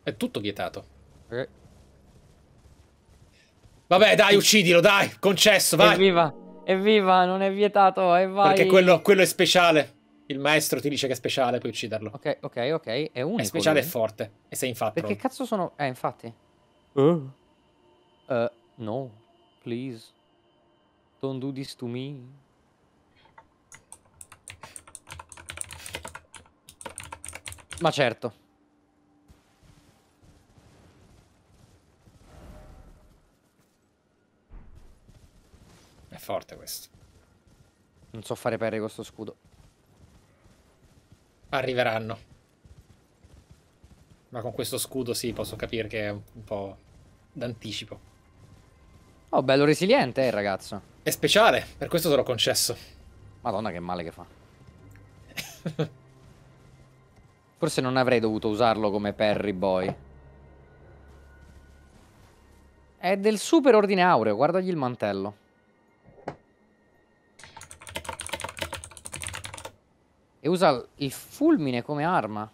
Speaker 4: È tutto vietato. Ok. Vabbè, dai, uccidilo, dai, concesso, vai. Evviva,
Speaker 1: evviva, non è vietato, e vai. Perché quello,
Speaker 4: quello, è speciale. Il maestro ti dice che è speciale, puoi ucciderlo. Ok, ok, ok, è unico. È speciale e eh. forte, e sei infatti. Perché
Speaker 1: cazzo sono... Eh, infatti. Uh. Uh, no, please. Don't do this to me. Ma certo.
Speaker 4: forte questo.
Speaker 1: Non so fare parry questo scudo.
Speaker 4: Arriveranno. Ma con questo scudo sì, posso capire che è un po' d'anticipo.
Speaker 1: Oh, bello resiliente, eh, ragazzo. È
Speaker 4: speciale, per questo te l'ho concesso.
Speaker 1: Madonna, che male che fa. [LAUGHS] Forse non avrei dovuto usarlo come Perry Boy. È del super ordine aureo, guardagli il mantello. E usa il fulmine come arma.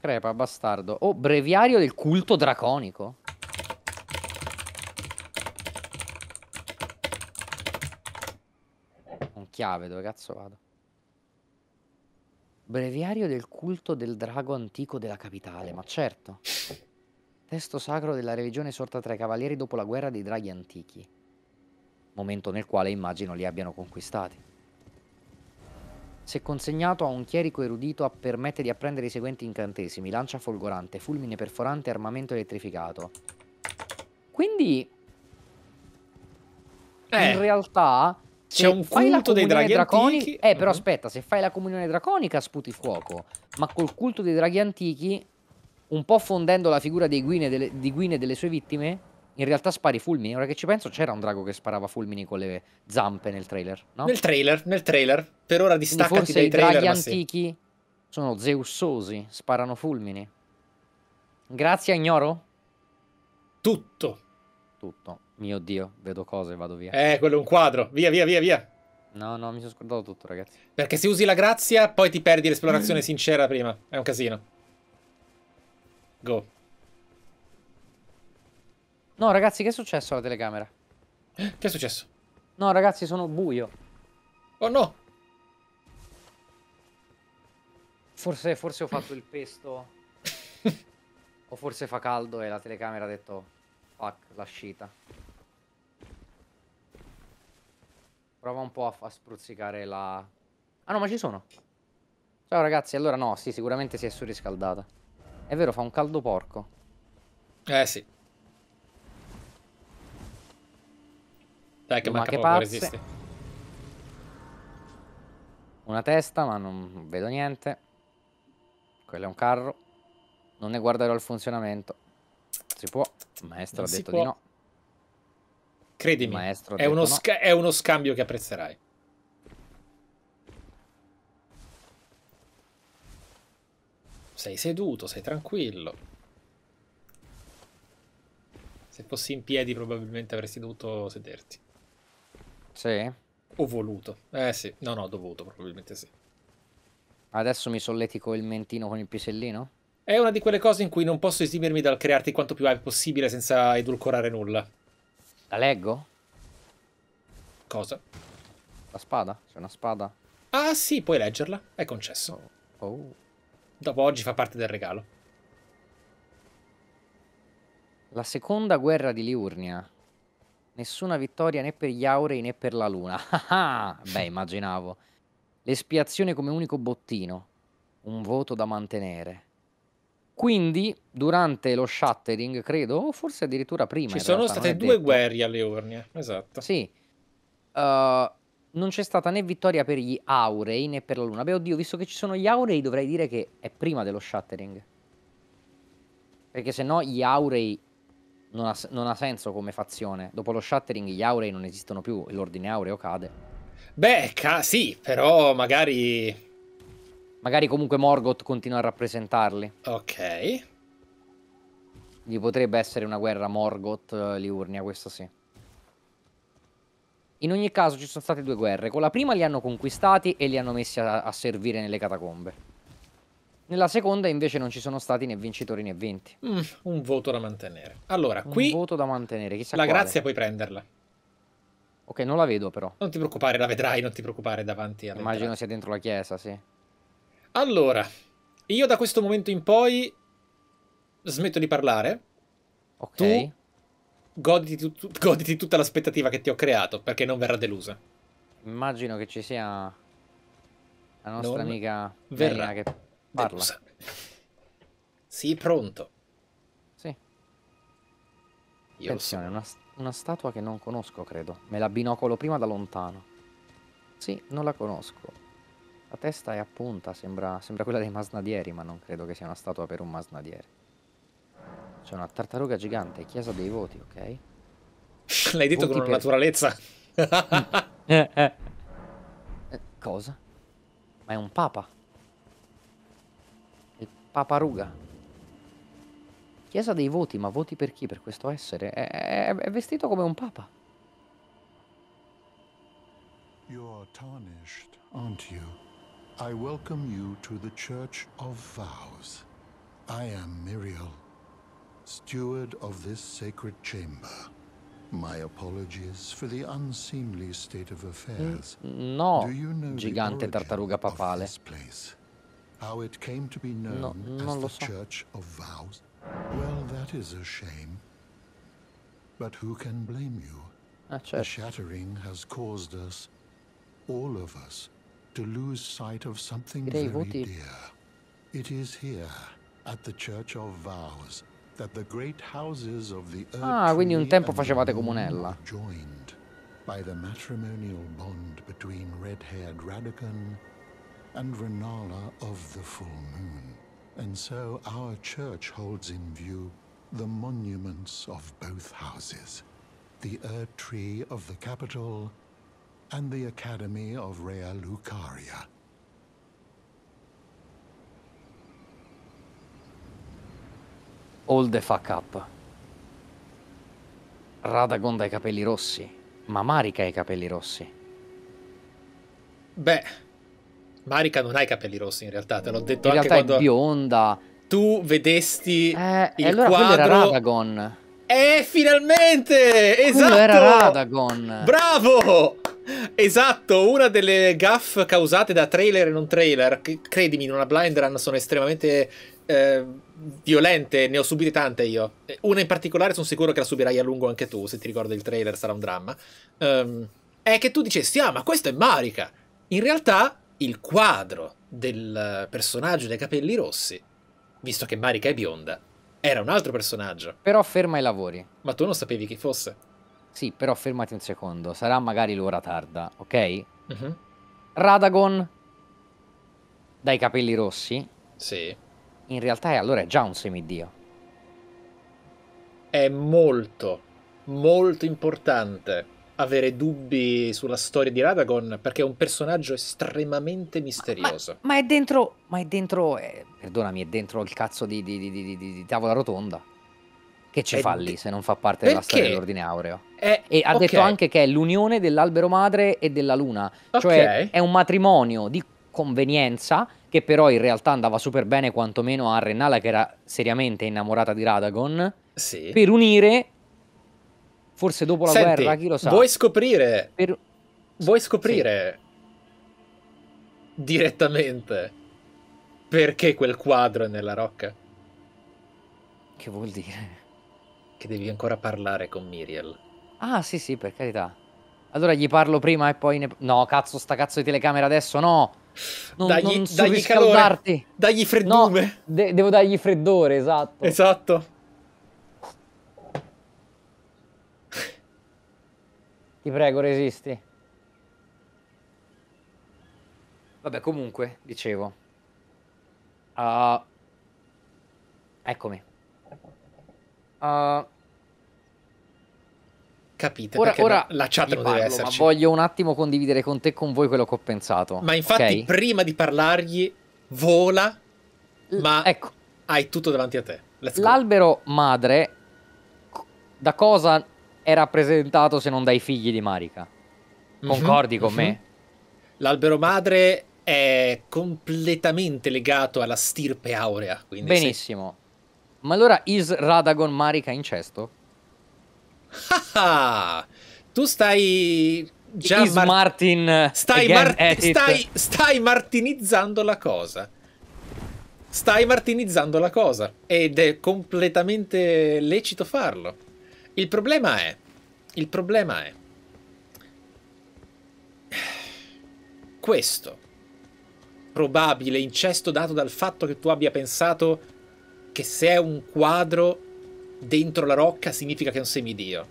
Speaker 1: Crepa, bastardo. Oh, breviario del culto draconico. Con chiave, dove cazzo vado? Breviario del culto del drago antico della capitale, ma certo. Testo sacro della religione sorta tra i cavalieri dopo la guerra dei draghi antichi. Momento nel quale immagino li abbiano conquistati. Se consegnato a un chierico erudito permette di apprendere i seguenti incantesimi. Lancia folgorante, fulmine perforante, armamento elettrificato. Quindi... Eh, in realtà... C'è un culto dei draghi draconi... antichi... Eh, però uh -huh. aspetta, se fai la comunione draconica sputi fuoco. Ma col culto dei draghi antichi, un po' fondendo la figura dei guine delle, di Guine delle sue vittime, in realtà spari fulmini. Ora che ci penso, c'era un drago che sparava fulmini con le zampe nel trailer, no? Nel
Speaker 4: trailer, nel trailer.
Speaker 1: Per ora distaccati forse dai trailer, i draghi antichi sì. sono zeussosi, sparano fulmini. Grazie, ignoro? Tutto. Tutto. Mio Dio, vedo cose, e vado via. Eh, quello è un quadro. Via, via, via, via. No, no, mi sono scordato tutto, ragazzi.
Speaker 4: Perché se usi la grazia, poi ti perdi l'esplorazione sincera prima. È un
Speaker 1: casino. Go. No, ragazzi, che è successo alla telecamera? Che è successo? No, ragazzi, sono buio. Oh no! Forse, forse ho fatto il pesto. o forse fa caldo e la telecamera ha detto... Fuck, la scita. Prova un po' a, a spruzzicare la... Ah no, ma ci sono. Ciao ragazzi, allora no, sì, sicuramente si è surriscaldata. È vero, fa un caldo porco.
Speaker 4: Eh sì. Dai che manca, manca poco, pazze.
Speaker 1: Una testa, ma non vedo niente. Quello è un carro. Non ne guarderò il funzionamento. Si può. Il maestro non ha detto di no. Credimi, è uno, no.
Speaker 4: è uno scambio che apprezzerai. Sei seduto, sei tranquillo. Se fossi in piedi probabilmente avresti dovuto sederti. Sì? Ho voluto.
Speaker 1: Eh sì, no, no, ho dovuto, probabilmente sì. Adesso mi solletico il mentino con il pisellino?
Speaker 4: È una di quelle cose in cui non posso esimermi dal crearti quanto più hype possibile senza edulcorare nulla. La leggo? Cosa? La spada? C'è una spada? Ah sì, puoi leggerla. È concesso. Oh. oh. Dopo oggi fa parte del regalo.
Speaker 1: La seconda guerra di Liurnia Nessuna vittoria né per gli aurei né per la luna. [LAUGHS] Ah, ah. Beh, immaginavo. L'espiazione come unico bottino. Un voto da mantenere. Quindi, durante lo shattering, credo, o forse addirittura prima. Ci sono realtà, state due detto. guerre
Speaker 4: alle Ornia,
Speaker 1: esatto. Sì. Uh, non c'è stata né vittoria per gli aurei né per la luna. Beh, oddio, visto che ci sono gli aurei, dovrei dire che è prima dello shattering. Perché se no gli aurei non ha, non ha senso come fazione. Dopo lo shattering gli aurei non esistono più, l'ordine aureo cade. Beh,
Speaker 4: ca- sì,
Speaker 1: però magari... Magari comunque Morgoth continua a rappresentarli. Ok. Gli potrebbe essere una guerra Morgoth-Liurnia, eh, questo sì. In ogni caso ci sono state due guerre. Con la prima li hanno conquistati e li hanno messi a, a servire nelle catacombe. Nella seconda invece non ci sono stati né vincitori né vinti.
Speaker 4: Mm, un voto da mantenere.
Speaker 1: Allora, un qui... Un voto da mantenere, chissà La quale. grazia puoi prenderla. Ok, non la vedo però. Non ti preoccupare, la vedrai,
Speaker 4: non ti preoccupare davanti a... Immagino sia dentro
Speaker 1: la chiesa, sì.
Speaker 4: Allora, io da questo momento in poi smetto di parlare. Ok. Tu goditi, tu, goditi tutta l'aspettativa che ti ho creato, perché non verrà delusa. Immagino
Speaker 1: che ci sia la nostra non amica Verena che Parla. Delusa. Sì, pronto. Sì. Io Attenzione, so. una, una statua che non conosco, credo. Me la binocolo prima da lontano. Sì, non la conosco. La testa è a punta, sembra, sembra, quella dei masnadieri, ma non credo che sia una statua per un masnadiere. C'è una tartaruga gigante, chiesa dei voti, ok? [LAUGHS] L'hai detto voti con una per... naturalezza. [LAUGHS] eh, eh. [LAUGHS] Eh, cosa? Ma è un papa. Paparuga. Chiesa dei voti, ma voti per chi? Per questo essere? È, è, è vestito come un papa.
Speaker 3: You're tarnished, aren't you? I welcome you to the Church of Vows. I am Muriel, steward of this sacred chamber. My apologies for the unseemly state of affairs. No, Do you know gigante
Speaker 1: tartaruga papale.
Speaker 3: How it came to be known no, no as the so. Church of Vows? Well, that is a shame. But who can blame you? The shattering has caused us, all of us, to lose sight of something very dear. It is here, at the Church of Vows, that the great houses of the earth Ah, quindi un tempo facevate comunella. Joined by the matrimonial bond between red-haired Radican and Renala of the full moon. And so our church holds in view the monuments of both houses, the Erd Tree of the capital and the Academy of Rea Lucaria.
Speaker 1: All the fuck up. Radagonda ha i capelli rossi, ma Marika ha i capelli rossi. Beh,
Speaker 4: Marika non ha i capelli rossi in realtà, te l'ho detto in anche quando... In realtà è
Speaker 1: bionda. Tu vedesti eh, il allora quadro... era Radagon.
Speaker 4: Eh, finalmente! Quello esatto! era
Speaker 1: Radagon. Bravo! Esatto,
Speaker 4: una delle gaff causate da trailer e non trailer, credimi, in una blind run sono estremamente eh, violente, ne ho subite tante io. Una in particolare sono sicuro che la subirai a lungo anche tu, se ti ricordi il trailer sarà un dramma. Um, è che tu dicessi, ah ma questo è Marika. In realtà il quadro del personaggio dei capelli rossi, visto che Marika è bionda, era un
Speaker 1: altro personaggio. Però ferma i lavori. Ma tu non sapevi chi fosse? Sì, però fermati un secondo, sarà magari l'ora tarda, ok? Uh mhm. -huh. Radagon dai capelli rossi. Sì. In realtà allora è già un semidio.
Speaker 4: È molto, molto importante avere dubbi sulla storia di Radagon perché
Speaker 1: è un personaggio
Speaker 4: estremamente misterioso. Ma,
Speaker 1: ma è dentro, ma è dentro, eh, perdonami, è dentro il cazzo di, di, di, di tavola rotonda. Che ci fa lì se non fa parte perché? della storia dell'ordine aureo? È... E ha okay. detto anche che è l'unione dell'albero madre e della luna, okay. cioè è un matrimonio di convenienza che però in realtà andava super bene quantomeno a Renala che era seriamente innamorata di Radagon sì. per unire Forse dopo la Senti, guerra, chi lo sa. Vuoi scoprire? Per... Vuoi scoprire
Speaker 4: sì. direttamente perché quel quadro
Speaker 1: è nella rocca? Che vuol dire? Che devi ancora parlare con Miriel. Ah, sì, sì, per carità. Allora gli parlo prima e poi ne... No, cazzo, sta cazzo di telecamera adesso, no! Non, dagli, non dagli calore,
Speaker 4: dagli freddume. No,
Speaker 1: de devo dargli freddore, esatto. Esatto. Ti prego, resisti. Vabbè, comunque, dicevo. Uh, eccomi. Uh, Capite, ora, ora la chat non parlo, Ma voglio un attimo condividere con te e con voi quello che ho pensato. Ma infatti, okay? prima
Speaker 4: di parlargli,
Speaker 1: vola, L ma ecco. hai tutto davanti a te. L'albero madre, da cosa è rappresentato se non dai figli di Marika. Mhm, Concordi mm -hmm. con mm -hmm. me?
Speaker 4: L'albero madre è completamente legato alla stirpe aurea. Benissimo.
Speaker 1: Sì. Ma allora is Radagon Marika incesto?
Speaker 4: Ah, ah. tu stai già is Mar
Speaker 1: Martin
Speaker 4: stai, Mar stai, stai martinizzando la cosa. Stai martinizzando la cosa ed è completamente lecito farlo. Il problema è... Il problema è... Questo probabile incesto dato dal fatto che tu abbia pensato che se è un quadro dentro la rocca significa che è un semidio.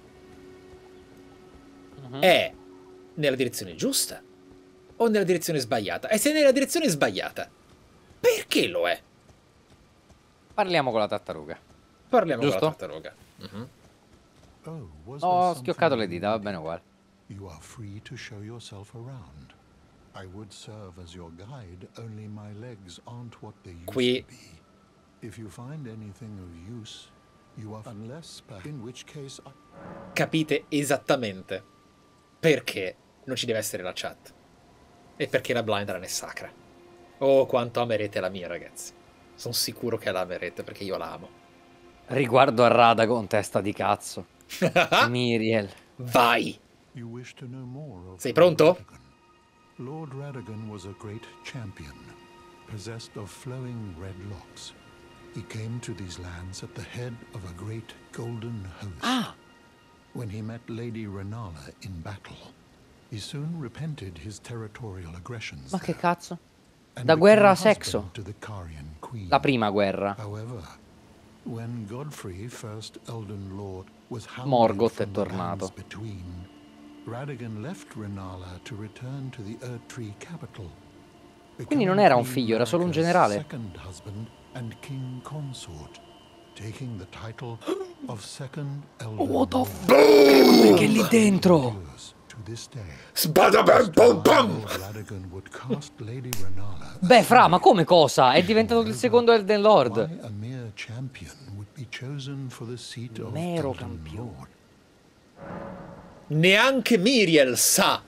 Speaker 4: Uh mm-hmm. -huh. È nella direzione giusta o nella direzione sbagliata? E se è nella direzione sbagliata, perché lo è?
Speaker 1: Parliamo con la tartaruga. Parliamo Giusto? con la tartaruga. Uh mm-hmm. -huh.
Speaker 3: Ho oh, schioccato le
Speaker 1: dita, va bene uguale.
Speaker 3: You are free to show yourself around. I would serve as your guide, only my legs aren't what they used
Speaker 1: Qui. to be.
Speaker 3: If you find anything of use, you are unless in which case I...
Speaker 4: Capite esattamente perché non ci deve essere la chat e perché la blind run è sacra. Oh, quanto amerete la mia, ragazzi. Sono sicuro che la amerete perché io la amo.
Speaker 1: Riguardo a Radagon, testa di cazzo. [LAUGHS] Miriel. Vai. Sei pronto?
Speaker 3: Lord Radigan was a great champion, possessed of flowing red locks. He came to these lands at the head of a great golden host. Ah. When he met Lady Renala in battle, he soon repented his territorial aggressions. Ma che cazzo? Da guerra a
Speaker 1: sexo. La prima guerra.
Speaker 3: However, when Godfrey, first Elden Lord
Speaker 1: Morgoth è tornato.
Speaker 4: Quindi non era un figlio, era solo un generale.
Speaker 3: Taking the title of second
Speaker 5: [GASPS] What the f- Che lì dentro?
Speaker 1: Beh, Fra, ma come cosa? È diventato il secondo Elden Lord.
Speaker 3: Mero campione.
Speaker 1: Neanche Miriel sa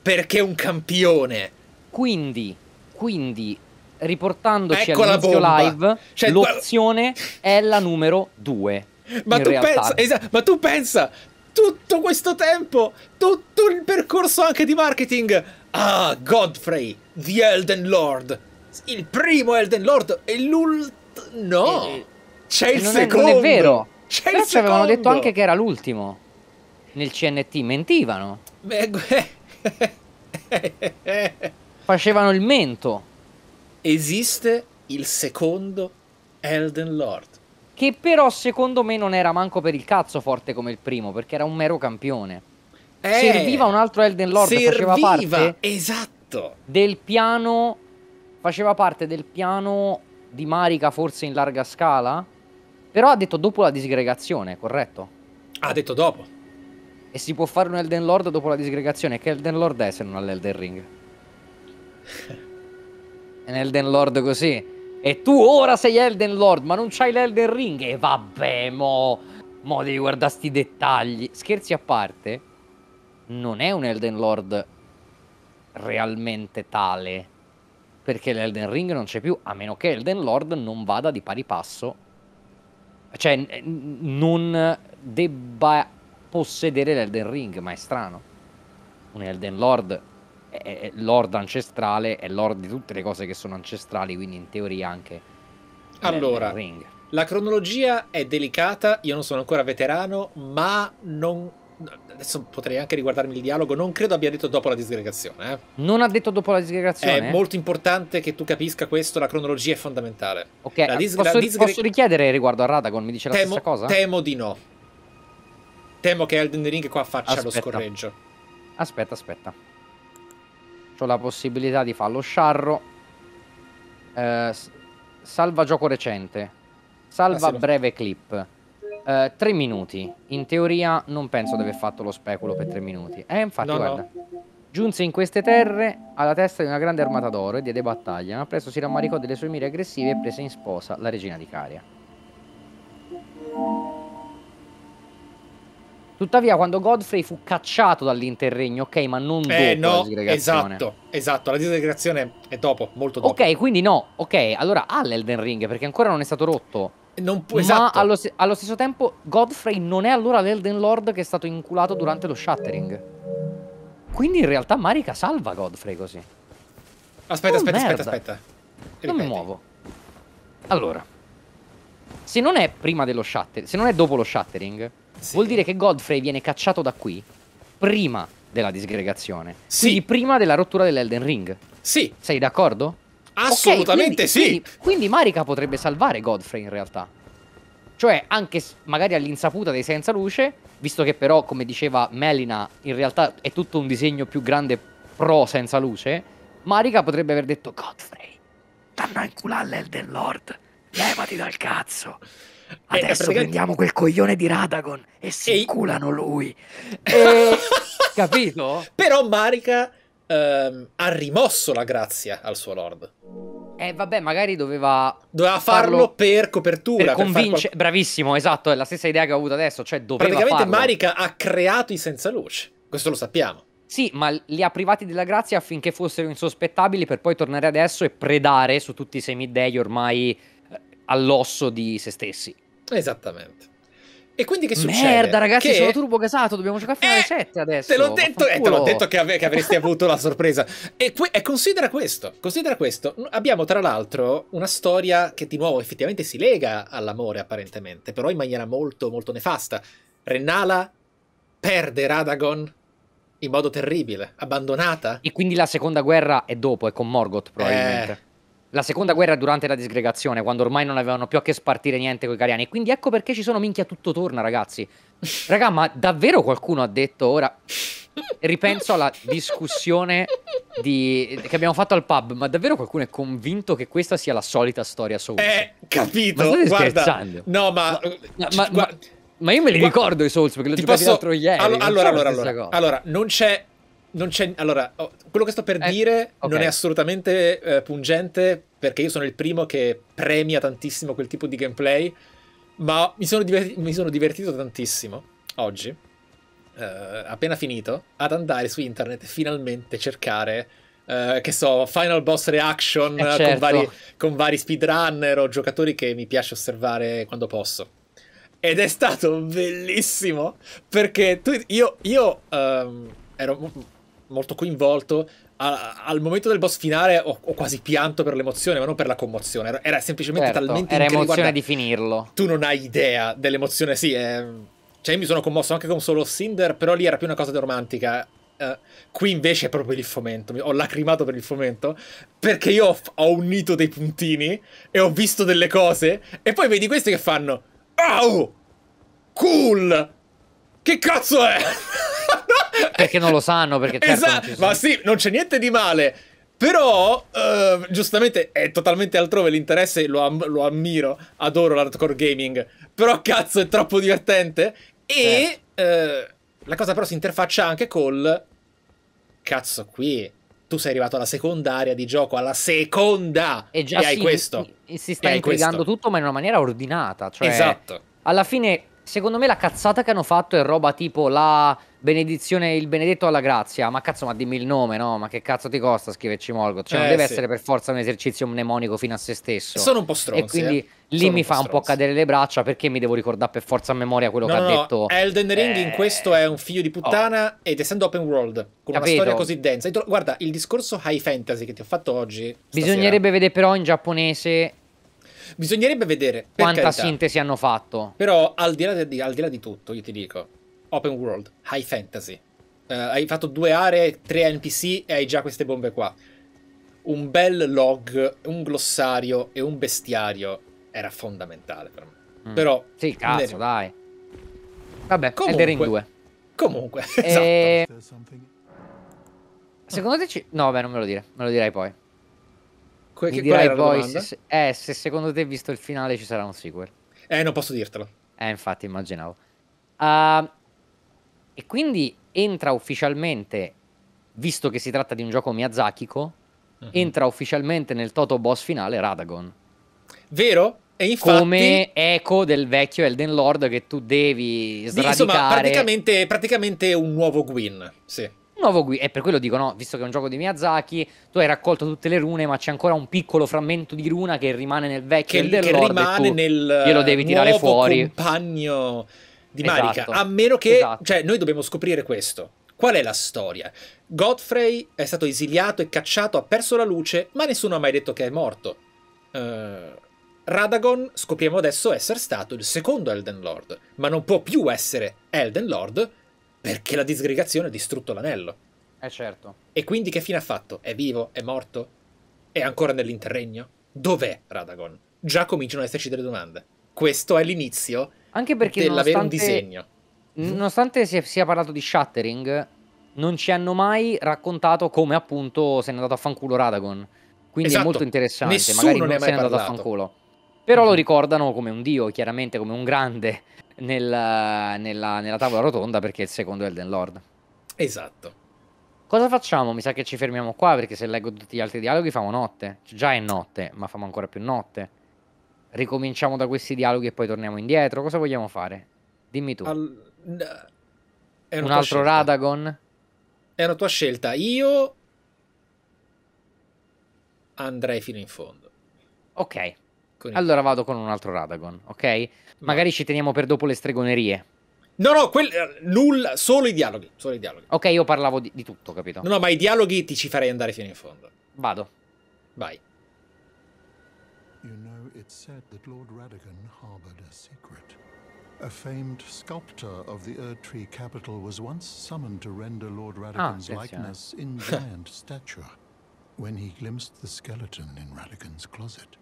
Speaker 1: perché è un campione. Quindi, quindi, riportandoci ecco all'inizio live, cioè, l'opzione è la numero 2. Ma, ma tu pensa,
Speaker 4: tutto questo tempo, tutto il percorso anche di marketing. a ah, Godfrey, The Elden Lord. Il primo Elden Lord e l'ultimo... No,
Speaker 1: c'è il non secondo. È, non è vero. C'è Però il ci avevano detto anche che era l'ultimo. Nel CNT mentivano. Beh, [LAUGHS] Facevano il mento. Esiste il secondo Elden Lord. Che però secondo me non era manco per il cazzo forte come il primo, perché era un mero campione. Eh, serviva un altro Elden Lord, serviva, faceva parte esatto. del piano faceva parte del piano di Marica forse in larga scala, però ha detto dopo la disgregazione, corretto?
Speaker 4: Ha detto dopo.
Speaker 1: E si può fare un Elden Lord dopo la disgregazione? Che Elden Lord è se non all'Elden Ring? [LAUGHS] un Elden Lord così. E tu ora sei Elden Lord, ma non c'hai l'Elden Ring. E vabbè, mo. Mo devi guardare sti dettagli. Scherzi a parte, non è un Elden Lord realmente tale. Perché l'Elden Ring non c'è più, a meno che Elden Lord non vada di pari passo. Cioè, non debba possedere l'Elden Ring, ma è strano. Un Elden Lord è, l'ord ancestrale, è l'ord di tutte le cose che sono ancestrali, quindi in teoria anche allora, del ring.
Speaker 4: La cronologia è delicata, io non sono ancora veterano, ma non adesso potrei anche riguardarmi il dialogo, non credo abbia detto dopo la disgregazione. Eh.
Speaker 1: Non ha detto dopo la disgregazione? È molto
Speaker 4: importante che tu capisca questo, la cronologia è fondamentale. Ok, la dis- posso, la posso
Speaker 1: richiedere riguardo a Radagon, mi dice temo, la stessa cosa? Temo di no.
Speaker 4: Temo che Elden Ring qua faccia aspetta. lo scorreggio.
Speaker 1: Aspetta, aspetta dato la possibilità di fare lo sciarro, eh, salva gioco recente, salva breve clip. Eh, tre minuti. In teoria non penso di aver fatto lo speculo per tre minuti. Eh, infatti, no, guarda. No. Giunse in queste terre alla testa di una grande armata d'oro e diede battaglia, ma presto si rammaricò delle sue mire aggressive e prese in sposa la regina di Caria. Tuttavia, quando Godfrey fu cacciato dall'interregno, ok, ma non eh, dopo no, la disgregazione. Esatto, esatto, la disgregazione è dopo, molto dopo. Ok, quindi no, ok, allora ha l'Elden Ring perché ancora non è stato rotto. Non può, ma esatto. allo, allo, stesso tempo Godfrey non è allora l'Elden Lord che è stato inculato durante lo Shattering. Quindi in realtà Marika salva Godfrey così. Aspetta, oh, aspetta, merda. aspetta, aspetta. Non mi muovo. Allora. Se non è prima dello Shattering, se non è dopo lo Shattering, sì. Vuol dire che Godfrey viene cacciato da qui prima della disgregazione. Sì. Quindi prima della rottura dell'Elden Ring. Sì. Sei d'accordo? Assolutamente okay, quindi, sì. Quindi, quindi Marika potrebbe salvare Godfrey in realtà. Cioè, anche magari all'insaputa dei senza luce, visto che però, come diceva Melina, in realtà è tutto un disegno più grande pro senza luce, Marika potrebbe aver detto Godfrey,
Speaker 5: danna in culà all'Elden Lord, levati
Speaker 4: dal cazzo. Adesso praticamente... prendiamo quel coglione di Radagon e si e... inculano lui. [LAUGHS] E... Capito? Però Marika ehm, ha
Speaker 1: rimosso la grazia al suo lord. Eh vabbè, magari doveva... Doveva farlo, farlo per copertura. Per convincere... Qual... Bravissimo, esatto, è la stessa idea che ho avuto adesso, cioè doveva Praticamente farlo. Marika ha creato i senza luce, questo lo sappiamo. Sì, ma li ha privati della grazia affinché fossero insospettabili per poi tornare adesso e predare su tutti i semidei ormai all'osso di se stessi. Esattamente. E quindi che succede? Merda, ragazzi, che... sono
Speaker 4: turbo
Speaker 5: gasato, dobbiamo giocare fino eh, alle 7 adesso. Te l'ho
Speaker 4: detto, eh, te l'ho detto che, ave che, avresti avuto la sorpresa. E, e, considera questo, considera questo. Abbiamo tra l'altro una storia che di nuovo effettivamente si lega all'amore apparentemente, però in maniera molto molto nefasta. Rennala perde Radagon in modo terribile, abbandonata.
Speaker 1: E quindi la seconda guerra è dopo, è con Morgoth probabilmente. Eh la seconda guerra è durante la disgregazione, quando ormai non avevano più a che spartire niente con i cariani. Quindi ecco perché ci sono minchia tutto torna, ragazzi. Raga, ma davvero qualcuno ha detto ora... Ripenso alla discussione di... che abbiamo fatto al pub, ma davvero qualcuno è convinto che questa sia la solita storia Souls? Eh, capito, ma guarda... Scherzando? No, ma... ma, eh, ma, ma ma io me li ricordo i Souls perché li ho posso...
Speaker 5: l'altro ieri. All allora, allora, allora,
Speaker 4: allora, non c'è non c'è. Allora, oh, quello che sto per eh, dire okay. non è assolutamente eh, pungente, perché io sono il primo che premia tantissimo quel tipo di gameplay. Ma mi sono, diverti mi sono divertito tantissimo oggi, eh, appena finito, ad andare su internet e finalmente cercare. Eh, che so, final boss reaction eh, certo. con, vari, con vari speedrunner o giocatori che mi piace osservare quando posso ed è stato bellissimo perché tu, io, io um, ero molto coinvolto. A, al momento del boss finale ho, ho quasi pianto per l'emozione, ma non per la commozione. Era, era semplicemente certo, talmente Era emozione Guarda, di
Speaker 1: finirlo.
Speaker 4: Tu non hai idea dell'emozione, sì. È... Eh, cioè, mi sono commosso anche con solo Cinder, però lì era più una cosa romantica. Uh, qui invece è proprio il fomento. Ho lacrimato per il fomento perché io ho, ho unito dei puntini e ho visto delle cose. E poi vedi questi che fanno. Au! Cool! Che cazzo è?
Speaker 1: [LAUGHS] perché non lo sanno, perché certo
Speaker 4: esatto, ma sì, non c'è niente di male. Però, uh, giustamente, è totalmente altrove l'interesse, lo, am lo, ammiro, adoro l'hardcore gaming, però cazzo è troppo divertente. E certo. eh. uh, la cosa però si interfaccia anche col... Cazzo qui, tu sei arrivato alla seconda area di gioco, alla seconda! E già e si, hai questo.
Speaker 1: Si, sta e intrigando tutto, ma in una maniera ordinata. Cioè, esatto. Alla fine Secondo me la cazzata che hanno fatto è roba tipo la benedizione, il benedetto alla grazia. Ma cazzo, ma dimmi il nome, no? Ma che cazzo ti costa scriverci Morgoth? Cioè, eh, non deve sì. essere per forza un esercizio mnemonico fino a se stesso. Sono un po' stronzi. E quindi eh. lì Sono mi un fa stronzi. un po' cadere le braccia perché mi devo ricordare per forza a memoria quello no, che no, ha no.
Speaker 4: Elden Ring eh... in questo è un figlio di puttana oh. ed essendo open world, con Capito. una storia così densa. Guarda, il discorso high fantasy che ti ho fatto oggi. Bisognerebbe
Speaker 1: stasera. vedere però in giapponese Bisognerebbe
Speaker 4: vedere. Quanta carità. sintesi
Speaker 1: hanno fatto.
Speaker 4: Però al di, di, al di, là di tutto, io ti dico, open world, high fantasy. Uh, hai fatto due aree, tre NPC e hai già queste bombe qua. Un bel log, un glossario e un bestiario era
Speaker 1: fondamentale per me. Mm. Però... Sì, cazzo, dai. Vabbè, comunque, Elden Ring 2. Comunque, [LAUGHS] eh, esatto. Secondo te ci... No, beh, non me lo dire. Me lo dirai poi. Que- direi dirai poi se, eh, se secondo te, visto il finale, ci sarà un sequel. Eh, non posso dirtelo. Eh, infatti, immaginavo. Uh, e quindi entra ufficialmente, visto che si tratta di un gioco miyazakico, uh-huh. Mhm. entra ufficialmente nel Toto Boss finale Radagon. Vero? E infatti, come eco del vecchio Elden Lord che tu devi sradicare. Insomma, praticamente, praticamente un nuovo Gwyn, sì nuovo guida. E per quello dico, no, visto che è un gioco di Miyazaki, tu hai raccolto tutte le rune, ma c'è ancora un piccolo frammento di runa che rimane nel vecchio che, che rimane nel glielo devi tirare fuori. compagno di Marica, esatto. a meno che esatto.
Speaker 4: cioè noi dobbiamo scoprire questo. Qual è la storia? Godfrey è stato esiliato e cacciato, ha perso la luce, ma nessuno ha mai detto che è morto. Uh, Radagon scopriamo adesso essere stato il secondo Elden Lord, ma non può più essere Elden Lord perché la disgregazione ha distrutto l'anello. Eh certo. E quindi che fine ha fatto? È vivo? È morto? È ancora nell'interregno? Dov'è Radagon? Già cominciano ad esserci delle
Speaker 1: domande. Questo è l'inizio Anche perché dell'avere un disegno. Mhm. Nonostante si sia parlato di shattering, non ci hanno mai raccontato come appunto se n'è andato a fanculo Radagon.
Speaker 6: Quindi esatto. è molto interessante. Nessuno Magari non, non se n'è andato a fanculo.
Speaker 1: Però lo mhm. ricordano come un dio, chiaramente come un grande nella, nella, nella tavola rotonda perché è il secondo Elden Lord. Esatto. Cosa facciamo? Mi sa che ci fermiamo qua perché se leggo tutti gli altri dialoghi famo notte. Cioè, già è notte, ma famo ancora più notte. Ricominciamo da questi dialoghi e poi torniamo indietro. Cosa vogliamo fare? Dimmi tu.
Speaker 4: Al... Un altro scelta.
Speaker 1: Radagon?
Speaker 4: È una tua scelta. Io andrei fino in fondo.
Speaker 1: Ok. Eccomi. Allora vado con un altro Radagon, ok? No. Magari ci teniamo per dopo le stregonerie. No,
Speaker 4: no, quel, eh, nulla, solo i, dialoghi, solo i dialoghi.
Speaker 1: Ok, io parlavo di, di, tutto, capito? No, no,
Speaker 4: ma i dialoghi ti ci farei andare fino in fondo. Vado. Vai. You know, it's said that Lord
Speaker 3: Radigan harbored a secret. A famed sculptor of the Erdtree capital was once summoned to render Lord Radigan's ah, likeness in giant stature when he glimpsed the skeleton in Radigan's closet.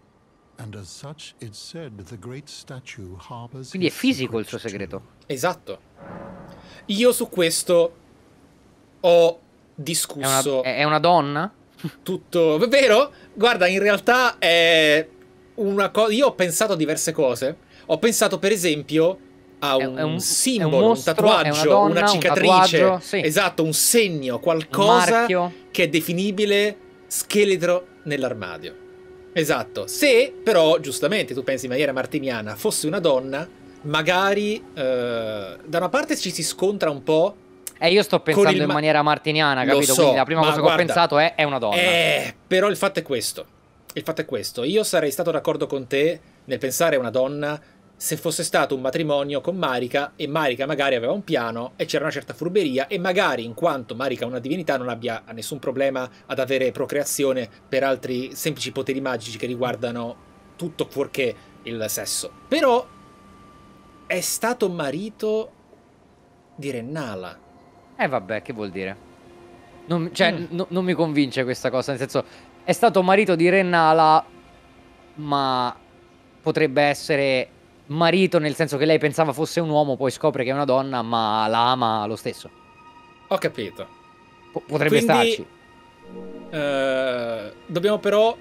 Speaker 4: Quindi è fisico il suo segreto. Esatto. Io su questo ho discusso. È una, è una donna? [LAUGHS] Tutto. Vero? Guarda, in realtà è una cosa. Io ho pensato a diverse cose. Ho pensato, per esempio, a un, un, simbolo, un, mostro, un tatuaggio, una, donna, una, cicatrice, un tatuaggio, sì. esatto, un segno, qualcosa che è definibile scheletro nell'armadio. Esatto, se però giustamente tu pensi in maniera martiniana fosse una donna, magari eh, da una parte ci si scontra
Speaker 1: un po'. E eh, io sto pensando in ma maniera martiniana, capito? So, Quindi la prima cosa guarda, che ho pensato è è una donna. Eh,
Speaker 4: però il fatto è questo. Il fatto è questo, io sarei stato d'accordo con te nel pensare a una donna se fosse stato un matrimonio con Marika e Marika magari aveva un piano e c'era una certa furberia e magari in quanto Marika è una divinità non abbia nessun problema ad avere procreazione per altri semplici poteri magici che riguardano tutto fuorché il sesso. Però è stato marito di
Speaker 1: Rennala. Eh vabbè, che vuol dire? Non, cioè, mm. no, non mi convince questa cosa, nel senso è stato marito di Rennala ma potrebbe essere marito, nel senso che lei pensava fosse un uomo, poi scopre che è una donna, ma la ama lo stesso. Ho capito. P potrebbe Quindi, starci.
Speaker 4: Eh, dobbiamo però...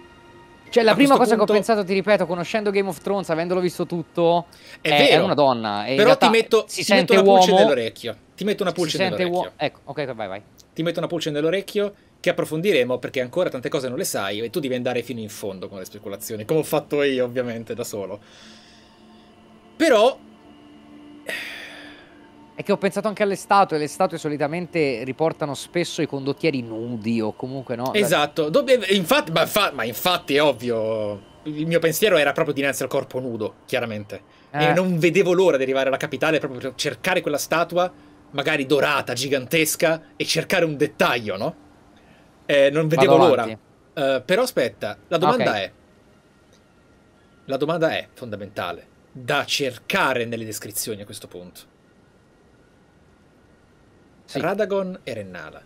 Speaker 1: Cioè, la prima cosa punto... che ho pensato, ti ripeto, conoscendo Game of Thrones, avendolo visto tutto, è, è, è una donna. E però ti metto, si ti metto una uomo, pulce nell'orecchio. Ti metto una pulce nell'orecchio.
Speaker 4: Ecco, ok, vai, vai. Ti metto una pulce nell'orecchio che approfondiremo perché ancora tante cose non le sai e tu devi andare fino in fondo con le speculazioni, come ho fatto io ovviamente da solo.
Speaker 1: Però... È che ho pensato anche alle statue, le statue solitamente riportano spesso i condottieri nudi o comunque no.
Speaker 4: Esatto, Dove, infatti, ma, ma infatti è ovvio, il mio pensiero era proprio dinanzi al corpo nudo, chiaramente. Eh. E non vedevo l'ora di arrivare alla capitale proprio per cercare quella statua, magari dorata, gigantesca, e cercare un dettaglio, no? Eh, non vedevo l'ora. Uh, però aspetta, la domanda okay. è... La domanda è fondamentale da cercare nelle descrizioni a questo punto. Sì. Radagon e Rennala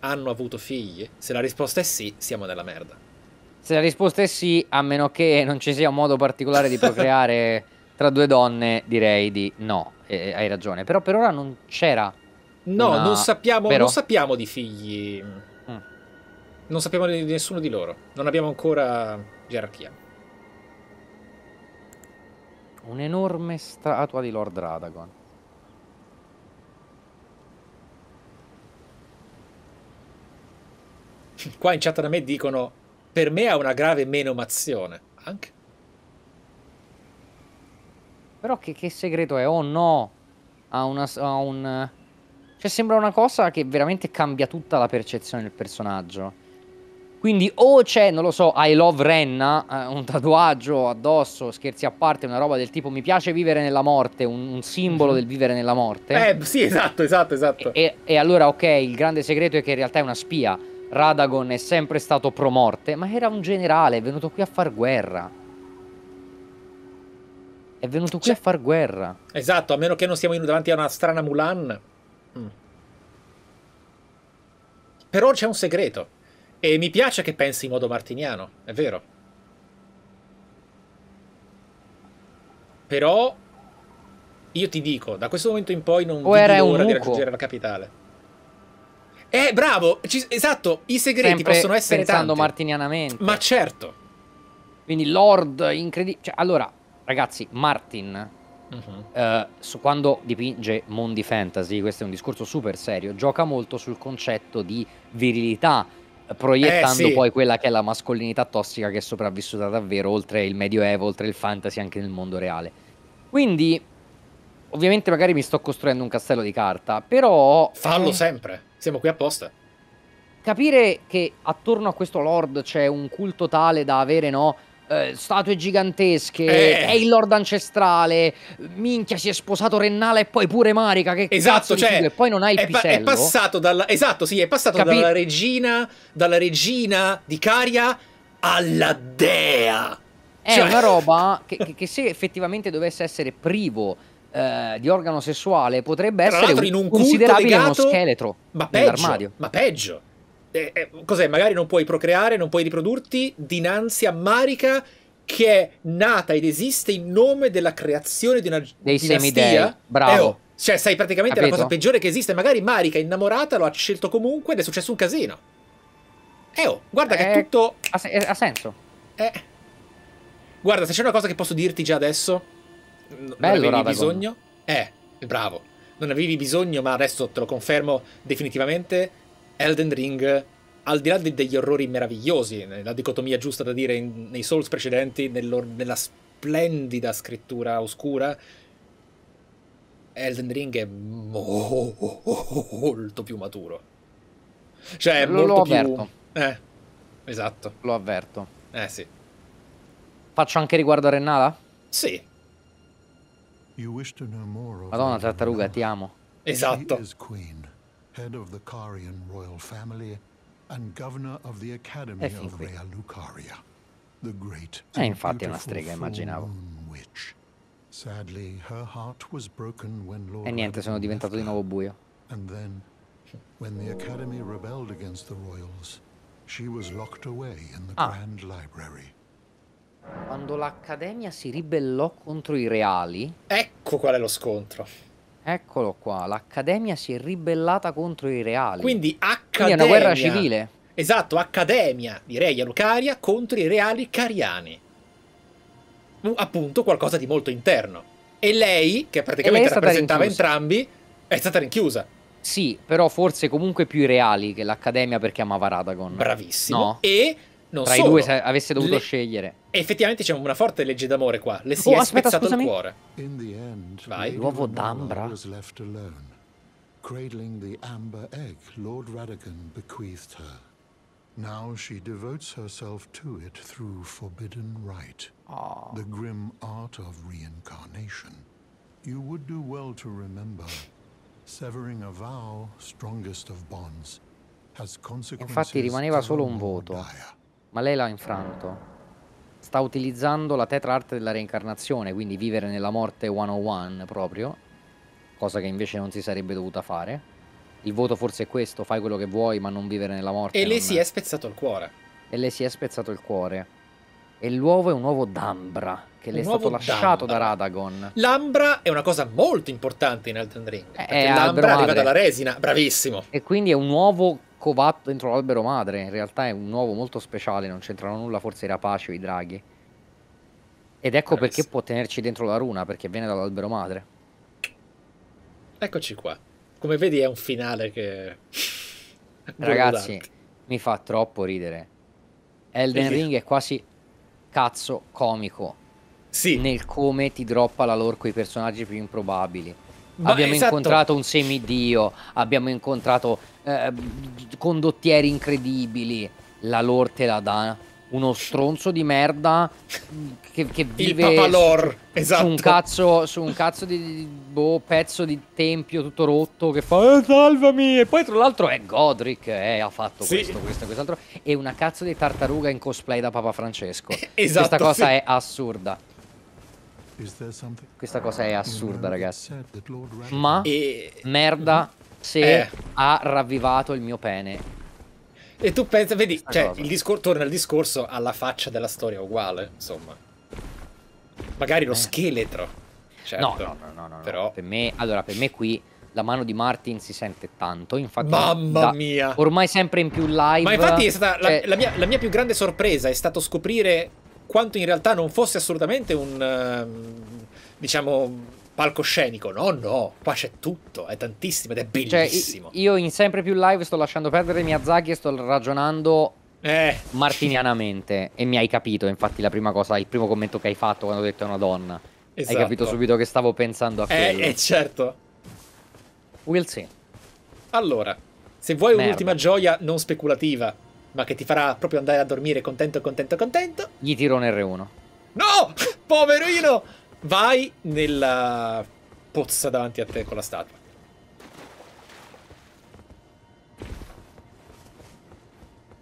Speaker 4: hanno avuto figli? Se la risposta è sì, siamo nella merda.
Speaker 1: Se la risposta è sì, a meno che non ci sia un modo particolare di procreare [LAUGHS] tra due donne, direi di no. Eh, hai ragione. Però per ora non c'era. No, una... non, sappiamo, Però... non,
Speaker 4: sappiamo, di figli. Mm. Non sappiamo di nessuno di loro. Non abbiamo ancora gerarchia un'enorme statua di Lord Radagon. Qua in chat da me dicono per me ha una grave menomazione. Anche.
Speaker 1: Però che, che segreto è? Oh no! Ha, una, ha un... Cioè sembra una cosa che veramente cambia tutta la percezione del personaggio quindi o c'è, non lo so, I love Renna, eh, un tatuaggio addosso, scherzi a parte, una roba del tipo mi piace vivere nella morte, un, un simbolo mhm. del vivere nella morte. Eh sì, esatto, esatto, esatto. E, e, allora ok, il grande segreto è che in realtà è una spia. Radagon è sempre stato pro morte, ma era un generale, è venuto qui a far guerra. È venuto qui cioè, a far guerra.
Speaker 4: Esatto, a meno che non siamo davanti a una strana Mulan. Mm. Però c'è un segreto. E mi piace che pensi in modo martiniano, è vero. Però io ti dico, da questo momento in poi non o vedi l'ora di raggiungere la capitale. Eh, bravo, ci, esatto, i segreti Sempre possono essere pensando tanti.
Speaker 1: martinianamente. Ma certo. Quindi Lord, incredibile. Cioè, allora, ragazzi, Martin, uh -huh. uh, su quando dipinge mondi fantasy, questo è un discorso super serio, gioca molto sul concetto di virilità, proiettando eh, sì. poi quella che è la mascolinità tossica che è sopravvissuta davvero oltre il medioevo, oltre il fantasy anche nel mondo reale. Quindi ovviamente magari mi sto costruendo un castello di carta, però fallo eh, sempre. Siamo qui apposta. Capire che attorno a questo lord c'è un culto tale da avere no eh, statue gigantesche, eh. è il lord ancestrale, minchia si è sposato Rennala e poi pure Marica che esatto, cioè, e poi non hai il è, pa- è passato
Speaker 4: dalla Esatto, sì, è passato Capi- dalla regina dalla regina di Caria alla dea.
Speaker 1: È cioè... una roba [LAUGHS] che, che, che se effettivamente dovesse essere privo eh, di organo sessuale potrebbe Tra essere in un considerabile legato, uno scheletro ma peggio, ma peggio eh, eh, cos'è? Magari non puoi procreare,
Speaker 4: non puoi riprodurti dinanzi a Marica che è nata ed esiste in nome della creazione di una dei dinastia. Bravo. Eh, oh, cioè, sai praticamente Capito? la cosa peggiore che esiste. Magari Marica innamorata lo ha scelto comunque ed è successo un casino. Eh oh, guarda che è eh, tutto ha, sen ha senso. Eh. Guarda, se c'è una cosa che posso dirti già adesso, Bello, non avevi Radagon. bisogno. Eh, bravo. Non avevi bisogno, ma adesso te lo confermo definitivamente Elden Ring, al di là di, degli orrori meravigliosi, eh, la dicotomia giusta da dire in, nei Souls precedenti, nella splendida scrittura oscura, Elden Ring è molto più maturo. Cioè, è molto lo più... avverto. Eh,
Speaker 1: esatto. Lo avverto. Eh sì. Faccio anche riguardo a Renala? Sì.
Speaker 3: Madonna,
Speaker 1: tartaruga, ti amo. Esatto
Speaker 3: head of the Carian royal family and governor of the Academy eh of Rea Lucaria,
Speaker 1: the great e eh, infatti è una strega, immaginavo.
Speaker 3: Sadly, her heart was broken when Lord e niente,
Speaker 1: sono diventato di nuovo buio.
Speaker 3: And then, when the Academy rebelled against the royals, she was locked away in the ah. Grand Library.
Speaker 1: Quando l'Accademia si ribellò contro i reali... Ecco qual è lo scontro. Eccolo qua, l'Accademia si è ribellata contro i reali. Quindi Accademia. Quindi è una guerra civile. Esatto, Accademia
Speaker 4: di Reia Lucaria contro i reali cariani. Uh, appunto qualcosa di
Speaker 1: molto interno. E lei, che praticamente lei rappresentava rinchiusa. entrambi, è stata rinchiusa. Sì, però forse comunque più i reali che l'Accademia perché amava Radagon. Bravissimo. No?
Speaker 4: E non tra solo, i due se avesse dovuto le... scegliere. Effettivamente c'è una forte legge d'amore qua. Le oh, si oh, è aspetta, spezzato scusami. il cuore.
Speaker 3: End, Vai. L'uovo d'ambra. Cradling the amber egg Lord Radigan bequeathed her. Now she devotes herself to it through forbidden rite, Aww. Ah. the grim art of reincarnation. You would do well to remember, severing a vow, strongest of bonds, has consequences. Infatti rimaneva solo un
Speaker 1: voto. Dire. Ma lei l'ha infranto. Sta utilizzando la tetra arte della reincarnazione, quindi vivere nella morte 101 proprio, cosa che invece non si sarebbe dovuta fare. Il voto forse è questo, fai quello che vuoi ma non vivere nella morte. E lei si è
Speaker 4: spezzato il cuore.
Speaker 1: E le si è spezzato il cuore. E l'uovo è un uovo d'ambra che le è stato lasciato da Radagon.
Speaker 4: L'ambra è una cosa molto importante in Elden Ring. è eh, eh, l'ambra arriva dalla resina, bravissimo.
Speaker 1: E quindi è un uovo accovato dentro l'albero madre. In realtà è un uovo molto speciale, non c'entrano nulla forse i rapaci o i draghi. Ed ecco Grazie. Eh, perché può tenerci dentro la runa, perché viene dall'albero madre.
Speaker 4: Eccoci qua. Come vedi è un finale che... [LAUGHS] Ragazzi,
Speaker 1: mi fa troppo ridere. Elden Ring è quasi cazzo comico. Sì. Nel come ti droppa la lore con i personaggi più improbabili ma abbiamo esatto. incontrato un semidio, abbiamo incontrato eh, condottieri incredibili. La lore te la dà uno stronzo di merda che, che vive Il su, esatto. su un esatto. cazzo, su un cazzo di boh, pezzo di tempio tutto rotto che fa eh, salvami e poi tra l'altro è Godric eh, ha fatto sì. questo, questo e quest'altro e una cazzo di tartaruga in cosplay da Papa Francesco eh, esatto, questa cosa sì. è assurda questa cosa è assurda, ragazzi. Ma e... merda se eh. ha ravvivato il mio pene.
Speaker 4: E tu pensa, vedi, cioè, il torna al discorso alla faccia della storia uguale, insomma. Magari lo eh.
Speaker 1: scheletro. Certo, no, no, no, no, però... Per me, allora, per me qui la mano di Martin si sente tanto. Infatti, Mamma da, mia! Ormai sempre in più live. Ma infatti è stata cioè... la, la, mia, la mia
Speaker 4: più grande sorpresa è stato scoprire quanto in realtà non fosse assolutamente un, ehm,
Speaker 1: diciamo, palcoscenico. No, no, qua c'è tutto, è tantissimo ed è cioè, bellissimo. Cioè, io in sempre più live sto lasciando perdere Miyazaki e sto ragionando eh. martinianamente. E mi hai capito, infatti, la prima cosa, il primo commento che hai fatto quando ho detto è una donna. Esatto. Hai capito subito che stavo pensando a eh, quello. Eh, eh certo. We'll see.
Speaker 4: Allora, se vuoi un'ultima gioia non speculativa, ma che ti farà proprio andare a dormire contento, contento, contento. Gli tiro un R1. No! [LAUGHS] Poverino! Vai nella pozza davanti a te con la statua.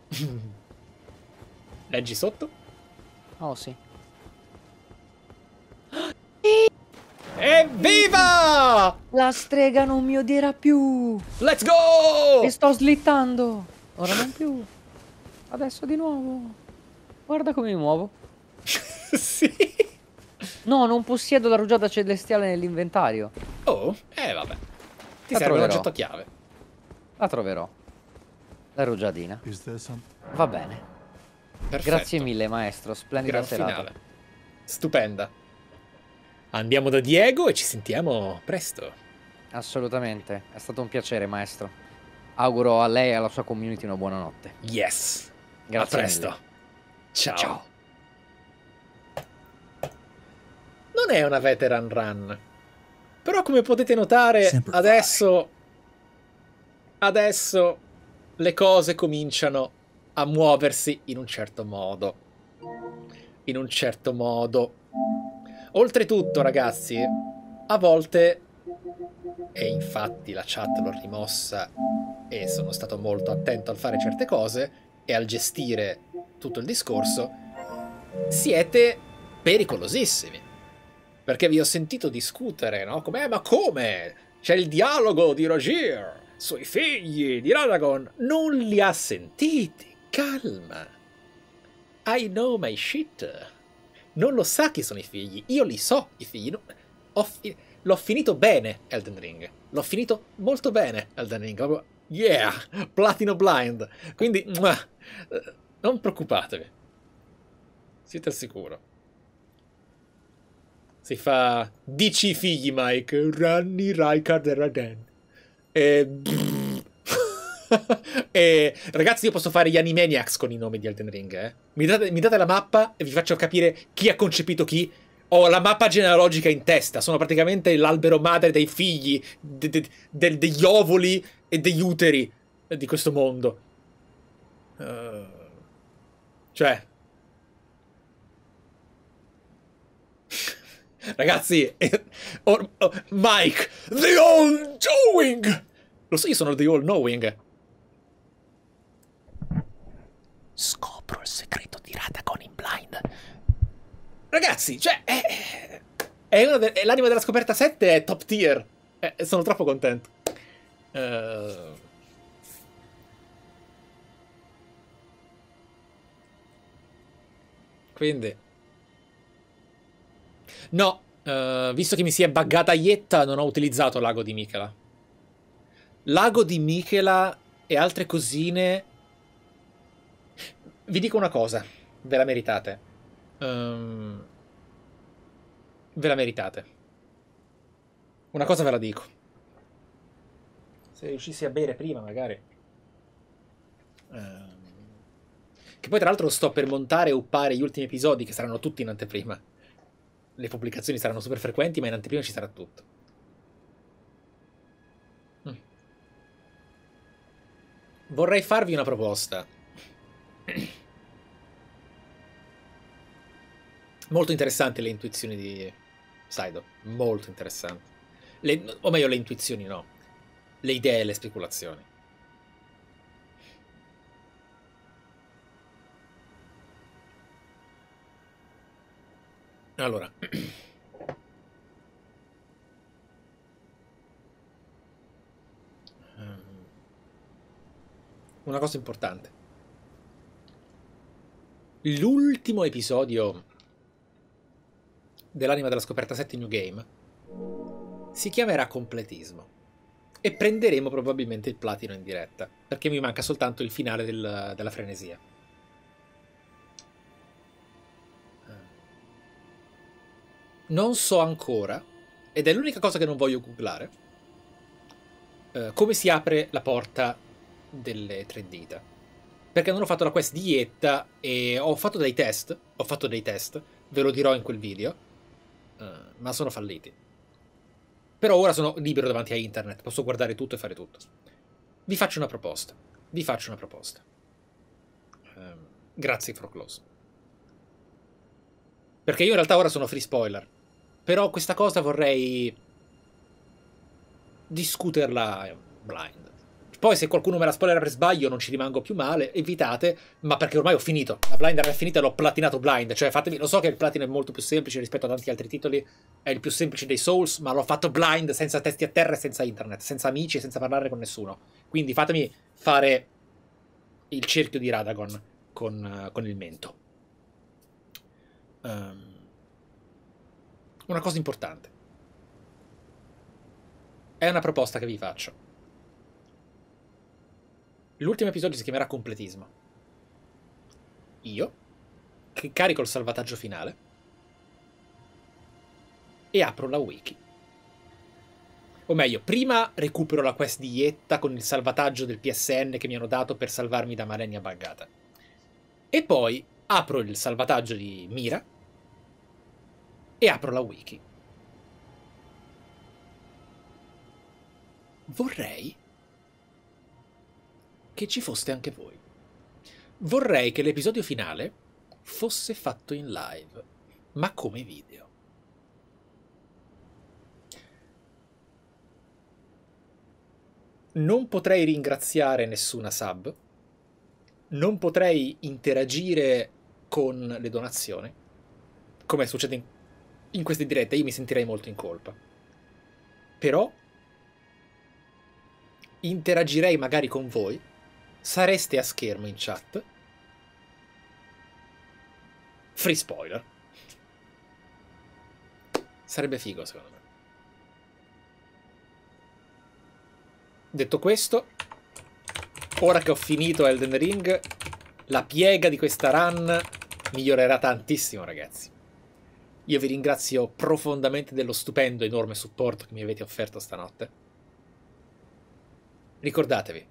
Speaker 4: [LAUGHS] Leggi sotto? Oh, sì.
Speaker 5: Evviva! La strega non mi odierà più! Let's go! E sto slittando! Ora non più. Adesso di nuovo. Guarda come mi muovo. [LAUGHS] sì. No, non
Speaker 1: possiedo la rugiada celestiale nell'inventario.
Speaker 4: Oh, eh vabbè.
Speaker 1: Ti la serve troverò. un oggetto chiave. La troverò. La rugiadina. Va bene. Perfetto. Grazie mille, maestro. Splendida Gran serata. Finale. Stupenda. Andiamo da Diego e ci sentiamo presto. Assolutamente. È stato un piacere, maestro. Auguro a lei e alla sua community una buona notte. Yes. Grazie. A presto. Mille. Ciao. Ciao. Non
Speaker 4: è una veteran run. Però come potete notare, Sempre adesso... Adesso le cose cominciano a muoversi in un certo modo. In un certo modo. Oltretutto, ragazzi, a volte e infatti la chat l'ho rimossa e sono stato molto attento al fare certe cose, e al gestire tutto il discorso, siete pericolosissimi. Perché vi ho sentito discutere, no? Come, eh, ma come? C'è il dialogo di Roger sui figli di Radagon. Non li ha sentiti, calma. I know my shit. Non lo sa chi sono i figli, io li so i figli. No, fi l'ho finito bene Elden Ring. L'ho finito molto bene Elden Ring. Yeah, Platino Blind. Quindi, muah, eh, non preoccupatevi. Siete al sicuro. Si fa... Dici figli, Mike. Ranni, Raikard e Raden. E... [LAUGHS] e... Ragazzi, io posso fare gli Animaniacs con i nomi di Elden Ring, eh. Mi date, mi date la mappa e vi faccio capire chi ha concepito chi ho la mappa genealogica in testa, sono praticamente l'albero madre dei figli, de, de, de, degli ovuli e degli uteri di questo mondo. Eh, cioè... [LAUGHS] Ragazzi, [LAUGHS] or, or, oh, Mike, the all knowing Lo so, io sono the all knowing. Scopro il segreto di Radagon in blind. Ragazzi, cioè, è, è, de, l'anima della scoperta 7 è top tier. È, eh, sono troppo contento. Uh... Eh, Quindi... No, uh, visto che mi si è buggata Ietta, non ho utilizzato Lago di Michela. Lago di Michela e altre cosine... Vi dico una cosa, ve la meritate. Um, ve la meritate. Una cosa ve la dico. Se riuscissi a bere prima, magari. Uh... Che poi tra l'altro sto per montare e uppare gli ultimi episodi che saranno tutti in anteprima. Le pubblicazioni saranno super frequenti, ma in anteprima ci sarà tutto. Mm. Vorrei farvi una proposta. Molto interessante le intuizioni di Saido, molto interessante. Le, o meglio, le intuizioni no, le idee e le speculazioni. Allora, ehm, una cosa importante. L'ultimo episodio dell'anima della scoperta 7 New Game si chiamerà Completismo e prenderemo probabilmente il platino in diretta perché mi manca soltanto il finale del, della frenesia. non so ancora, ed è l'unica cosa che non voglio googlare, eh, come si apre la porta delle tre dita. Perché non ho fatto la quest di Ietta e ho fatto dei test, ho fatto dei test, ve lo dirò in quel video, eh, ma sono falliti. Però ora sono libero davanti a internet, posso guardare tutto e fare tutto. Vi faccio una proposta, vi faccio una proposta. Eh, grazie, Froclose. Perché io in realtà ora sono free spoiler. Però questa cosa vorrei discuterla eh, blind. Poi se qualcuno me la spoilerà per sbaglio non ci rimango più male, evitate, ma perché ormai ho finito. La blind era finita e l'ho platinato blind, cioè fatemi, lo so che il platino è molto più semplice rispetto a tanti altri titoli, è il più semplice dei Souls, ma l'ho fatto blind, senza testi a terra e senza internet, senza amici e senza parlare con nessuno. Quindi fatemi fare il cerchio di Radagon con, eh, con il mento. Um una cosa importante. È una proposta che vi faccio. L'ultimo episodio si chiamerà Completismo. Io, che carico il salvataggio finale, e apro la wiki. O meglio, prima recupero la quest di Ietta con il salvataggio del PSN che mi hanno dato per salvarmi da Malenia buggata. E poi apro il salvataggio di Mira e apro la wiki.
Speaker 1: Vorrei
Speaker 4: che ci foste anche voi. Vorrei che l'episodio finale fosse fatto in live, ma come video. Non potrei ringraziare nessuna sub, non potrei interagire con le donazioni, come succede in in queste dirette io mi sentirei molto in colpa. Però interagirei magari con voi, sareste a schermo in chat. Free spoiler. Sarebbe figo secondo me. Detto questo, ora che ho finito Elden Ring, la piega di questa run migliorerà tantissimo ragazzi. Io vi ringrazio profondamente dello stupendo, e enorme supporto che mi avete offerto stanotte. Ricordatevi,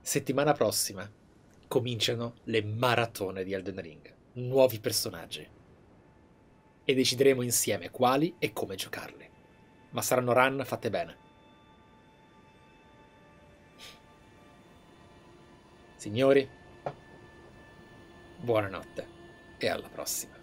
Speaker 4: settimana prossima cominciano le maratone di Elden Ring, nuovi personaggi. E decideremo insieme quali e come giocarli. Ma saranno run fatte bene. Signori, buonanotte e alla prossima.